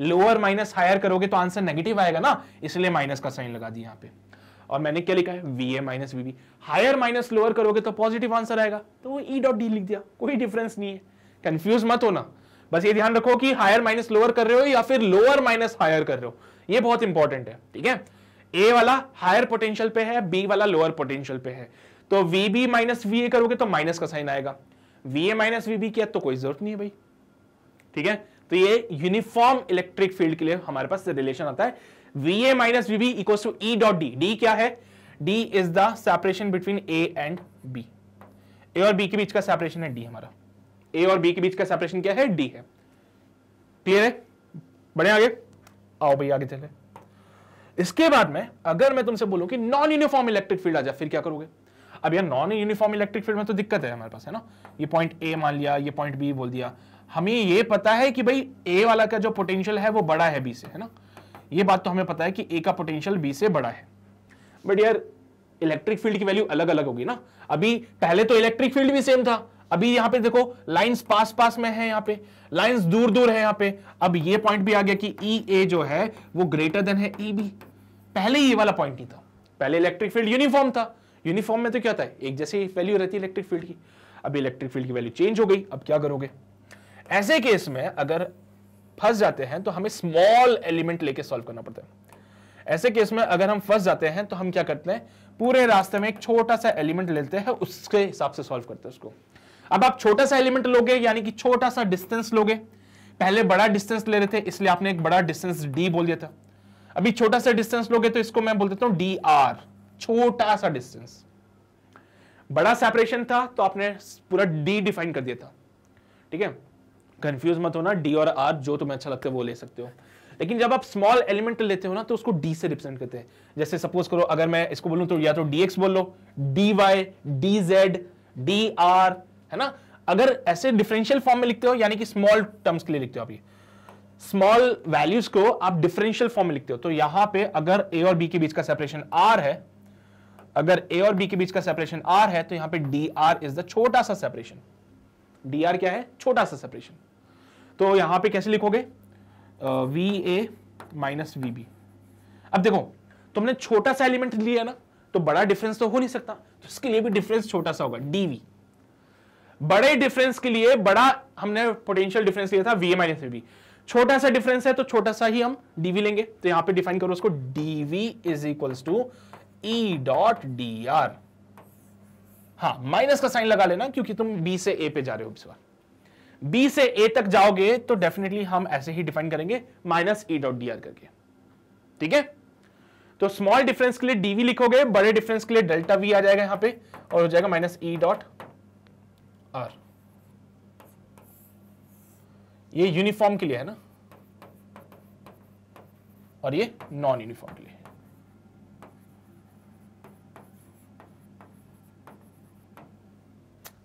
Speaker 1: लोअर माइनस हायर करोगे तो आंसर नेगेटिव आएगा ना इसलिए माइनस का साइन लगा दिया यहाँ पे और मैंने क्या लिखा है V A minus V B higher minus lower करोगे तो पॉजिटिव आंसर आएगा तो वो ई डॉट डी लिख दिया कोई डिफरेंस नहीं है कंफ्यूज मत होना बस ये ध्यान रखो कि हायर माइनस लोअर कर रहे हो या फिर लोअर माइनस हायर कर रहे हो ये बहुत इंपॉर्टेंट है ठीक है ए वाला हायर पोटेंशियल पे है बी वाला लोअर पोटेंशियल पे है तो V B minus V A करोगे तो माइनस का साइन आएगा V A minus V B किया तो कोई जरूरत नहीं है भाई ठीक है तो ये यूनिफॉर्म इलेक्ट्रिक फील्ड के लिए हमारे पास रिलेशन आता है V A minus V B equal to E dot D D क्या है D is the separation between A and B A और बी के बीच का सेपरेशन है डी हमारा ए और बी के बीच का सेपरेशन क्या है डी है क्लियर है बढ़े आगे आओ भाई आगे चले इसके बाद में अगर मैं तुमसे बोलूं कि नॉन यूनिफॉर्म इलेक्ट्रिक फील्ड आ जाए फिर क्या करोगे अब यार नॉन यूनिफॉर्म इलेक्ट्रिक फील्ड में तो दिक्कत है हमारे पास है ना ये पॉइंट ए मान लिया ये पॉइंट बी बोल दिया हमें ये पता है कि भाई ए वाला का जो पोटेंशियल है वो बड़ा है बी से है ना ये बात तो हमें पता है कि ए का पोटेंशियल बी से बड़ा है बट यार इलेक्ट्रिक फील्ड की वैल्यू अलग अलग होगी ना अभी पहले तो इलेक्ट्रिक फील्ड भी सेम था अभी यहाँ पे देखो लाइंस पास पास में है यहाँ पे लाइंस दूर दूर है यहाँ पे अब ये पॉइंट भी आ गया कि ई e ए जो है वो ग्रेटर देन है ई e बी पहले ये वाला पॉइंट नहीं था पहले इलेक्ट्रिक फील्ड यूनिफॉर्म था यूनिफॉर्म में तो क्या होता है एक जैसे वैल्यू रहती है इलेक्ट्रिक फील्ड की अब इलेक्ट्रिक फील्ड की वैल्यू चेंज हो गई अब क्या करोगे ऐसे केस में अगर फंस जाते हैं तो हमें स्मॉल एलिमेंट लेके सॉल्व करना पड़ता है ऐसे केस में अगर हम फंस जाते हैं तो हम क्या करते हैं पूरे रास्ते में एक छोटा सा एलिमेंट लेते हैं उसके हिसाब से सॉल्व करते हैं उसको अब आप छोटा सा एलिमेंट लोगे यानी कि छोटा सा डिस्टेंस लोगे पहले बड़ा डिस्टेंस ले रहे थे इसलिए आपने एक बड़ा डिस्टेंस डी बोल दिया था अभी छोटा सा डिस्टेंस लोगे तो इसको मैं बोल देता हूं डी आर छोटा सा डिस्टेंस बड़ा सेपरेशन था तो आपने पूरा डी डिफाइन कर दिया था ठीक है कंफ्यूज मत होना डी और आर जो तुम्हें अच्छा लगता है वो ले सकते हो लेकिन जब आप स्मॉल एलिमेंट लेते हो ना तो उसको डी से रिप्रेजेंट करते हैं जैसे सपोज करो अगर मैं इसको बोलूं तो या तो डीएक्स बोल लो D Y D Z D R है ना अगर ऐसे डिफरेंशियल फॉर्म में लिखते हो यानी कि स्मॉल टर्म्स के लिए लिखते हो आप ये स्मॉल वैल्यूज को आप डिफरेंशियल फॉर्म में लिखते हो तो यहां पे अगर ए और बी के बीच का सेपरेशन आर है अगर ए और बी के बीच का सेपरेशन आर है तो यहां पे डी आर इज द छोटा सा सेपरेशन डी आर क्या है छोटा सा सेपरेशन तो यहां पे कैसे लिखोगे V A minus V B अब देखो तुमने छोटा सा एलिमेंट लिया ना तो बड़ा डिफरेंस तो हो नहीं सकता तो इसके लिए भी डिफरेंस छोटा सा होगा डीवी बड़े डिफरेंस के लिए बड़ा हमने पोटेंशियल डिफरेंस लिया था वी ए माइनस वी छोटा सा डिफरेंस है तो छोटा सा ही हम डीवी लेंगे तो यहां पे डिफाइन करो उसको D V is equals to E dot D R हाँ माइनस का साइन लगा लेना क्योंकि तुम बी से ए पे जा रहे हो इस बार बी से ए तक जाओगे तो डेफिनेटली हम ऐसे ही डिफाइन करेंगे minus E dot D R करके ठीक है तो स्मॉल डिफरेंस के लिए डीवी लिखोगे बड़े डिफरेंस के लिए डेल्टा वी आ जाएगा यहां पे और हो जाएगा माइनस ई डॉट आर ये यूनिफॉर्म के लिए है ना और ये नॉन यूनिफॉर्म के लिए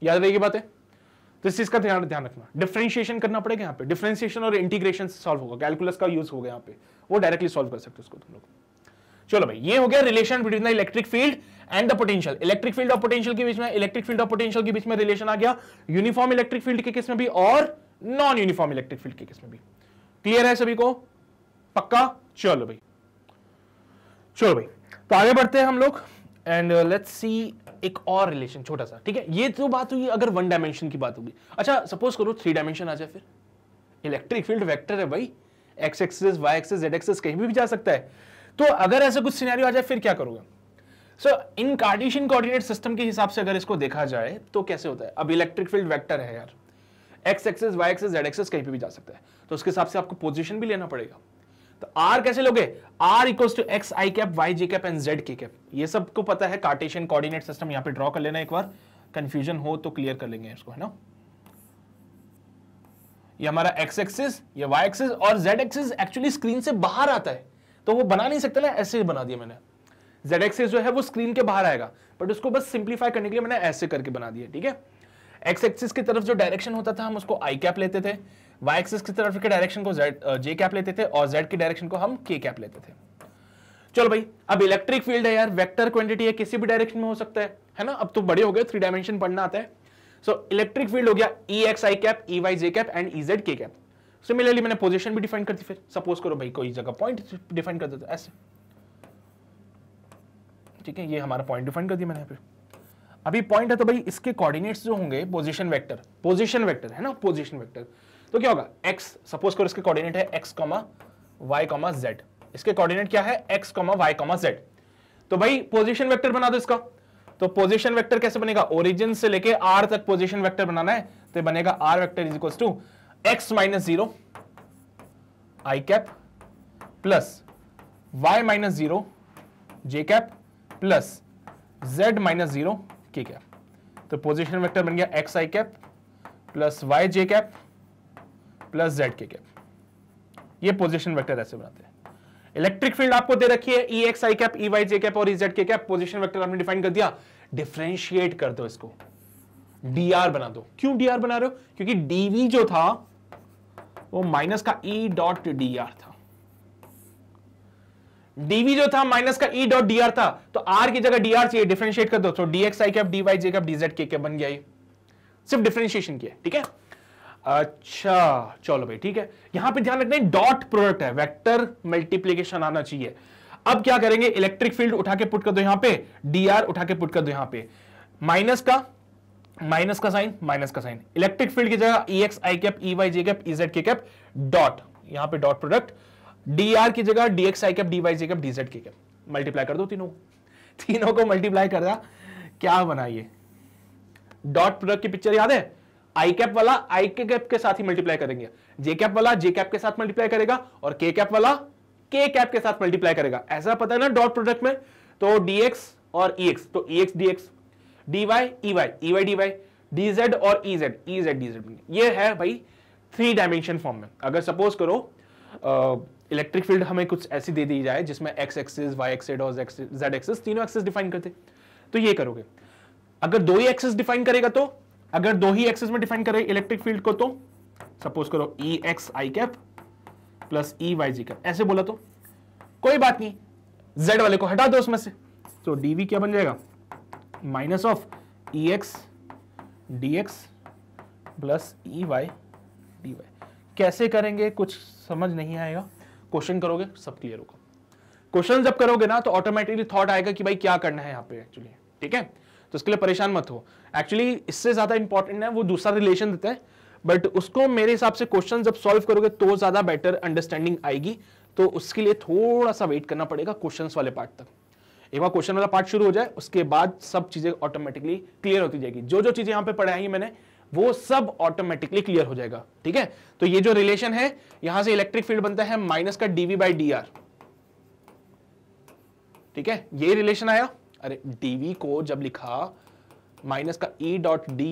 Speaker 1: याद रहेगी बातें तो इस चीज का ध्यान ध्यान रखना डिफ्रेंशिएशन करना पड़ेगा यहाँ पे डिफ्रेंशिएशन और इंटीग्रेशन से सॉल्व होगा कैलकुलस का यूज होगा यहाँ पे वो डायरेक्टली सॉल्व कर सकते हो उसको तुम लोग चलो भाई ये हो गया relation between the electric field and the potential electric field और पोटेंशियल के बीच में इलेक्ट्रिक फील्ड और पोटेंशियल के बीच में रिलेशन आ गया यूनिफॉर्म इलेक्ट्रिक फील्ड के किस में भी और नॉन यूनिफॉर्म इलेक्ट्रिक फील्ड के किस में भी क्लियर है सभी को पक्का चलो भाई चलो भाई तो आगे बढ़ते हैं हम लोग एंड लेट्स सी एक और रिलेशन छोटा सा ठीक है ये तो बात हुई अगर वन डायमेंशन की बात होगी अच्छा सपोज करो थ्री डायमेंशन आ जाए फिर इलेक्ट्रिक फील्ड वेक्टर है भाई X axes Y axes Z axes कहीं भी, भी जा सकता है तो अगर ऐसा कुछ सीनारी आ जाए फिर क्या करोगे सो इन कार्डिशियन कोऑर्डिनेट सिस्टम के हिसाब से अगर इसको देखा जाए तो कैसे होता है अब इलेक्ट्रिक फील्ड वेक्टर है यार X axes Y axes Z axes कहीं पे भी जा सकता है तो उसके हिसाब से आपको पोजीशन भी लेना पड़ेगा तो आर कैसे लोगे R equal to X I cap Y G cap and Z K cap ये सबको पता है कार्टेशियन कोऑर्डिनेट सिस्टम यहां पे ड्रॉ कर लेना एक बार कंफ्यूजन हो तो क्लियर कर लेंगे इसको है ना ये हमारा एक्स एक्सिस ये वाई एक्सिस और जेड एक्सिस एक्चुअली स्क्रीन से बाहर आता है तो वो बना नहीं सकता ना ऐसे ही बना दिया मैंने जेड एक्सिस जो है वो स्क्रीन के बाहर आएगा बट उसको बस सिंप्लीफाई करने के लिए मैंने ऐसे करके बना दिया ठीक है एक्स एक्सिस की तरफ जो डायरेक्शन होता था हम उसको आई कैप लेते थे वाई एक्सिस की तरफ के डायरेक्शन को जेड जे कैप लेते थे और जेड की डायरेक्शन को हम के कैप लेते थे चलो भाई अब इलेक्ट्रिक फील्ड है यार वेक्टर क्वांटिटी है किसी भी डायरेक्शन में हो सकता है है ना अब तो बड़े हो गए थ्री डायमेंशन पढ़ना आता है सो इलेक्ट्रिक फील्ड हो गया E X I cap E Y J cap and E Z K cap similarly मैंने पोजिशन भी डिफाइन कर दी फिर सपोज करो भाई कोई जगह पॉइंट डिफाइन कर देता ऐसे ठीक है ये हमारा पॉइंट डिफाइन कर दिया मैंने फिर अभी पॉइंट है तो भाई इसके कोऑर्डिनेट्स जो होंगे पोजीशन वेक्टर पोजीशन वेक्टर है ना पोजीशन वेक्टर तो क्या होगा एक्स सपोज करो इसके कोऑर्डिनेट है X comma Y comma Z इसके कोऑर्डिनेट क्या है X comma Y comma Z तो भाई पोजिशन वेक्टर बना दो इसका तो पोजिशन वेक्टर कैसे बनेगा ओरिजिन से लेके आर तक पोजिशन वेक्टर बनाना है तो बनेगा R vector is equal to X minus zero I cap plus Y minus zero J cap plus Z minus zero K cap तो पोजिशन वेक्टर बन गया X I cap plus Y J cap plus Z K cap ये position vector ऐसे बनाते हैं electric field आपको दे रखी है E X I cap E Y J cap और E e, Z K cap position vector आपने डिफाइन कर दिया डिफ्रेंशिएट कर दो इसको डी आर बना दो क्यों डी आर बना रहे हो क्योंकि डीवी जो था वो माइनस का ई डॉट डी आर था डीवी जो था माइनस का ई डॉट डी आर था तो आर की जगह डी आर चाहिए डिफ्रेंशिएट कर दो तो D X I cap D Y J cap D Z K cap बन गया ये सिर्फ डिफ्रेंशिएशन किया ठीक है थीके? अच्छा चलो भाई ठीक है यहां पे ध्यान रखना है डॉट प्रोडक्ट है वेक्टर मल्टीप्लीकेशन आना चाहिए अब क्या करेंगे इलेक्ट्रिक फील्ड उठा के पुट कर दो यहां पे डी आर उठा के पुट कर दो यहां पे माइनस का माइनस का साइन माइनस का साइन इलेक्ट्रिक फील्ड की जगह E X I cap E Y J cap E Z K cap dot यहां पे डॉट प्रोडक्ट डी आर की जगह D X I cap D Y J cap D Z K cap multiply कर दो तीनों तीनों को मल्टीप्लाई कर दिया क्या बनाइए डॉट प्रोडक्ट की पिक्चर याद है आई कैप वाला आई के कैप के साथ ही मल्टीप्लाई करेंगे जे कैप वाला जे कैप के साथ मल्टीप्लाई करेगा और के कैप वाला के कैप के साथ मल्टीप्लाई करेगा ऐसा पता है ना डॉट प्रोडक्ट में तो डीएक्स और ई तो E X D X D Y E और ई जेड ई ये है भाई थ्री डायमेंशन फॉर्म में अगर सपोज करो इलेक्ट्रिक uh, फील्ड हमें कुछ ऐसी दे दी जाए जिसमें एक्स एक्सिस वाई एक्सेड और जेड एक्सिस तीनों एक्सिस डिफाइन करते तो ये करोगे अगर दो ही एक्सिस डिफाइन करेगा तो अगर दो ही एक्सेस में डिफाइन करें इलेक्ट्रिक फील्ड को तो सपोज करो E X I cap plus E Y G cap ऐसे बोला तो कोई बात नहीं जेड वाले को हटा दो उसमें से तो डीवी क्या बन जाएगा minus of E X D X plus E Y D Y कैसे करेंगे कुछ समझ नहीं आएगा क्वेश्चन करोगे सब क्लियर होगा क्वेश्चन जब करोगे ना तो ऑटोमेटिकली थॉट आएगा कि भाई क्या करना है यहाँ पे एक्चुअली ठीक है तो उसके लिए परेशान मत हो एक्चुअली इससे ज़्यादा इंपॉर्टेंट है वो दूसरा रिलेशन देता है बट उसको मेरे हिसाब से क्वेश्चन जब सॉल्व करोगे तो ज़्यादा बेटर अंडरस्टैंडिंग आएगी तो उसके लिए थोड़ा सा वेट करना पड़ेगा क्वेश्चन वाले पार्ट तक एक बार क्वेश्चन वाला पार्ट शुरू हो जाए उसके बाद सब चीज़ें ऑटोमेटिकली क्लियर होती जाएगी जो जो चीज़ें यहाँ पे पढ़ाई मैंने वो सब ऑटोमेटिकली क्लियर हो जाएगा ठीक है तो ये जो रिलेशन है यहां से इलेक्ट्रिक फील्ड बनता है माइनस का डीवी बाई डी ठीक है ये रिलेशन आया अरे डीवी को जब लिखा माइनस का ई डॉट डी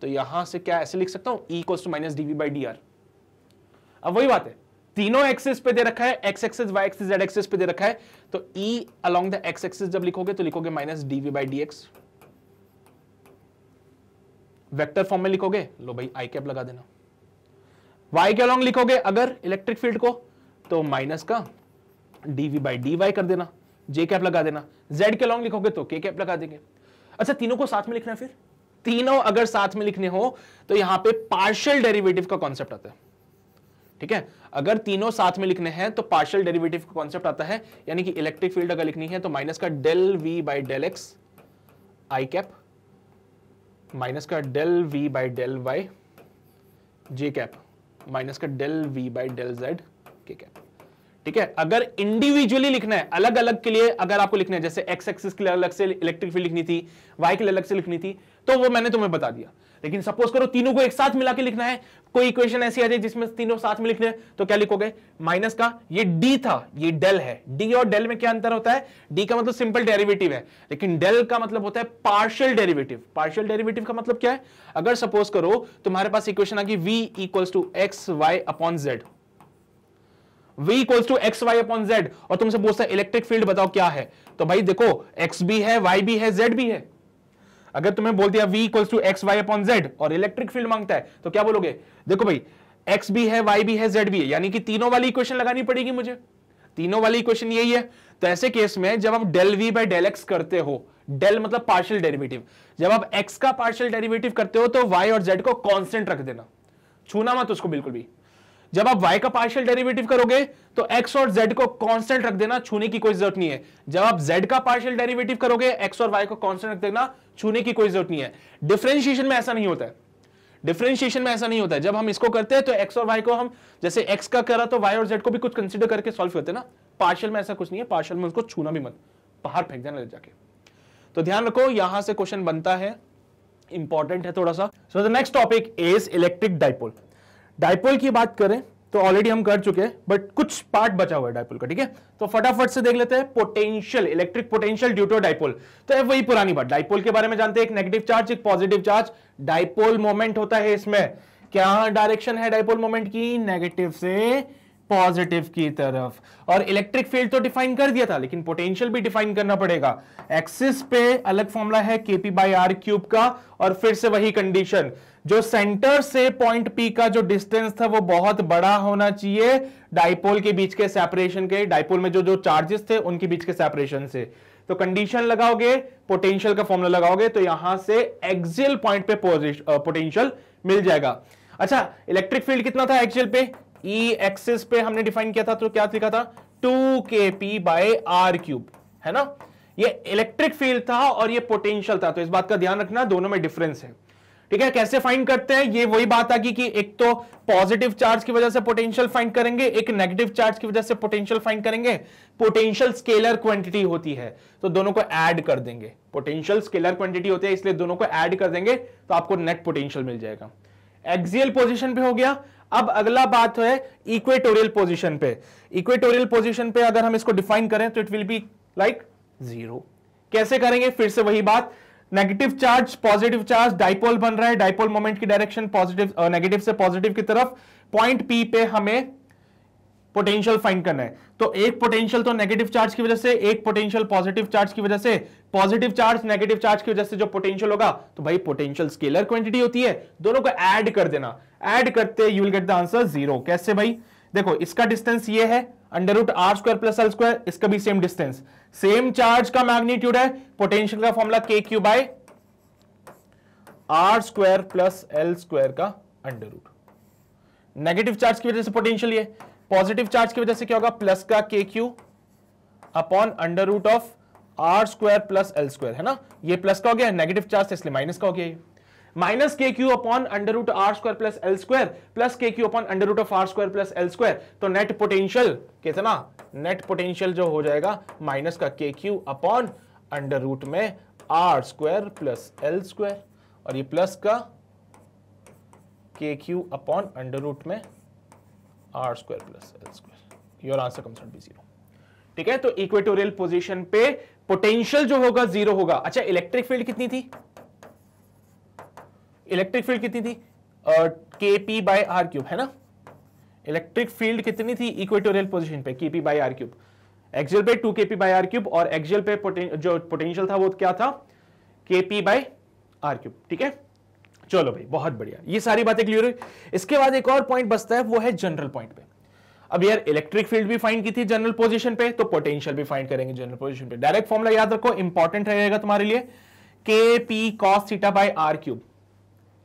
Speaker 1: तो यहां से क्या ऐसे लिख सकता हूं E cos to minus D V by D अब वही बात है तीनों एक्सेस पे दे रखा है X axes Y axes Z axes पे दे रखा है तो E along the X axes जब लिखोगे तो लिखोगे minus D V by D X vector form में लिखोगे लो भाई आई कैप लगा देना वाई के अलोंग लिखोगे अगर इलेक्ट्रिक फील्ड को तो माइनस का डीवी बाई डी वाई कर देना जे कैप लगा देना जेड के लॉन्ग लिखोगे तो के कैप लगा देंगे अच्छा तीनों को साथ में लिखना है फिर तीनों अगर साथ में लिखने हो तो यहां पे पार्शियल डेरिवेटिव का कॉन्सेप्ट आता है ठीक है अगर तीनों साथ में लिखने हैं तो पार्शियल डेरिवेटिव का कॉन्सेप्ट आता है यानी कि इलेक्ट्रिक फील्ड अगर लिखनी है तो माइनस का del V by del X I cap minus का del V by del Y J cap minus का del V by del Z K cap ठीक है अगर इंडिविजुअली लिखना है अलग अलग के लिए अगर आपको लिखना है जैसे एक्स एक्सिस के लिए अलग से इलेक्ट्रिक फील्ड लिखनी थी वाई के लिए अलग से लिखनी थी तो वो मैंने तुम्हें बता दिया लेकिन सपोज करो तीनों को एक साथ मिला के लिखना है कोई इक्वेशन ऐसी आ जाए जिसमें तीनों साथ में लिखने तो क्या लिखोगे माइनस का ये डी था ये डेल है डी और डेल में क्या अंतर होता है डी का मतलब सिंपल डेरिवेटिव है लेकिन डेल का मतलब होता है पार्शियल डेरिवेटिव पार्शियल डेरिवेटिव का मतलब क्या है अगर सपोज करो तुम्हारे पास इक्वेशन आ गई V equals to X Y upon Z v equals to X Y upon Z और तुमसे पूछता है इलेक्ट्रिक फील्ड बताओ क्या है तो भाई देखो एक्स भी है वाई भी है जेड भी है अगर तुम्हें बोल दिया V equals to X Y upon Z और इलेक्ट्रिक फील्ड मांगता है तो क्या बोलोगे देखो भाई x भी है y भी है z भी है यानी कि तीनों वाली इक्वेशन लगानी पड़ेगी मुझे तीनों वाली इक्वेशन यही है तो ऐसे केस में जब हम del V by del X करते हो डेल मतलब पार्शियल डेरिवेटिव जब आप x का पार्शियल डेरिवेटिव करते हो तो y और z को कांस्टेंट रख देना छूना मत उसको बिल्कुल भी जब आप y का पार्शियल डेरिवेटिव करोगे तो x और z को कांस्टेंट रख देना छूने की कोई जरूरत नहीं है जब आप z का पार्शियल डेरिवेटिव करोगे x और y को कांस्टेंट रख देना छूने की कोई जरूरत नहीं है डिफरेंशिएशन में ऐसा नहीं होता है डिफरेंशिएशन में ऐसा नहीं होता है जब हम इसको करते हैं तो एक्स और वाई को हम जैसे एक्स का करा तो वाई और जेड को भी कुछ कंसिडर करके सॉल्व करते हैं ना पार्शियल में ऐसा कुछ नहीं है पार्शियल में उसको छूना भी मत बाहर फेंक देना ले जाके तो ध्यान रखो यहां से क्वेश्चन बनता है इंपॉर्टेंट है थोड़ा सा so the next topic is electric dipole dipole की बात करें तो ऑलरेडी हम कर चुके हैं बट कुछ पार्ट बचा हुआ है डायपोल का ठीक है तो फटाफट से देख लेते हैं potential electric potential due to dipole तो वही पुरानी बात डायपोल के बारे में जानते हैं एक नेगेटिव चार्ज एक पॉजिटिव चार्ज डायपोल मोमेंट होता है इसमें क्या डायरेक्शन है डायपोल मोमेंट की नेगेटिव से पॉजिटिव की तरफ और इलेक्ट्रिक फील्ड तो डिफाइन कर दिया था लेकिन पोटेंशियल भी डिफाइन करना पड़ेगा एक्सिस पे अलग फॉर्मूला है केपी बाई आर क्यूब का और फिर से वही कंडीशन जो सेंटर से पॉइंट पी का जो डिस्टेंस था वो बहुत बड़ा होना चाहिए डायपोल के बीच के सेपरेशन के डायपोल में जो जो चार्जेस थे उनके बीच के सेपरेशन से तो कंडीशन लगाओगे पोटेंशियल का फॉर्मूला लगाओगे तो यहां से एक्सियल पॉइंट पे पोटेंशियल मिल जाएगा अच्छा इलेक्ट्रिक फील्ड कितना था एक्सियल पे ई e एक्सिस पे हमने डिफाइन किया था तो क्या लिखा था टू के पी बाय आर क्यूब है ना ये इलेक्ट्रिक फील्ड था और ये पोटेंशियल था तो इस बात का ध्यान रखना दोनों में डिफरेंस है ठीक है कैसे फाइंड करते हैं ये वही बात आ गई कि एक तो पॉजिटिव चार्ज की वजह से पोटेंशियल फाइंड करेंगे एक नेगेटिव चार्ज की वजह से पोटेंशियल फाइंड करेंगे पोटेंशियल स्केलर क्वांटिटी होती है तो दोनों को ऐड कर देंगे पोटेंशियल स्केलर क्वांटिटी होती है इसलिए दोनों को ऐड कर देंगे तो आपको नेट पोटेंशियल मिल जाएगा एक्सियल पोजिशन पे हो गया अब अगला बात है इक्वेटोरियल पोजिशन पे इक्वेटोरियल पोजिशन पे अगर हम इसको डिफाइन करें तो it will be like zero कैसे करेंगे फिर से वही बात negative charge positive charge dipole बन रहा है डाइपोल मोमेंट की डायरेक्शन पॉजिटिव नेगेटिव से पॉजिटिव की तरफ पॉइंट पी पे हमें पोटेंशियल फाइंड करना है तो एक पोटेंशियल तो नेगेटिव चार्ज की वजह से एक पोटेंशियल पॉजिटिव चार्ज की वजह से पॉजिटिव चार्ज नेगेटिव चार्ज की वजह से जो पोटेंशियल होगा तो भाई पोटेंशियल स्केलर क्वांटिटी होती है दोनों को ऐड कर देना ऐड करते you will get the answer zero कैसे भाई देखो इसका डिस्टेंस ये है under root R square plus L square इसका भी सेम डिस्टेंस सेम चार्ज का मैग्नीट्यूड है पोटेंशियल का formula K Q by R square plus L square का अंडर रूट नेगेटिव चार्ज की वजह से पोटेंशियल ये पॉजिटिव चार्ज की वजह से क्या होगा प्लस का K Q upon under root of R square plus L square है ना ये प्लस का हो गया नेगेटिव चार्ज तो इसलिए माइनस का हो गया ये minus K Q upon under root R square plus L square plus K Q upon under root of R square plus L square तो नेट पोटेंशियल कितना नेट पोटेंशियल जो हो जाएगा माइनस का K Q upon under root में R square plus L square और ये plus का K Q upon under root में R square plus L square your answer comes out be zero ठीक है तो इक्वेटोरियल पोजीशन पे पोटेंशियल जो होगा जीरो होगा अच्छा इलेक्ट्रिक फील्ड कितनी थी इलेक्ट्रिक फील्ड कितनी थी के पी बाय आर क्यूब है ना इलेक्ट्रिक फील्ड कितनी थी इक्वेटोरियल पोजिशन पे K P by are cube axial पे टू के पी बाय आर क्यूब और एक्सियल पे जो पोटेंशियल था वो क्या था के पी बाय आर क्यूब ठीक है चलो भाई बहुत बढ़िया ये सारी बातें क्लियर हुई इसके बाद एक और पॉइंट बचता है वो है जनरल पॉइंट पे अब यार इलेक्ट्रिक फील्ड भी फाइंड की थी जनरल पोजीशन पे तो पोटेंशियल भी फाइंड करेंगे जनरल पोजीशन पे डायरेक्ट फॉर्मुला याद रखो इंपॉर्टेंट रहेगा तुम्हारे लिए K P cos theta by are cube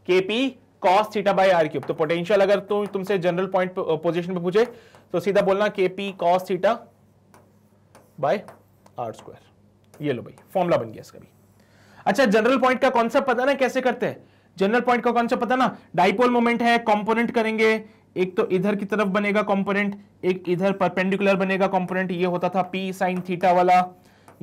Speaker 1: K P cos theta by are cube तो पोटेंशियल अगर तुम तुमसे जनरल पॉइंट पोजिशन पे पूछे तो सीधा बोलना K P cos theta by R square ये लो भाई फॉर्मुला बन गया इसका भी अच्छा जनरल पॉइंट का कॉन्सेप्ट पता ना कैसे करते हैं जनरल पॉइंट का कॉन्सेप्ट पता ना डाइपोल मोमेंट है कॉम्पोनेंट करेंगे एक तो इधर की तरफ बनेगा कंपोनेंट एक इधर परपेंडिकुलर बनेगा कंपोनेंट ये होता था पी साइन थीटा वाला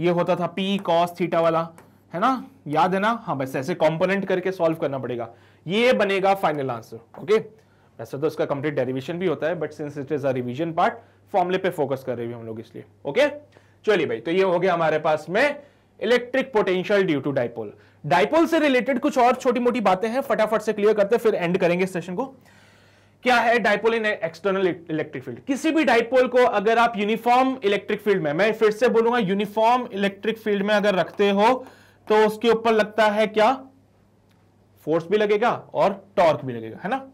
Speaker 1: ये होता था पी कॉस थीटा वाला है ना याद है ना हाँ बस ऐसे कंपोनेंट करके सॉल्व करना पड़ेगा ये बनेगा फाइनल आंसर ओके वैसे तो इसका कंप्लीट डेरिवेशन भी होता है but since it is a revision part फॉर्मुले पे फोकस कर रहे हैं हम लोग इसलिए ओके चलिए भाई तो ये हो गया हमारे पास में electric potential due to dipole dipole से रिलेटेड कुछ और छोटी मोटी बातें हैं फटाफट से क्लियर करते फिर एंड करेंगे सेशन को क्या है dipole in external electric field किसी भी डाइपोल को अगर आप यूनिफॉर्म इलेक्ट्रिक फील्ड में मैं फिर से बोलूंगा यूनिफॉर्म इलेक्ट्रिक फील्ड में अगर रखते हो तो उसके ऊपर लगता है क्या फोर्स भी लगेगा और टॉर्क भी लगेगा है ना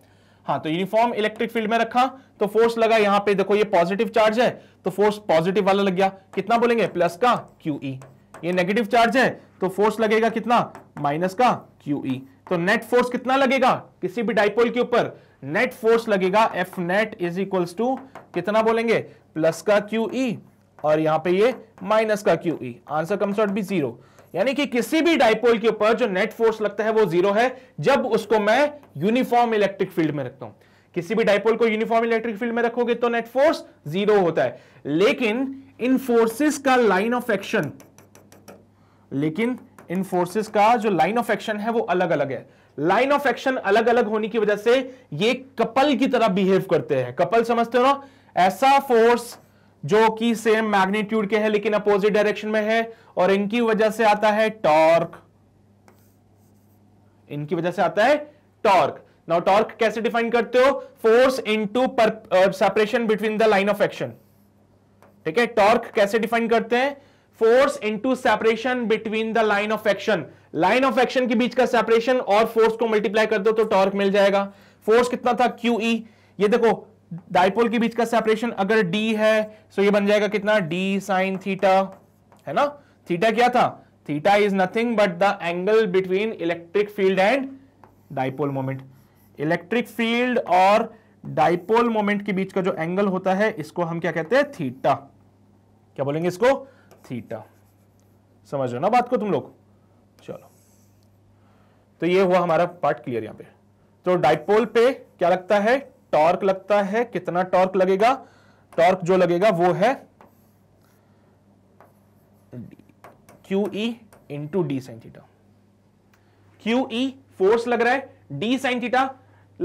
Speaker 1: हाँ तो यूनिफॉर्म इलेक्ट्रिक फील्ड में रखा तो फोर्स लगा यहां पे देखो ये पॉजिटिव चार्ज है तो फोर्स पॉजिटिव वाला लग गया कितना बोलेंगे प्लस का क्यू ई e। ये नेगेटिव चार्ज है तो फोर्स लगेगा कितना माइनस का क्यू ई e। तो नेट फोर्स कितना लगेगा किसी भी डाइपोल के ऊपर नेट फोर्स लगेगा F net is equals to कितना बोलेंगे प्लस का क्यू ई e, और यहां पे ये माइनस का Q E answer comes out be zero यानी कि किसी भी डायपोल के ऊपर जो नेट फोर्स लगता है वो जीरो है जब उसको मैं यूनिफॉर्म इलेक्ट्रिक फील्ड में रखता हूं किसी भी डायपोल को यूनिफॉर्म इलेक्ट्रिक फील्ड में रखोगे तो नेट फोर्स जीरो होता है लेकिन इन फोर्सेस का लाइन ऑफ एक्शन लेकिन इन फोर्सेस का जो लाइन ऑफ एक्शन है वो अलग अलग है लाइन ऑफ एक्शन अलग अलग होने की वजह से ये कपल की तरह बिहेव करते हैं कपल समझते हो ना ऐसा फोर्स जो कि सेम मैग्नीट्यूड के हैं लेकिन अपोजिट डायरेक्शन में है और इनकी वजह से आता है टॉर्क इनकी वजह से आता है टॉर्क नाउ टॉर्क कैसे डिफाइन करते हो force into separation between the line of action ठीक है टॉर्क कैसे डिफाइन करते हैं force into separation between the line of action line of action के बीच का सेपरेशन और फोर्स को मल्टीप्लाई कर दो तो टॉर्क मिल जाएगा फोर्स कितना था क्यू ई e. ये देखो डायपोल के बीच का सेपरेशन अगर d है सो तो ये बन जाएगा कितना d साइन थीटा है ना थीटा क्या था theta is nothing but the angle between electric field and dipole moment electric field और डाइपोल मोमेंट के बीच का जो एंगल होता है इसको हम क्या कहते हैं थीटा क्या बोलेंगे इसको थीटा समझ रहे हो ना बात को तुम लोग चलो तो ये हुआ हमारा पार्ट क्लियर यहां पे तो डायपोल पे क्या लगता है टॉर्क लगता है कितना टॉर्क लगेगा टॉर्क जो लगेगा वो है Q E into D sine theta Q E force लग रहा है D sine theta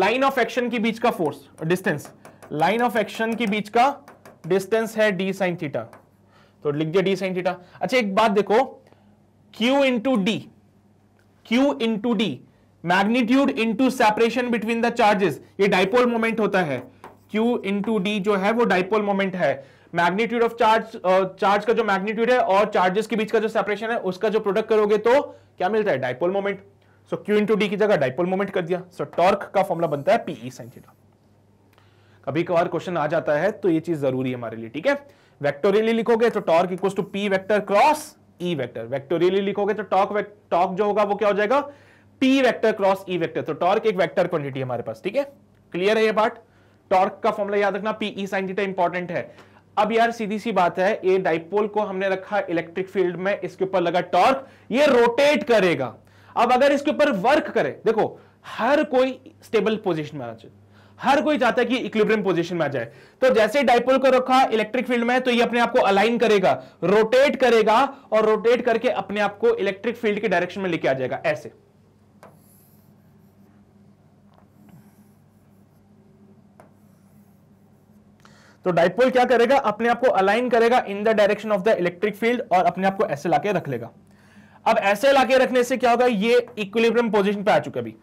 Speaker 1: line of action के बीच का force distance line of action के बीच का डिस्टेंस है डी साइन थीटा तो लिख दिया डी साइन थीटा अच्छा एक बात देखो Q into D Q into D magnitude into separation between the charges ये डाइपोल मोमेंट होता है Q इंटू डी जो है वो डाइपोल मोमेंट है मैग्नीट्यूड ऑफ चार्ज चार्ज का जो मैग्नीट्यूड है और चार्जेस के बीच का जो सेपरेशन है उसका जो प्रोडक्ट करोगे तो क्या मिलता है dipole moment so so, Q into D की जगह डाइपोल मोमेंट कर दिया सो so, टॉर्क का फॉर्मुला बनता है पीई साइन थीटा कभी कभार क्वेश्चन आ जाता है तो ये चीज जरूरी है हमारे लिए ठीक है वेक्टोरियली लिखोगे तो torque equal to P vector cross E vector vectorially लिखोगे तो टॉक टॉक जो होगा वो क्या हो जाएगा P vector cross E vector तो टॉर्क एक वेक्टर क्वांटिटी हमारे पास ठीक है क्लियर है ये पार्ट टॉर्क का फॉर्मूला याद रखना P E sine theta important है अब यार सीधी सी बात है ये डाइपोल को हमने रखा इलेक्ट्रिक फील्ड में इसके ऊपर लगा टॉर्क ये रोटेट करेगा अब अगर इसके ऊपर वर्क करे देखो हर कोई स्टेबल पोजीशन में आ जाए हर कोई चाहता है कि इक्विलिब्रियम पोजीशन में आ जाए तो जैसे डाइपोल को रखा इलेक्ट्रिक फील्ड में तो ये अपने आप को अलाइन करेगा रोटेट करेगा और रोटेट करके अपने आप को इलेक्ट्रिक फील्ड के डायरेक्शन में लेके आ जाएगा ऐसे तो डाइपोल क्या करेगा अपने आप को अलाइन करेगा in the direction of the electric field और अपने आप को ऐसे लाके रख लेगा अब ऐसे लाके रखने से क्या होगा ये इक्विलिब्रियम पोजीशन पे आ चुका अभी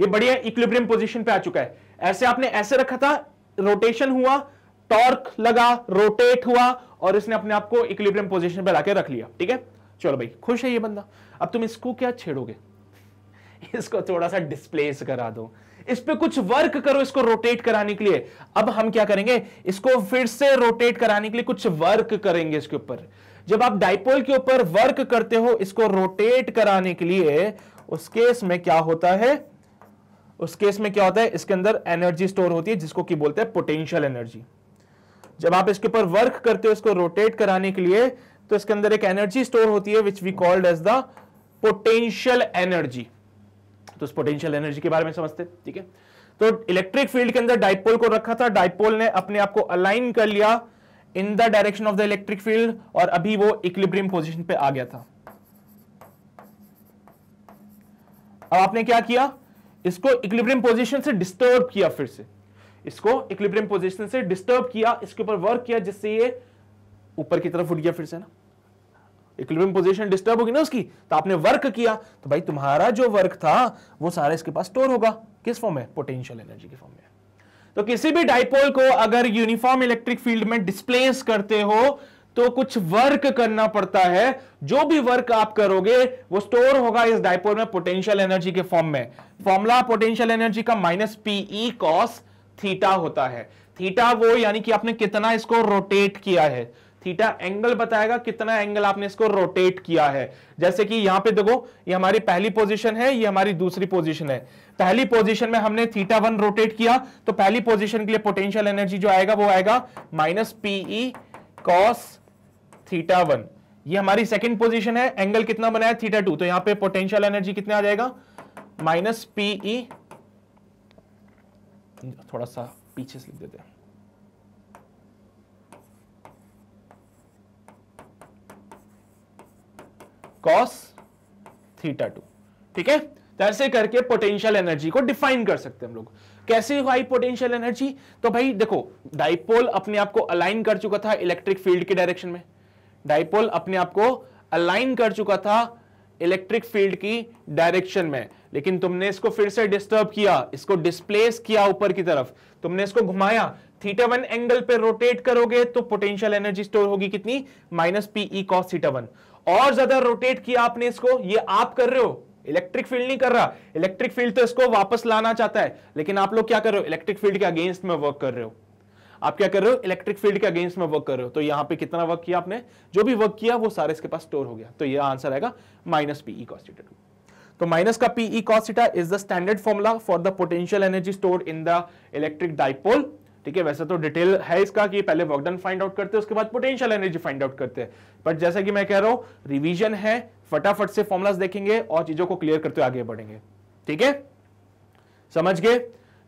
Speaker 1: ये बढ़िया इक्विलिब्रियम पोजीशन पे आ चुका है ऐसे आपने ऐसे रखा था रोटेशन हुआ टॉर्क लगा रोटेट हुआ और इसने अपने आप को इक्विलिब्रियम पोजीशन पे लाके रख लिया ठीक है चलो भाई खुश है ये बंदा अब तुम इसको क्या छेड़ोगे [LAUGHS] इसको थोड़ा सा डिस्प्लेस करा दो इस पर कुछ वर्क करो इसको रोटेट कराने के लिए अब हम क्या करेंगे इसको फिर से रोटेट कराने के लिए कुछ वर्क करेंगे इसके ऊपर जब आप डाइपोल के ऊपर वर्क करते हो इसको रोटेट कराने के लिए उस केस में क्या होता है उस केस में क्या होता है इसके अंदर एनर्जी स्टोर होती है जिसको की बोलते हैं पोटेंशियल एनर्जी जब आप इसके ऊपर वर्क करते हो इसको रोटेट कराने के लिए तो इसके अंदर एक एनर्जी स्टोर होती है which we called as the potential energy तो उस पोटेंशियल एनर्जी के बारे में समझते ठीक है तो इलेक्ट्रिक फील्ड के अंदर डाइपोल को रखा था डाइपोल ने अपने आप को अलाइन कर लिया in the direction of the electric field और अभी वो इक्लिब्रियम पोजिशन पे आ गया था अब आपने क्या किया इसको इक्लिब्रियम पोजिशन से डिस्टर्ब किया फिर से इसको इक्लिब्रियम पोजिशन से डिस्टर्ब किया इसके ऊपर वर्क किया जिससे ये ऊपर की तरफ उठ गया फिर से ना इक्विलिब्रियम पोजीशन डिस्टर्ब होगी ना उसकी तो आपने वर्क किया तो भाई तुम्हारा जो वर्क था वो सारा इसके पास स्टोर होगा किस फॉर्म में पोटेंशियल एनर्जी के फॉर्म में तो किसी भी डाइपोल को अगर यूनिफॉर्म इलेक्ट्रिक फील्ड में डिस्प्लेस करते हो तो कुछ वर्क करना पड़ता है जो भी वर्क आप करोगे वो स्टोर होगा इस डाइपोल में पोटेंशियल एनर्जी के फॉर्म में फॉर्मूला पोटेंशियल एनर्जी का माइनस पीई कॉस थीटा होता है थीटा वो यानी कि आपने कितना इसको रोटेट किया है थीटा एंगल बताएगा कितना एंगल आपने इसको रोटेट किया है जैसे कि यहां पे देखो ये हमारी पहली पोजीशन है ये हमारी दूसरी पोजीशन है पहली पोजीशन में हमने थीटा वन रोटेट किया तो पहली पोजीशन के लिए पोटेंशियल एनर्जी जो आएगा वो आएगा minus P E cos theta one ये हमारी सेकेंड पोजिशन है एंगल कितना बनाया थीटा टू तो यहां पर पोटेंशियल एनर्जी कितने आ जाएगा माइनस पीई थोड़ा सा पीछे से लिख देते हैं कॉस थीटा टू ठीक है तो ऐसे करके पोटेंशियल एनर्जी को डिफाइन कर सकते हैं हम लोग कैसे हुई पोटेंशियल एनर्जी तो भाई देखो डाइपोल अपने आप को अलाइन कर चुका था इलेक्ट्रिक फील्ड के डायरेक्शन में डाइपोल अपने आप को अलाइन कर चुका था इलेक्ट्रिक फील्ड की डायरेक्शन में लेकिन तुमने इसको फिर से डिस्टर्ब किया इसको डिस्प्लेस किया ऊपर की तरफ तुमने इसको घुमाया थीटा वन एंगल पर रोटेट करोगे तो पोटेंशियल एनर्जी स्टोर होगी कितनी minus P E cos theta one और ज्यादा रोटेट किया आपने इसको ये आप कर रहे हो इलेक्ट्रिक फील्ड नहीं कर रहा इलेक्ट्रिक फील्ड तो इसको वापस लाना चाहता है लेकिन आप लोग क्या कर रहे हो इलेक्ट्रिक फील्ड के अगेंस्ट में वर्क कर रहे हो आप क्या कर रहे हो इलेक्ट्रिक फील्ड के अगेंस्ट में वर्क कर रहे हो तो यहां पे कितना वर्क किया आपने जो भी वर्क किया वो सारे इसके पास स्टोर हो गया तो यह आंसर आएगा माइनस पीई कॉस्टिटा टू तो माइनस का P E cos theta is the standard formula for the potential energy store in the electric dipole ठीक है वैसे तो डिटेल है इसका कि पहले वर्कडन फाइंड आउट करते हैं उसके बाद पोटेंशियल एनर्जी फाइंड आउट करते हैं बट जैसा कि मैं कह रहा हूं रिविजन है फटाफट से फॉर्मुलाज देखेंगे और चीजों को क्लियर करते हुए आगे बढ़ेंगे ठीक है समझ गए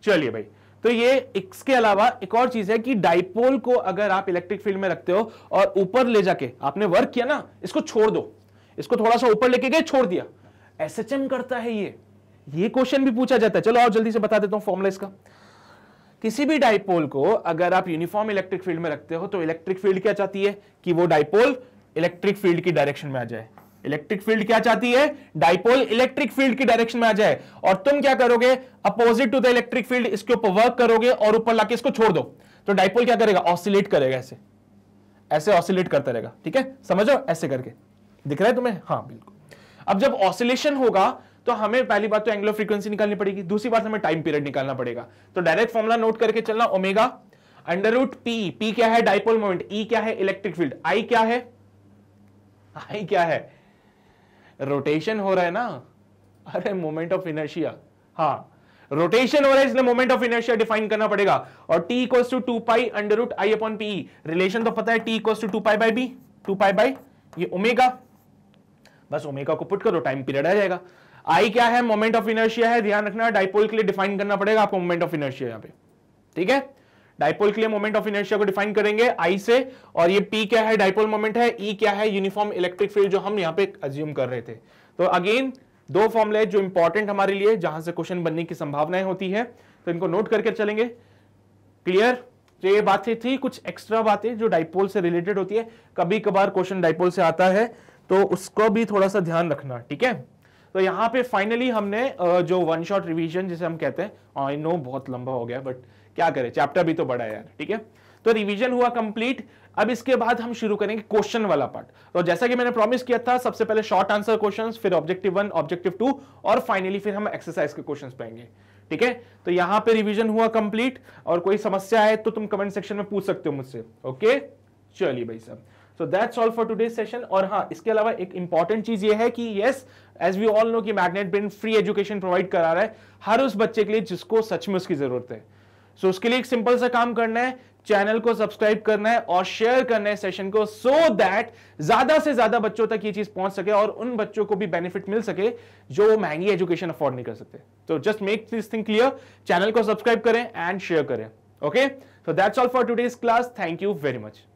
Speaker 1: चलिए भाई तो ये इसके अलावा एक और चीज है कि डाइपोल को अगर आप इलेक्ट्रिक फील्ड में रखते हो और ऊपर ले जाके आपने वर्क किया ना इसको छोड़ दो इसको थोड़ा सा ऊपर लेके गए छोड़ दिया एसएचएम करता है ये ये क्वेश्चन भी पूछा जाता है चलो और जल्दी से बता देता हूं फॉर्मुला इसका किसी भी डाइपोल को अगर आप यूनिफॉर्म इलेक्ट्रिक फील्ड में रखते हो तो इलेक्ट्रिक फील्ड क्या चाहती है कि वो डाइपोल इलेक्ट्रिक फील्ड की डायरेक्शन में आ जाए इलेक्ट्रिक फील्ड क्या चाहती है डाइपोल इलेक्ट्रिक फील्ड की डायरेक्शन में आ जाए और तुम क्या करोगे opposite to the electric field इसके ऊपर वर्क करोगे और ऊपर लाके इसको छोड़ दो तो डाइपोल क्या करेगा ऑसिलेट करेगा ऐसे ऐसे ऑसिलेट करता रहेगा ठीक है समझो ऐसे करके दिख रहा है तुम्हें हाँ बिल्कुल अब जब ऑसिलेशन होगा तो हमें पहली बात तो एंगुलर फ्रीक्वेंसी निकालनी पड़ेगी दूसरी बात हमें टाइम पीरियड निकालना पड़ेगा तो डायरेक्ट फॉर्मुला नोट करके चलना omega under root P P क्या है डायपोल मोमेंट ई क्या है इलेक्ट्रिक फील्ड आई क्या है आई क्या है रोटेशन हो रहा है ना अरे मोमेंट ऑफ इनर्शिया हाँ रोटेशन हो रहा है इसलिए मोमेंट ऑफ इनर्शिया डिफाइन करना पड़ेगा और T equals to two pi under root I upon P relation तो पता है T equals to two pi by B two pi by ये ओमेगा बस ओमेगा को पुट करो टाइम पीरियड आ जाएगा आई क्या है मोमेंट ऑफ इनर्शिया है ध्यान रखना डाइपोल के लिए डिफाइन करना पड़ेगा आपको मोमेंट ऑफ इनर्शिया यहां पे ठीक है डाइपोल के लिए मोमेंट ऑफ इनर्शिया को डिफाइन करेंगे आई से और ये पी क्या है डायपोल मोमेंट है ई e क्या है यूनिफॉर्म इलेक्ट्रिक फील्ड जो हम यहाँ पे अज्यूम कर रहे थे तो अगेन दो फॉर्मुले जो इंपॉर्टेंट हमारे लिए जहां से क्वेश्चन बनने की संभावनाएं होती है तो इनको नोट करके चलेंगे क्लियर तो ये बातें थी कुछ एक्स्ट्रा बातें जो डाइपोल से रिलेटेड होती है कभी कभार क्वेश्चन डाइपोल से आता है तो उसको भी थोड़ा सा ध्यान रखना ठीक है तो यहाँ पे फाइनली हमने जो वन शॉट रिविजन जिसे हम कहते हैं आई नो बहुत लंबा हो गया बट क्या करें चैप्टर भी तो बड़ा है यार ठीक है तो रिवीजन हुआ कंप्लीट अब इसके बाद हम शुरू करेंगे क्वेश्चन वाला पार्ट तो जैसा कि मैंने प्रॉमिस किया था सबसे पहले शॉर्ट आंसर क्वेश्चंस फिर ऑब्जेक्टिव वन ऑब्जेक्टिव टू और फाइनली फिर हम एक्सरसाइज के क्वेश्चंस पाएंगे ठीक है तो यहां पे रिवीजन हुआ कंप्लीट और कोई समस्या है तो तुम कमेंट सेक्शन में पूछ सकते हो मुझसे ओके चलिए भाई साहब so that's all for today session और हाँ इसके अलावा एक इंपॉर्टेंट चीज ये है कि yes as we all know कि magnet brain free education provide करा रहा है हर उस बच्चे के लिए जिसको सच में उसकी जरूरत है सो so, उसके लिए एक सिंपल सा काम करना है चैनल को सब्सक्राइब करना है और शेयर करना है सेशन को सो so दैट ज्यादा से ज्यादा बच्चों तक ये चीज पहुंच सके और उन बच्चों को भी बेनिफिट मिल सके जो महंगी एजुकेशन अफोर्ड नहीं कर सकते तो just make this thing clear channel को सब्सक्राइब करें एंड शेयर करें okay so that's all for today's class thank you very much